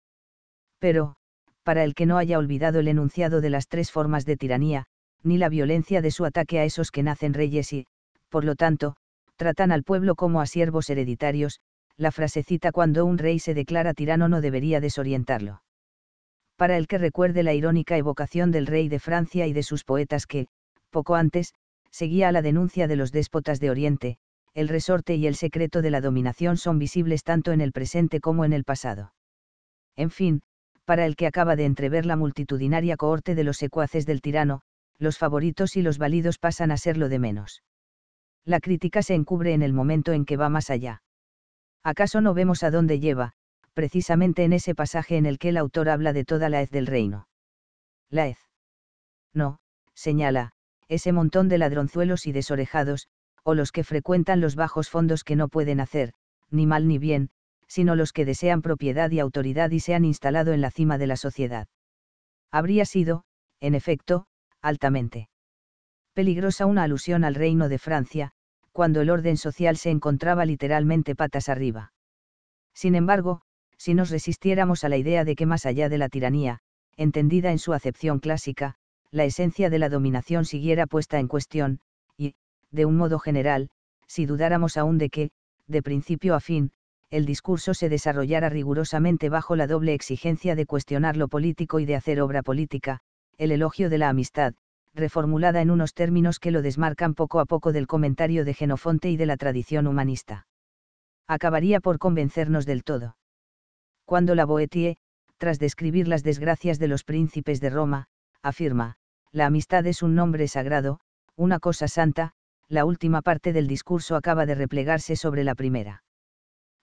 Pero, para el que no haya olvidado el enunciado de las tres formas de tiranía, ni la violencia de su ataque a esos que nacen reyes y, por lo tanto, tratan al pueblo como a siervos hereditarios, la frasecita cuando un rey se declara tirano no debería desorientarlo. Para el que recuerde la irónica evocación del rey de Francia y de sus poetas que, poco antes, seguía a la denuncia de los déspotas de Oriente, el resorte y el secreto de la dominación son visibles tanto en el presente como en el pasado. En fin, para el que acaba de entrever la multitudinaria cohorte de los secuaces del tirano, los favoritos y los válidos pasan a ser lo de menos. La crítica se encubre en el momento en que va más allá. ¿Acaso no vemos a dónde lleva, precisamente en ese pasaje en el que el autor habla de toda la hez del reino? La hez. No, señala, ese montón de ladronzuelos y desorejados, o los que frecuentan los bajos fondos que no pueden hacer, ni mal ni bien, sino los que desean propiedad y autoridad y se han instalado en la cima de la sociedad. Habría sido, en efecto, altamente peligrosa una alusión al reino de Francia, cuando el orden social se encontraba literalmente patas arriba. Sin embargo, si nos resistiéramos a la idea de que más allá de la tiranía, entendida en su acepción clásica, la esencia de la dominación siguiera puesta en cuestión, de un modo general, si dudáramos aún de que, de principio a fin, el discurso se desarrollara rigurosamente bajo la doble exigencia de cuestionar lo político y de hacer obra política, el elogio de la amistad, reformulada en unos términos que lo desmarcan poco a poco del comentario de Genofonte y de la tradición humanista. Acabaría por convencernos del todo. Cuando la Boetie, tras describir las desgracias de los príncipes de Roma, afirma, la amistad es un nombre sagrado, una cosa santa, la última parte del discurso acaba de replegarse sobre la primera.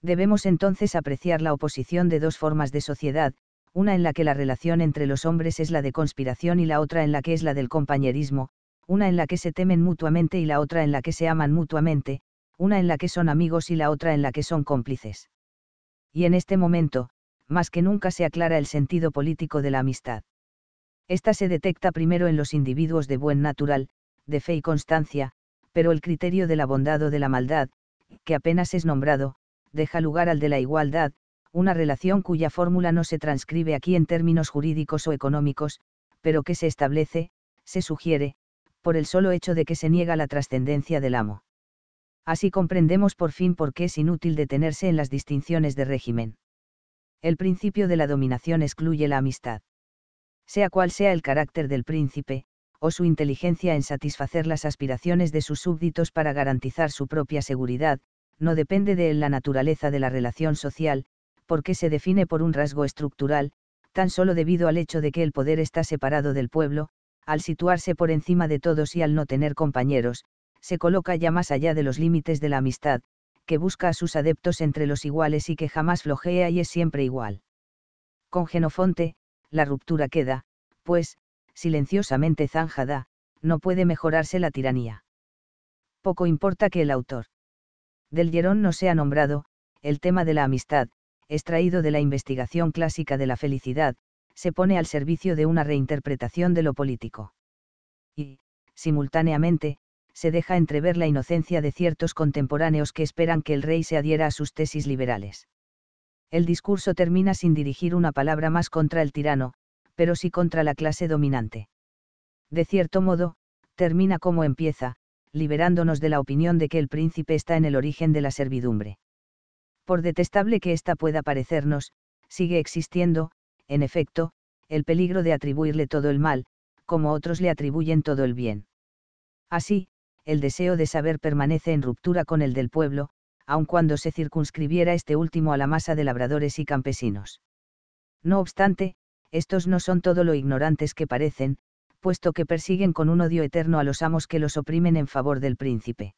Debemos entonces apreciar la oposición de dos formas de sociedad, una en la que la relación entre los hombres es la de conspiración y la otra en la que es la del compañerismo, una en la que se temen mutuamente y la otra en la que se aman mutuamente, una en la que son amigos y la otra en la que son cómplices. Y en este momento, más que nunca se aclara el sentido político de la amistad. Esta se detecta primero en los individuos de buen natural, de fe y constancia, pero el criterio de la bondad o de la maldad, que apenas es nombrado, deja lugar al de la igualdad, una relación cuya fórmula no se transcribe aquí en términos jurídicos o económicos, pero que se establece, se sugiere, por el solo hecho de que se niega la trascendencia del amo. Así comprendemos por fin por qué es inútil detenerse en las distinciones de régimen. El principio de la dominación excluye la amistad. Sea cual sea el carácter del príncipe, o su inteligencia en satisfacer las aspiraciones de sus súbditos para garantizar su propia seguridad, no depende de él la naturaleza de la relación social, porque se define por un rasgo estructural, tan solo debido al hecho de que el poder está separado del pueblo, al situarse por encima de todos y al no tener compañeros, se coloca ya más allá de los límites de la amistad, que busca a sus adeptos entre los iguales y que jamás flojea y es siempre igual. Con Genofonte, la ruptura queda, pues, silenciosamente zanjada, no puede mejorarse la tiranía. Poco importa que el autor del Llerón no sea nombrado, el tema de la amistad, extraído de la investigación clásica de la felicidad, se pone al servicio de una reinterpretación de lo político. Y, simultáneamente, se deja entrever la inocencia de ciertos contemporáneos que esperan que el rey se adhiera a sus tesis liberales. El discurso termina sin dirigir una palabra más contra el tirano, pero sí contra la clase dominante. De cierto modo, termina como empieza, liberándonos de la opinión de que el príncipe está en el origen de la servidumbre. Por detestable que ésta pueda parecernos, sigue existiendo, en efecto, el peligro de atribuirle todo el mal, como otros le atribuyen todo el bien. Así, el deseo de saber permanece en ruptura con el del pueblo, aun cuando se circunscribiera este último a la masa de labradores y campesinos. No obstante, estos no son todo lo ignorantes que parecen, puesto que persiguen con un odio eterno a los amos que los oprimen en favor del príncipe.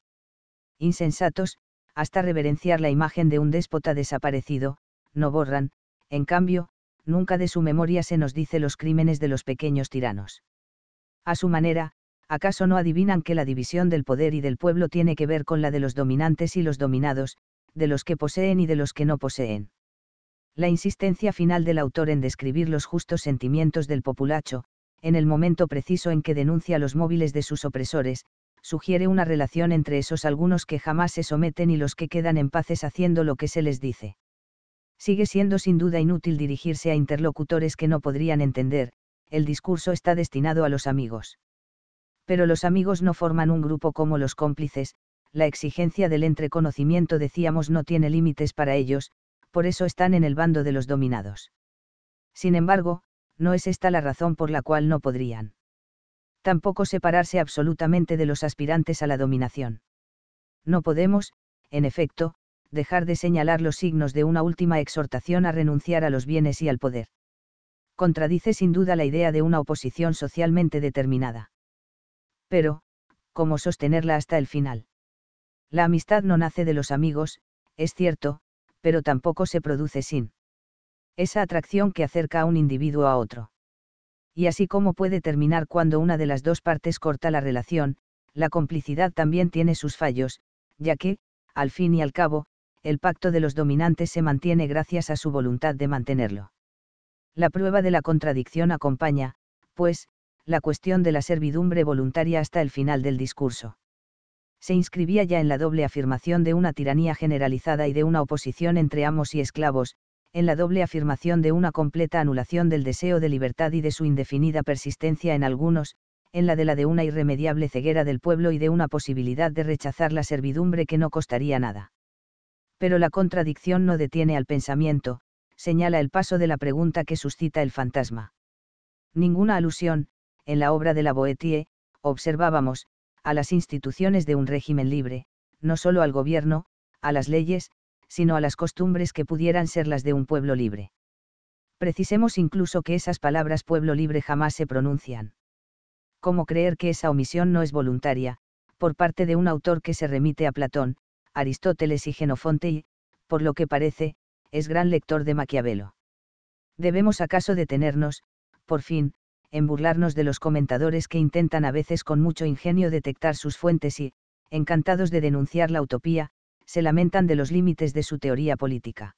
Insensatos, hasta reverenciar la imagen de un déspota desaparecido, no borran, en cambio, nunca de su memoria se nos dice los crímenes de los pequeños tiranos. A su manera, ¿acaso no adivinan que la división del poder y del pueblo tiene que ver con la de los dominantes y los dominados, de los que poseen y de los que no poseen? la insistencia final del autor en describir los justos sentimientos del populacho, en el momento preciso en que denuncia los móviles de sus opresores, sugiere una relación entre esos algunos que jamás se someten y los que quedan en paces haciendo lo que se les dice. Sigue siendo sin duda inútil dirigirse a interlocutores que no podrían entender, el discurso está destinado a los amigos. Pero los amigos no forman un grupo como los cómplices, la exigencia del entreconocimiento decíamos no tiene límites para ellos, por eso están en el bando de los dominados. Sin embargo, no es esta la razón por la cual no podrían. Tampoco separarse absolutamente de los aspirantes a la dominación. No podemos, en efecto, dejar de señalar los signos de una última exhortación a renunciar a los bienes y al poder. Contradice sin duda la idea de una oposición socialmente determinada. Pero, ¿cómo sostenerla hasta el final? La amistad no nace de los amigos, es cierto, pero tampoco se produce sin esa atracción que acerca a un individuo a otro. Y así como puede terminar cuando una de las dos partes corta la relación, la complicidad también tiene sus fallos, ya que, al fin y al cabo, el pacto de los dominantes se mantiene gracias a su voluntad de mantenerlo. La prueba de la contradicción acompaña, pues, la cuestión de la servidumbre voluntaria hasta el final del discurso se inscribía ya en la doble afirmación de una tiranía generalizada y de una oposición entre amos y esclavos, en la doble afirmación de una completa anulación del deseo de libertad y de su indefinida persistencia en algunos, en la de la de una irremediable ceguera del pueblo y de una posibilidad de rechazar la servidumbre que no costaría nada. Pero la contradicción no detiene al pensamiento, señala el paso de la pregunta que suscita el fantasma. Ninguna alusión, en la obra de la Boetie, observábamos, a las instituciones de un régimen libre, no solo al gobierno, a las leyes, sino a las costumbres que pudieran ser las de un pueblo libre. Precisemos incluso que esas palabras pueblo libre jamás se pronuncian. ¿Cómo creer que esa omisión no es voluntaria, por parte de un autor que se remite a Platón, Aristóteles y Genofonte y, por lo que parece, es gran lector de Maquiavelo? ¿Debemos acaso detenernos, por fin, en burlarnos de los comentadores que intentan a veces con mucho ingenio detectar sus fuentes y, encantados de denunciar la utopía, se lamentan de los límites de su teoría política.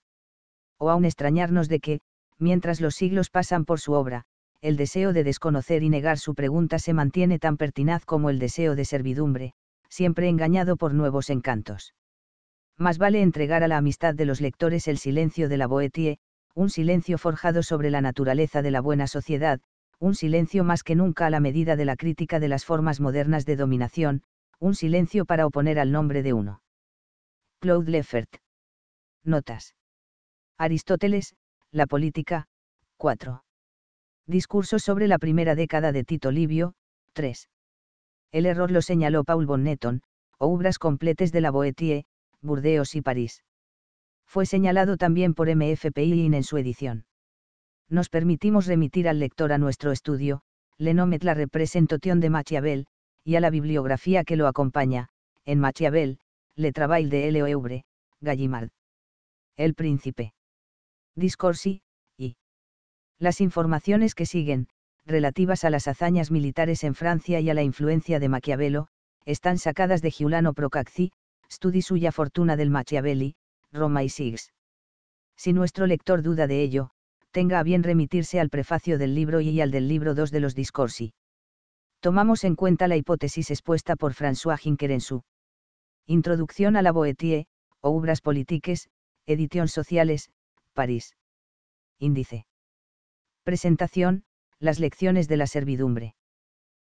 O aún extrañarnos de que, mientras los siglos pasan por su obra, el deseo de desconocer y negar su pregunta se mantiene tan pertinaz como el deseo de servidumbre, siempre engañado por nuevos encantos. Más vale entregar a la amistad de los lectores el silencio de la Boetie, un silencio forjado sobre la naturaleza de la buena sociedad, un silencio más que nunca a la medida de la crítica de las formas modernas de dominación, un silencio para oponer al nombre de uno. Claude Leffert. Notas. Aristóteles, La Política, 4. Discurso sobre la primera década de Tito Livio, 3. El error lo señaló Paul Bonneton, obras completas de la Boétie, Burdeos y París. Fue señalado también por MFPI en su edición nos permitimos remitir al lector a nuestro estudio, Lenomet la representación de Machiavel, y a la bibliografía que lo acompaña, en Machiavel, Le Travail de L. Eubre, Gallimard. El Príncipe. Discorsi, y. Las informaciones que siguen, relativas a las hazañas militares en Francia y a la influencia de Machiavelo, están sacadas de Giuliano Procacci, Studi suya fortuna del Machiavelli, Roma y Sigs. Si nuestro lector duda de ello, tenga a bien remitirse al prefacio del libro y al del libro 2 de los discorsi. Tomamos en cuenta la hipótesis expuesta por François Hinker en su Introducción a la Boétie, Obras Politiques, Edición Sociales, París. Índice. Presentación, las lecciones de la servidumbre.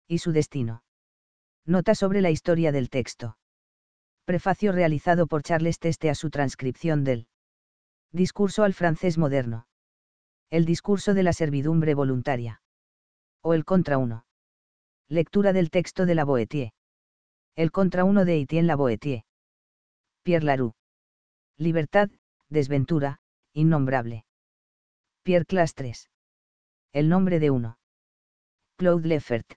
Y su destino. Nota sobre la historia del texto. Prefacio realizado por Charles Teste a su transcripción del Discurso al francés moderno. El discurso de la servidumbre voluntaria. O el contra uno. Lectura del texto de la Boétie. El contra uno de Etienne la Boétie. Pierre Laroux. Libertad, desventura, innombrable. Pierre Clastres. El nombre de uno. Claude Leffert.